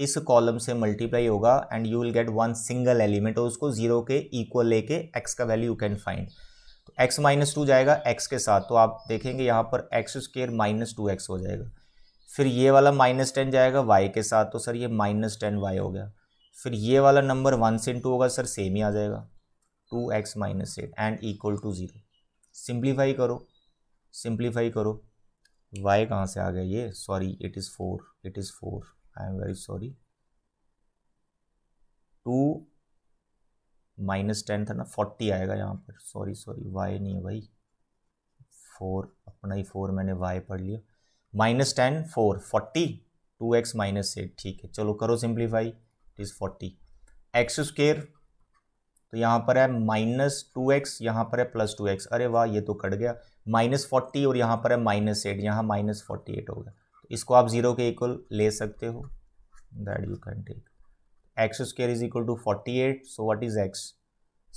इस कॉलम से मल्टीप्लाई होगा and you will get one single element और उसको जीरो के इक्वल लेके एक्स का वैल्यू यू कैन फाइंड तो एक्स माइनस टू जाएगा एक्स के साथ तो आप देखेंगे यहाँ पर x square minus two x हो जाएगा फिर ये वाला माइनस टेन जाएगा वाई के साथ तो सर ये माइनस टेन वाई हो गया फिर ये वाला नंबर वन से टू होगा सर सेम ही आ जाएगा two x minus eight and equal to zero simplify करो सिंप्लीफाई करो वाई कहाँ से आ गया ये sorry it is four it is four I am very sorry two minus ten था ना फोर्टी आएगा यहाँ पर सॉरी सॉरी वाई नहीं है भाई फोर अपना ही फोर मैंने वाई पढ़ लिया minus ten four forty two x minus eight ठीक है चलो करो simplify it is forty x square तो यहाँ पर है माइनस टू एक्स यहाँ पर है प्लस टू एक्स अरे वाह ये तो कट गया माइनस फोर्टी और यहाँ पर है माइनस एट यहाँ माइनस फोर्टी एट हो गया तो इसको आप जीरो के इक्वल ले सकते हो that you can take x square is equal to forty eight so what is x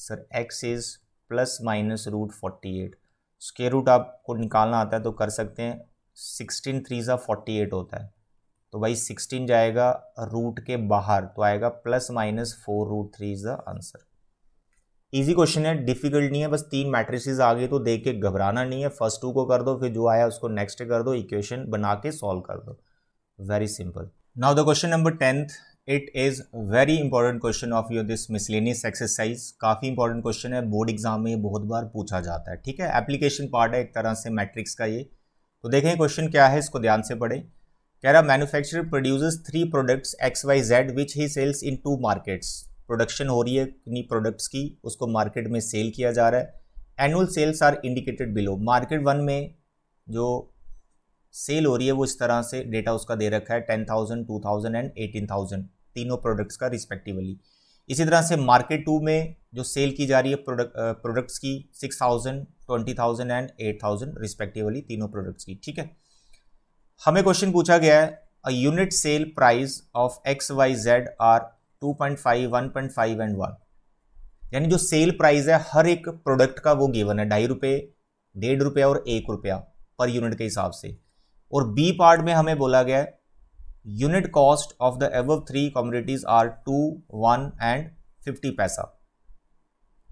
sir x is plus minus root forty eight square root आपको निकालना आता है तो कर सकते हैं सिक्सटीन थ्री ज़ा फोर्टी एट होता है तो भाई सिक्सटीन जाएगा रूट के बाहर तो आएगा plus minus four root three is the answer easy question है डिफिकल्ट नहीं है बस तीन मैट्रिसेस आ गए तो देख के घबराना नहीं है फर्स्ट टू को कर दो फिर जो आया उसको नेक्स्ट कर दो इक्वेशन बना के सॉल्व कर दो very simple now the question number tenth it is very important question of your this miscellaneous exercise काफ़ी इंपॉर्टेंट क्वेश्चन है बोर्ड एग्जाम में बहुत बार पूछा जाता है ठीक है एप्लीकेशन पार्ट है एक तरह से मैट्रिक्स का ये तो देखें क्वेश्चन क्या है इसको ध्यान से पढ़ें कह रहा manufacturer produces three products x y z which he sells in two markets production हो रही है कितनी प्रोडक्ट्स की उसको मार्केट में सेल किया जा रहा है annual sales are indicated below market one में जो सेल हो रही है वो इस तरह से डेटा उसका दे रखा है ten thousand two thousand and eighteen thousand तीनों प्रोडक्ट्स का रिस्पेक्टिवली इसी तरह से मार्केट टू में जो सेल की जा रही है प्रोडक्ट प्रोडक्ट्स की six thousand twenty thousand and eight thousand respectively तीनों प्रोडक्ट्स की ठीक है हमें क्वेश्चन पूछा गया है a unit sale price of x y z are 2.5, 1.5 and one यानी जो सेल प्राइस है हर एक प्रोडक्ट का वो गिवन है ढाई रुपये डेढ़ रुपया और एक रुपया पर यूनिट के हिसाब से और बी पार्ट में हमें बोला गया है यूनिट कॉस्ट ऑफ द एव three commodities are two one and fifty paisa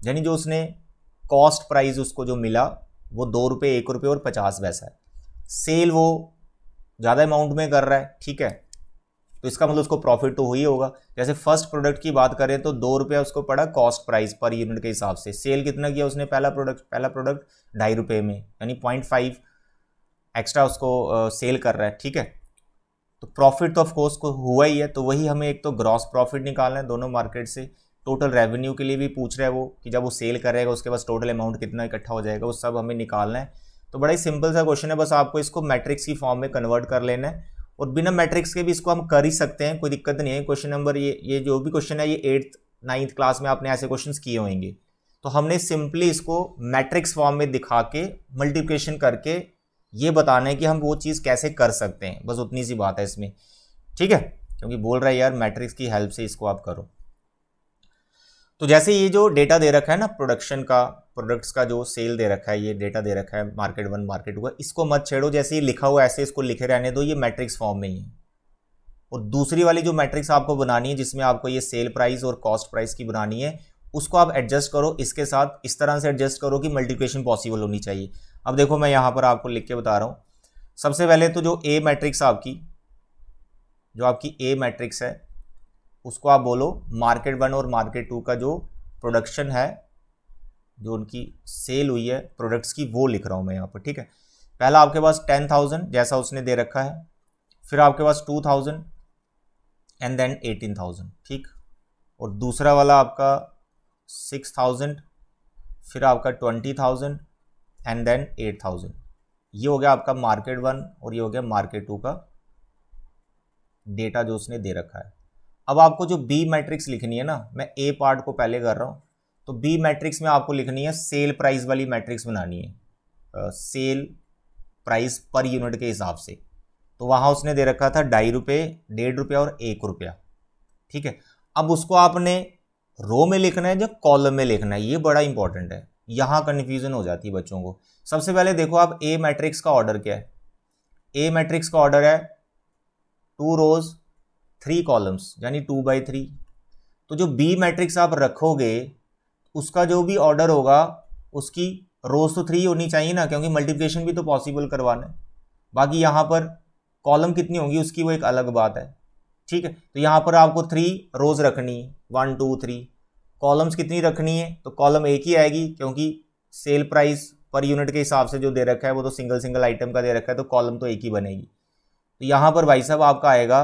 यानी जो उसने कॉस्ट प्राइस उसको जो मिला वो दो रुपये एक रुपये और पचास पैसा है सेल वो ज़्यादा अमाउंट में कर रहा है ठीक है तो इसका मतलब उसको प्रॉफिट तो हुई होगा जैसे फर्स्ट प्रोडक्ट की बात करें तो दो रुपया उसको पड़ा कॉस्ट प्राइस पर यूनिट के हिसाब से सेल कितना किया उसने पहला प्रोडक्ट पहला प्रोडक्ट ढाई रुपये में यानी पॉइंट फाइव एक्स्ट्रा उसको सेल कर रहा है ठीक है तो प्रॉफिट तो ऑफकोर्स को हुआ ही है तो वही हमें एक तो ग्रॉस प्रॉफिट निकालना है दोनों मार्केट से टोटल रेवेन्यू के लिए भी पूछ रहा है वो कि जब वो सेल करेगा उसके बाद टोटल अमाउंट कितना इकट्ठा हो जाएगा वो सब हमें निकालना है तो बड़ा ही सिंपल सा क्वेश्चन है बस आपको इसको मैट्रिक्स की फॉर्म में कन्वर्ट कर लेना है और बिना मैट्रिक्स के भी इसको हम कर ही सकते हैं कोई दिक्कत नहीं है क्वेश्चन नंबर ये ये जो भी क्वेश्चन है ये एट्थ नाइन्थ क्लास में आपने ऐसे क्वेश्चन किए होंगे तो हमने सिंपली इसको मैट्रिक्स फॉर्म में दिखा के मल्टीप्लिकेशन करके ये बताना है कि हम वो चीज़ कैसे कर सकते हैं बस उतनी सी बात है इसमें ठीक है क्योंकि बोल रहा है यार मैट्रिक्स की हेल्प से इसको आप करो तो जैसे ये जो डेटा दे रखा है ना प्रोडक्शन का प्रोडक्ट्स का जो सेल दे रखा है ये डेटा दे रखा है मार्केट वन मार्केट टू का इसको मत छेड़ो जैसे ये लिखा हुआ ऐसे इसको लिखे रहने दो ये मैट्रिक्स फॉर्म में ही है और दूसरी वाली जो मैट्रिक्स आपको बनानी है जिसमें आपको ये सेल प्राइस और कॉस्ट प्राइस की बनानी है उसको आप एडजस्ट करो इसके साथ इस तरह से एडजस्ट करो कि मल्टीप्लिकेशन पॉसिबल होनी चाहिए अब देखो मैं यहाँ पर आपको लिख के बता रहा हूँ सबसे पहले तो जो ए मैट्रिक्स आपकी जो आपकी ए मैट्रिक्स है उसको आप बोलो मार्केट वन और मार्केट टू का जो प्रोडक्शन है जो उनकी सेल हुई है प्रोडक्ट्स की वो लिख रहा हूँ मैं यहाँ पर ठीक है पहला आपके पास टेन थाउजेंड जैसा उसने दे रखा है फिर आपके पास two thousand and then eighteen thousand ठीक और दूसरा वाला आपका सिक्स थाउजेंड फिर आपका twenty thousand and then eight thousand ये हो गया आपका मार्केट वन और ये हो गया मार्केट टू का डेटा जो उसने दे रखा है अब आपको जो बी मैट्रिक्स लिखनी है ना मैं ए पार्ट को पहले कर रहा हूँ तो बी मैट्रिक्स में आपको लिखनी है सेल प्राइस वाली मैट्रिक्स बनानी है सेल प्राइस पर यूनिट के हिसाब से तो वहाँ उसने दे रखा था ढाई रुपये डेढ़ रुपया और एक रुपया ठीक है अब उसको आपने रो में लिखना है या कॉलम में लिखना है ये बड़ा इंपॉर्टेंट है यहाँ कन्फ्यूजन हो जाती है बच्चों को सबसे पहले देखो आप ए मैट्रिक्स का ऑर्डर क्या है ए मैट्रिक्स का ऑर्डर है टू रोज़ थ्री कॉलम्स यानी टू बाई थ्री तो जो बी मैट्रिक्स आप रखोगे उसका जो भी ऑर्डर होगा उसकी रोज तो थ्री होनी चाहिए ना क्योंकि मल्टीप्लिकेशन भी तो पॉसिबल करवाना है बाकी यहाँ पर कॉलम कितनी होगी उसकी वो एक अलग बात है ठीक है तो यहाँ पर आपको थ्री रोज रखनी है वन टू थ्री कॉलम्स कितनी रखनी है तो कॉलम एक ही आएगी क्योंकि सेल प्राइस पर यूनिट के हिसाब से जो दे रखा है वो तो सिंगल सिंगल आइटम का दे रखा है तो कॉलम तो एक ही बनेगी तो यहाँ पर भाई साहब आपका आएगा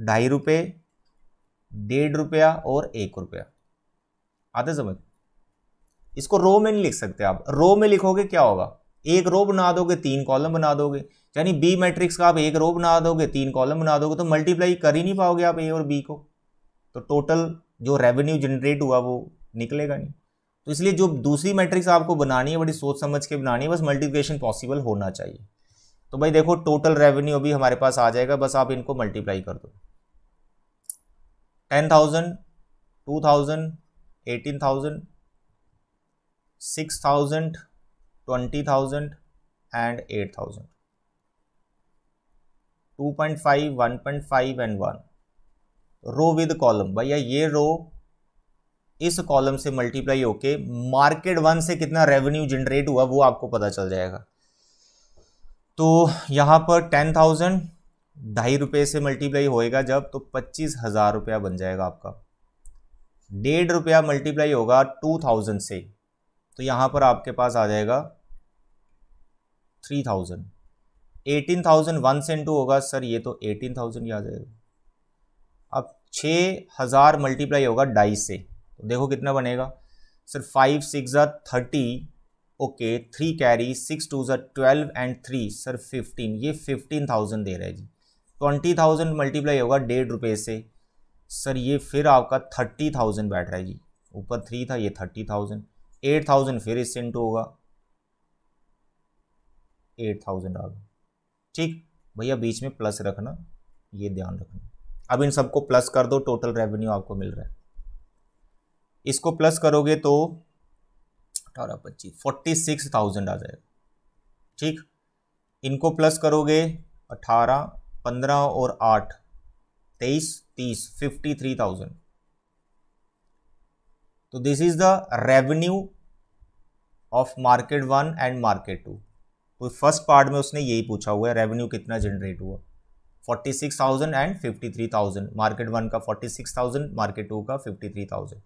ढाई रुपये डेढ़ रुपया और एक रुपया आते समझ इसको रो में नहीं लिख सकते आप रो में लिखोगे क्या होगा एक रो बना दोगे तीन कॉलम बना दोगे यानी बी मैट्रिक्स का आप एक रो बना दोगे तीन कॉलम बना दोगे तो मल्टीप्लाई कर ही नहीं पाओगे आप ए और बी को तो टोटल जो रेवेन्यू जनरेट हुआ वो निकलेगा नहीं तो इसलिए जो दूसरी मैट्रिक्स आपको बनानी है बड़ी सोच समझ के बनानी है बस मल्टीप्लिकेशन पॉसिबल होना चाहिए तो भाई देखो टोटल रेवेन्यू अभी हमारे पास आ जाएगा बस आप इनको मल्टीप्लाई कर दो ten thousand two thousand eighteen thousand six thousand twenty thousand and eight thousand two point five one point five and one row with column भैया ये रो इस कॉलम से मल्टीप्लाई होके मार्केट वन से कितना रेवेन्यू जनरेट हुआ वो आपको पता चल जाएगा तो यहां पर टेन थाउजेंड ढाई रुपये से मल्टीप्लाई होएगा जब तो पच्चीस हज़ार रुपया बन जाएगा आपका डेढ़ रुपया मल्टीप्लाई होगा टू थाउजेंड से तो यहाँ पर आपके पास आ जाएगा three thousand eighteen thousand one से टू होगा सर ये तो एटीन थाउजेंड ही आ जाएगा अब छः हज़ार मल्टीप्लाई होगा ढाई से तो देखो कितना बनेगा sir five six are thirty okay three carry six two are twelve and three sir fifteen ये फिफ्टीन थाउजेंड दे रहे जी ट्वेंटी थाउजेंड मल्टीप्लाई होगा डेढ़ रुपये से सर ये फिर आपका थर्टी थाउजेंड बैठ रहा है जी ऊपर थ्री था ये थर्टी थाउजेंड एट थाउजेंड फिर इससे इंटू होगा एट थाउजेंड आ गया ठीक भैया बीच में प्लस रखना ये ध्यान रखना अब इन सबको प्लस कर दो टोटल रेवेन्यू आपको मिल रहा है इसको प्लस करोगे तो अठारह पच्चीस फोर्टी सिक्स थाउजेंड आ जाएगा ठीक इनको प्लस करोगे अठारह पंद्रह और आठ तेईस तीस फिफ्टी थ्री थाउजेंड तो this is the revenue of market one and market two तो फर्स्ट पार्ट में उसने यही पूछा हुआ है रेवेन्यू कितना जनरेट हुआ forty six thousand and fifty three thousand market one का forty six thousand market two का फिफ्टी थ्री थाउजेंड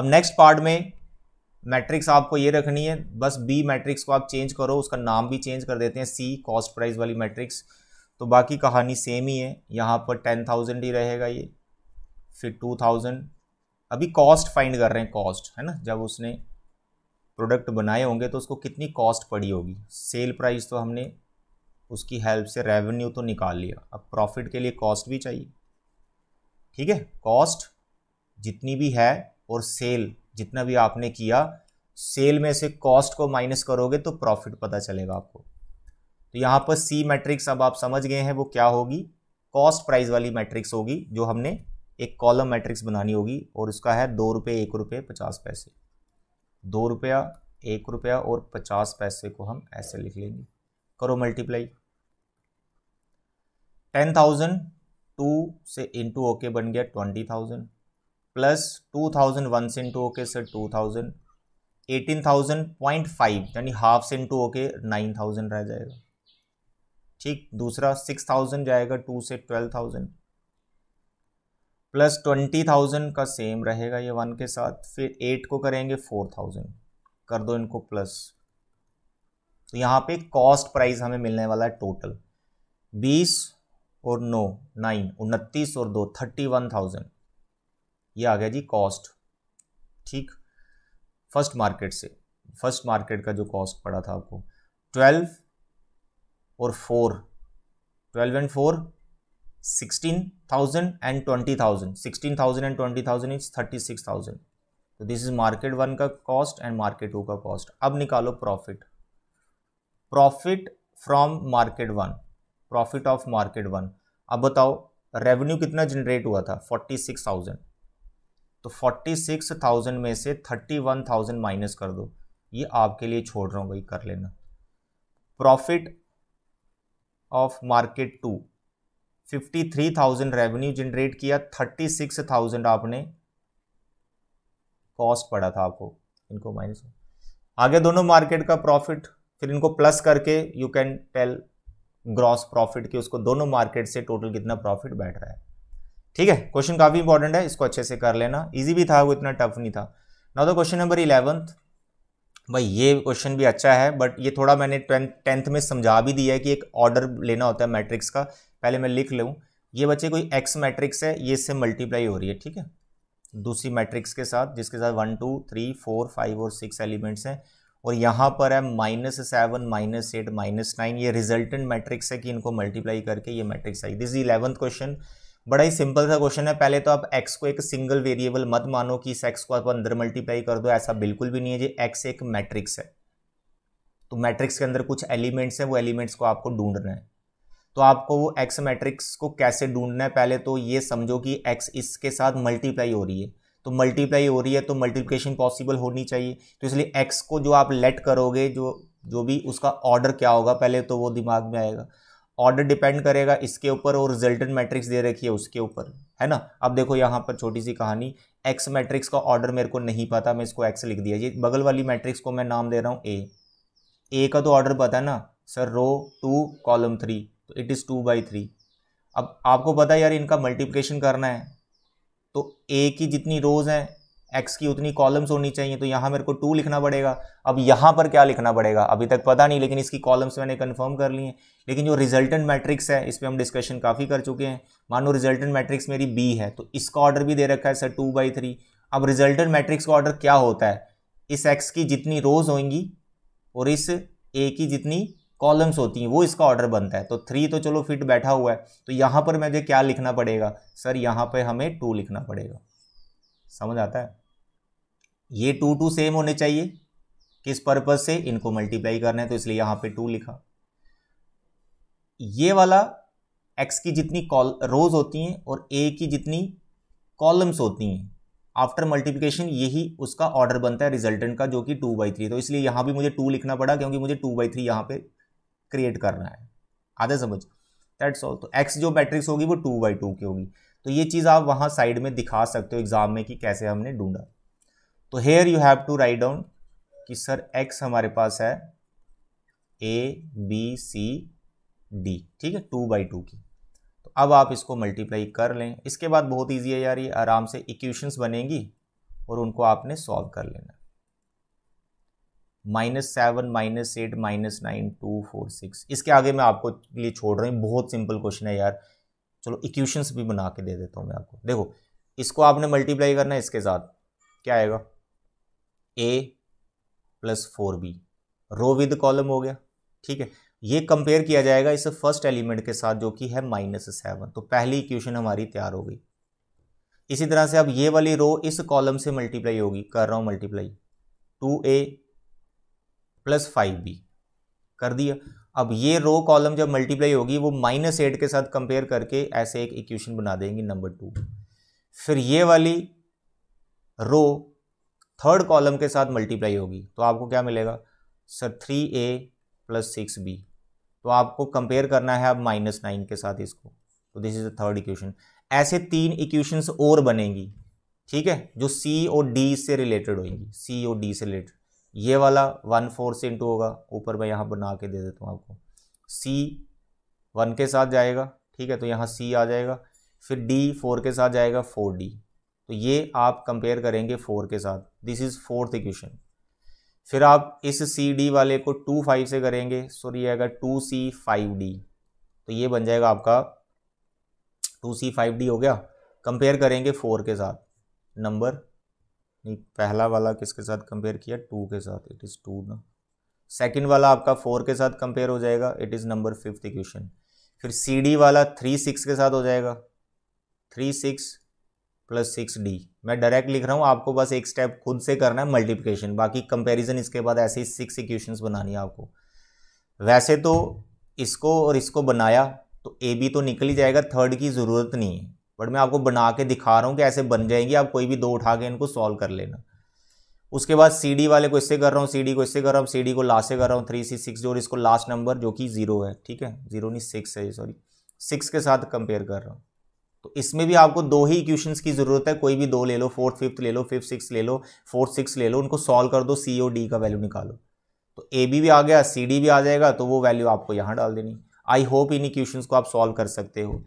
अब नेक्स्ट पार्ट में मैट्रिक्स आपको ये रखनी है बस बी मैट्रिक्स को आप चेंज करो उसका नाम भी चेंज कर देते हैं सी कॉस्ट प्राइस वाली मैट्रिक्स तो बाकी कहानी सेम ही है यहाँ पर टेन थाउजेंड ही रहेगा ये फिर टू थाउजेंड अभी कॉस्ट फाइंड कर रहे हैं कॉस्ट है ना जब उसने प्रोडक्ट बनाए होंगे तो उसको कितनी कॉस्ट पड़ी होगी सेल प्राइस तो हमने उसकी हेल्प से रेवेन्यू तो निकाल लिया अब प्रॉफिट के लिए कॉस्ट भी चाहिए ठीक है कॉस्ट जितनी भी है और सेल जितना भी आपने किया सेल में से कॉस्ट को माइनस करोगे तो प्रॉफिट पता चलेगा आपको तो यहाँ पर सी मैट्रिक्स अब आप समझ गए हैं वो क्या होगी कॉस्ट प्राइस वाली मैट्रिक्स होगी जो हमने एक कॉलम मैट्रिक्स बनानी होगी और उसका है दो रुपये एक रुपये पचास पैसे दो रुपया एक रुपया और पचास पैसे को हम ऐसे लिख लेंगे करो मल्टीप्लाई टेन थाउजेंड टू से इंटू ओके बन गया twenty thousand plus two thousand one से इंटू ओके से two thousand eighteen thousand point five यानी हाफ से इंटू ओके नाइन थाउजेंड रह जाएगा ठीक दूसरा सिक्स थाउजेंड जाएगा टू से twelve thousand plus twenty thousand का सेम रहेगा ये वन के साथ फिर एट को करेंगे फोर थाउजेंड कर दो इनको प्लस तो यहाँ पे कॉस्ट प्राइस हमें मिलने वाला है टोटल बीस और नो नाइन उनतीस और दो थर्टी वन थाउजेंड ये आ गया जी कॉस्ट ठीक फर्स्ट मार्केट से फर्स्ट मार्केट का जो कॉस्ट पड़ा था आपको ट्वेल्व और four twelve and four sixteen thousand and twenty thousand sixteen thousand and twenty thousand is thirty six thousand तो दिस इज मार्केट वन का कॉस्ट एंड मार्केट टू का कॉस्ट अब निकालो profit profit from market one profit of market one अब बताओ revenue कितना generate हुआ था फोर्टी सिक्स थाउजेंड तो फोर्टी सिक्स थाउजेंड में से थर्टी वन थाउजेंड माइनस कर दो ये आपके लिए छोड़ रहा हूँ भाई कर लेना profit of market two fifty three thousand revenue generate किया थर्टी सिक्स थाउजेंड आपने कॉस्ट पड़ा था आपको इनको माइनस आगे दोनों मार्केट का प्रॉफिट फिर इनको प्लस करके you can tell gross profit कि उसको दोनों मार्केट से टोटल कितना प्रॉफिट बैठ रहा है ठीक है क्वेश्चन काफ़ी इंपॉर्टेंट है इसको अच्छे से कर लेना इजी भी था वो इतना टफ नहीं था now the question number eleventh भाई ये क्वेश्चन भी अच्छा है बट ये थोड़ा मैंने टेंथ में समझा भी दिया है कि एक ऑर्डर लेना होता है मैट्रिक्स का पहले मैं लिख लूँ ये बच्चे कोई एक्स मैट्रिक्स है ये इससे मल्टीप्लाई हो रही है ठीक है दूसरी मैट्रिक्स के साथ जिसके साथ one two three four five और सिक्स एलिमेंट्स हैं और यहाँ पर है minus seven minus eight minus nine ये रिजल्टेंट मैट्रिक्स है कि इनको मल्टीप्लाई करके ये matrix I this eleventh question बड़ा ही सिंपल सा क्वेश्चन है पहले तो आप एक्स को एक सिंगल वेरिएबल मत मानो कि इस एक्स को आप अंदर मल्टीप्लाई कर दो ऐसा बिल्कुल भी नहीं है जी एक्स एक मैट्रिक्स है तो मैट्रिक्स के अंदर कुछ एलिमेंट्स हैं वो एलिमेंट्स को आपको ढूंढना है तो आपको वो एक्स मैट्रिक्स को कैसे ढूंढना है पहले तो ये समझो कि एक्स इसके साथ मल्टीप्लाई हो रही है तो मल्टीप्लाई हो रही है तो मल्टीप्लिकेशन पॉसिबल होनी चाहिए तो इसलिए एक्स को जो आप लेट करोगे जो जो भी उसका ऑर्डर क्या होगा पहले तो वो दिमाग में आएगा ऑर्डर डिपेंड करेगा इसके ऊपर और रिजल्टेंट मैट्रिक्स दे रखी है उसके ऊपर है ना अब देखो यहाँ पर छोटी सी कहानी एक्स मैट्रिक्स का ऑर्डर मेरे को नहीं पता मैं इसको एक्स लिख दिया ये बगल वाली मैट्रिक्स को मैं नाम दे रहा हूँ ए ए का तो ऑर्डर पता है ना sir row two column three तो it is two by three अब आपको पता है यार इनका मल्टीप्लिकेशन करना है तो ए की जितनी रोज़ हैं एक्स की उतनी कॉलम्स होनी चाहिए तो यहाँ मेरे को टू लिखना पड़ेगा अब यहाँ पर क्या लिखना पड़ेगा अभी तक पता नहीं लेकिन इसकी कॉलम्स मैंने कन्फर्म कर ली हैं लेकिन जो रिजल्टेंट मैट्रिक्स है इस पर हम डिस्कशन काफ़ी कर चुके हैं मानो रिजल्टेंट मैट्रिक्स मेरी बी है तो इसका ऑर्डर भी दे रखा है सर टू बाई थ्री अब रिजल्टेंट मैट्रिक्स का ऑर्डर क्या होता है इस एक्स की जितनी रोज होंगी और इस ए की जितनी कॉलम्स होती हैं वो इसका ऑर्डर बनता है तो थ्री तो चलो फिट बैठा हुआ है तो यहाँ पर मुझे क्या लिखना पड़ेगा सर यहाँ पर हमें टू लिखना पड़ेगा समझ आता है ये टू टू सेम होने चाहिए किस पर्पज़ से इनको मल्टीप्लाई करना है तो इसलिए यहाँ पे टू लिखा ये वाला एक्स की जितनी कॉल रोज होती हैं और ए की जितनी कॉलम्स होती हैं आफ्टर मल्टीप्लिकेशन यही उसका ऑर्डर बनता है रिजल्टेंट का जो कि टू बाई थ्री तो इसलिए यहाँ भी मुझे टू लिखना पड़ा क्योंकि मुझे टू बाई थ्री यहाँ पर क्रिएट करना है आधा समझ दैट्स ऑल तो एक्स जो मैट्रिक्स होगी वो टू बाई टू की होगी तो ये चीज़ आप वहाँ साइड में दिखा सकते हो एग्जाम में कि कैसे हमने ढूंढा तो here you have to write down कि सर एक्स हमारे पास है ए बी सी डी ठीक है टू बाई टू की तो अब आप इसको मल्टीप्लाई कर लें इसके बाद बहुत ईजी है यार ये आराम से इक्वेशंस बनेंगी और उनको आपने सॉल्व कर लेना minus seven minus eight minus nine two four six इसके आगे मैं आपको लिए छोड़ रहा हूँ बहुत सिंपल क्वेश्चन है यार चलो इक्वेशंस भी बना के दे देता हूँ मैं आपको देखो इसको आपने मल्टीप्लाई करना है इसके साथ क्या आएगा A plus four B row with column हो गया ठीक है ये कंपेयर किया जाएगा इस फर्स्ट एलिमेंट के साथ जो कि है माइनस सेवन तो पहली इक्वेशन हमारी तैयार हो गई इसी तरह से अब ये वाली रो इस कॉलम से मल्टीप्लाई होगी कर रहा हूँ multiply two A plus five B कर दिया अब ये रो कॉलम जब मल्टीप्लाई होगी वो माइनस एट के साथ कंपेयर करके ऐसे एक इक्वेशन बना देंगे नंबर टू फिर ये वाली रो थर्ड कॉलम के साथ मल्टीप्लाई होगी तो आपको क्या मिलेगा sir three A plus six B तो आपको कंपेयर करना है अब माइनस नाइन के साथ इसको तो this is the third equation ऐसे तीन इक्वेशंस और बनेंगी ठीक है जो सी और डी से रिलेटेड होगी सी और डी से रिलेटेड ये वाला वन फोर से इंटू होगा ऊपर मैं यहाँ बना के दे देता हूँ आपको सी वन के साथ जाएगा ठीक है तो यहाँ सी आ जाएगा फिर डी फोर के साथ जाएगा फोर डी तो ये आप कंपेयर करेंगे फोर के साथ दिस इज़ फोर्थ इक्वेशन फिर आप इस सी डी वाले को टू फाइव से करेंगे सॉरी आएगा टू सी फाइव डी तो ये बन जाएगा आपका टू सी फाइव डी हो गया कंपेयर करेंगे फोर के साथ नंबर नहीं पहला वाला किसके साथ कंपेयर किया टू के साथ इट इज़ टू ना सेकेंड वाला आपका फोर के साथ कंपेयर हो जाएगा it is number fifth equation फिर सी डी वाला थ्री सिक्स के साथ हो जाएगा three six plus six D मैं डायरेक्ट लिख रहा हूँ आपको बस एक स्टेप खुद से करना है मल्टीप्लिकेशन बाकी कंपैरिजन इसके बाद ऐसे ही सिक्स इक्वेशंस बनानी है आपको वैसे तो इसको और इसको बनाया तो ए बी तो निकल ही जाएगा थर्ड की ज़रूरत नहीं है बट मैं आपको बना के दिखा रहा हूँ कि ऐसे बन जाएंगी आप कोई भी दो उठा के इनको सॉल्व कर लेना उसके बाद सी डी वाले को इससे कर रहा हूँ सी डी को इससे कर रहा हूँ सी डी को लास्ट से कर रहा हूँ थ्री सी सिक्स और इसको लास्ट नंबर जो कि जीरो है ठीक है जीरो नहीं सिक्स है सॉरी सिक्स के साथ कंपेयर कर रहा हूँ तो इसमें भी आपको दो ही इक्वेशंस की ज़रूरत है कोई भी दो ले लो फोर्थ फिफ्थ ले लो फिफ्थ सिक्स ले लो फोर्थ सिक्स ले लो उनको सॉल्व कर दो सी ओ डी का वैल्यू निकालो तो ए बी भी आ गया सी डी भी आ जाएगा तो वो वैल्यू आपको यहाँ डाल देनी आई होप इन इक्वेशंस को आप सॉल्व कर सकते हो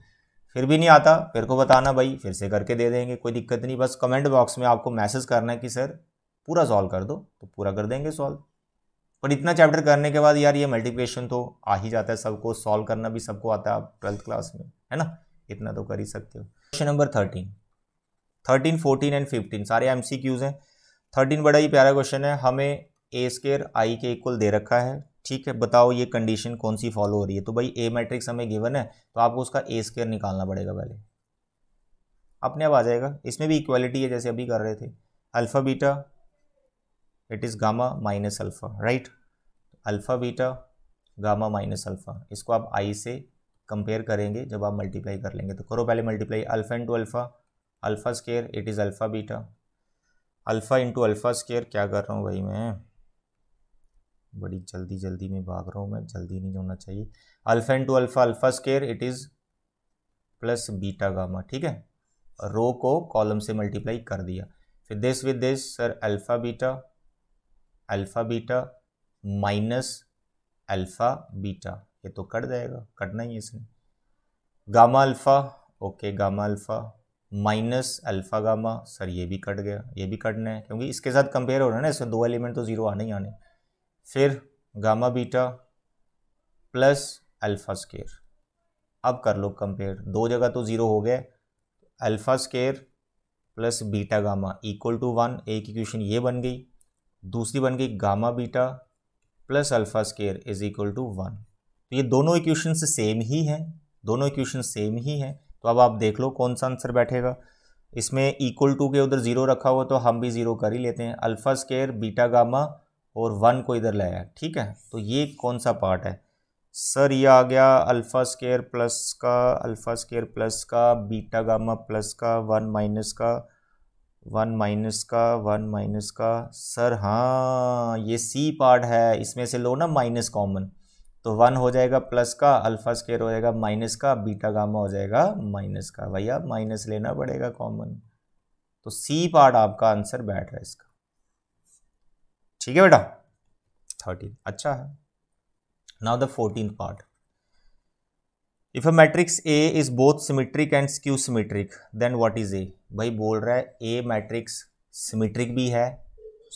फिर भी नहीं आता फिर को बताना भाई फिर से करके दे देंगे कोई दिक्कत नहीं बस कमेंट बॉक्स में आपको मैसेज करना है कि सर पूरा सॉल्व कर दो तो पूरा कर देंगे सॉल्व पर इतना चैप्टर करने के बाद यार ये मल्टीप्लिकेशन तो आ ही जाता है सबको सॉल्व करना भी सबको आता है आप ट्वेल्थ क्लास में है ना इतना तो कर ही सकते हो question number thirteen thirteen fourteen and fifteen सारे एम सी क्यूज़ हैं थर्टीन बड़ा ही प्यारा क्वेश्चन है हमें ए स्केयर आई के इक्वल दे रखा है ठीक है बताओ ये कंडीशन कौन सी फॉलो हो रही है तो भाई ए मैट्रिक्स हमें गिवन है तो आपको उसका ए स्केयर निकालना पड़ेगा पहले अपने आप आ जाएगा इसमें भी इक्वालिटी है जैसे अभी कर रहे थे alpha beta it is gamma minus alpha right alpha beta gamma minus alpha इसको आप आई से कंपेयर करेंगे जब आप मल्टीप्लाई कर लेंगे तो करो पहले multiply alpha into alpha alpha square it is alpha beta alpha into alpha square क्या कर रहा हूँ भाई मैं बड़ी जल्दी जल्दी में भाग रहा हूँ मैं जल्दी नहीं होना चाहिए alpha into alpha alpha square it is plus beta gamma ठीक है रो को कॉलम से मल्टीप्लाई कर दिया फिर this with this sir alpha beta alpha beta minus alpha beta ये तो कट जाएगा कटना ही इसमें gamma alpha okay gamma alpha minus alpha gamma sir ये भी कट गया ये भी कटना है क्योंकि इसके साथ कंपेयर हो रहा है ना इसमें दो एलिमेंट तो ज़ीरो आने ही आने फिर gamma beta plus alpha square अब कर लो कंपेयर दो जगह तो ज़ीरो हो गए alpha square plus beta gamma equal to one एक इक्वेशन ये बन गई दूसरी बन गई gamma beta plus alpha square is equal to one तो ये दोनों इक्वेशन सेम ही हैं दोनों इक्वेशन सेम ही हैं तो अब आप देख लो कौन सा आंसर बैठेगा इसमें इक्वल टू के उधर ज़ीरो रखा हुआ तो हम भी ज़ीरो कर ही लेते हैं अल्फ़ा स्केयर बीटा गामा और वन को इधर लाया ठीक है तो ये कौन सा पार्ट है सर ये आ गया अल्फ़ा स्केयर प्लस का अल्फ़ा स्केयर प्लस का बीटा गामा प्लस का वन माइनस का वन माइनस का वन माइनस का सर हाँ ये सी पार्ट है इसमें से लो ना माइनस कॉमन तो वन हो जाएगा प्लस का अल्फा स्केयर हो जाएगा माइनस का बीटा गामा हो जाएगा माइनस का भैया माइनस लेना पड़ेगा कॉमन तो सी पार्ट आपका आंसर बैठ रहा है इसका ठीक है बेटा थर्टीन अच्छा है now the fourteen part if a matrix A is both symmetric and skew symmetric then what is A भाई बोल रहा है ए मैट्रिक्स सिमेट्रिक भी है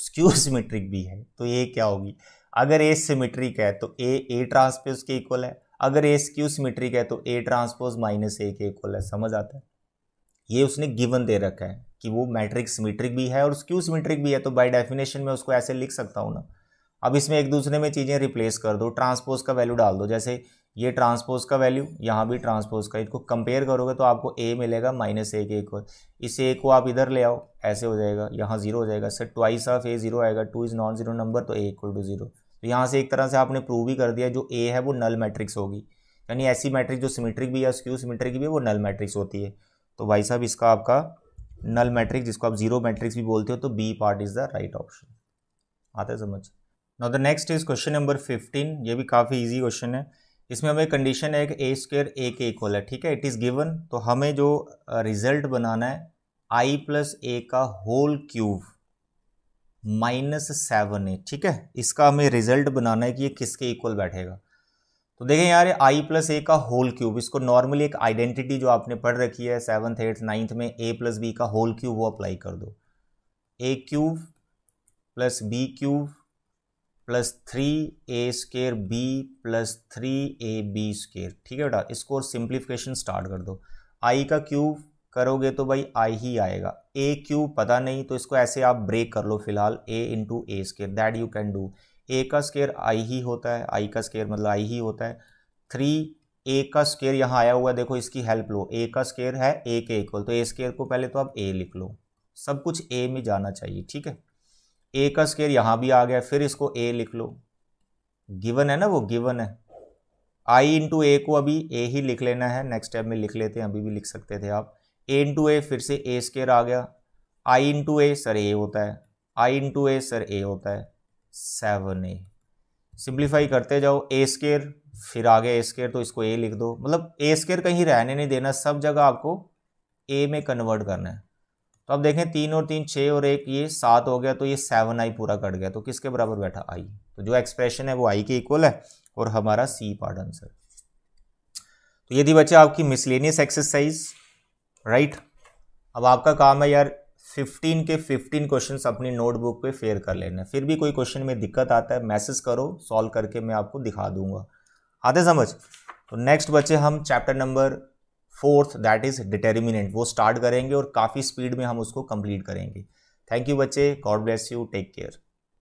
स्क्यू सिमेट्रिक भी है तो ये क्या होगी अगर ए सिमेट्रिक है तो ए ए ट्रांसपोज के इक्वल है अगर ए स्क्यू सिमेट्रिक है तो ए ट्रांसपोज माइनस ए के इक्वल है समझ आता है ये उसने गिवन दे रखा है कि वो मैट्रिक सिमेट्रिक भी है और स्क्यू सिमेट्रिक भी है तो बाय डेफिनेशन में उसको ऐसे लिख सकता हूँ ना अब इसमें एक दूसरे में चीज़ें रिप्लेस कर दो ट्रांसपोज का वैल्यू डाल दो जैसे ये ट्रांसपोज का वैल्यू यहाँ भी ट्रांसपोज का इसको कंपेयर करोगे तो आपको ए मिलेगा माइनस ए के इक्वल इस ए को आप इधर ले आओ ऐसे हो जाएगा यहाँ जीरो हो जाएगा sir twice of A zero आएगा two is non zero number तो ए इक्वल टू जीरो तो यहाँ से एक तरह से आपने प्रूव भी कर दिया जो ए है वो नल मैट्रिक्स होगी यानी ऐसी मैट्रिक्स जो सिमेट्रिक भी है स्क्यू सिमेट्रिक भी है वो नल मैट्रिक्स होती है तो भाई साहब इसका आपका नल मैट्रिक्स जिसको आप जीरो मैट्रिक्स भी बोलते हो तो B part is the right option आता है समझ now the next is question number fifteen ये भी काफ़ी ईजी क्वेश्चन है इसमें हमें कंडीशन है कि ए स्क्र ए के इक्वल है ठीक है इट इज़ गिवन तो हमें जो रिजल्ट uh, बनाना है आई प्लस ए का whole cube minus seven A ठीक है इसका हमें रिजल्ट बनाना है कि ये किसके इक्वल बैठेगा तो देखें यार ये आई प्लस ए का होल क्यूब इसको नॉर्मली एक आइडेंटिटी जो आपने पढ़ रखी है सेवन्थ एट्थ नाइन्थ में ए प्लस बी का होल क्यूब वो अप्लाई कर दो A cube plus B cube plus three A square B plus three A B square ठीक है बेटा इसको सिंप्लीफिकेशन स्टार्ट कर दो आई का क्यूब करोगे तो भाई आई ही आएगा ए क्यू पता नहीं तो इसको ऐसे आप ब्रेक कर लो फिलहाल A into A square that you can do A का स्केयर आई ही होता है आई का स्केयर मतलब आई ही होता है थ्री ए का स्केयर यहाँ आया हुआ है देखो इसकी हेल्प लो ए का स्केयर है ए के इक्वल तो ए स्केयर को पहले तो आप ए लिख लो सब कुछ ए में जाना चाहिए ठीक है ए का स्केयर यहाँ भी आ गया फिर इसको ए लिख लो गिवन है ना वो गिवन है आई इंटू ए को अभी ए ही लिख लेना है नेक्स्ट स्टेप में लिख लेते हैं अभी भी लिख सकते थे आप ए इंटू ए फिर से ए स्केयर आ गया आई इंटू ए सर ए होता है आई इंटू ए सर ए होता है सेवन ए सिंप्लीफाई करते जाओ ए स्केयर फिर आ गया ए स्केयर तो इसको ए लिख दो मतलब ए स्केयर कहीं रहने नहीं देना सब जगह आपको ए में कन्वर्ट करना है तो अब देखें तीन और तीन छः और एक ये सात हो गया तो ये सेवन आई पूरा कट गया तो किसके बराबर बैठा आई तो जो एक्सप्रेशन है वो आई के इक्वल है और हमारा सी पार्ट आंसर तो ये थी बच्चे आपकी मिसलेनियस एक्सरसाइज राइट अब आपका काम है यार फिफ्टीन के फिफ्टीन क्वेश्चंस अपनी नोटबुक पे फेयर कर लेना फिर भी कोई क्वेश्चन में दिक्कत आता है मैसेज करो सॉल्व करके मैं आपको दिखा दूंगा आते समझ तो नेक्स्ट बच्चे हम chapter number fourth that is determinant वो स्टार्ट करेंगे और काफ़ी स्पीड में हम उसको कंप्लीट करेंगे थैंक यू बच्चे God bless you take care